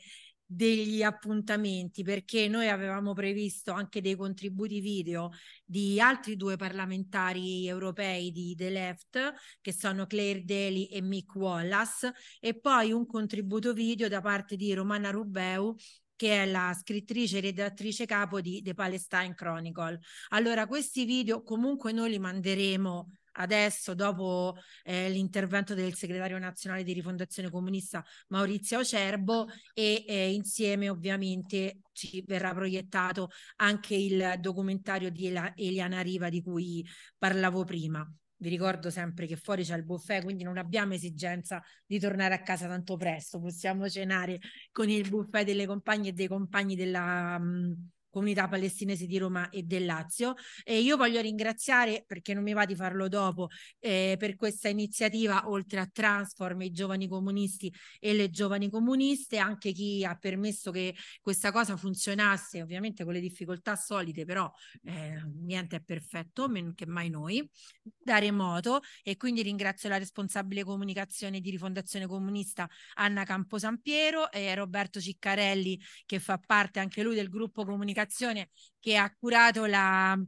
degli appuntamenti perché noi avevamo previsto anche dei contributi video di altri due parlamentari europei di The Left che sono Claire Daly e Mick Wallace e poi un contributo video da parte di Romana Rubeu che è la scrittrice e redattrice capo di The Palestine Chronicle. Allora questi video comunque noi li manderemo adesso dopo eh, l'intervento del segretario nazionale di rifondazione comunista Maurizio Cerbo e eh, insieme ovviamente ci verrà proiettato anche il documentario di Eliana Riva di cui parlavo prima. Vi ricordo sempre che fuori c'è il buffet, quindi non abbiamo esigenza di tornare a casa tanto presto, possiamo cenare con il buffet delle compagne e dei compagni della... Mh, comunità palestinesi di Roma e del Lazio. E io voglio ringraziare, perché non mi va di farlo dopo, eh, per questa iniziativa, oltre a Transform, i giovani comunisti e le giovani comuniste, anche chi ha permesso che questa cosa funzionasse, ovviamente con le difficoltà solite, però eh, niente è perfetto, meno che mai noi, da remoto. E quindi ringrazio la responsabile comunicazione di Rifondazione Comunista Anna Camposampiero e Roberto Ciccarelli, che fa parte anche lui del gruppo comunicazione comunicazione che ha curato la,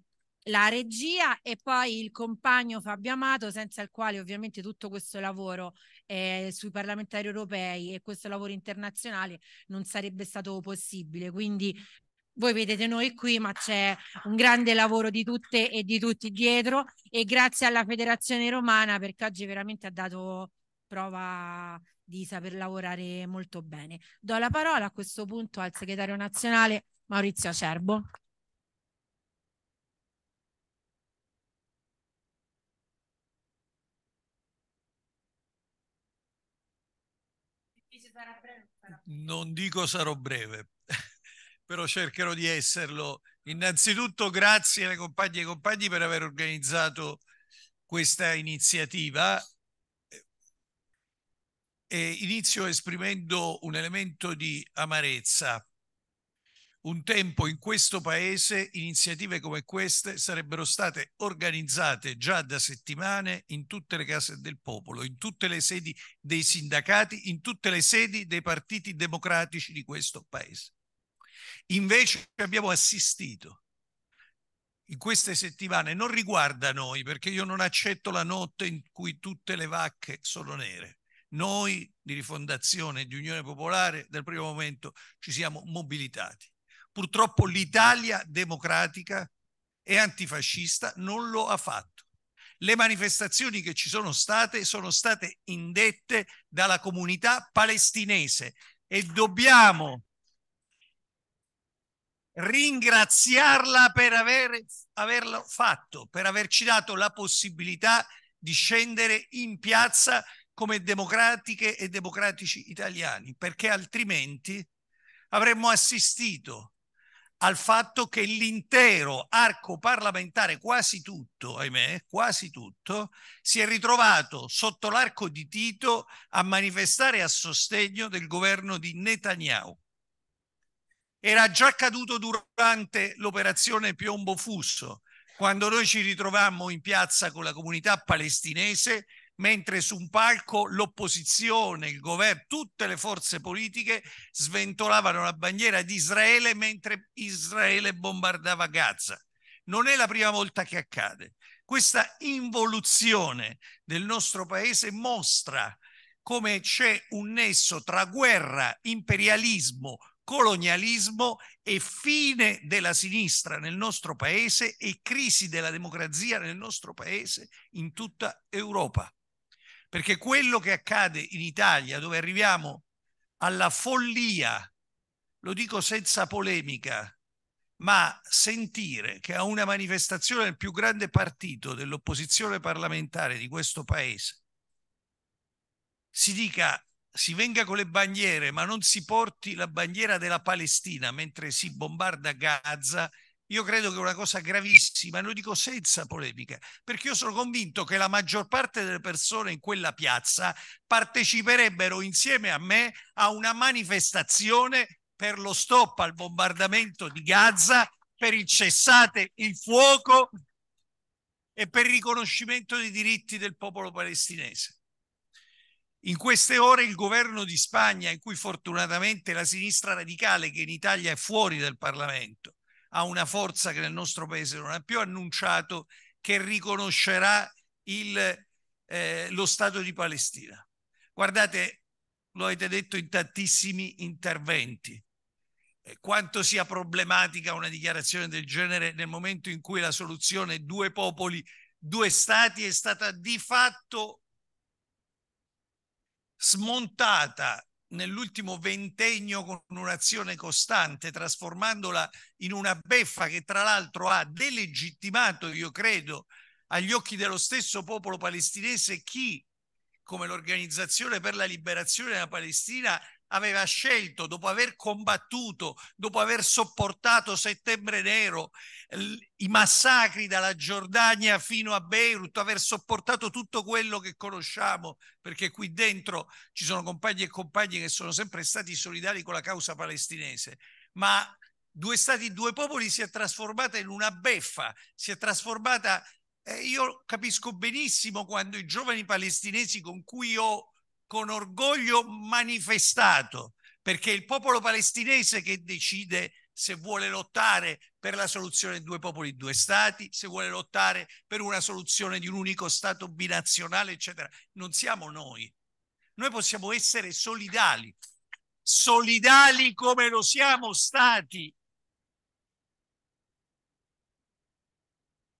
la regia e poi il compagno Fabio Amato, senza il quale ovviamente tutto questo lavoro eh, sui parlamentari europei e questo lavoro internazionale non sarebbe stato possibile. Quindi voi vedete noi qui, ma c'è un grande lavoro di tutte e di tutti dietro e grazie alla Federazione Romana perché oggi veramente ha dato prova di saper lavorare molto bene. Do la parola a questo punto al segretario nazionale Maurizio Acerbo. Non dico sarò breve, però cercherò di esserlo. Innanzitutto grazie alle compagne e compagni per aver organizzato questa iniziativa. E inizio esprimendo un elemento di amarezza un tempo in questo paese iniziative come queste sarebbero state organizzate già da settimane in tutte le case del popolo, in tutte le sedi dei sindacati, in tutte le sedi dei partiti democratici di questo paese. Invece abbiamo assistito in queste settimane, non riguarda noi perché io non accetto la notte in cui tutte le vacche sono nere. Noi di Rifondazione, di Unione Popolare, dal primo momento ci siamo mobilitati Purtroppo l'Italia democratica e antifascista non lo ha fatto. Le manifestazioni che ci sono state sono state indette dalla comunità palestinese e dobbiamo ringraziarla per aver, averlo fatto, per averci dato la possibilità di scendere in piazza come democratiche e democratici italiani, perché altrimenti avremmo assistito al fatto che l'intero arco parlamentare, quasi tutto, ahimè, quasi tutto, si è ritrovato sotto l'arco di Tito a manifestare a sostegno del governo di Netanyahu. Era già accaduto durante l'operazione Piombo Fusso, quando noi ci ritrovammo in piazza con la comunità palestinese mentre su un palco l'opposizione, il governo, tutte le forze politiche sventolavano la bandiera di Israele mentre Israele bombardava Gaza. Non è la prima volta che accade. Questa involuzione del nostro paese mostra come c'è un nesso tra guerra, imperialismo, colonialismo e fine della sinistra nel nostro paese e crisi della democrazia nel nostro paese in tutta Europa perché quello che accade in Italia, dove arriviamo alla follia, lo dico senza polemica, ma sentire che a una manifestazione del più grande partito dell'opposizione parlamentare di questo paese si dica si venga con le bandiere ma non si porti la bandiera della Palestina mentre si bombarda Gaza io credo che è una cosa gravissima, lo dico senza polemica, perché io sono convinto che la maggior parte delle persone in quella piazza parteciperebbero insieme a me a una manifestazione per lo stop al bombardamento di Gaza, per il cessate il fuoco e per il riconoscimento dei diritti del popolo palestinese. In queste ore il governo di Spagna, in cui fortunatamente la sinistra radicale che in Italia è fuori dal Parlamento, a una forza che nel nostro paese non ha più annunciato che riconoscerà il, eh, lo Stato di Palestina. Guardate, lo avete detto in tantissimi interventi, eh, quanto sia problematica una dichiarazione del genere nel momento in cui la soluzione due popoli, due stati è stata di fatto smontata nell'ultimo ventennio con un'azione costante, trasformandola in una beffa che tra l'altro ha delegittimato, io credo, agli occhi dello stesso popolo palestinese chi, come l'Organizzazione per la Liberazione della Palestina, aveva scelto, dopo aver combattuto, dopo aver sopportato Settembre Nero, i massacri dalla Giordania fino a Beirut, aver sopportato tutto quello che conosciamo, perché qui dentro ci sono compagni e compagni che sono sempre stati solidari con la causa palestinese, ma due stati, due popoli si è trasformata in una beffa, si è trasformata... Eh, io capisco benissimo quando i giovani palestinesi con cui ho con orgoglio manifestato, perché è il popolo palestinese che decide se vuole lottare per la soluzione due popoli, due stati, se vuole lottare per una soluzione di un unico Stato binazionale, eccetera. Non siamo noi. Noi possiamo essere solidali, solidali come lo siamo stati.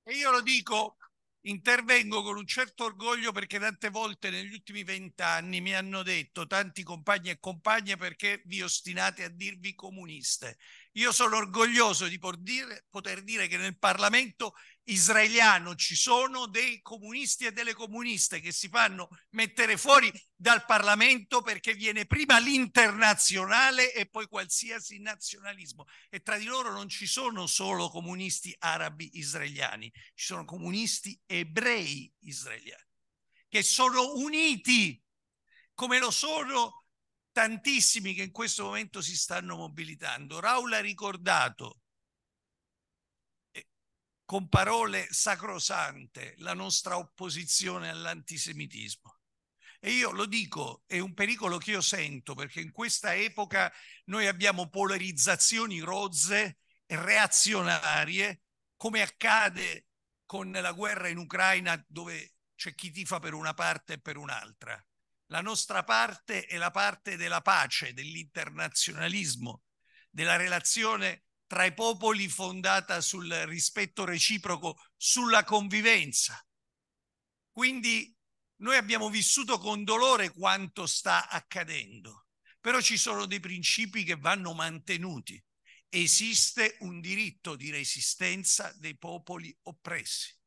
E io lo dico Intervengo con un certo orgoglio perché tante volte negli ultimi vent'anni mi hanno detto tanti compagni e compagne perché vi ostinate a dirvi comuniste. Io sono orgoglioso di poter dire, poter dire che nel Parlamento israeliano ci sono dei comunisti e delle comuniste che si fanno mettere fuori dal Parlamento perché viene prima l'internazionale e poi qualsiasi nazionalismo. E tra di loro non ci sono solo comunisti arabi israeliani, ci sono comunisti ebrei israeliani che sono uniti come lo sono tantissimi che in questo momento si stanno mobilitando. Raul ha ricordato eh, con parole sacrosante la nostra opposizione all'antisemitismo. E io lo dico, è un pericolo che io sento perché in questa epoca noi abbiamo polarizzazioni rozze, e reazionarie, come accade con la guerra in Ucraina dove c'è chi tifa per una parte e per un'altra. La nostra parte è la parte della pace, dell'internazionalismo, della relazione tra i popoli fondata sul rispetto reciproco, sulla convivenza. Quindi noi abbiamo vissuto con dolore quanto sta accadendo, però ci sono dei principi che vanno mantenuti. Esiste un diritto di resistenza dei popoli oppressi.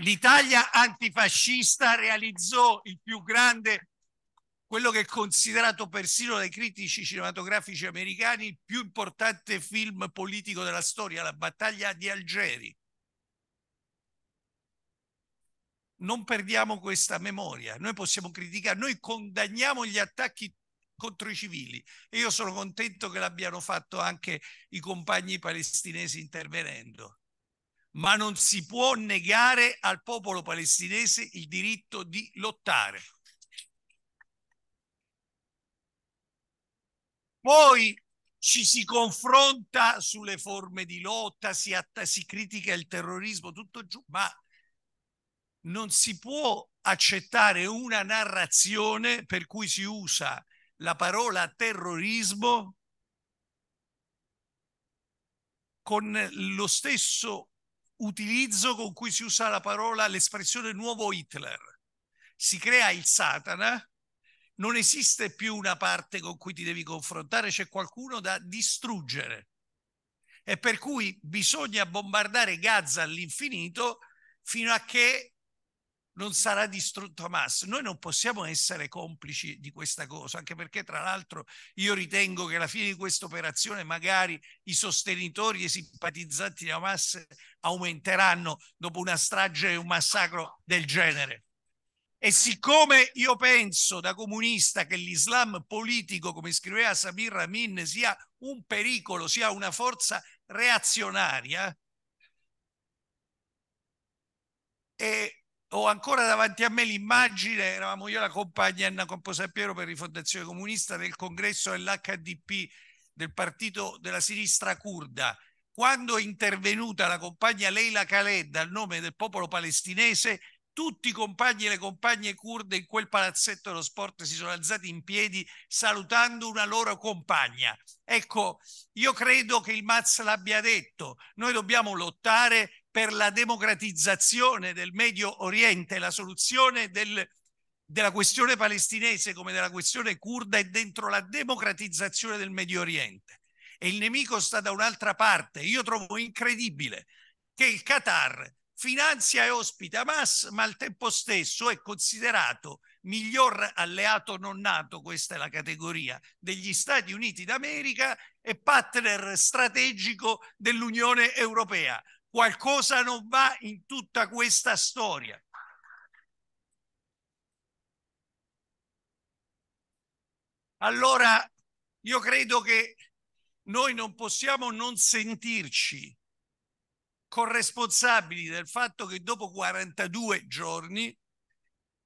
L'Italia antifascista realizzò il più grande, quello che è considerato persino dai critici cinematografici americani, il più importante film politico della storia, la battaglia di Algeri. Non perdiamo questa memoria, noi possiamo criticare, noi condanniamo gli attacchi contro i civili e io sono contento che l'abbiano fatto anche i compagni palestinesi intervenendo ma non si può negare al popolo palestinese il diritto di lottare. Poi ci si confronta sulle forme di lotta, si, si critica il terrorismo, tutto giù, ma non si può accettare una narrazione per cui si usa la parola terrorismo con lo stesso utilizzo con cui si usa la parola, l'espressione nuovo Hitler. Si crea il Satana, non esiste più una parte con cui ti devi confrontare, c'è qualcuno da distruggere. E per cui bisogna bombardare Gaza all'infinito fino a che non sarà distrutto Hamas. Noi non possiamo essere complici di questa cosa, anche perché tra l'altro io ritengo che alla fine di questa operazione magari i sostenitori e i simpatizzanti di Hamas aumenteranno dopo una strage e un massacro del genere. E siccome io penso da comunista che l'Islam politico, come scriveva Samir Ramin, sia un pericolo, sia una forza reazionaria, e ho ancora davanti a me l'immagine, eravamo io e la compagna Anna Composapiero per Rifondazione Comunista del congresso dell'HDP del partito della sinistra curda. Quando è intervenuta la compagna Leila Khaled al nome del popolo palestinese, tutti i compagni e le compagne curde in quel palazzetto dello sport si sono alzati in piedi salutando una loro compagna. Ecco, io credo che il Maz l'abbia detto, noi dobbiamo lottare per la democratizzazione del Medio Oriente, la soluzione del, della questione palestinese come della questione kurda è dentro la democratizzazione del Medio Oriente e il nemico sta da un'altra parte. Io trovo incredibile che il Qatar finanzia e ospita Hamas, ma al tempo stesso è considerato miglior alleato non nato, questa è la categoria, degli Stati Uniti d'America e partner strategico dell'Unione Europea qualcosa non va in tutta questa storia. Allora io credo che noi non possiamo non sentirci corresponsabili del fatto che dopo 42 giorni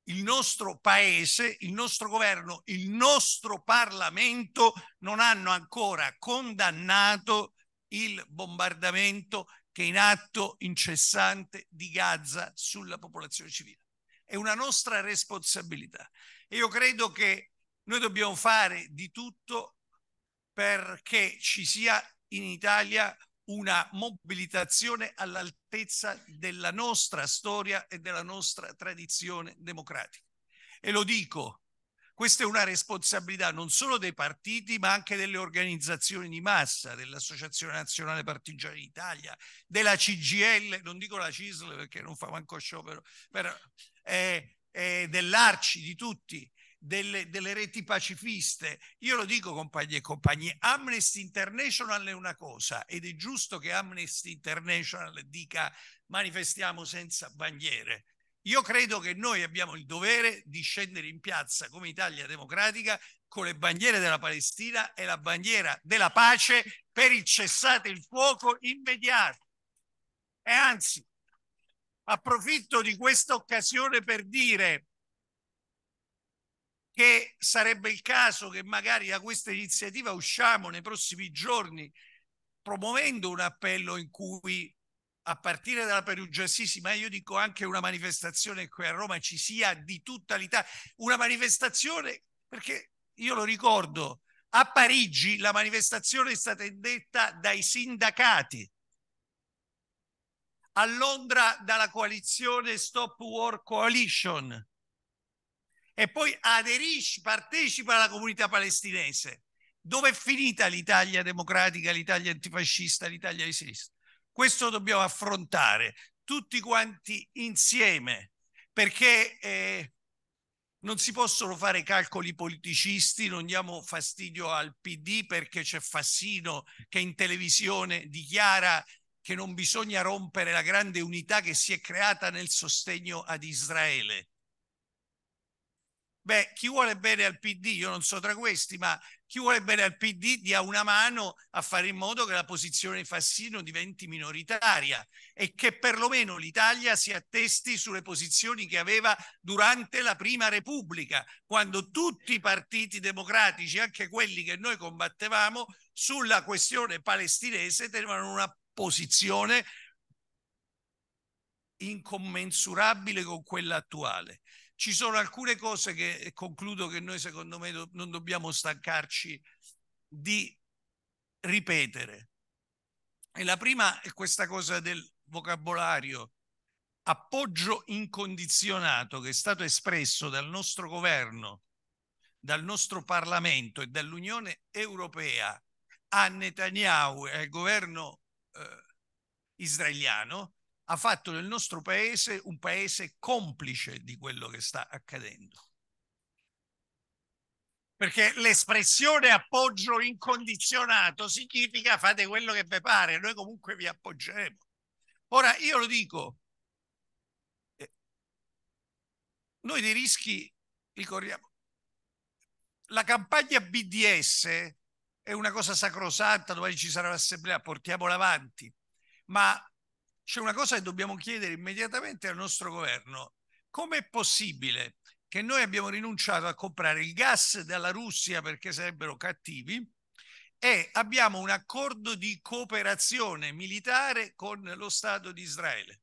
il nostro paese, il nostro governo, il nostro Parlamento non hanno ancora condannato il bombardamento che è in atto incessante di Gaza sulla popolazione civile. È una nostra responsabilità. E io credo che noi dobbiamo fare di tutto perché ci sia in Italia una mobilitazione all'altezza della nostra storia e della nostra tradizione democratica. E lo dico questa è una responsabilità non solo dei partiti, ma anche delle organizzazioni di massa, dell'Associazione Nazionale Partigiani d'Italia, della CGL, non dico la CISL perché non fa manco sciopero, però, eh, eh, dell'Arci, di tutti. Delle, delle, reti pacifiste. Io lo dico, compagni e compagni, Amnesty International è una cosa ed è giusto che Amnesty International dica manifestiamo senza bandiere. Io credo che noi abbiamo il dovere di scendere in piazza come Italia Democratica con le bandiere della Palestina e la bandiera della pace per il cessate il fuoco immediato. E anzi, approfitto di questa occasione per dire che sarebbe il caso che magari da questa iniziativa usciamo nei prossimi giorni promuovendo un appello in cui a partire dalla Perugiasisi, ma io dico anche una manifestazione qui a Roma ci sia di tutta l'Italia, una manifestazione perché io lo ricordo, a Parigi la manifestazione è stata indetta dai sindacati, a Londra dalla coalizione Stop War Coalition e poi aderisce, partecipa alla comunità palestinese. Dove è finita l'Italia democratica, l'Italia antifascista, l'Italia di sinistra? Questo dobbiamo affrontare tutti quanti insieme perché eh, non si possono fare calcoli politicisti, non diamo fastidio al PD perché c'è Fassino che in televisione dichiara che non bisogna rompere la grande unità che si è creata nel sostegno ad Israele. Beh, chi vuole bene al PD, io non so tra questi, ma chi vuole bene al PD dia una mano a fare in modo che la posizione di Fassino diventi minoritaria e che perlomeno l'Italia si attesti sulle posizioni che aveva durante la Prima Repubblica, quando tutti i partiti democratici, anche quelli che noi combattevamo, sulla questione palestinese tenevano una posizione incommensurabile con quella attuale ci sono alcune cose che concludo che noi secondo me do, non dobbiamo stancarci di ripetere. E la prima è questa cosa del vocabolario appoggio incondizionato che è stato espresso dal nostro governo, dal nostro Parlamento e dall'Unione Europea a Netanyahu e al governo eh, israeliano ha fatto del nostro paese un paese complice di quello che sta accadendo. Perché l'espressione appoggio incondizionato significa fate quello che vi pare, noi comunque vi appoggeremo. Ora io lo dico, eh, noi dei rischi li corriamo. La campagna BDS è una cosa sacrosanta, domani ci sarà l'assemblea, portiamola avanti, ma c'è una cosa che dobbiamo chiedere immediatamente al nostro governo. Com'è possibile che noi abbiamo rinunciato a comprare il gas dalla Russia perché sarebbero cattivi e abbiamo un accordo di cooperazione militare con lo Stato di Israele?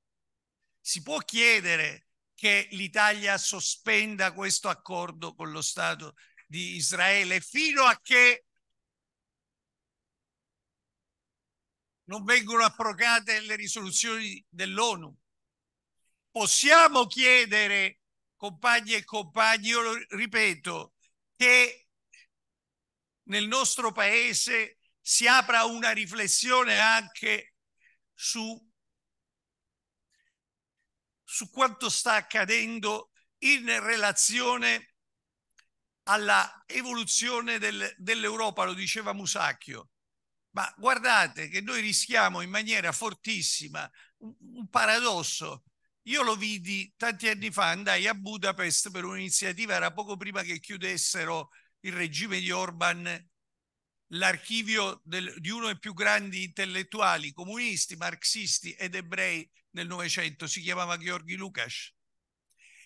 Si può chiedere che l'Italia sospenda questo accordo con lo Stato di Israele fino a che non vengono approcate le risoluzioni dell'ONU. Possiamo chiedere, compagni e compagni, io lo ripeto, che nel nostro paese si apra una riflessione anche su, su quanto sta accadendo in relazione alla evoluzione del, dell'Europa, lo diceva Musacchio ma guardate che noi rischiamo in maniera fortissima un, paradosso. Io lo vidi tanti anni fa, andai a Budapest per un'iniziativa, era poco prima che chiudessero il regime di Orban l'archivio di uno dei più grandi intellettuali comunisti, marxisti ed ebrei del Novecento, si chiamava Gheorghi Lukács.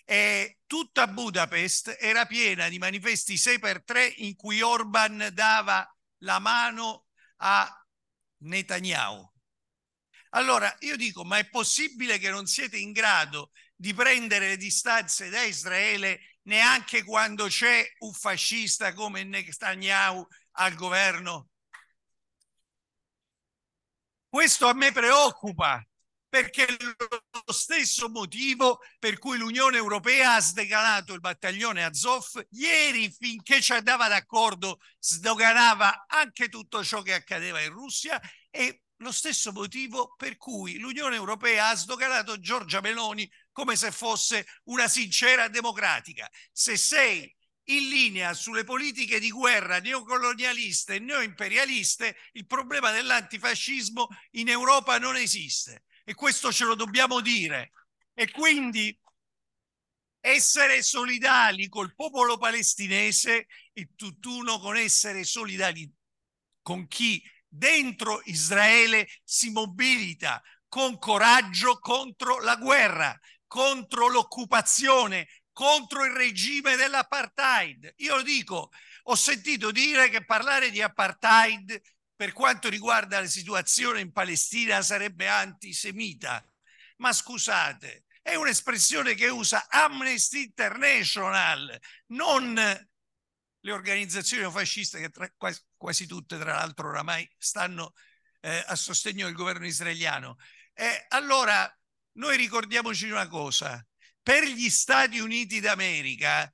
E tutta Budapest era piena di manifesti 6x3 in cui Orban dava la mano a Netanyahu. Allora io dico, ma è possibile che non siete in grado di prendere le distanze da Israele neanche quando c'è un fascista come Netanyahu al governo? Questo a me preoccupa perché lo stesso motivo per cui l'Unione Europea ha sdeganato il battaglione Azov ieri finché ci andava d'accordo sdoganava anche tutto ciò che accadeva in Russia e lo stesso motivo per cui l'Unione Europea ha sdoganato Giorgia Meloni come se fosse una sincera democratica. Se sei in linea sulle politiche di guerra neocolonialiste e neoimperialiste, il problema dell'antifascismo in Europa non esiste e questo ce lo dobbiamo dire. E quindi essere solidali col popolo palestinese è tutt'uno con essere solidali con chi dentro Israele si mobilita con coraggio contro la guerra, contro l'occupazione, contro il regime dell'apartheid. Io dico, ho sentito dire che parlare di apartheid per quanto riguarda la situazione in Palestina sarebbe antisemita. Ma scusate, è un'espressione che usa Amnesty International, non le organizzazioni fasciste che tra, quasi, quasi, tutte, tra l'altro, oramai stanno eh, a sostegno del governo israeliano. Eh, allora, noi ricordiamoci una cosa, per gli Stati Uniti d'America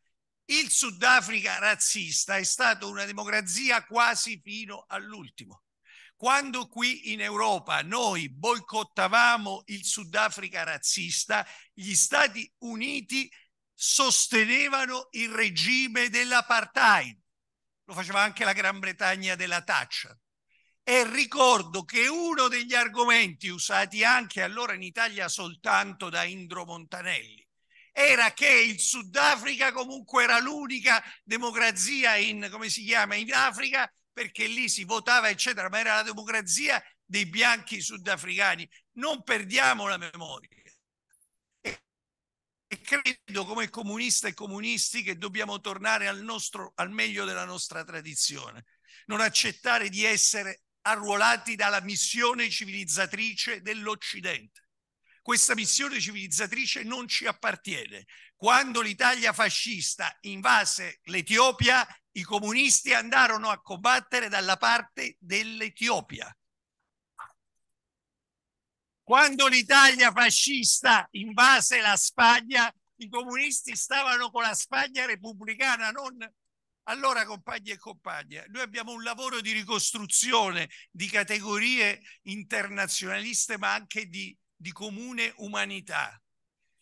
il Sudafrica razzista è stato una democrazia quasi fino all'ultimo. Quando qui in Europa noi boicottavamo il Sudafrica razzista, gli Stati Uniti sostenevano il regime dell'apartheid. Lo faceva anche la Gran Bretagna della Thatcher. E ricordo che uno degli argomenti usati anche allora in Italia soltanto da Indro Montanelli era che il Sudafrica comunque era l'unica democrazia in, come si chiama, in Africa, perché lì si votava, eccetera, ma era la democrazia dei bianchi sudafricani. Non perdiamo la memoria. E credo come comunista e comunisti che dobbiamo tornare al, nostro, al meglio della nostra tradizione, non accettare di essere arruolati dalla missione civilizzatrice dell'Occidente. Questa missione civilizzatrice non ci appartiene. Quando l'Italia fascista invase l'Etiopia, i comunisti andarono a combattere dalla parte dell'Etiopia. Quando l'Italia fascista invase la Spagna, i comunisti stavano con la Spagna repubblicana, non allora, compagni e compagne, noi abbiamo un lavoro di ricostruzione di categorie internazionaliste, ma anche di di comune umanità.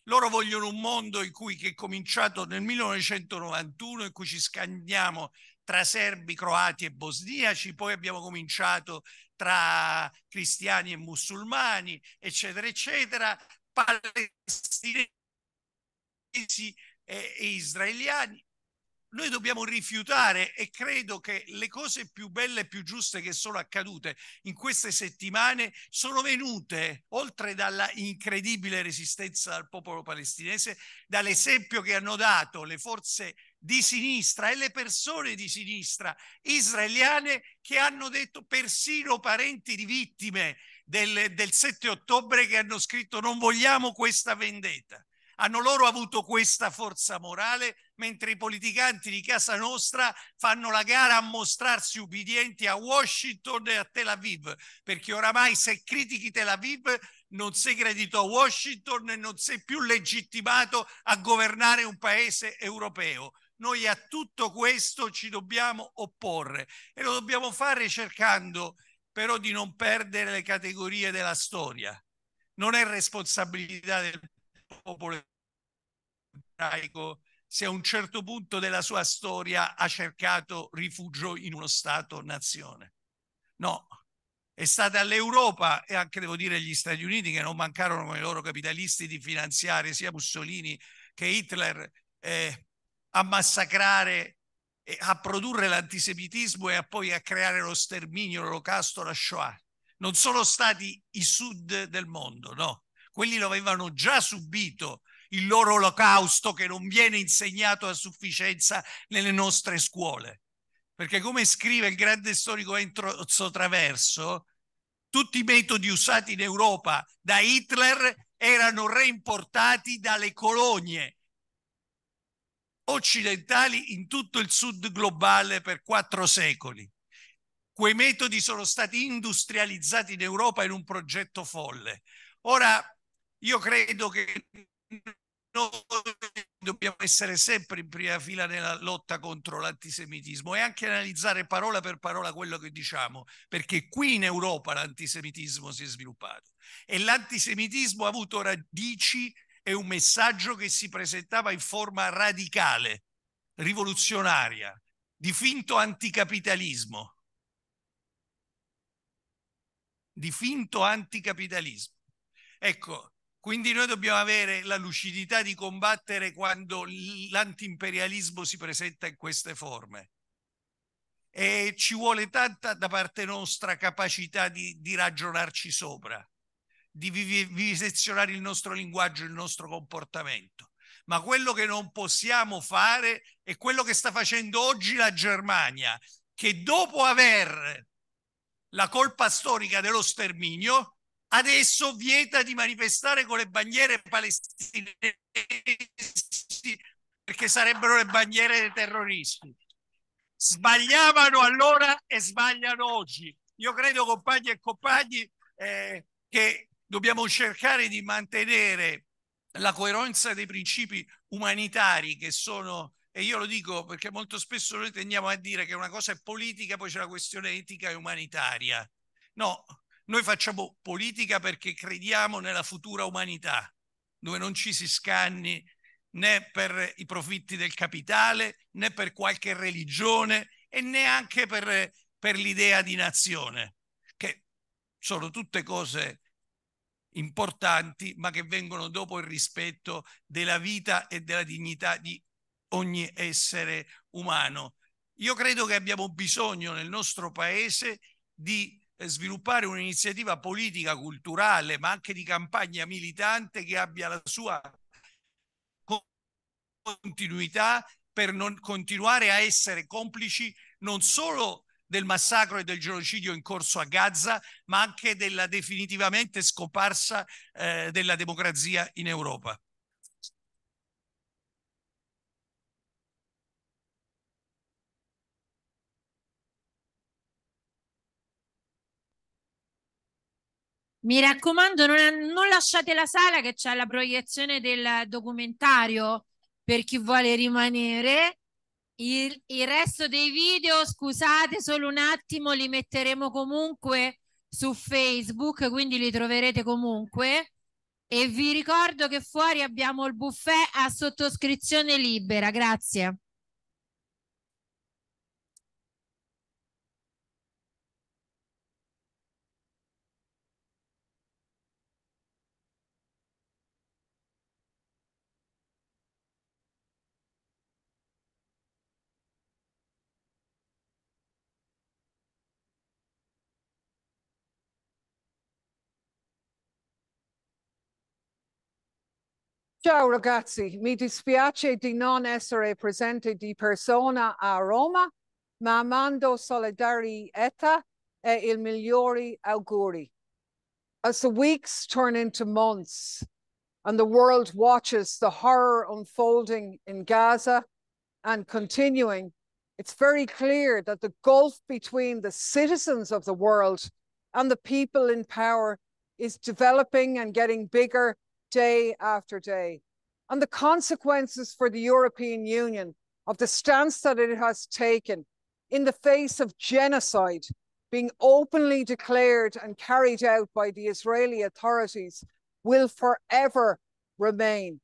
Loro vogliono un mondo in cui, che è cominciato nel 1991, in cui ci scandiamo tra serbi, croati e bosniaci, poi abbiamo cominciato tra cristiani e musulmani, eccetera, eccetera, palestinesi e, e israeliani, noi dobbiamo rifiutare e credo che le cose più belle e più giuste che sono accadute in queste settimane sono venute, oltre dalla incredibile resistenza del popolo palestinese, dall'esempio che hanno dato le forze di sinistra e le persone di sinistra israeliane che hanno detto persino parenti di vittime del, del 7 ottobre che hanno scritto non vogliamo questa vendetta hanno loro avuto questa forza morale, mentre i politicanti di casa nostra fanno la gara a mostrarsi ubbidienti a Washington e a Tel Aviv, perché oramai se critichi Tel Aviv non sei credito a Washington e non sei più legittimato a governare un paese europeo. Noi a tutto questo ci dobbiamo opporre e lo dobbiamo fare cercando però di non perdere le categorie della storia. Non è responsabilità del popolo ebraico se a un certo punto della sua storia ha cercato rifugio in uno Stato-nazione. No, è stata l'Europa e anche devo dire gli Stati Uniti che non mancarono con i loro capitalisti di finanziare sia Mussolini che Hitler eh, a massacrare, a produrre l'antisemitismo e a poi a creare lo sterminio, l'olocausto, la Shoah. Non sono stati i sud del mondo, no quelli lo avevano già subito il loro olocausto che non viene insegnato a sufficienza nelle nostre scuole. Perché come scrive il grande storico Enzo Traverso, tutti i metodi usati in Europa da Hitler erano reimportati dalle colonie occidentali in tutto il sud globale per quattro secoli. Quei metodi sono stati industrializzati in Europa in un progetto folle. Ora io credo che noi dobbiamo essere sempre in prima fila nella lotta contro l'antisemitismo e anche analizzare parola per parola quello che diciamo, perché qui in Europa l'antisemitismo si è sviluppato e l'antisemitismo ha avuto radici e un messaggio che si presentava in forma radicale, rivoluzionaria, di finto anticapitalismo. Di finto anticapitalismo. Ecco, quindi noi dobbiamo avere la lucidità di combattere quando l'antimperialismo si presenta in queste forme. E ci vuole tanta da parte nostra capacità di, di ragionarci sopra, di vivisezionare il nostro linguaggio, il nostro comportamento. Ma quello che non possiamo fare è quello che sta facendo oggi la Germania, che dopo aver la colpa storica dello sterminio adesso vieta di manifestare con le bandiere palestinesi perché sarebbero le bandiere dei terroristi. Sbagliavano allora e sbagliano oggi. Io credo, compagni e compagni, eh, che dobbiamo cercare di mantenere la coerenza dei principi umanitari che sono, e io lo dico perché molto spesso noi tendiamo a dire che una cosa è politica, poi c'è la questione etica e umanitaria. No, noi facciamo politica perché crediamo nella futura umanità, dove non ci si scanni né per i profitti del capitale, né per qualche religione e neanche per, per l'idea di nazione, che sono tutte cose importanti, ma che vengono dopo il rispetto della vita e della dignità di ogni essere umano. Io credo che abbiamo bisogno nel nostro paese di eh, sviluppare un'iniziativa politica, culturale, ma anche di campagna militante che abbia la sua continuità per non continuare a essere complici non solo del massacro e del genocidio in corso a Gaza, ma anche della definitivamente scomparsa eh, della democrazia in Europa. Mi raccomando, non, non lasciate la sala che c'è la proiezione del documentario per chi vuole rimanere. Il, il, resto dei video, scusate, solo un attimo, li metteremo comunque su Facebook, quindi li troverete comunque. E vi ricordo che fuori abbiamo il buffet a sottoscrizione libera. Grazie. Ciao ragazzi, mi dispiace di non essere presente di persona a Roma, ma mando solidarietà e il migliori auguri. As the weeks turn into months and the world watches the horror unfolding in Gaza and continuing, it's very clear that the gulf between the citizens of the world and the people in power is developing and getting bigger day after day and the consequences for the European Union of the stance that it has taken in the face of genocide being openly declared and carried out by the Israeli authorities will forever remain.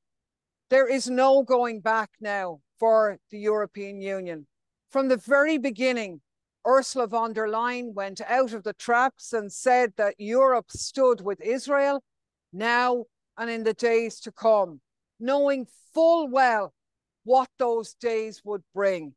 There is no going back now for the European Union. From the very beginning, Ursula von der Leyen went out of the traps and said that Europe stood with Israel. Now and in the days to come, knowing full well what those days would bring.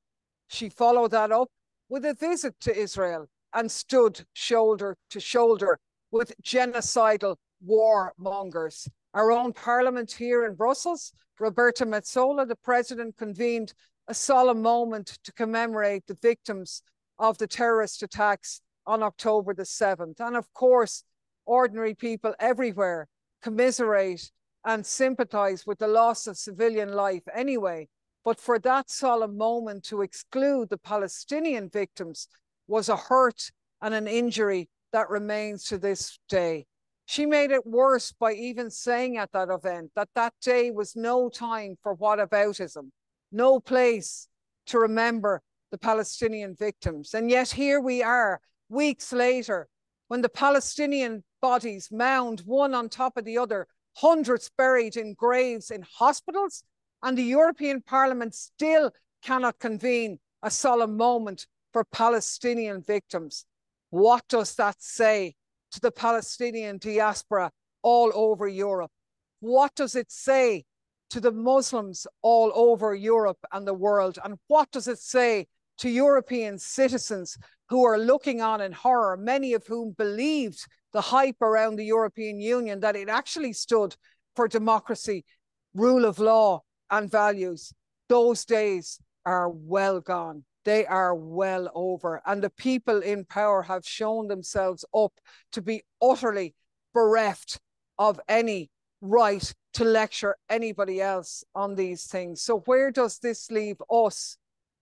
She followed that up with a visit to Israel and stood shoulder to shoulder with genocidal warmongers. Our own parliament here in Brussels, Roberta Metsola, the president, convened a solemn moment to commemorate the victims of the terrorist attacks on October the 7th. And of course, ordinary people everywhere commiserate and sympathize with the loss of civilian life anyway. But for that solemn moment to exclude the Palestinian victims was a hurt and an injury that remains to this day. She made it worse by even saying at that event that that day was no time for whataboutism, no place to remember the Palestinian victims. And yet here we are, weeks later, when the Palestinian bodies mound one on top of the other, hundreds buried in graves in hospitals, and the European Parliament still cannot convene a solemn moment for Palestinian victims. What does that say to the Palestinian diaspora all over Europe? What does it say to the Muslims all over Europe and the world? And what does it say to European citizens who are looking on in horror, many of whom believed the hype around the European Union that it actually stood for democracy, rule of law, and values. Those days are well gone. They are well over. And the people in power have shown themselves up to be utterly bereft of any right to lecture anybody else on these things. So, where does this leave us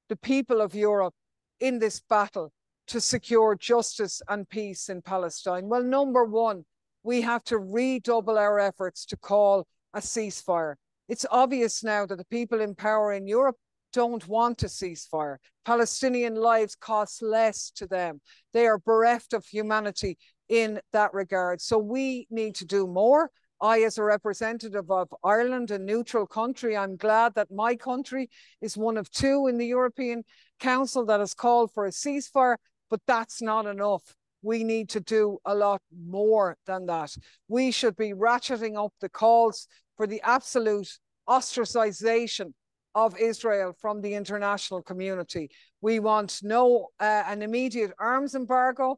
the people of Europe in this battle to secure justice and peace in Palestine? Well, number one, we have to redouble our efforts to call a ceasefire. It's obvious now that the people in power in Europe don't want a ceasefire. Palestinian lives cost less to them. They are bereft of humanity in that regard. So we need to do more. I, as a representative of Ireland, a neutral country, I'm glad that my country is one of two in the European Council that has called for a ceasefire, but that's not enough. We need to do a lot more than that. We should be ratcheting up the calls for the absolute ostracization of Israel from the international community. We want no uh, an immediate arms embargo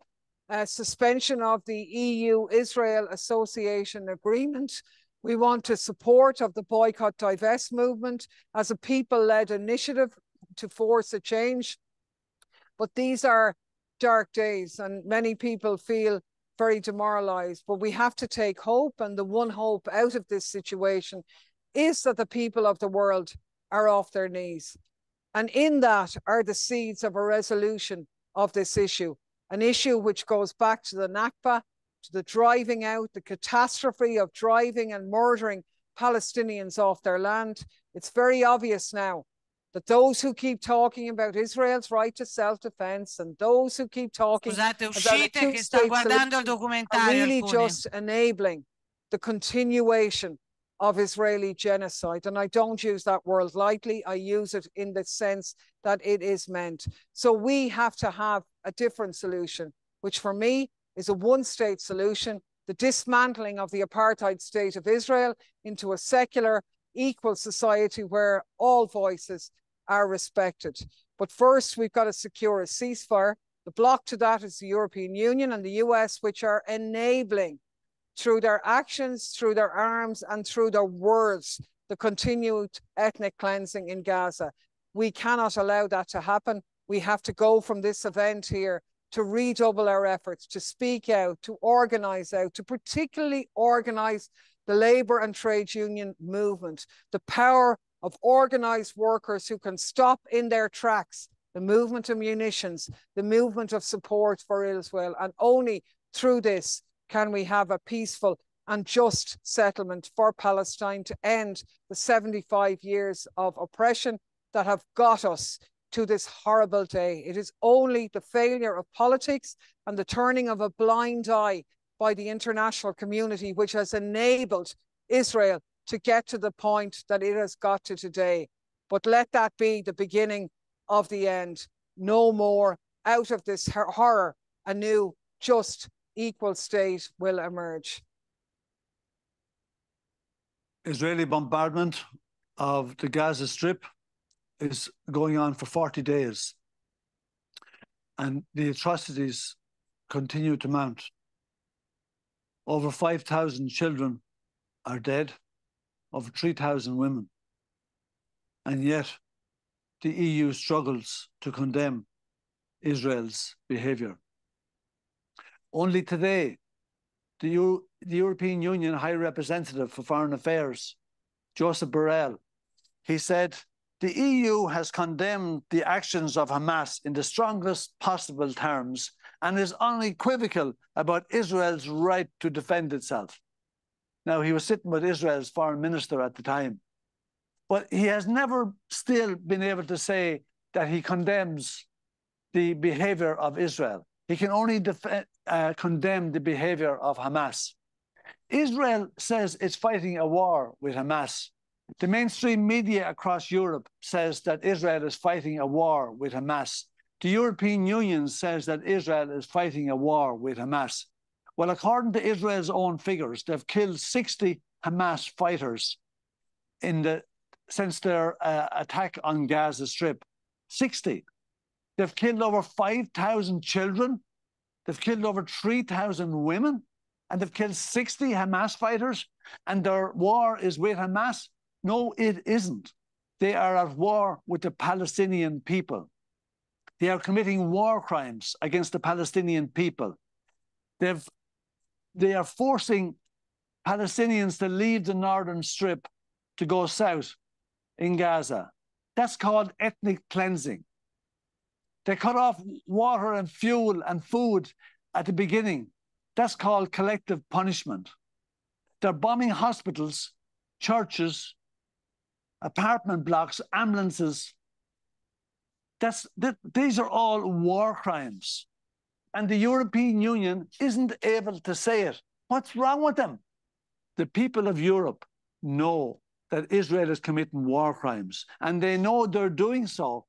uh, suspension of the EU Israel Association Agreement. We want the support of the boycott divest movement as a people led initiative to force a change. But these are dark days, and many people feel very demoralized. But we have to take hope, and the one hope out of this situation is that the people of the world are off their knees. And in that are the seeds of a resolution of this issue an issue which goes back to the Nakba, to the driving out, the catastrophe of driving and murdering Palestinians off their land. It's very obvious now that those who keep talking about Israel's right to self-defense and those who keep talking Scusate, uscite che sta guardando are really just enabling the continuation of Israeli genocide. And I don't use that word lightly. I use it in the sense that it is meant. So we have to have a different solution, which for me is a one state solution, the dismantling of the apartheid state of Israel into a secular, equal society where all voices are respected. But first, we've got to secure a ceasefire. The block to that is the European Union and the US, which are enabling through their actions, through their arms, and through their words, the continued ethnic cleansing in Gaza. We cannot allow that to happen. We have to go from this event here to redouble our efforts, to speak out, to organize out, to particularly organize the labor and trade union movement, the power of organized workers who can stop in their tracks the movement of munitions, the movement of support for Israel. And only through this can we have a peaceful and just settlement for Palestine to end the 75 years of oppression that have got us to this horrible day. It is only the failure of politics and the turning of a blind eye by the international community which has enabled Israel to get to the point that it has got to today. But let that be the beginning of the end. No more out of this horror, a new, just, equal state will emerge. Israeli bombardment of the Gaza Strip is going on for 40 days, and the atrocities continue to mount. Over 5,000 children are dead, over 3,000 women. And yet, the EU struggles to condemn Israel's behavior. Only today, the, Euro the European Union High Representative for Foreign Affairs, Joseph Borrell, he said, the EU has condemned the actions of Hamas in the strongest possible terms and is unequivocal about Israel's right to defend itself. Now, he was sitting with Israel's foreign minister at the time, but he has never still been able to say that he condemns the behavior of Israel. He can only def uh, the behavior of Hamas. Israel says it's fighting a war with Hamas. The mainstream media across Europe says that Israel is fighting a war with Hamas. The European Union says that Israel is fighting a war with Hamas. Well, according to Israel's own figures, they've killed 60 Hamas fighters in the since their uh, attack on Gaza Strip. 60. They've killed over 5,000 children They've killed over 3,000 women and they've killed 60 Hamas fighters, and their war is with Hamas. No, it isn't. They are at war with the Palestinian people. They are committing war crimes against the Palestinian people. They've, they are forcing Palestinians to leave the northern strip to go south in Gaza. That's called ethnic cleansing. They cut off water and fuel and food at the beginning. That's called collective punishment. They're bombing hospitals, churches, apartment blocks, ambulances. That's, that, these are all war crimes. And the European Union isn't able to say it. What's wrong with them? The people of Europe know that Israel is committing war crimes, and they know they're doing so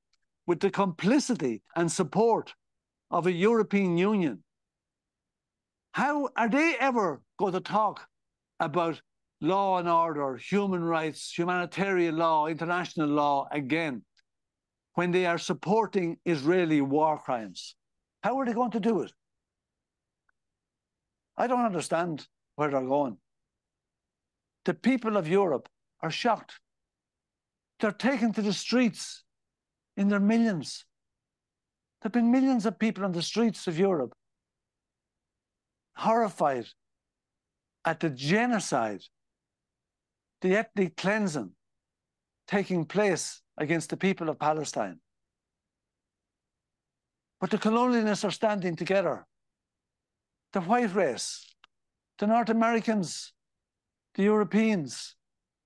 with the complicity and support of a European Union. How are they ever going to talk about law and order, human rights, humanitarian law, international law again when they are supporting Israeli war crimes? How are they going to do it? I don't understand where they're going. The people of Europe are shocked. They're taken to the streets in their millions. There have been millions of people on the streets of Europe horrified at the genocide, the ethnic cleansing taking place against the people of Palestine. But the colonialists are standing together. The white race, the North Americans, the Europeans,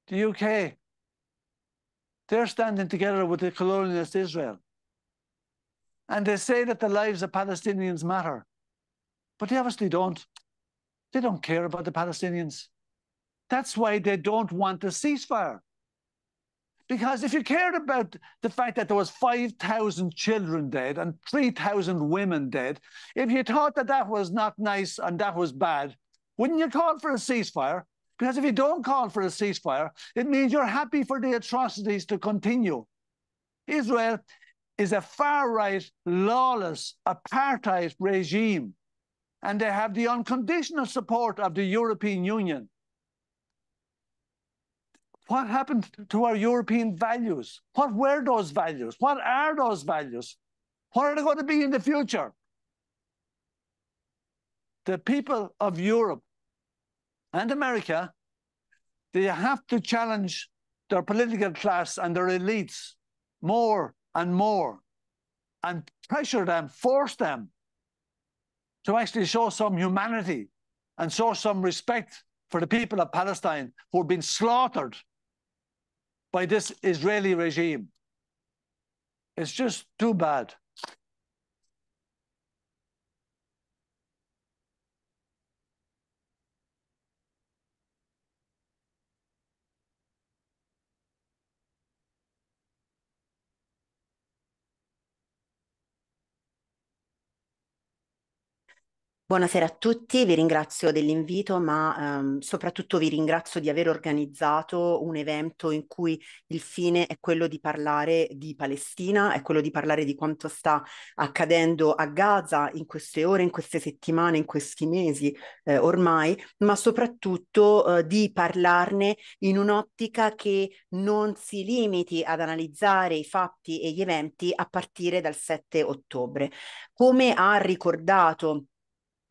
the UK, they're standing together with the colonialist Israel. And they say that the lives of Palestinians matter. But they obviously don't. They don't care about the Palestinians. That's why they don't want a ceasefire. Because if you cared about the fact that there was 5,000 children dead and 3,000 women dead, if you thought that that was not nice and that was bad, wouldn't you call for a ceasefire? Because if you don't call for a ceasefire, it means you're happy for the atrocities to continue. Israel is a far right, lawless, apartheid regime, and they have the unconditional support of the European Union. What happened to our European values? What were those values? What are those values? What are they going to be in the future? The people of Europe and America, they have to challenge their political class and their elites more and more and pressure them, force them to actually show some humanity and show some respect for the people of Palestine who have been slaughtered by this Israeli regime. It's just too bad. Buonasera a tutti, vi ringrazio dell'invito, ma ehm, soprattutto vi ringrazio di aver organizzato un evento in cui il fine è quello di parlare di Palestina, è quello di parlare di quanto sta accadendo a Gaza in queste ore, in queste settimane, in questi mesi eh, ormai, ma soprattutto eh, di parlarne in un'ottica che non si limiti ad analizzare i fatti e gli eventi a partire dal 7 ottobre. Come ha ricordato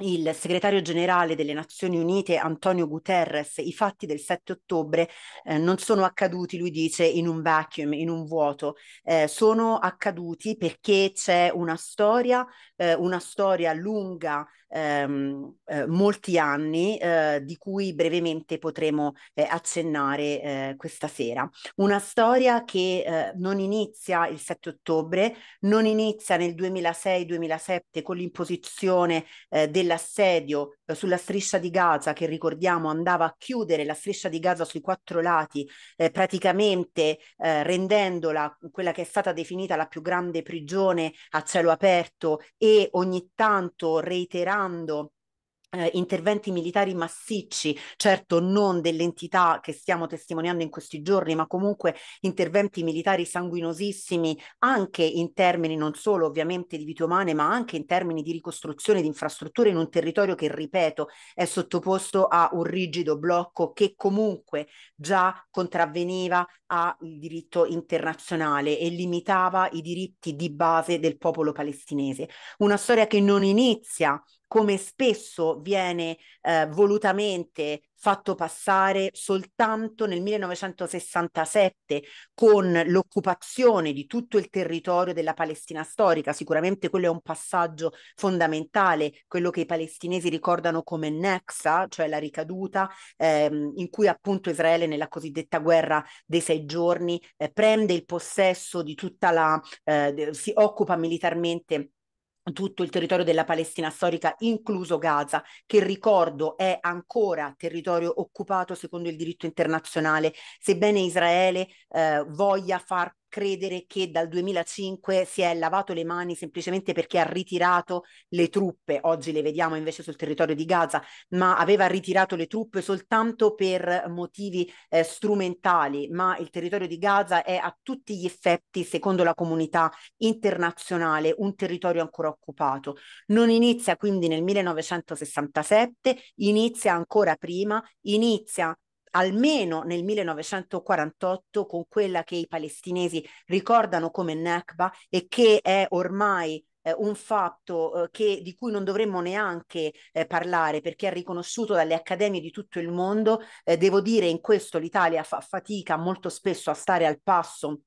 il segretario generale delle Nazioni Unite Antonio Guterres, i fatti del 7 ottobre eh, non sono accaduti, lui dice, in un vacuum, in un vuoto, eh, sono accaduti perché c'è una storia, eh, una storia lunga ehm, eh, molti anni eh, di cui brevemente potremo eh, accennare eh, questa sera. Una storia che eh, non inizia il 7 ottobre, non inizia nel 2006-2007 con l'imposizione eh, dell'assedio sulla striscia di Gaza che ricordiamo andava a chiudere la striscia di Gaza sui quattro lati praticamente rendendola quella che è stata definita la più grande prigione a cielo aperto e ogni tanto reiterando evitando eh, interventi militari massicci, certo non dell'entità che stiamo testimoniando in questi giorni, ma comunque interventi militari sanguinosissimi anche in termini non solo ovviamente di vite umane, ma anche in termini di ricostruzione di infrastrutture in un territorio che, ripeto, è sottoposto a un rigido blocco che comunque già contravveniva al diritto internazionale e limitava i diritti di base del popolo palestinese. Una storia che non inizia come spesso viene eh, volutamente fatto passare soltanto nel 1967 con l'occupazione di tutto il territorio della Palestina storica. Sicuramente quello è un passaggio fondamentale, quello che i palestinesi ricordano come Nexa, cioè la ricaduta ehm, in cui appunto Israele nella cosiddetta guerra dei sei giorni eh, prende il possesso di tutta la, eh, si occupa militarmente tutto il territorio della Palestina storica, incluso Gaza, che ricordo è ancora territorio occupato secondo il diritto internazionale, sebbene Israele eh, voglia far credere che dal 2005 si è lavato le mani semplicemente perché ha ritirato le truppe, oggi le vediamo invece sul territorio di Gaza, ma aveva ritirato le truppe soltanto per motivi eh, strumentali, ma il territorio di Gaza è a tutti gli effetti, secondo la comunità internazionale, un territorio ancora occupato. Non inizia quindi nel 1967, inizia ancora prima, inizia almeno nel 1948 con quella che i palestinesi ricordano come Nakba e che è ormai eh, un fatto eh, che, di cui non dovremmo neanche eh, parlare perché è riconosciuto dalle accademie di tutto il mondo. Eh, devo dire in questo l'Italia fa fatica molto spesso a stare al passo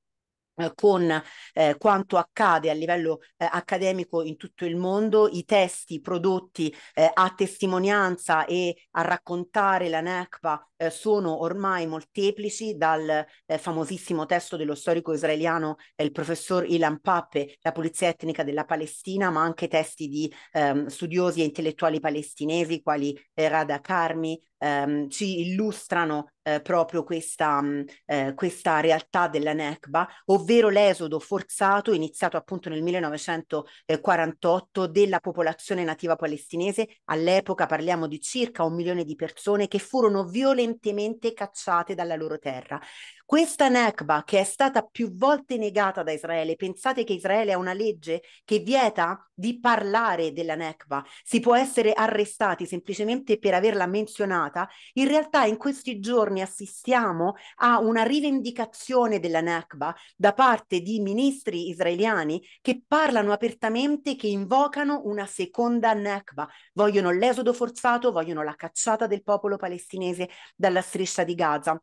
con eh, quanto accade a livello eh, accademico in tutto il mondo, i testi prodotti eh, a testimonianza e a raccontare la NECPA eh, sono ormai molteplici, dal eh, famosissimo testo dello storico israeliano eh, il professor Ilan Pappe, La pulizia etnica della Palestina, ma anche testi di ehm, studiosi e intellettuali palestinesi quali Rada Carmi, ehm, ci illustrano eh, proprio questa, mh, mm, eh, questa realtà della Nekba, ovvero l'esodo forzato iniziato appunto nel 1948 della popolazione nativa palestinese. All'epoca parliamo di circa un milione di persone che furono violentemente cacciate dalla loro terra. Questa Nakba che è stata più volte negata da Israele, pensate che Israele ha una legge che vieta di parlare della Nekba, si può essere arrestati semplicemente per averla menzionata, in realtà in questi giorni assistiamo a una rivendicazione della Nekba da parte di ministri israeliani che parlano apertamente, che invocano una seconda Nekba, vogliono l'esodo forzato, vogliono la cacciata del popolo palestinese dalla striscia di Gaza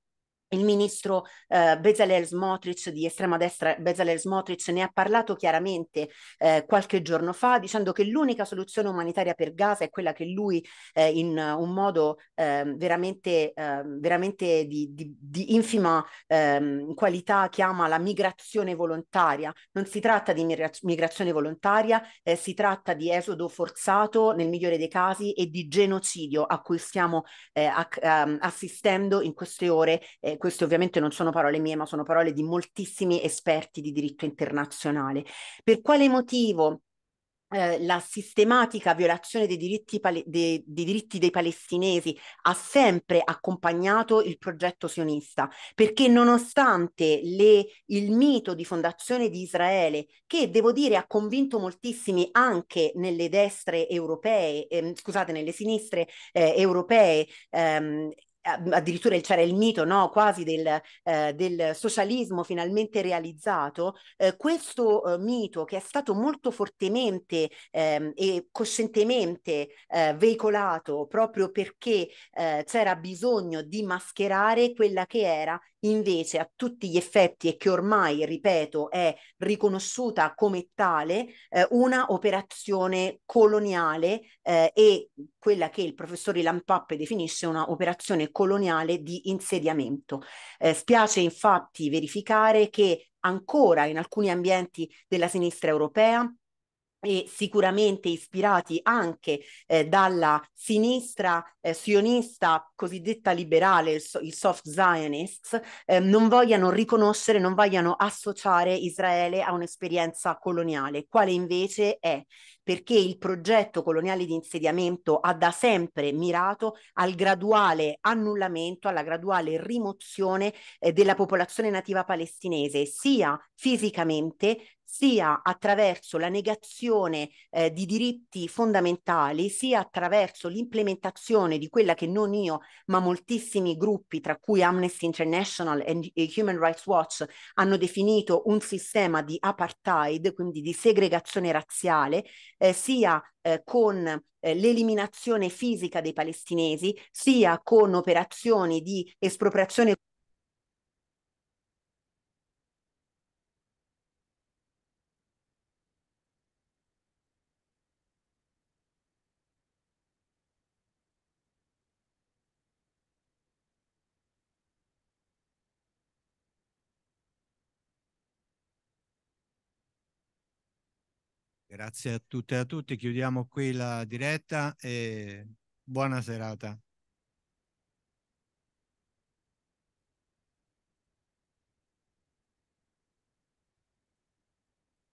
il ministro eh, Bezalel Smotrich di estrema destra, Bezalel Smotrich, ne ha parlato chiaramente eh, qualche giorno fa dicendo che l'unica soluzione umanitaria per Gaza è quella che lui eh, in uh, un modo ehm, veramente, ehm, veramente di, di, di infima ehm, qualità chiama la migrazione volontaria. Non si tratta di migrazione volontaria, eh, si tratta di esodo forzato nel migliore dei casi e di genocidio a cui stiamo eh, a, um, assistendo in queste ore eh, queste ovviamente non sono parole mie, ma sono parole di moltissimi esperti di diritto internazionale. Per quale motivo eh, la sistematica violazione dei diritti, pale- de- dei diritti, dei palestinesi ha sempre accompagnato il progetto sionista, perché nonostante le, il mito di fondazione di Israele, che devo dire ha convinto moltissimi anche nelle destre europee, ehm, scusate, nelle sinistre eh, europee, ehm, addirittura c'era il mito no, quasi del, eh, del, socialismo finalmente realizzato, eh, questo eh, mito che è stato molto fortemente ehm, e coscientemente eh, veicolato proprio perché eh, c'era bisogno di mascherare quella che era invece a tutti gli effetti e che ormai, ripeto, è riconosciuta come tale, eh, una operazione coloniale eh, e quella che il professore Lampappe definisce una operazione coloniale di insediamento. Eh, spiace infatti verificare che ancora in alcuni ambienti della sinistra europea e sicuramente ispirati anche eh, dalla sinistra eh, sionista cosiddetta liberale, il, so, il soft zionists, eh, non vogliano riconoscere, non vogliano associare Israele a un'esperienza coloniale, quale invece è perché il progetto coloniale di insediamento ha da sempre mirato al graduale annullamento, alla graduale rimozione eh, della popolazione nativa palestinese, sia fisicamente sia attraverso la negazione eh, di diritti fondamentali, sia attraverso l'implementazione di quella che non io, ma moltissimi gruppi, tra cui Amnesty International e, e Human Rights Watch, hanno definito un sistema di apartheid, quindi di segregazione razziale, eh, sia eh, con eh, l'eliminazione fisica dei palestinesi, sia con operazioni di espropriazione Grazie a tutte e a tutti, chiudiamo qui la diretta e buona serata.